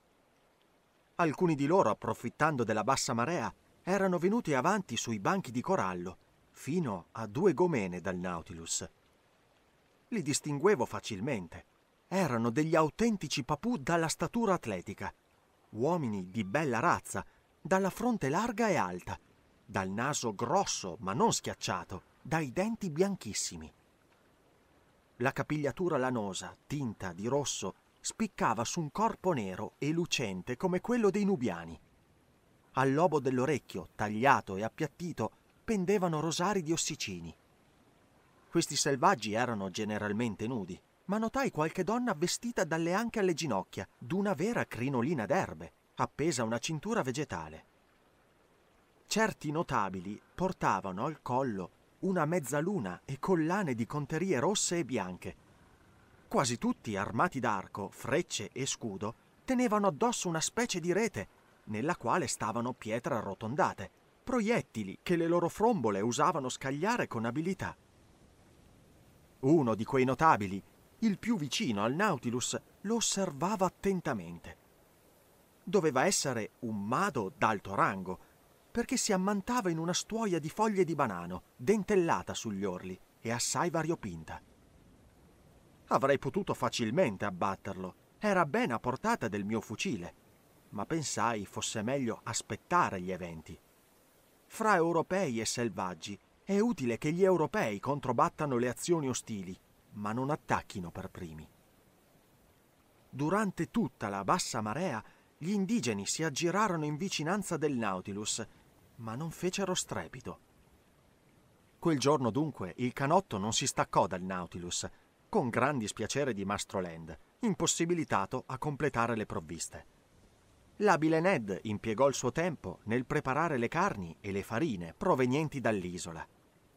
Alcuni di loro, approfittando della bassa marea, erano venuti avanti sui banchi di corallo, fino a due gomene dal Nautilus. Li distinguevo facilmente. Erano degli autentici papù dalla statura atletica, uomini di bella razza, dalla fronte larga e alta, dal naso grosso ma non schiacciato, dai denti bianchissimi. La capigliatura lanosa, tinta di rosso, spiccava su un corpo nero e lucente come quello dei nubiani. Al lobo dell'orecchio, tagliato e appiattito, pendevano rosari di ossicini. Questi selvaggi erano generalmente nudi, ma notai qualche donna vestita dalle anche alle ginocchia, d'una vera crinolina d'erbe, appesa a una cintura vegetale certi notabili portavano al collo una mezzaluna e collane di conterie rosse e bianche. Quasi tutti, armati d'arco, frecce e scudo, tenevano addosso una specie di rete, nella quale stavano pietre arrotondate, proiettili che le loro frombole usavano scagliare con abilità. Uno di quei notabili, il più vicino al Nautilus, lo osservava attentamente. Doveva essere un mado d'alto rango, perché si ammantava in una stuoia di foglie di banano, dentellata sugli orli e assai variopinta. Avrei potuto facilmente abbatterlo, era ben a portata del mio fucile, ma pensai fosse meglio aspettare gli eventi. Fra europei e selvaggi è utile che gli europei controbattano le azioni ostili, ma non attacchino per primi. Durante tutta la bassa marea, gli indigeni si aggirarono in vicinanza del Nautilus ma non fecero strepito. Quel giorno dunque il canotto non si staccò dal Nautilus, con gran dispiacere di Mastro Land, impossibilitato a completare le provviste. L'abile Ned impiegò il suo tempo nel preparare le carni e le farine provenienti dall'isola.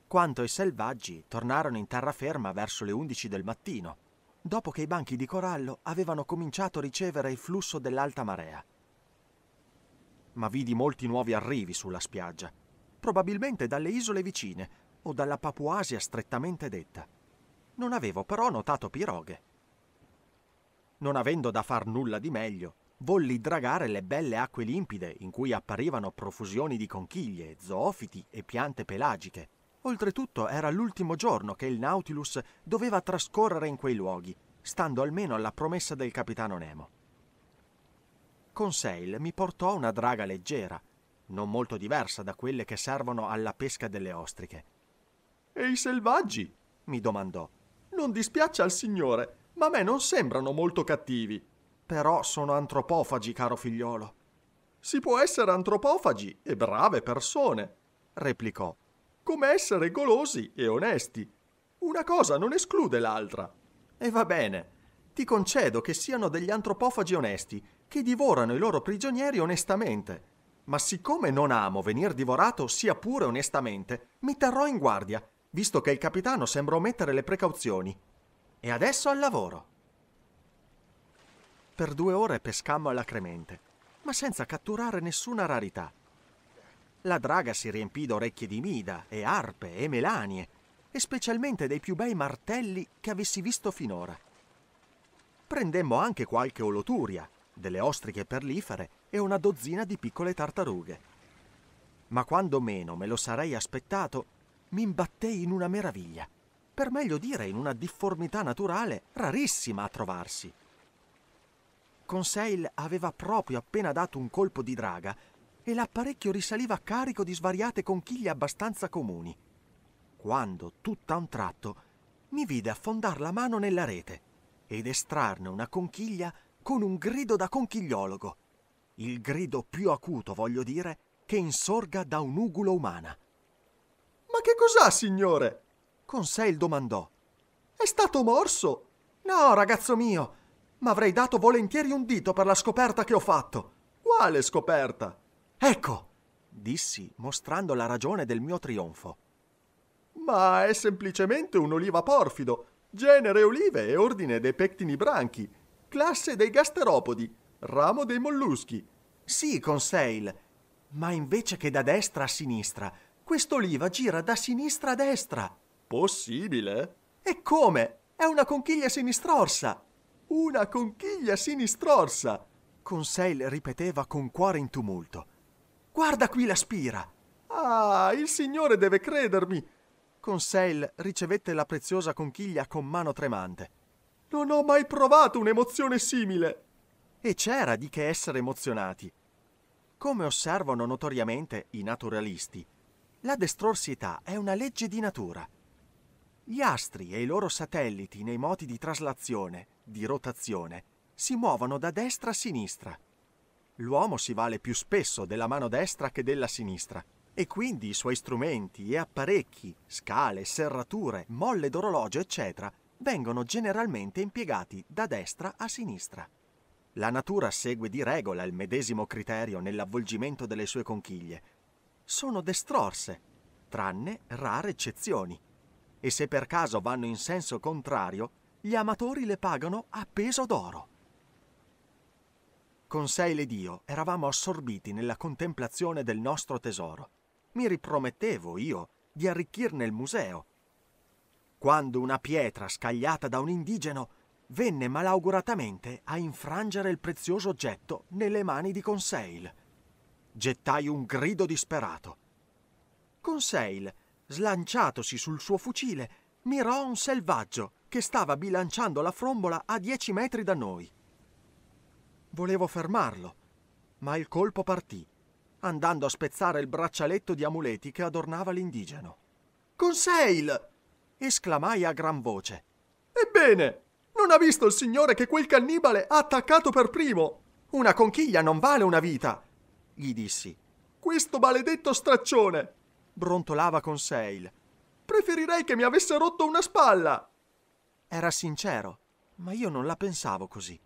Quanto ai selvaggi tornarono in terraferma verso le 11 del mattino, dopo che i banchi di corallo avevano cominciato a ricevere il flusso dell'alta marea ma vidi molti nuovi arrivi sulla spiaggia, probabilmente dalle isole vicine o dalla Papuasia strettamente detta. Non avevo però notato piroghe. Non avendo da far nulla di meglio, volli dragare le belle acque limpide in cui apparivano profusioni di conchiglie, zoofiti e piante pelagiche. Oltretutto era l'ultimo giorno che il Nautilus doveva trascorrere in quei luoghi, stando almeno alla promessa del capitano Nemo. Conseil mi portò una draga leggera, non molto diversa da quelle che servono alla pesca delle ostriche. E i selvaggi? mi domandò. Non dispiace al signore, ma a me non sembrano molto cattivi. Però sono antropofagi, caro figliolo. Si può essere antropofagi e brave persone, replicò, come essere golosi e onesti. Una cosa non esclude l'altra. E va bene, ti concedo che siano degli antropofagi onesti che divorano i loro prigionieri onestamente. Ma siccome non amo venir divorato sia pure onestamente, mi terrò in guardia, visto che il capitano sembra omettere le precauzioni. E adesso al lavoro. Per due ore pescammo alacremente, ma senza catturare nessuna rarità. La draga si riempì d'orecchie di mida e arpe e melanie, e specialmente dei più bei martelli che avessi visto finora. Prendemmo anche qualche oloturia, delle ostriche perlifere e una dozzina di piccole tartarughe. Ma quando meno me lo sarei aspettato, mi imbattei in una meraviglia, per meglio dire in una difformità naturale rarissima a trovarsi. Conseil aveva proprio appena dato un colpo di draga e l'apparecchio risaliva carico di svariate conchiglie abbastanza comuni. Quando, tutta un tratto, mi vide affondar la mano nella rete ed estrarne una conchiglia con un grido da conchigliologo. Il grido più acuto, voglio dire, che insorga da un'ugulo umana. Ma che cos'ha, signore? Con sé il domandò. È stato morso? No, ragazzo mio, ma avrei dato volentieri un dito per la scoperta che ho fatto. Quale scoperta? Ecco, dissi, mostrando la ragione del mio trionfo. Ma è semplicemente un'oliva porfido, genere olive e ordine dei pectini branchi, classe dei gasteropodi, ramo dei molluschi. Sì, Conseil, ma invece che da destra a sinistra, quest'oliva gira da sinistra a destra. Possibile? E come? È una conchiglia sinistrorsa! Una conchiglia sinistrorsa! Conseil ripeteva con cuore in tumulto. Guarda qui la spira! Ah, il signore deve credermi! Conseil ricevette la preziosa conchiglia con mano tremante. Non ho mai provato un'emozione simile. E c'era di che essere emozionati. Come osservano notoriamente i naturalisti, la destrorsietà è una legge di natura. Gli astri e i loro satelliti nei moti di traslazione, di rotazione, si muovono da destra a sinistra. L'uomo si vale più spesso della mano destra che della sinistra e quindi i suoi strumenti e apparecchi, scale, serrature, molle d'orologio, eccetera, vengono generalmente impiegati da destra a sinistra. La natura segue di regola il medesimo criterio nell'avvolgimento delle sue conchiglie. Sono destrorse, tranne rare eccezioni. E se per caso vanno in senso contrario, gli amatori le pagano a peso d'oro. Con Seile ed io eravamo assorbiti nella contemplazione del nostro tesoro. Mi ripromettevo io di arricchirne il museo quando una pietra scagliata da un indigeno venne malauguratamente a infrangere il prezioso oggetto nelle mani di Conseil. Gettai un grido disperato. Conseil, slanciatosi sul suo fucile, mirò un selvaggio che stava bilanciando la frombola a dieci metri da noi. Volevo fermarlo, ma il colpo partì, andando a spezzare il braccialetto di amuleti che adornava l'indigeno. Conseil! esclamai a gran voce. Ebbene, non ha visto il signore che quel cannibale ha attaccato per primo? Una conchiglia non vale una vita, gli dissi. Questo maledetto straccione, brontolava con Conseil. Preferirei che mi avesse rotto una spalla. Era sincero, ma io non la pensavo così.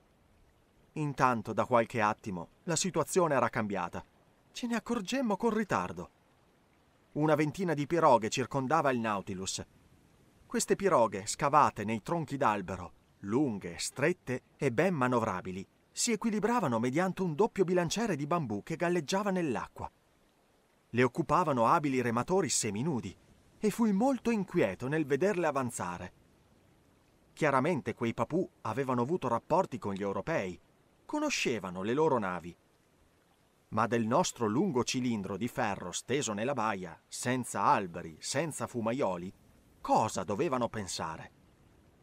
Intanto, da qualche attimo, la situazione era cambiata. Ce ne accorgemmo con ritardo. Una ventina di piroghe circondava il Nautilus queste piroghe, scavate nei tronchi d'albero, lunghe, strette e ben manovrabili, si equilibravano mediante un doppio bilanciere di bambù che galleggiava nell'acqua. Le occupavano abili rematori seminudi e fui molto inquieto nel vederle avanzare. Chiaramente quei papù avevano avuto rapporti con gli europei, conoscevano le loro navi. Ma del nostro lungo cilindro di ferro steso nella baia, senza alberi, senza fumaioli, cosa dovevano pensare?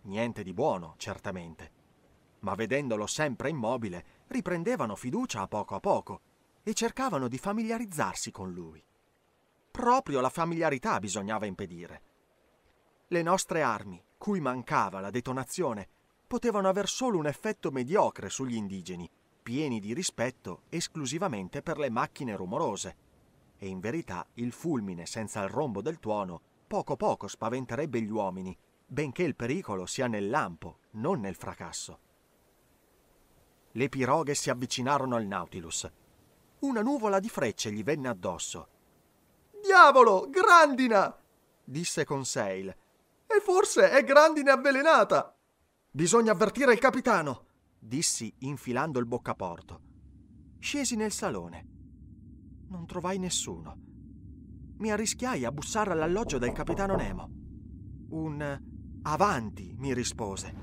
Niente di buono, certamente. Ma vedendolo sempre immobile, riprendevano fiducia a poco a poco e cercavano di familiarizzarsi con lui. Proprio la familiarità bisognava impedire. Le nostre armi, cui mancava la detonazione, potevano aver solo un effetto mediocre sugli indigeni, pieni di rispetto esclusivamente per le macchine rumorose. E in verità il fulmine senza il rombo del tuono poco poco spaventerebbe gli uomini, benché il pericolo sia nel lampo, non nel fracasso. Le piroghe si avvicinarono al Nautilus. Una nuvola di frecce gli venne addosso. Diavolo, grandina! disse Conseil. E forse è grandine avvelenata! Bisogna avvertire il capitano! dissi infilando il boccaporto. Scesi nel salone. Non trovai nessuno mi arrischiai a bussare all'alloggio del capitano Nemo. Un avanti mi rispose.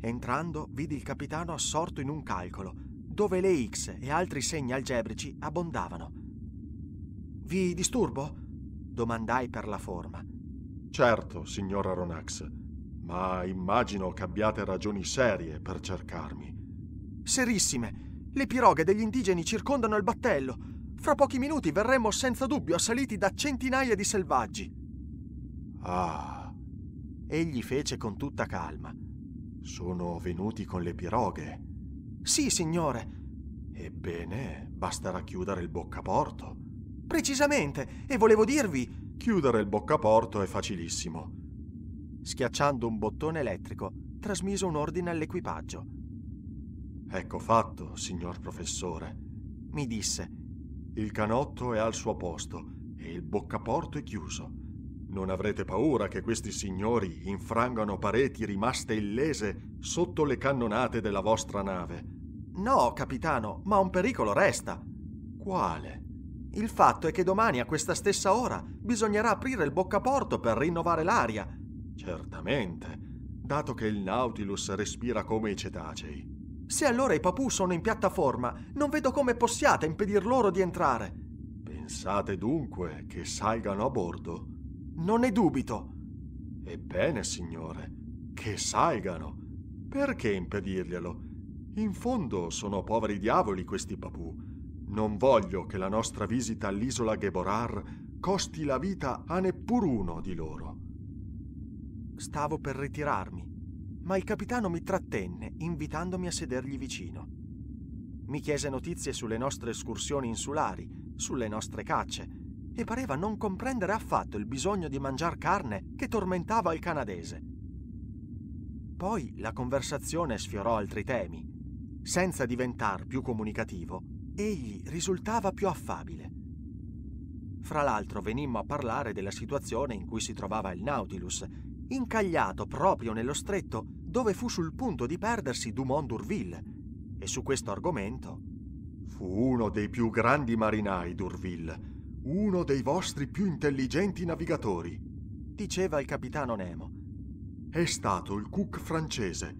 Entrando, vidi il capitano assorto in un calcolo, dove le X e altri segni algebrici abbondavano. Vi disturbo? domandai per la forma. Certo, signor Ronax, ma immagino che abbiate ragioni serie per cercarmi. Serissime. Le piroghe degli indigeni circondano il battello. Fra pochi minuti verremo senza dubbio assaliti da centinaia di selvaggi. Ah, egli fece con tutta calma. Sono venuti con le piroghe. Sì, signore. Ebbene, basterà chiudere il boccaporto. Precisamente, e volevo dirvi... Chiudere il boccaporto è facilissimo. Schiacciando un bottone elettrico, trasmise un ordine all'equipaggio. Ecco fatto, signor professore, mi disse il canotto è al suo posto e il boccaporto è chiuso. Non avrete paura che questi signori infrangano pareti rimaste illese sotto le cannonate della vostra nave. No, capitano, ma un pericolo resta. Quale? Il fatto è che domani a questa stessa ora bisognerà aprire il boccaporto per rinnovare l'aria. Certamente, dato che il Nautilus respira come i cetacei. Se allora i papù sono in piattaforma, non vedo come possiate impedir loro di entrare. Pensate dunque che salgano a bordo? Non ne dubito. Ebbene, signore, che salgano. Perché impedirglielo? In fondo sono poveri diavoli questi papù. Non voglio che la nostra visita all'isola Geborar costi la vita a neppur uno di loro. Stavo per ritirarmi ma il capitano mi trattenne invitandomi a sedergli vicino. Mi chiese notizie sulle nostre escursioni insulari, sulle nostre cacce, e pareva non comprendere affatto il bisogno di mangiar carne che tormentava il canadese. Poi la conversazione sfiorò altri temi. Senza diventare più comunicativo, egli risultava più affabile. Fra l'altro venimmo a parlare della situazione in cui si trovava il Nautilus, incagliato proprio nello stretto dove fu sul punto di perdersi Dumont d'Urville, e su questo argomento fu uno dei più grandi marinai d'Urville, uno dei vostri più intelligenti navigatori, diceva il capitano Nemo. È stato il cook francese.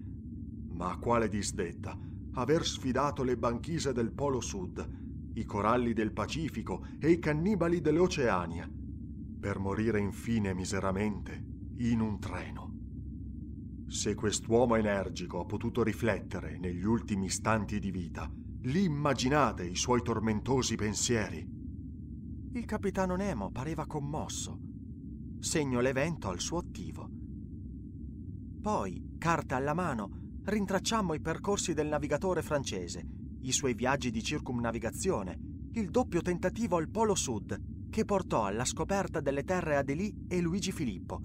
Ma quale disdetta aver sfidato le banchise del Polo Sud, i coralli del Pacifico e i cannibali dell'Oceania, per morire infine miseramente in un treno. Se quest'uomo energico ha potuto riflettere negli ultimi istanti di vita, lì immaginate i suoi tormentosi pensieri. Il capitano Nemo pareva commosso. Segno l'evento al suo attivo. Poi, carta alla mano, rintracciammo i percorsi del navigatore francese, i suoi viaggi di circumnavigazione, il doppio tentativo al Polo Sud, che portò alla scoperta delle terre Adélie e Luigi Filippo,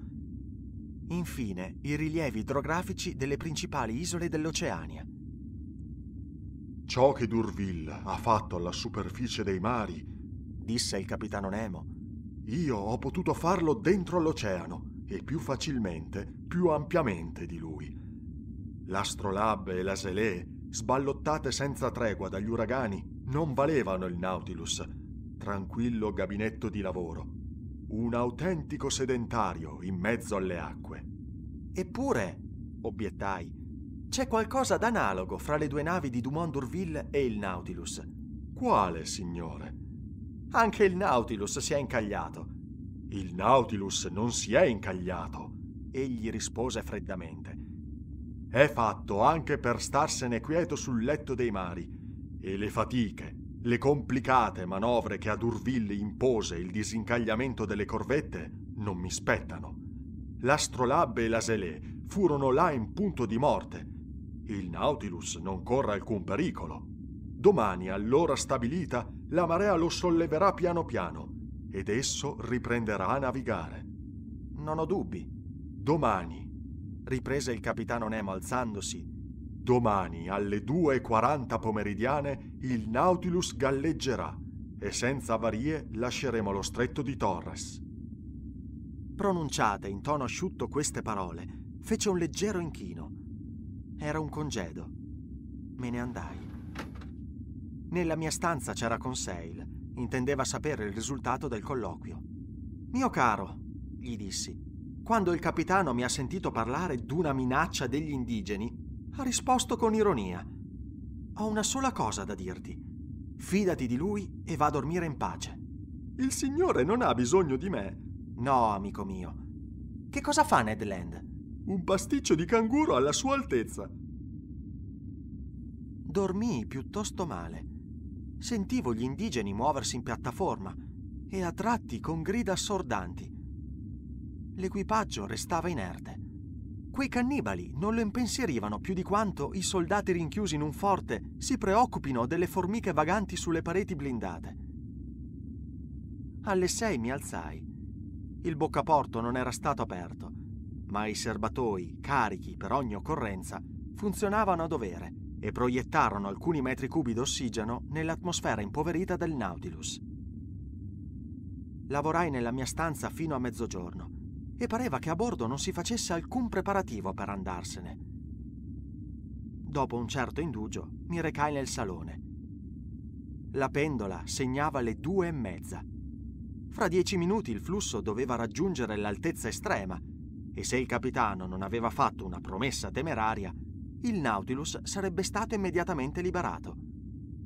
infine i rilievi idrografici delle principali isole dell'Oceania. Ciò che Durville ha fatto alla superficie dei mari, disse il capitano Nemo, io ho potuto farlo dentro l'oceano e più facilmente, più ampiamente di lui. L'Astrolab e la Selee, sballottate senza tregua dagli uragani, non valevano il Nautilus, tranquillo gabinetto di lavoro un autentico sedentario in mezzo alle acque. Eppure, obiettai, c'è qualcosa d'analogo fra le due navi di Dumont d'Urville e il Nautilus. Quale, signore? Anche il Nautilus si è incagliato. Il Nautilus non si è incagliato, egli rispose freddamente. È fatto anche per starsene quieto sul letto dei mari. E le fatiche, le complicate manovre che ad Urville impose il disincagliamento delle corvette non mi spettano. L'Astrolabe e la Selé furono là in punto di morte. Il Nautilus non corre alcun pericolo. Domani, all'ora stabilita, la marea lo solleverà piano piano ed esso riprenderà a navigare. Non ho dubbi. Domani, riprese il capitano Nemo alzandosi Domani alle 2.40 pomeridiane il Nautilus galleggerà e senza avarie lasceremo lo stretto di Torres. Pronunciate in tono asciutto queste parole, fece un leggero inchino. Era un congedo. Me ne andai. Nella mia stanza c'era Conseil. Intendeva sapere il risultato del colloquio. Mio caro, gli dissi, quando il capitano mi ha sentito parlare d'una minaccia degli indigeni, ha risposto con ironia. Ho una sola cosa da dirti. Fidati di lui e va a dormire in pace. Il Signore non ha bisogno di me. No, amico mio. Che cosa fa Ned Land? Un pasticcio di canguro alla sua altezza. Dormii piuttosto male. Sentivo gli indigeni muoversi in piattaforma e a tratti con grida assordanti. L'equipaggio restava inerte. Quei cannibali non lo impensierivano più di quanto i soldati rinchiusi in un forte si preoccupino delle formiche vaganti sulle pareti blindate. Alle sei mi alzai. Il boccaporto non era stato aperto, ma i serbatoi, carichi per ogni occorrenza, funzionavano a dovere e proiettarono alcuni metri cubi d'ossigeno nell'atmosfera impoverita del Nautilus. Lavorai nella mia stanza fino a mezzogiorno e pareva che a bordo non si facesse alcun preparativo per andarsene. Dopo un certo indugio mi recai nel salone. La pendola segnava le due e mezza. Fra dieci minuti il flusso doveva raggiungere l'altezza estrema e se il capitano non aveva fatto una promessa temeraria, il Nautilus sarebbe stato immediatamente liberato.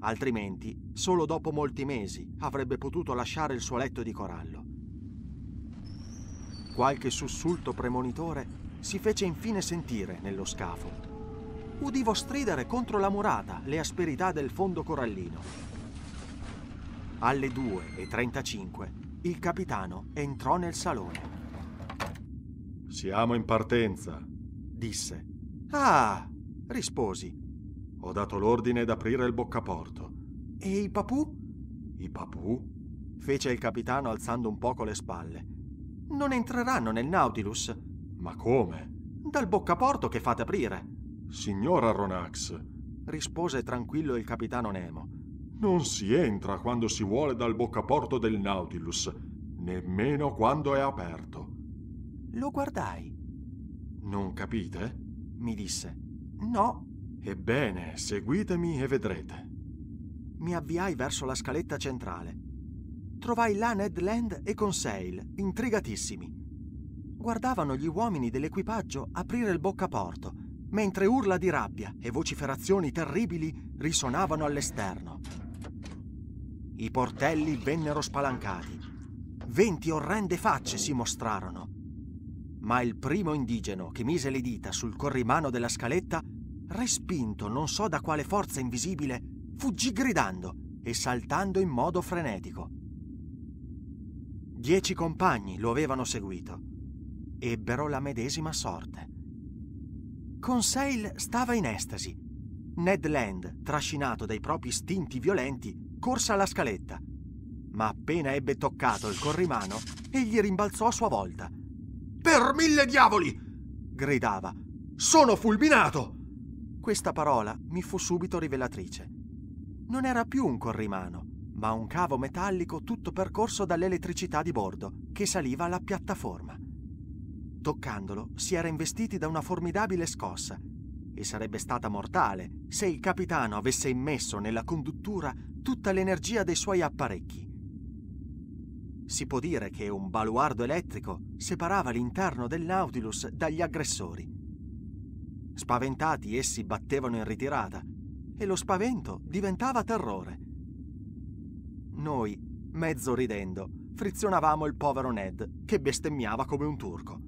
Altrimenti, solo dopo molti mesi avrebbe potuto lasciare il suo letto di corallo. Qualche sussulto premonitore si fece infine sentire nello scafo. Udivo stridere contro la murata le asperità del fondo corallino. Alle 2.35 il capitano entrò nel salone. Siamo in partenza, disse. Ah, risposi. Ho dato l'ordine d'aprire il boccaporto. E i papù? I papù? fece il capitano alzando un poco le spalle non entreranno nel Nautilus. Ma come? Dal boccaporto che fate aprire. Signora Ronax, rispose tranquillo il capitano Nemo. Non si entra quando si vuole dal boccaporto del Nautilus, nemmeno quando è aperto. Lo guardai. Non capite? mi disse. No. Ebbene, seguitemi e vedrete. Mi avviai verso la scaletta centrale trovai là Ned Land e Conseil, intrigatissimi. Guardavano gli uomini dell'equipaggio aprire il boccaporto, mentre urla di rabbia e vociferazioni terribili risonavano all'esterno. I portelli vennero spalancati. Venti orrende facce si mostrarono. Ma il primo indigeno che mise le dita sul corrimano della scaletta, respinto non so da quale forza invisibile, fuggì gridando e saltando in modo frenetico. Dieci compagni lo avevano seguito. Ebbero la medesima sorte. Conseil stava in estasi. Ned Land, trascinato dai propri istinti violenti, corse alla scaletta. Ma appena ebbe toccato il corrimano, egli rimbalzò a sua volta. Per mille diavoli! gridava. Sono fulminato! Questa parola mi fu subito rivelatrice. Non era più un corrimano ma un cavo metallico tutto percorso dall'elettricità di bordo, che saliva alla piattaforma. Toccandolo, si era investiti da una formidabile scossa, e sarebbe stata mortale se il capitano avesse immesso nella conduttura tutta l'energia dei suoi apparecchi. Si può dire che un baluardo elettrico separava l'interno del Nautilus dagli aggressori. Spaventati essi battevano in ritirata e lo spavento diventava terrore. Noi, mezzo ridendo, frizionavamo il povero Ned, che bestemmiava come un turco.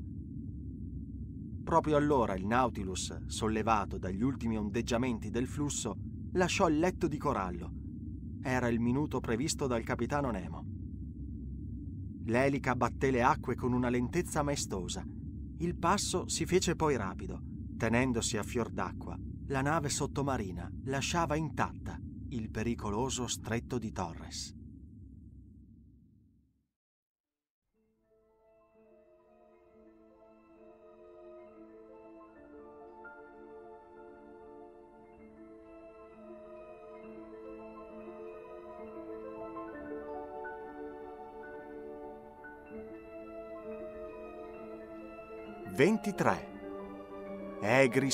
Proprio allora il Nautilus, sollevato dagli ultimi ondeggiamenti del flusso, lasciò il letto di corallo. Era il minuto previsto dal capitano Nemo. L'elica batté le acque con una lentezza maestosa. Il passo si fece poi rapido. Tenendosi a fior d'acqua, la nave sottomarina lasciava intatta il pericoloso stretto di Torres. 23. Egri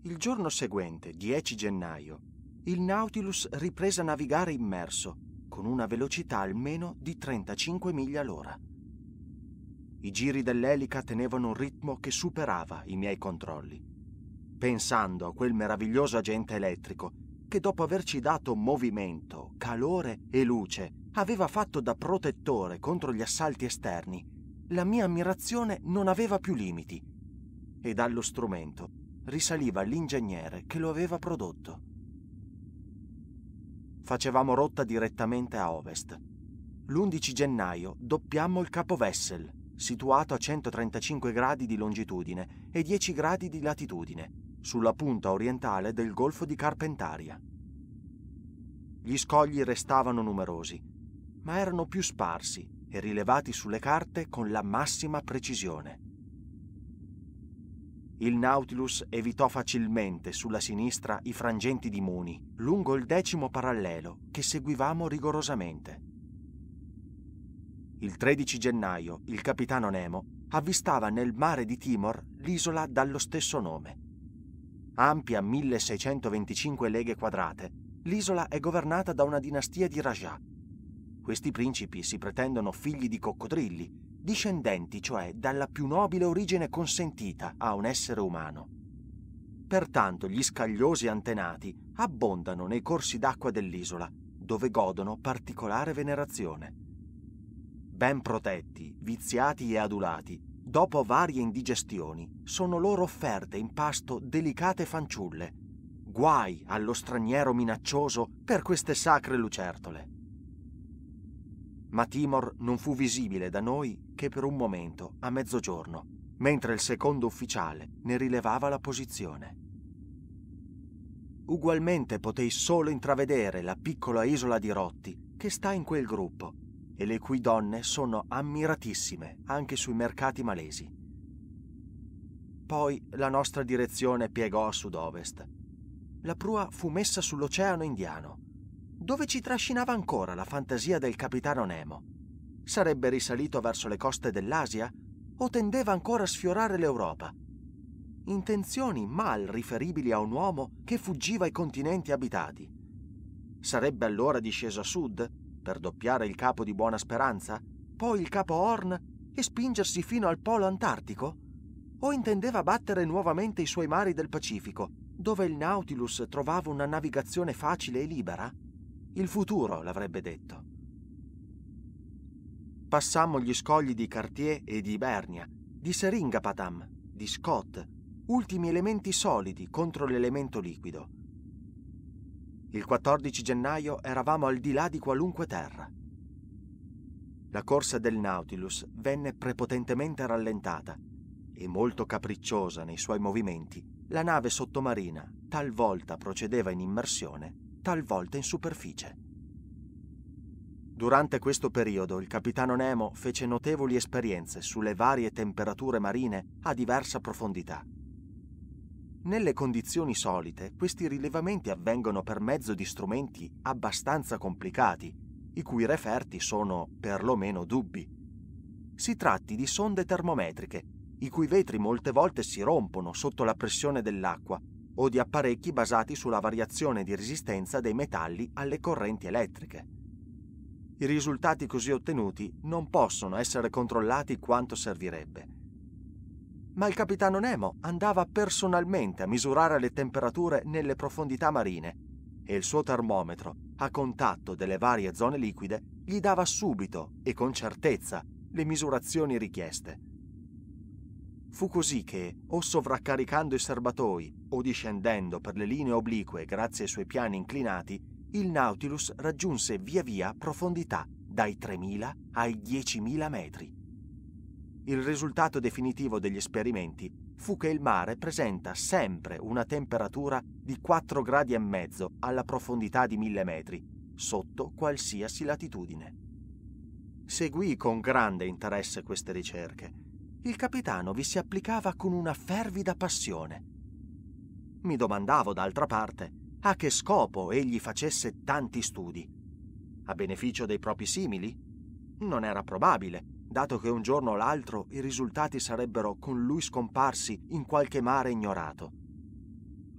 Il giorno seguente, 10 gennaio, il Nautilus riprese a navigare immerso, con una velocità almeno di 35 miglia all'ora. I giri dell'elica tenevano un ritmo che superava i miei controlli pensando a quel meraviglioso agente elettrico che dopo averci dato movimento, calore e luce, aveva fatto da protettore contro gli assalti esterni, la mia ammirazione non aveva più limiti e dallo strumento risaliva l'ingegnere che lo aveva prodotto. Facevamo rotta direttamente a ovest. L'11 gennaio doppiammo il capo Vessel, situato a 135 gradi di longitudine e 10 gradi di latitudine, sulla punta orientale del golfo di Carpentaria. Gli scogli restavano numerosi, ma erano più sparsi e rilevati sulle carte con la massima precisione. Il Nautilus evitò facilmente sulla sinistra i frangenti di Muni, lungo il decimo parallelo che seguivamo rigorosamente. Il 13 gennaio il capitano Nemo avvistava nel mare di Timor l'isola dallo stesso nome ampia 1625 leghe quadrate, l'isola è governata da una dinastia di Rajah. Questi principi si pretendono figli di coccodrilli, discendenti cioè dalla più nobile origine consentita a un essere umano. Pertanto gli scagliosi antenati abbondano nei corsi d'acqua dell'isola, dove godono particolare venerazione. Ben protetti, viziati e adulati, dopo varie indigestioni, sono loro offerte in pasto delicate fanciulle. Guai allo straniero minaccioso per queste sacre lucertole. Ma Timor non fu visibile da noi che per un momento, a mezzogiorno, mentre il secondo ufficiale ne rilevava la posizione. Ugualmente potei solo intravedere la piccola isola di Rotti che sta in quel gruppo e le cui donne sono ammiratissime anche sui mercati malesi. Poi la nostra direzione piegò a sud-ovest. La prua fu messa sull'oceano indiano, dove ci trascinava ancora la fantasia del capitano Nemo. Sarebbe risalito verso le coste dell'Asia o tendeva ancora a sfiorare l'Europa? Intenzioni mal riferibili a un uomo che fuggiva ai continenti abitati. Sarebbe allora disceso a sud per doppiare il capo di Buona Speranza, poi il capo Horn e spingersi fino al polo antartico? O intendeva battere nuovamente i suoi mari del Pacifico, dove il Nautilus trovava una navigazione facile e libera? Il futuro l'avrebbe detto. Passammo gli scogli di Cartier e di Ibernia, di Seringapatam, di Scott, ultimi elementi solidi contro l'elemento liquido il 14 gennaio eravamo al di là di qualunque terra. La corsa del Nautilus venne prepotentemente rallentata e molto capricciosa nei suoi movimenti, la nave sottomarina talvolta procedeva in immersione, talvolta in superficie. Durante questo periodo il capitano Nemo fece notevoli esperienze sulle varie temperature marine a diversa profondità. Nelle condizioni solite, questi rilevamenti avvengono per mezzo di strumenti abbastanza complicati, i cui referti sono perlomeno dubbi. Si tratti di sonde termometriche, i cui vetri molte volte si rompono sotto la pressione dell'acqua, o di apparecchi basati sulla variazione di resistenza dei metalli alle correnti elettriche. I risultati così ottenuti non possono essere controllati quanto servirebbe ma il capitano Nemo andava personalmente a misurare le temperature nelle profondità marine e il suo termometro, a contatto delle varie zone liquide, gli dava subito e con certezza le misurazioni richieste. Fu così che, o sovraccaricando i serbatoi o discendendo per le linee oblique grazie ai suoi piani inclinati, il Nautilus raggiunse via via profondità dai 3.000 ai 10.000 metri il risultato definitivo degli esperimenti fu che il mare presenta sempre una temperatura di 4 gradi e mezzo alla profondità di 1000 metri, sotto qualsiasi latitudine. Seguì con grande interesse queste ricerche. Il capitano vi si applicava con una fervida passione. Mi domandavo, d'altra parte, a che scopo egli facesse tanti studi. A beneficio dei propri simili? Non era probabile, dato che un giorno o l'altro i risultati sarebbero con lui scomparsi in qualche mare ignorato.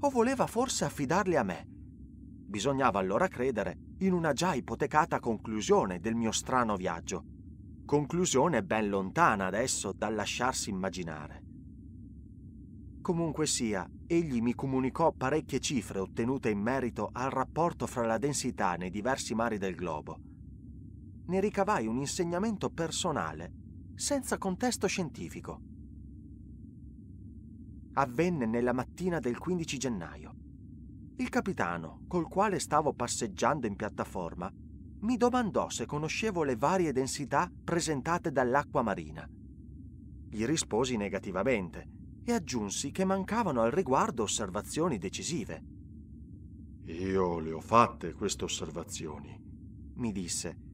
O voleva forse affidarli a me? Bisognava allora credere in una già ipotecata conclusione del mio strano viaggio, conclusione ben lontana adesso dal lasciarsi immaginare. Comunque sia, egli mi comunicò parecchie cifre ottenute in merito al rapporto fra la densità nei diversi mari del globo ne ricavai un insegnamento personale, senza contesto scientifico. Avvenne nella mattina del 15 gennaio. Il capitano, col quale stavo passeggiando in piattaforma, mi domandò se conoscevo le varie densità presentate dall'acqua marina. Gli risposi negativamente e aggiunsi che mancavano al riguardo osservazioni decisive. Io le ho fatte queste osservazioni, mi disse,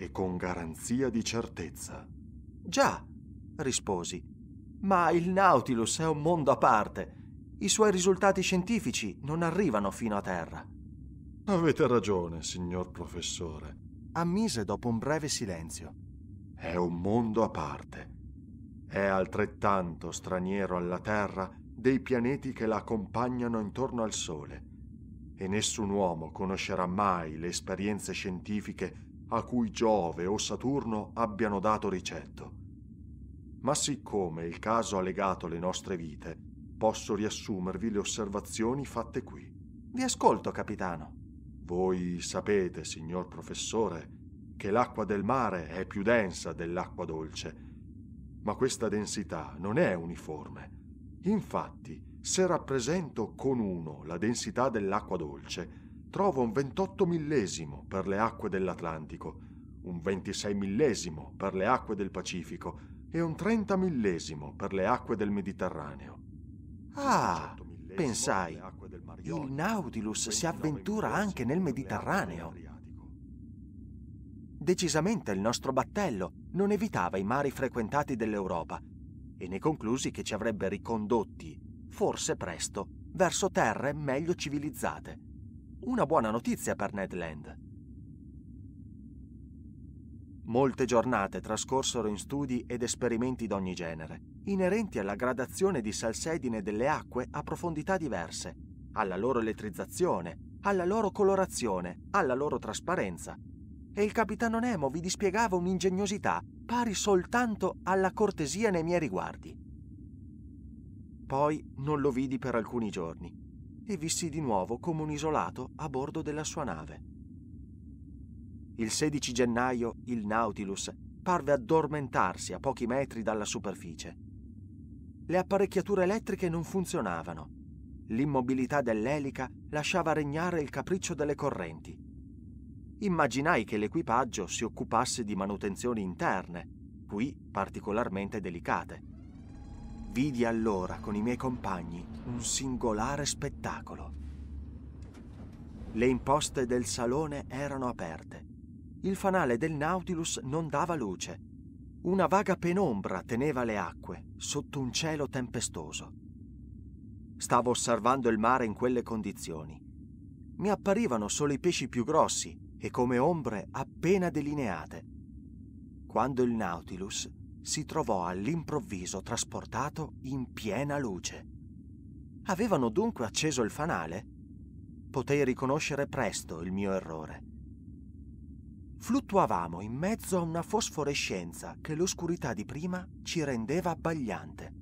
e con garanzia di certezza. Già, risposi, ma il Nautilus è un mondo a parte. I suoi risultati scientifici non arrivano fino a terra. Avete ragione, signor professore, ammise dopo un breve silenzio. È un mondo a parte. È altrettanto straniero alla Terra dei pianeti che la accompagnano intorno al Sole. E nessun uomo conoscerà mai le esperienze scientifiche a cui Giove o Saturno abbiano dato ricetto. Ma siccome il caso ha legato le nostre vite, posso riassumervi le osservazioni fatte qui. Vi ascolto, capitano. Voi sapete, signor professore, che l'acqua del mare è più densa dell'acqua dolce, ma questa densità non è uniforme. Infatti, se rappresento con uno la densità dell'acqua dolce, trova un 28 millesimo per le acque dell'Atlantico, un 26 millesimo per le acque del Pacifico e un 30 millesimo per le acque del Mediterraneo. Ah, pensai, il Nautilus si avventura anche nel Mediterraneo. Decisamente il nostro battello non evitava i mari frequentati dell'Europa e ne conclusi che ci avrebbe ricondotti, forse presto, verso terre meglio civilizzate. Una buona notizia per Ned Land. Molte giornate trascorsero in studi ed esperimenti d'ogni genere, inerenti alla gradazione di salsedine delle acque a profondità diverse, alla loro elettrizzazione, alla loro colorazione, alla loro trasparenza. E il capitano Nemo vi dispiegava un'ingegnosità pari soltanto alla cortesia nei miei riguardi. Poi non lo vidi per alcuni giorni e vissi di nuovo come un isolato a bordo della sua nave. Il 16 gennaio il Nautilus parve addormentarsi a pochi metri dalla superficie. Le apparecchiature elettriche non funzionavano. L'immobilità dell'elica lasciava regnare il capriccio delle correnti. Immaginai che l'equipaggio si occupasse di manutenzioni interne, qui particolarmente delicate. Vidi allora con i miei compagni un singolare spettacolo. Le imposte del salone erano aperte. Il fanale del Nautilus non dava luce. Una vaga penombra teneva le acque sotto un cielo tempestoso. Stavo osservando il mare in quelle condizioni. Mi apparivano solo i pesci più grossi e come ombre appena delineate. Quando il Nautilus si trovò all'improvviso trasportato in piena luce. Avevano dunque acceso il fanale? Potei riconoscere presto il mio errore. Fluttuavamo in mezzo a una fosforescenza che l'oscurità di prima ci rendeva abbagliante.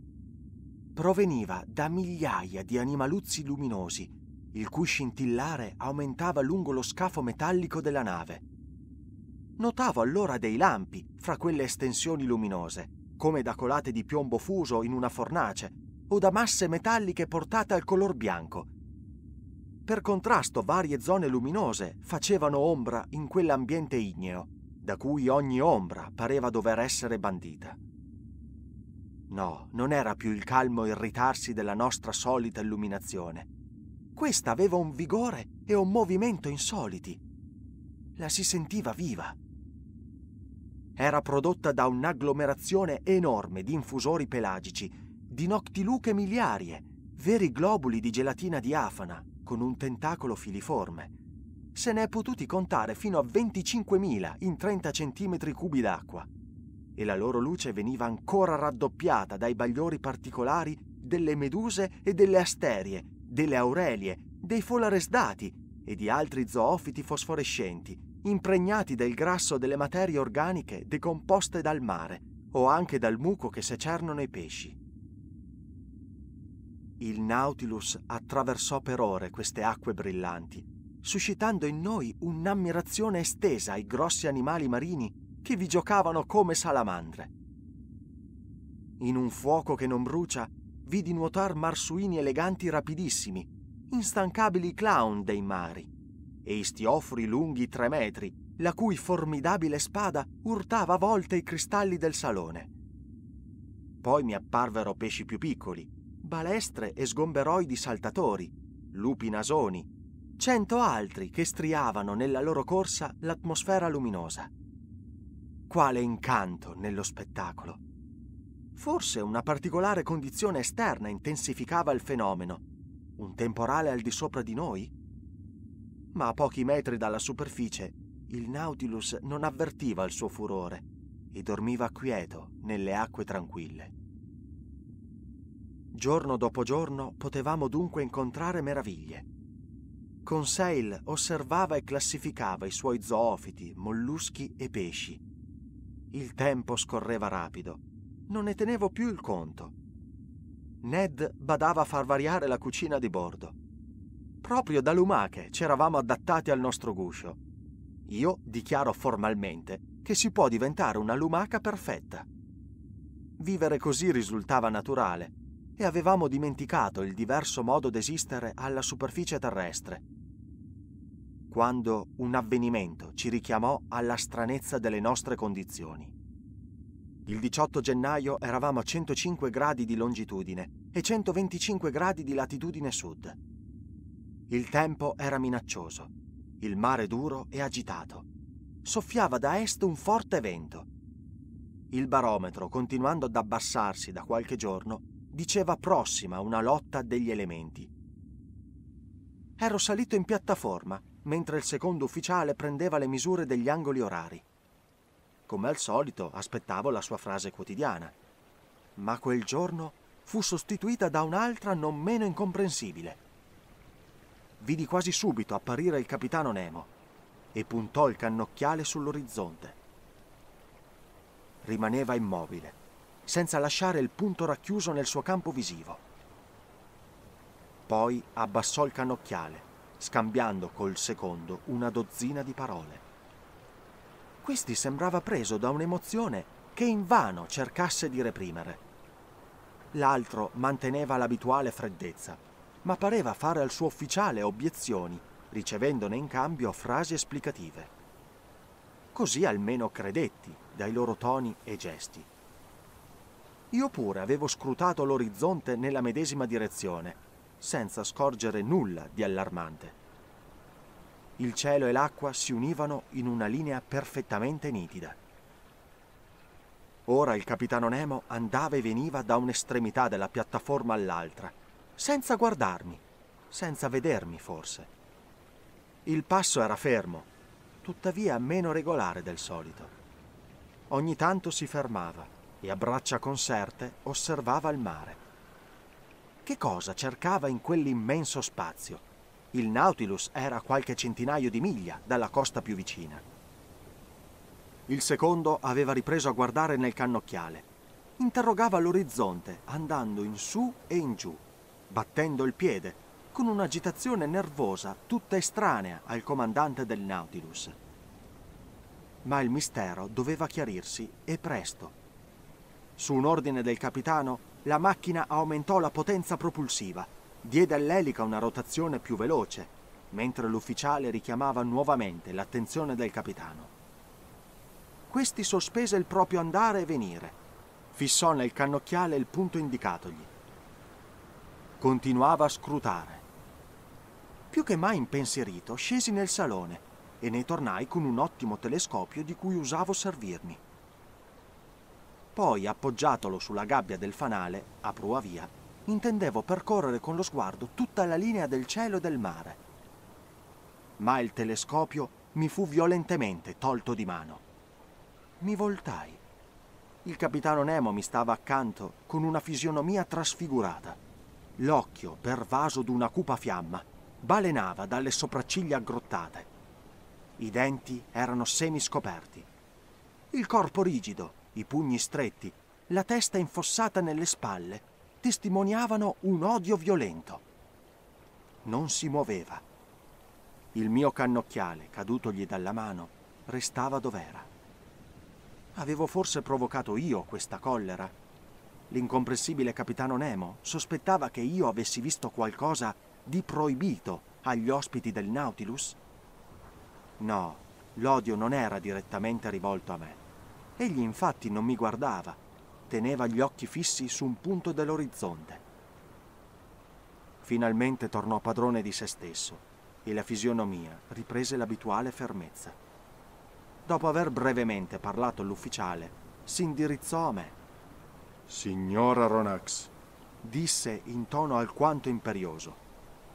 Proveniva da migliaia di animaluzzi luminosi, il cui scintillare aumentava lungo lo scafo metallico della nave Notavo allora dei lampi fra quelle estensioni luminose, come da colate di piombo fuso in una fornace o da masse metalliche portate al color bianco. Per contrasto varie zone luminose facevano ombra in quell'ambiente igneo, da cui ogni ombra pareva dover essere bandita. No, non era più il calmo irritarsi della nostra solita illuminazione. Questa aveva un vigore e un movimento insoliti. La si sentiva viva era prodotta da un'agglomerazione enorme di infusori pelagici, di noctiluche miliarie, veri globuli di gelatina diafana con un tentacolo filiforme. Se ne è potuti contare fino a 25.000 in 30 cm cubi d'acqua e la loro luce veniva ancora raddoppiata dai bagliori particolari delle meduse e delle asterie, delle aurelie, dei folaresdati e di altri zoofiti fosforescenti, impregnati del grasso delle materie organiche decomposte dal mare o anche dal muco che secernono i pesci. Il Nautilus attraversò per ore queste acque brillanti, suscitando in noi un'ammirazione estesa ai grossi animali marini che vi giocavano come salamandre. In un fuoco che non brucia, vidi nuotar marsuini eleganti rapidissimi, instancabili clown dei mari, e istiofori lunghi tre metri, la cui formidabile spada urtava a volte i cristalli del salone. Poi mi apparvero pesci più piccoli, balestre e sgomberoidi saltatori, lupi nasoni, cento altri che striavano nella loro corsa l'atmosfera luminosa. Quale incanto nello spettacolo! Forse una particolare condizione esterna intensificava il fenomeno. Un temporale al di sopra di noi? ma a pochi metri dalla superficie il Nautilus non avvertiva il suo furore e dormiva quieto nelle acque tranquille. Giorno dopo giorno potevamo dunque incontrare meraviglie. Conseil osservava e classificava i suoi zoofiti, molluschi e pesci. Il tempo scorreva rapido. Non ne tenevo più il conto. Ned badava a far variare la cucina di bordo proprio da lumache ci eravamo adattati al nostro guscio. Io dichiaro formalmente che si può diventare una lumaca perfetta. Vivere così risultava naturale e avevamo dimenticato il diverso modo d'esistere alla superficie terrestre. Quando un avvenimento ci richiamò alla stranezza delle nostre condizioni. Il 18 gennaio eravamo a 105 gradi di longitudine e 125 gradi di latitudine sud il tempo era minaccioso, il mare duro e agitato. Soffiava da est un forte vento. Il barometro, continuando ad abbassarsi da qualche giorno, diceva prossima una lotta degli elementi. Ero salito in piattaforma mentre il secondo ufficiale prendeva le misure degli angoli orari. Come al solito aspettavo la sua frase quotidiana, ma quel giorno fu sostituita da un'altra non meno incomprensibile vidi quasi subito apparire il capitano Nemo e puntò il cannocchiale sull'orizzonte. Rimaneva immobile, senza lasciare il punto racchiuso nel suo campo visivo. Poi abbassò il cannocchiale, scambiando col secondo una dozzina di parole. Questi sembrava preso da un'emozione che invano cercasse di reprimere. L'altro manteneva l'abituale freddezza ma pareva fare al suo ufficiale obiezioni, ricevendone in cambio frasi esplicative. Così almeno credetti dai loro toni e gesti. Io pure avevo scrutato l'orizzonte nella medesima direzione, senza scorgere nulla di allarmante. Il cielo e l'acqua si univano in una linea perfettamente nitida. Ora il capitano Nemo andava e veniva da un'estremità della piattaforma all'altra, senza guardarmi, senza vedermi forse. Il passo era fermo, tuttavia meno regolare del solito. Ogni tanto si fermava e a braccia conserte osservava il mare. Che cosa cercava in quell'immenso spazio? Il Nautilus era a qualche centinaio di miglia dalla costa più vicina. Il secondo aveva ripreso a guardare nel cannocchiale. Interrogava l'orizzonte, andando in su e in giù, battendo il piede, con un'agitazione nervosa tutta estranea al comandante del Nautilus. Ma il mistero doveva chiarirsi e presto. Su un ordine del capitano, la macchina aumentò la potenza propulsiva, diede all'elica una rotazione più veloce, mentre l'ufficiale richiamava nuovamente l'attenzione del capitano. Questi sospese il proprio andare e venire, fissò nel cannocchiale il punto indicatogli Continuava a scrutare. Più che mai impensierito, scesi nel salone e ne tornai con un ottimo telescopio di cui usavo servirmi. Poi, appoggiatolo sulla gabbia del fanale, a prua via, intendevo percorrere con lo sguardo tutta la linea del cielo e del mare. Ma il telescopio mi fu violentemente tolto di mano. Mi voltai. Il capitano Nemo mi stava accanto con una fisionomia trasfigurata. L'occhio, pervaso d'una cupa fiamma, balenava dalle sopracciglia aggrottate. I denti erano semiscoperti. Il corpo rigido, i pugni stretti, la testa infossata nelle spalle, testimoniavano un odio violento. Non si muoveva. Il mio cannocchiale, cadutogli dalla mano, restava dov'era. Avevo forse provocato io questa collera L'incomprensibile capitano Nemo sospettava che io avessi visto qualcosa di proibito agli ospiti del Nautilus? No, l'odio non era direttamente rivolto a me. Egli infatti non mi guardava, teneva gli occhi fissi su un punto dell'orizzonte. Finalmente tornò padrone di se stesso e la fisionomia riprese l'abituale fermezza. Dopo aver brevemente parlato all'ufficiale, si indirizzò a me Signora Ronax, disse in tono alquanto imperioso,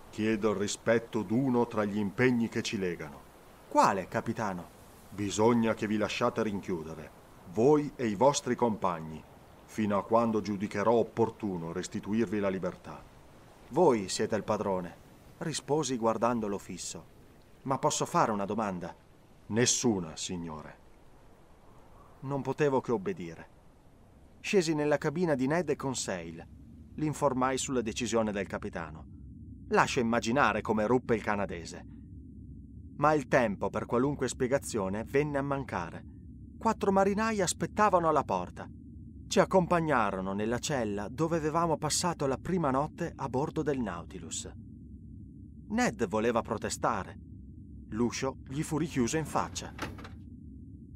chiedo il rispetto d'uno tra gli impegni che ci legano. Quale, capitano? Bisogna che vi lasciate rinchiudere, voi e i vostri compagni, fino a quando giudicherò opportuno restituirvi la libertà. Voi siete il padrone, risposi guardandolo fisso. Ma posso fare una domanda? Nessuna, signore. Non potevo che obbedire. Scesi nella cabina di Ned e Conseil. L'informai sulla decisione del capitano. Lascia immaginare come ruppe il canadese. Ma il tempo per qualunque spiegazione venne a mancare. Quattro marinai aspettavano alla porta. Ci accompagnarono nella cella dove avevamo passato la prima notte a bordo del Nautilus. Ned voleva protestare. L'uscio gli fu richiuso in faccia.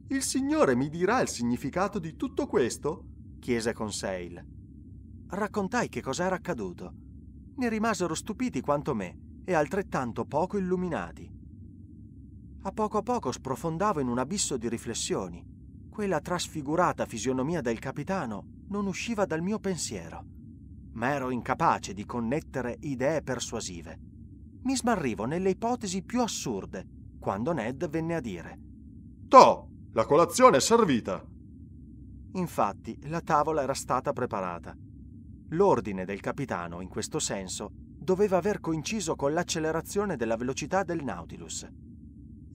Il Signore mi dirà il significato di tutto questo? chiese con Conseil. Raccontai che cosa era accaduto. Ne rimasero stupiti quanto me e altrettanto poco illuminati. A poco a poco sprofondavo in un abisso di riflessioni. Quella trasfigurata fisionomia del capitano non usciva dal mio pensiero, ma ero incapace di connettere idee persuasive. Mi smarrivo nelle ipotesi più assurde quando Ned venne a dire: To, la colazione è servita. Infatti la tavola era stata preparata. L'ordine del capitano, in questo senso, doveva aver coinciso con l'accelerazione della velocità del Nautilus.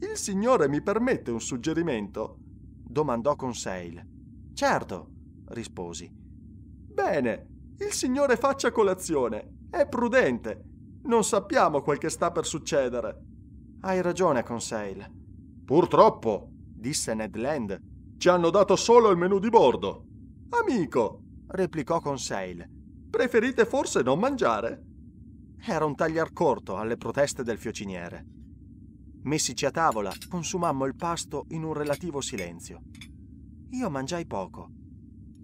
Il signore mi permette un suggerimento? domandò Conseil. Certo, risposi. Bene, il signore faccia colazione. È prudente. Non sappiamo quel che sta per succedere. Hai ragione, Conseil. Purtroppo, disse Ned Land, ci hanno dato solo il menù di bordo. Amico, replicò Conseil, preferite forse non mangiare? Era un tagliar corto alle proteste del fiociniere. Messici a tavola, consumammo il pasto in un relativo silenzio. Io mangiai poco.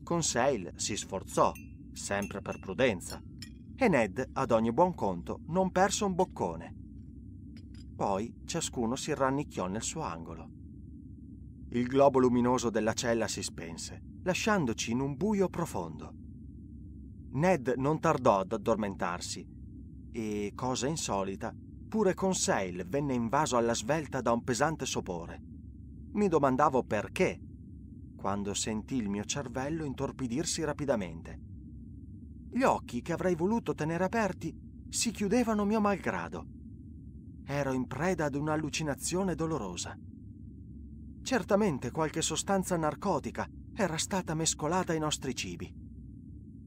Conseil si sforzò, sempre per prudenza, e Ned, ad ogni buon conto, non perse un boccone. Poi ciascuno si rannicchiò nel suo angolo. Il globo luminoso della cella si spense, lasciandoci in un buio profondo. Ned non tardò ad addormentarsi e, cosa insolita, pure con Conseil venne invaso alla svelta da un pesante sopore. Mi domandavo perché, quando sentì il mio cervello intorpidirsi rapidamente. Gli occhi che avrei voluto tenere aperti si chiudevano mio malgrado. Ero in preda ad un'allucinazione dolorosa. Certamente qualche sostanza narcotica era stata mescolata ai nostri cibi.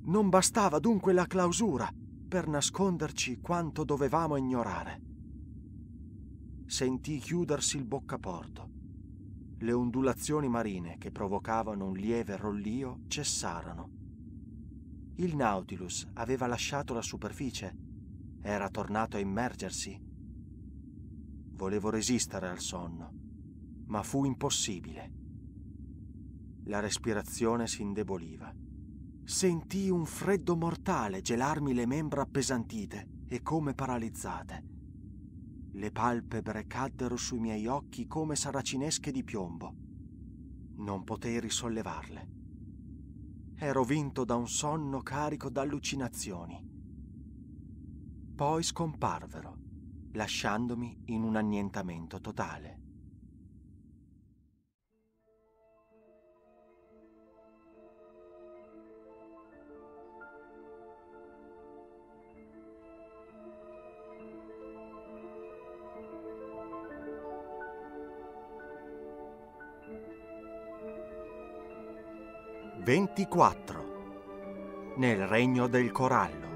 Non bastava dunque la clausura per nasconderci quanto dovevamo ignorare. Sentì chiudersi il boccaporto. Le ondulazioni marine che provocavano un lieve rollio cessarono. Il Nautilus aveva lasciato la superficie. Era tornato a immergersi. Volevo resistere al sonno ma fu impossibile. La respirazione si indeboliva. Sentii un freddo mortale gelarmi le membra appesantite e come paralizzate. Le palpebre caddero sui miei occhi come saracinesche di piombo. Non potei risollevarle. Ero vinto da un sonno carico d'allucinazioni. Poi scomparvero, lasciandomi in un annientamento totale. 24 nel regno del corallo.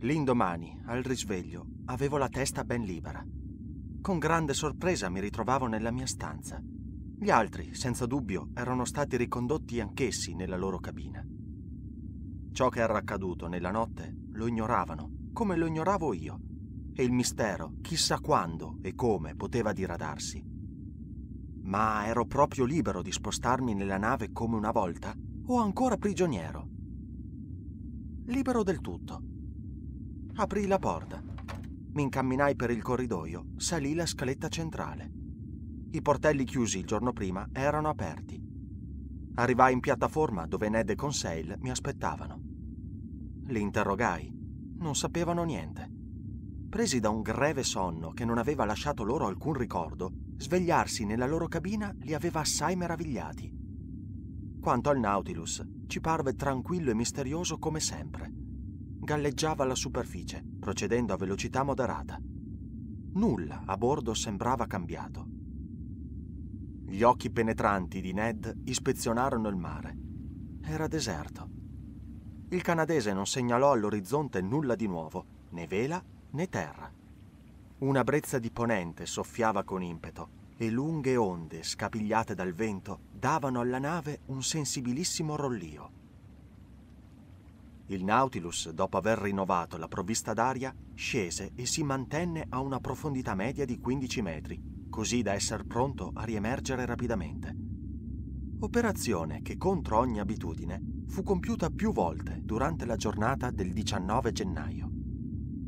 L'indomani, al risveglio, avevo la testa ben libera. Con grande sorpresa mi ritrovavo nella mia stanza. Gli altri, senza dubbio, erano stati ricondotti anch'essi nella loro cabina. Ciò che era accaduto nella notte lo ignoravano, come lo ignoravo io e il mistero chissà quando e come poteva diradarsi. Ma ero proprio libero di spostarmi nella nave come una volta o ancora prigioniero? Libero del tutto. Aprì la porta. Mi incamminai per il corridoio, salì la scaletta centrale. I portelli chiusi il giorno prima erano aperti. Arrivai in piattaforma dove Ned e Conseil mi aspettavano. Li interrogai. Non sapevano niente presi da un greve sonno che non aveva lasciato loro alcun ricordo, svegliarsi nella loro cabina li aveva assai meravigliati. Quanto al Nautilus, ci parve tranquillo e misterioso come sempre. Galleggiava alla superficie, procedendo a velocità moderata. Nulla a bordo sembrava cambiato. Gli occhi penetranti di Ned ispezionarono il mare. Era deserto. Il canadese non segnalò all'orizzonte nulla di nuovo, né vela né terra. Una brezza di ponente soffiava con impeto e lunghe onde, scapigliate dal vento, davano alla nave un sensibilissimo rollio. Il Nautilus, dopo aver rinnovato la provvista d'aria, scese e si mantenne a una profondità media di 15 metri, così da essere pronto a riemergere rapidamente. Operazione che contro ogni abitudine fu compiuta più volte durante la giornata del 19 gennaio.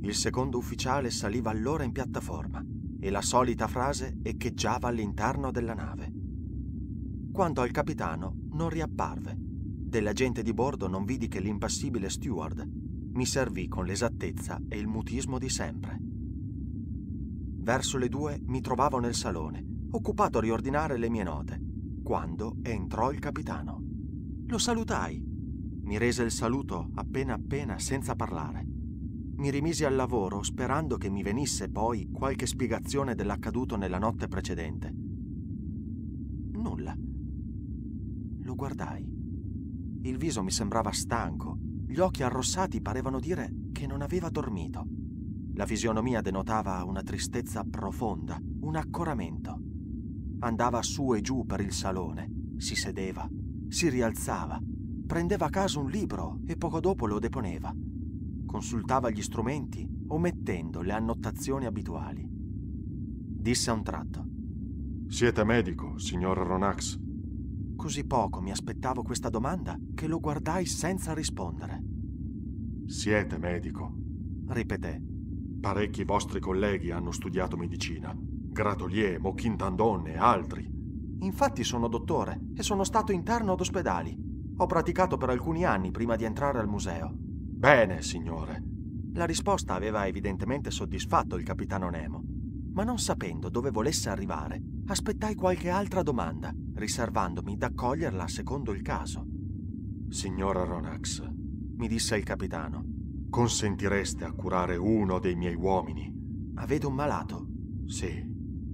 Il secondo ufficiale saliva allora in piattaforma e la solita frase echeggiava all'interno della nave. Quanto al capitano, non riapparve. Della gente di bordo non vidi che l'impassibile steward mi servì con l'esattezza e il mutismo di sempre. Verso le due mi trovavo nel salone, occupato a riordinare le mie note, quando entrò il capitano. Lo salutai. Mi rese il saluto appena appena senza parlare mi rimisi al lavoro sperando che mi venisse poi qualche spiegazione dell'accaduto nella notte precedente. Nulla. Lo guardai. Il viso mi sembrava stanco, gli occhi arrossati parevano dire che non aveva dormito. La fisionomia denotava una tristezza profonda, un accoramento. Andava su e giù per il salone, si sedeva, si rialzava, prendeva a caso un libro e poco dopo lo deponeva consultava gli strumenti, omettendo le annotazioni abituali. Disse a un tratto. Siete medico, signor Ronax? Così poco mi aspettavo questa domanda che lo guardai senza rispondere. Siete medico? ripeté. Parecchi vostri colleghi hanno studiato medicina. Gratolier, Moquintandon e altri. Infatti sono dottore e sono stato interno ad ospedali. Ho praticato per alcuni anni prima di entrare al museo. Bene, signore. La risposta aveva evidentemente soddisfatto il capitano Nemo, ma non sapendo dove volesse arrivare, aspettai qualche altra domanda, riservandomi d'accoglierla secondo il caso. Signora Ronax, mi disse il capitano, consentireste a curare uno dei miei uomini? Avete un malato? Sì.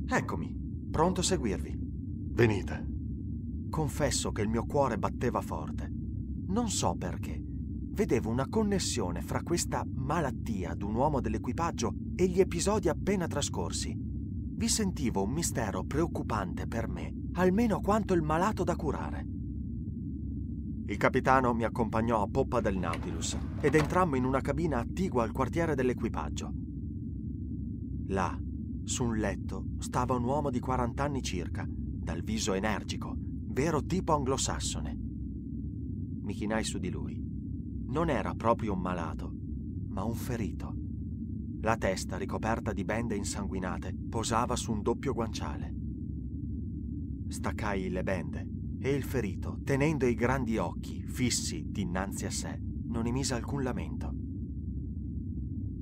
Eccomi, pronto a seguirvi. Venite. Confesso che il mio cuore batteva forte. Non so perché, vedevo una connessione fra questa malattia ad un uomo dell'equipaggio e gli episodi appena trascorsi. Vi sentivo un mistero preoccupante per me, almeno quanto il malato da curare. Il capitano mi accompagnò a poppa del Nautilus ed entrammo in una cabina attigua al quartiere dell'equipaggio. Là, su un letto, stava un uomo di 40 anni circa, dal viso energico, vero tipo anglosassone. Mi chinai su di lui non era proprio un malato, ma un ferito. La testa, ricoperta di bende insanguinate, posava su un doppio guanciale. Staccai le bende e il ferito, tenendo i grandi occhi fissi dinanzi a sé, non emise alcun lamento.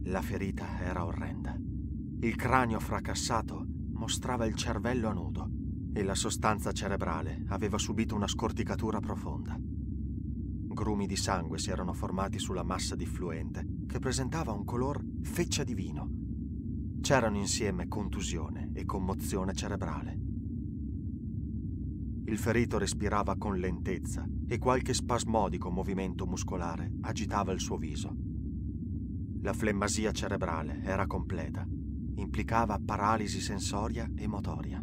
La ferita era orrenda. Il cranio fracassato mostrava il cervello a nudo e la sostanza cerebrale aveva subito una scorticatura profonda. Grumi di sangue si erano formati sulla massa diffluente, che presentava un color feccia di vino. C'erano insieme contusione e commozione cerebrale. Il ferito respirava con lentezza e qualche spasmodico movimento muscolare agitava il suo viso. La flemmasia cerebrale era completa, implicava paralisi sensoria e motoria.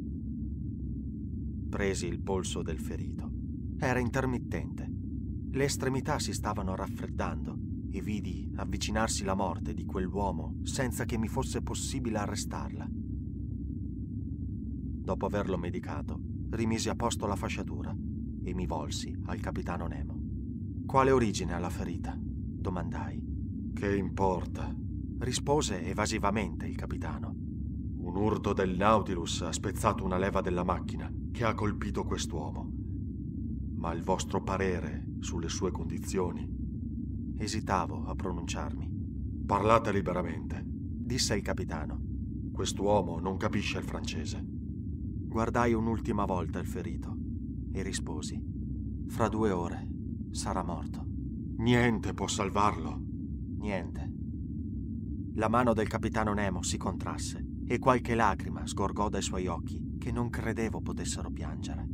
Presi il polso del ferito. Era intermittente le estremità si stavano raffreddando e vidi avvicinarsi la morte di quell'uomo senza che mi fosse possibile arrestarla. Dopo averlo medicato, rimisi a posto la fasciatura e mi volsi al capitano Nemo. Quale origine ha la ferita? domandai. Che importa? rispose evasivamente il capitano. Un urto del Nautilus ha spezzato una leva della macchina che ha colpito quest'uomo ma il vostro parere sulle sue condizioni. Esitavo a pronunciarmi. Parlate liberamente, disse il capitano. Quest'uomo non capisce il francese. Guardai un'ultima volta il ferito e risposi. Fra due ore sarà morto. Niente può salvarlo. Niente. La mano del capitano Nemo si contrasse e qualche lacrima sgorgò dai suoi occhi che non credevo potessero piangere.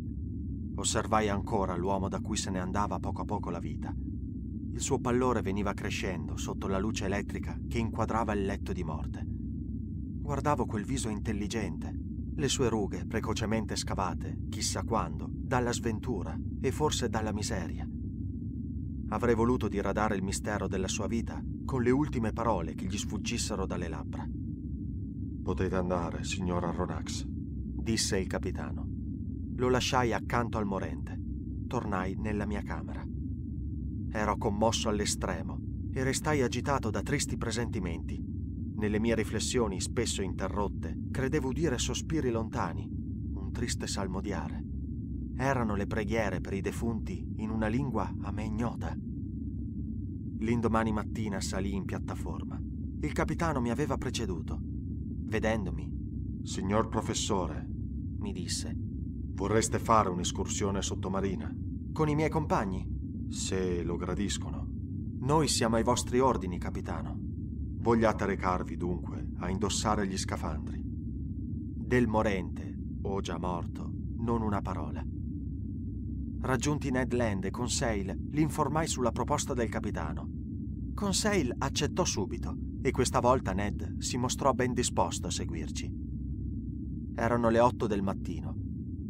Osservai ancora l'uomo da cui se ne andava poco a poco la vita. Il suo pallore veniva crescendo sotto la luce elettrica che inquadrava il letto di morte. Guardavo quel viso intelligente, le sue rughe precocemente scavate, chissà quando, dalla sventura e forse dalla miseria. Avrei voluto diradare il mistero della sua vita con le ultime parole che gli sfuggissero dalle labbra. Potete andare, signor Arronax, disse il capitano. Lo lasciai accanto al morente. Tornai nella mia camera. Ero commosso all'estremo e restai agitato da tristi presentimenti. Nelle mie riflessioni, spesso interrotte, credevo udire sospiri lontani, un triste salmodiare. Erano le preghiere per i defunti in una lingua a me ignota. L'indomani mattina salì in piattaforma. Il capitano mi aveva preceduto. Vedendomi, Signor professore, mi disse, Vorreste fare un'escursione sottomarina? Con i miei compagni? Se lo gradiscono. Noi siamo ai vostri ordini, capitano. Vogliate recarvi, dunque, a indossare gli scafandri. Del morente, o già morto, non una parola. Raggiunti Ned Land e Conseil, li informai sulla proposta del capitano. Conseil accettò subito e questa volta Ned si mostrò ben disposto a seguirci. Erano le otto del mattino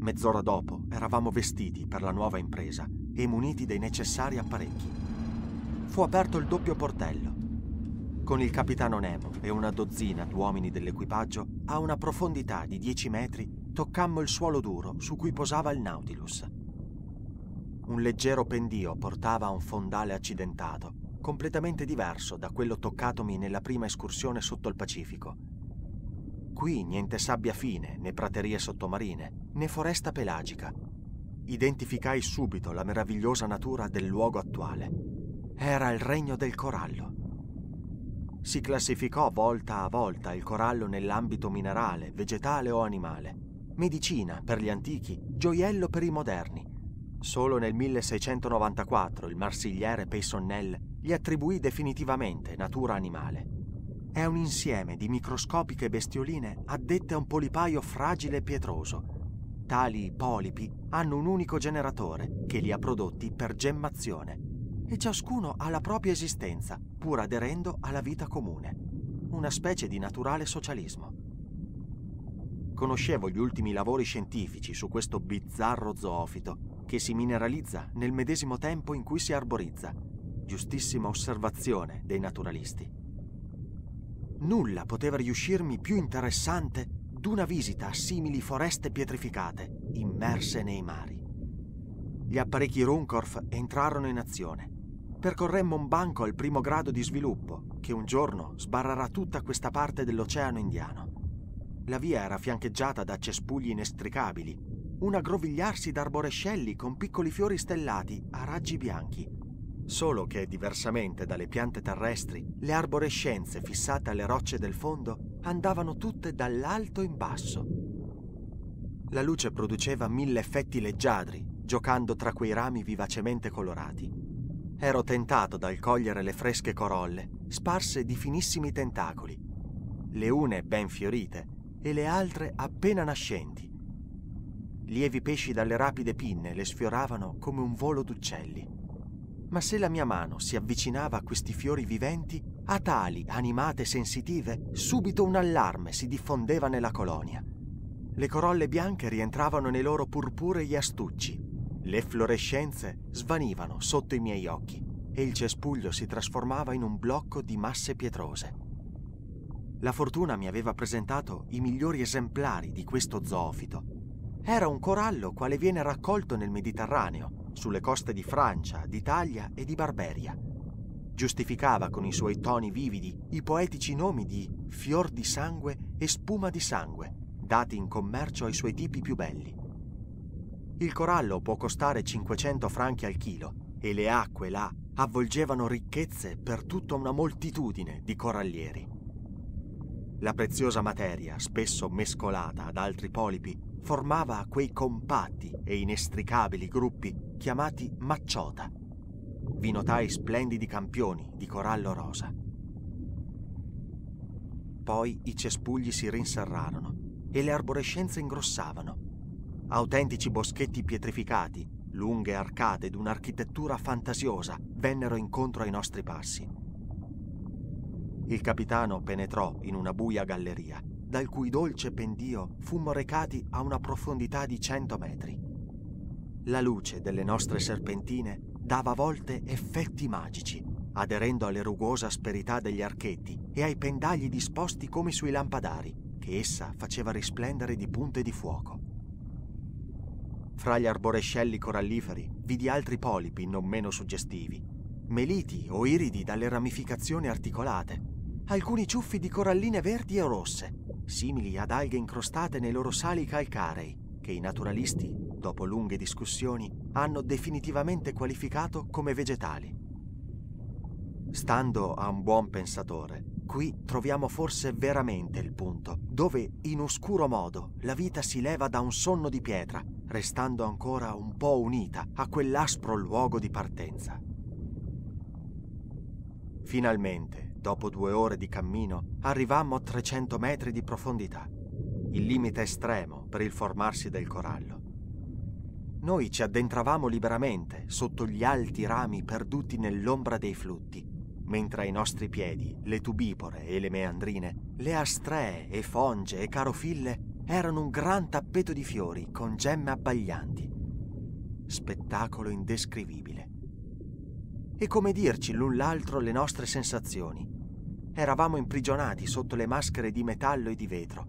Mezz'ora dopo eravamo vestiti per la nuova impresa e muniti dei necessari apparecchi. Fu aperto il doppio portello. Con il capitano Nemo e una dozzina d'uomini dell'equipaggio, a una profondità di 10 metri, toccammo il suolo duro su cui posava il Nautilus. Un leggero pendio portava a un fondale accidentato, completamente diverso da quello toccatomi nella prima escursione sotto il Pacifico, Qui niente sabbia fine, né praterie sottomarine, né foresta pelagica. Identificai subito la meravigliosa natura del luogo attuale. Era il regno del corallo. Si classificò volta a volta il corallo nell'ambito minerale, vegetale o animale, medicina per gli antichi, gioiello per i moderni. Solo nel 1694 il marsigliere Peissonnel gli attribuì definitivamente natura animale è un insieme di microscopiche bestioline addette a un polipaio fragile e pietroso. Tali polipi hanno un unico generatore che li ha prodotti per gemmazione e ciascuno ha la propria esistenza, pur aderendo alla vita comune. Una specie di naturale socialismo. Conoscevo gli ultimi lavori scientifici su questo bizzarro zoofito che si mineralizza nel medesimo tempo in cui si arborizza. Giustissima osservazione dei naturalisti. Nulla poteva riuscirmi più interessante d'una visita a simili foreste pietrificate, immerse nei mari. Gli apparecchi Runcorf entrarono in azione. Percorremmo un banco al primo grado di sviluppo, che un giorno sbarrerà tutta questa parte dell'Oceano Indiano. La via era fiancheggiata da cespugli inestricabili, un aggrovigliarsi d'arborescelli con piccoli fiori stellati a raggi bianchi solo che diversamente dalle piante terrestri, le arborescenze fissate alle rocce del fondo andavano tutte dall'alto in basso. La luce produceva mille effetti leggiadri, giocando tra quei rami vivacemente colorati. Ero tentato dal cogliere le fresche corolle, sparse di finissimi tentacoli, le une ben fiorite e le altre appena nascenti. Lievi pesci dalle rapide pinne le sfioravano come un volo d'uccelli ma se la mia mano si avvicinava a questi fiori viventi, a tali animate, sensitive, subito un allarme si diffondeva nella colonia. Le corolle bianche rientravano nei loro purpurei astucci, le fluorescenze svanivano sotto i miei occhi e il cespuglio si trasformava in un blocco di masse pietrose. La fortuna mi aveva presentato i migliori esemplari di questo zoofito. Era un corallo quale viene raccolto nel Mediterraneo, sulle coste di Francia, d'Italia e di Barberia. Giustificava con i suoi toni vividi i poetici nomi di fior di sangue e spuma di sangue, dati in commercio ai suoi tipi più belli. Il corallo può costare 500 franchi al chilo e le acque là avvolgevano ricchezze per tutta una moltitudine di corallieri. La preziosa materia, spesso mescolata ad altri polipi, formava quei compatti e inestricabili gruppi chiamati macciota. Vi notai splendidi campioni di corallo rosa. Poi i cespugli si rinserrarono e le arborescenze ingrossavano. Autentici boschetti pietrificati, lunghe arcate d'un'architettura fantasiosa vennero incontro ai nostri passi. Il capitano penetrò in una buia galleria dal cui dolce pendio fummo recati a una profondità di cento metri. La luce delle nostre serpentine dava a volte effetti magici, aderendo alle rugose asperità degli archetti e ai pendagli disposti come sui lampadari, che essa faceva risplendere di punte di fuoco. Fra gli arborescelli coralliferi vidi altri polipi non meno suggestivi, meliti o iridi dalle ramificazioni articolate, alcuni ciuffi di coralline verdi e rosse, simili ad alghe incrostate nei loro sali calcarei, che i naturalisti, dopo lunghe discussioni, hanno definitivamente qualificato come vegetali. Stando a un buon pensatore, qui troviamo forse veramente il punto, dove in oscuro modo la vita si leva da un sonno di pietra, restando ancora un po' unita a quell'aspro luogo di partenza. Finalmente, Dopo due ore di cammino arrivammo a 300 metri di profondità, il limite estremo per il formarsi del corallo. Noi ci addentravamo liberamente sotto gli alti rami perduti nell'ombra dei flutti, mentre ai nostri piedi le tubipore e le meandrine, le astree e fonge e carofille erano un gran tappeto di fiori con gemme abbaglianti. Spettacolo indescrivibile e come dirci l'un l'altro le nostre sensazioni. Eravamo imprigionati sotto le maschere di metallo e di vetro.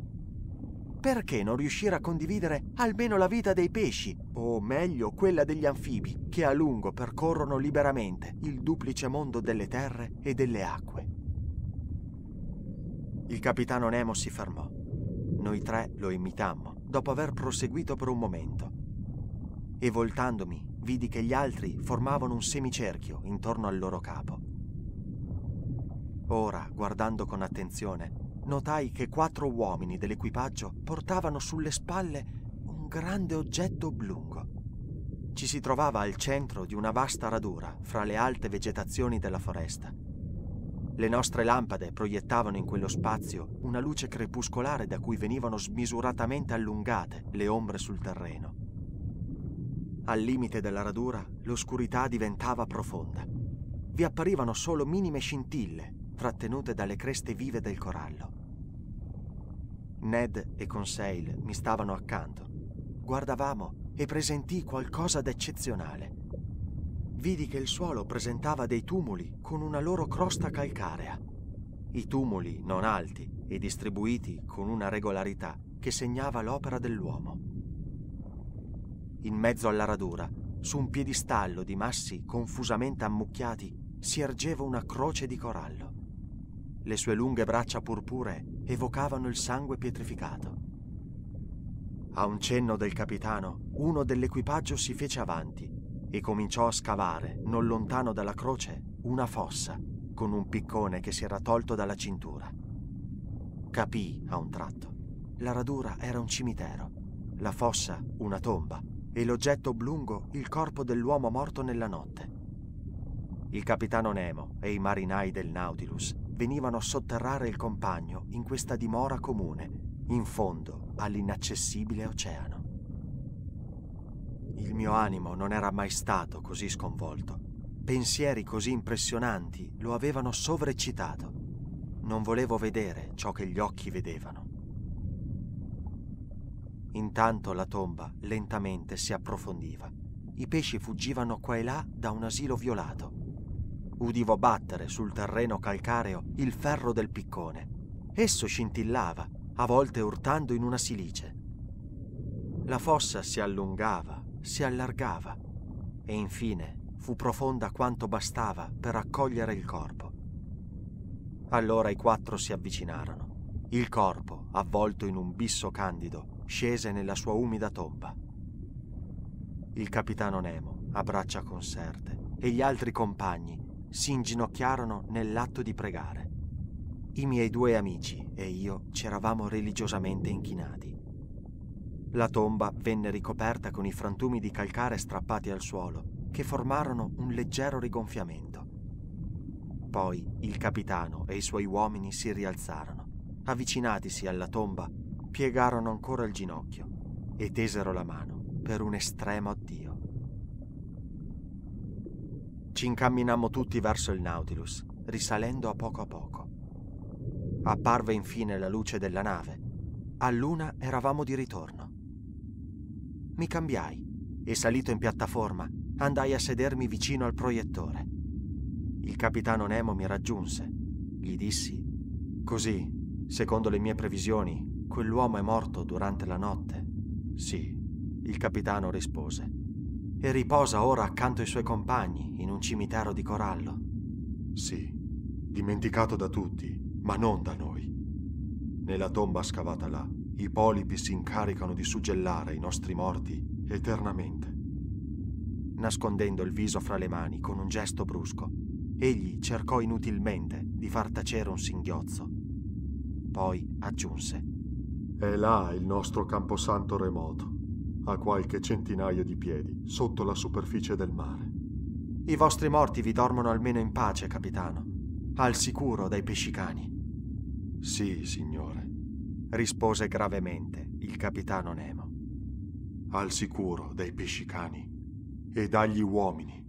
Perché non riuscire a condividere almeno la vita dei pesci, o meglio quella degli anfibi, che a lungo percorrono liberamente il duplice mondo delle terre e delle acque? Il capitano Nemo si fermò. Noi tre lo imitammo, dopo aver proseguito per un momento. E voltandomi vidi che gli altri formavano un semicerchio intorno al loro capo. Ora, guardando con attenzione, notai che quattro uomini dell'equipaggio portavano sulle spalle un grande oggetto oblungo. Ci si trovava al centro di una vasta radura fra le alte vegetazioni della foresta. Le nostre lampade proiettavano in quello spazio una luce crepuscolare da cui venivano smisuratamente allungate le ombre sul terreno. Al limite della radura, l'oscurità diventava profonda. Vi apparivano solo minime scintille, trattenute dalle creste vive del corallo. Ned e Conseil mi stavano accanto. Guardavamo e presentii qualcosa d'eccezionale. Vidi che il suolo presentava dei tumuli con una loro crosta calcarea. I tumuli non alti e distribuiti con una regolarità che segnava l'opera dell'uomo. In mezzo alla radura, su un piedistallo di massi confusamente ammucchiati, si ergeva una croce di corallo. Le sue lunghe braccia purpuree evocavano il sangue pietrificato. A un cenno del capitano, uno dell'equipaggio si fece avanti e cominciò a scavare, non lontano dalla croce, una fossa con un piccone che si era tolto dalla cintura. Capì a un tratto. La radura era un cimitero, la fossa una tomba e l'oggetto oblungo il corpo dell'uomo morto nella notte. Il capitano Nemo e i marinai del Nautilus venivano a sotterrare il compagno in questa dimora comune, in fondo all'inaccessibile oceano. Il mio animo non era mai stato così sconvolto. Pensieri così impressionanti lo avevano sovreccitato. Non volevo vedere ciò che gli occhi vedevano. Intanto la tomba lentamente si approfondiva. I pesci fuggivano qua e là da un asilo violato. Udivo battere sul terreno calcareo il ferro del piccone. Esso scintillava, a volte urtando in una silice. La fossa si allungava, si allargava e infine fu profonda quanto bastava per accogliere il corpo. Allora i quattro si avvicinarono. Il corpo, avvolto in un bisso candido, scese nella sua umida tomba. Il capitano Nemo, a braccia conserte, e gli altri compagni si inginocchiarono nell'atto di pregare. I miei due amici e io ci eravamo religiosamente inchinati. La tomba venne ricoperta con i frantumi di calcare strappati al suolo, che formarono un leggero rigonfiamento. Poi il capitano e i suoi uomini si rialzarono. Avvicinatisi alla tomba, piegarono ancora il ginocchio e tesero la mano per un estremo addio. Ci incamminammo tutti verso il Nautilus, risalendo a poco a poco. Apparve infine la luce della nave. A luna eravamo di ritorno. Mi cambiai e salito in piattaforma andai a sedermi vicino al proiettore. Il capitano Nemo mi raggiunse. Gli dissi, così, secondo le mie previsioni, Quell'uomo è morto durante la notte. Sì, il capitano rispose. E riposa ora accanto ai suoi compagni in un cimitero di corallo. Sì, dimenticato da tutti, ma non da noi. Nella tomba scavata là, i polipi si incaricano di suggellare i nostri morti eternamente. Nascondendo il viso fra le mani con un gesto brusco, egli cercò inutilmente di far tacere un singhiozzo. Poi aggiunse è là il nostro camposanto remoto, a qualche centinaio di piedi sotto la superficie del mare. I vostri morti vi dormono almeno in pace, capitano, al sicuro dai pescicani. Sì, signore, rispose gravemente il capitano Nemo. Al sicuro dai pescicani e dagli uomini.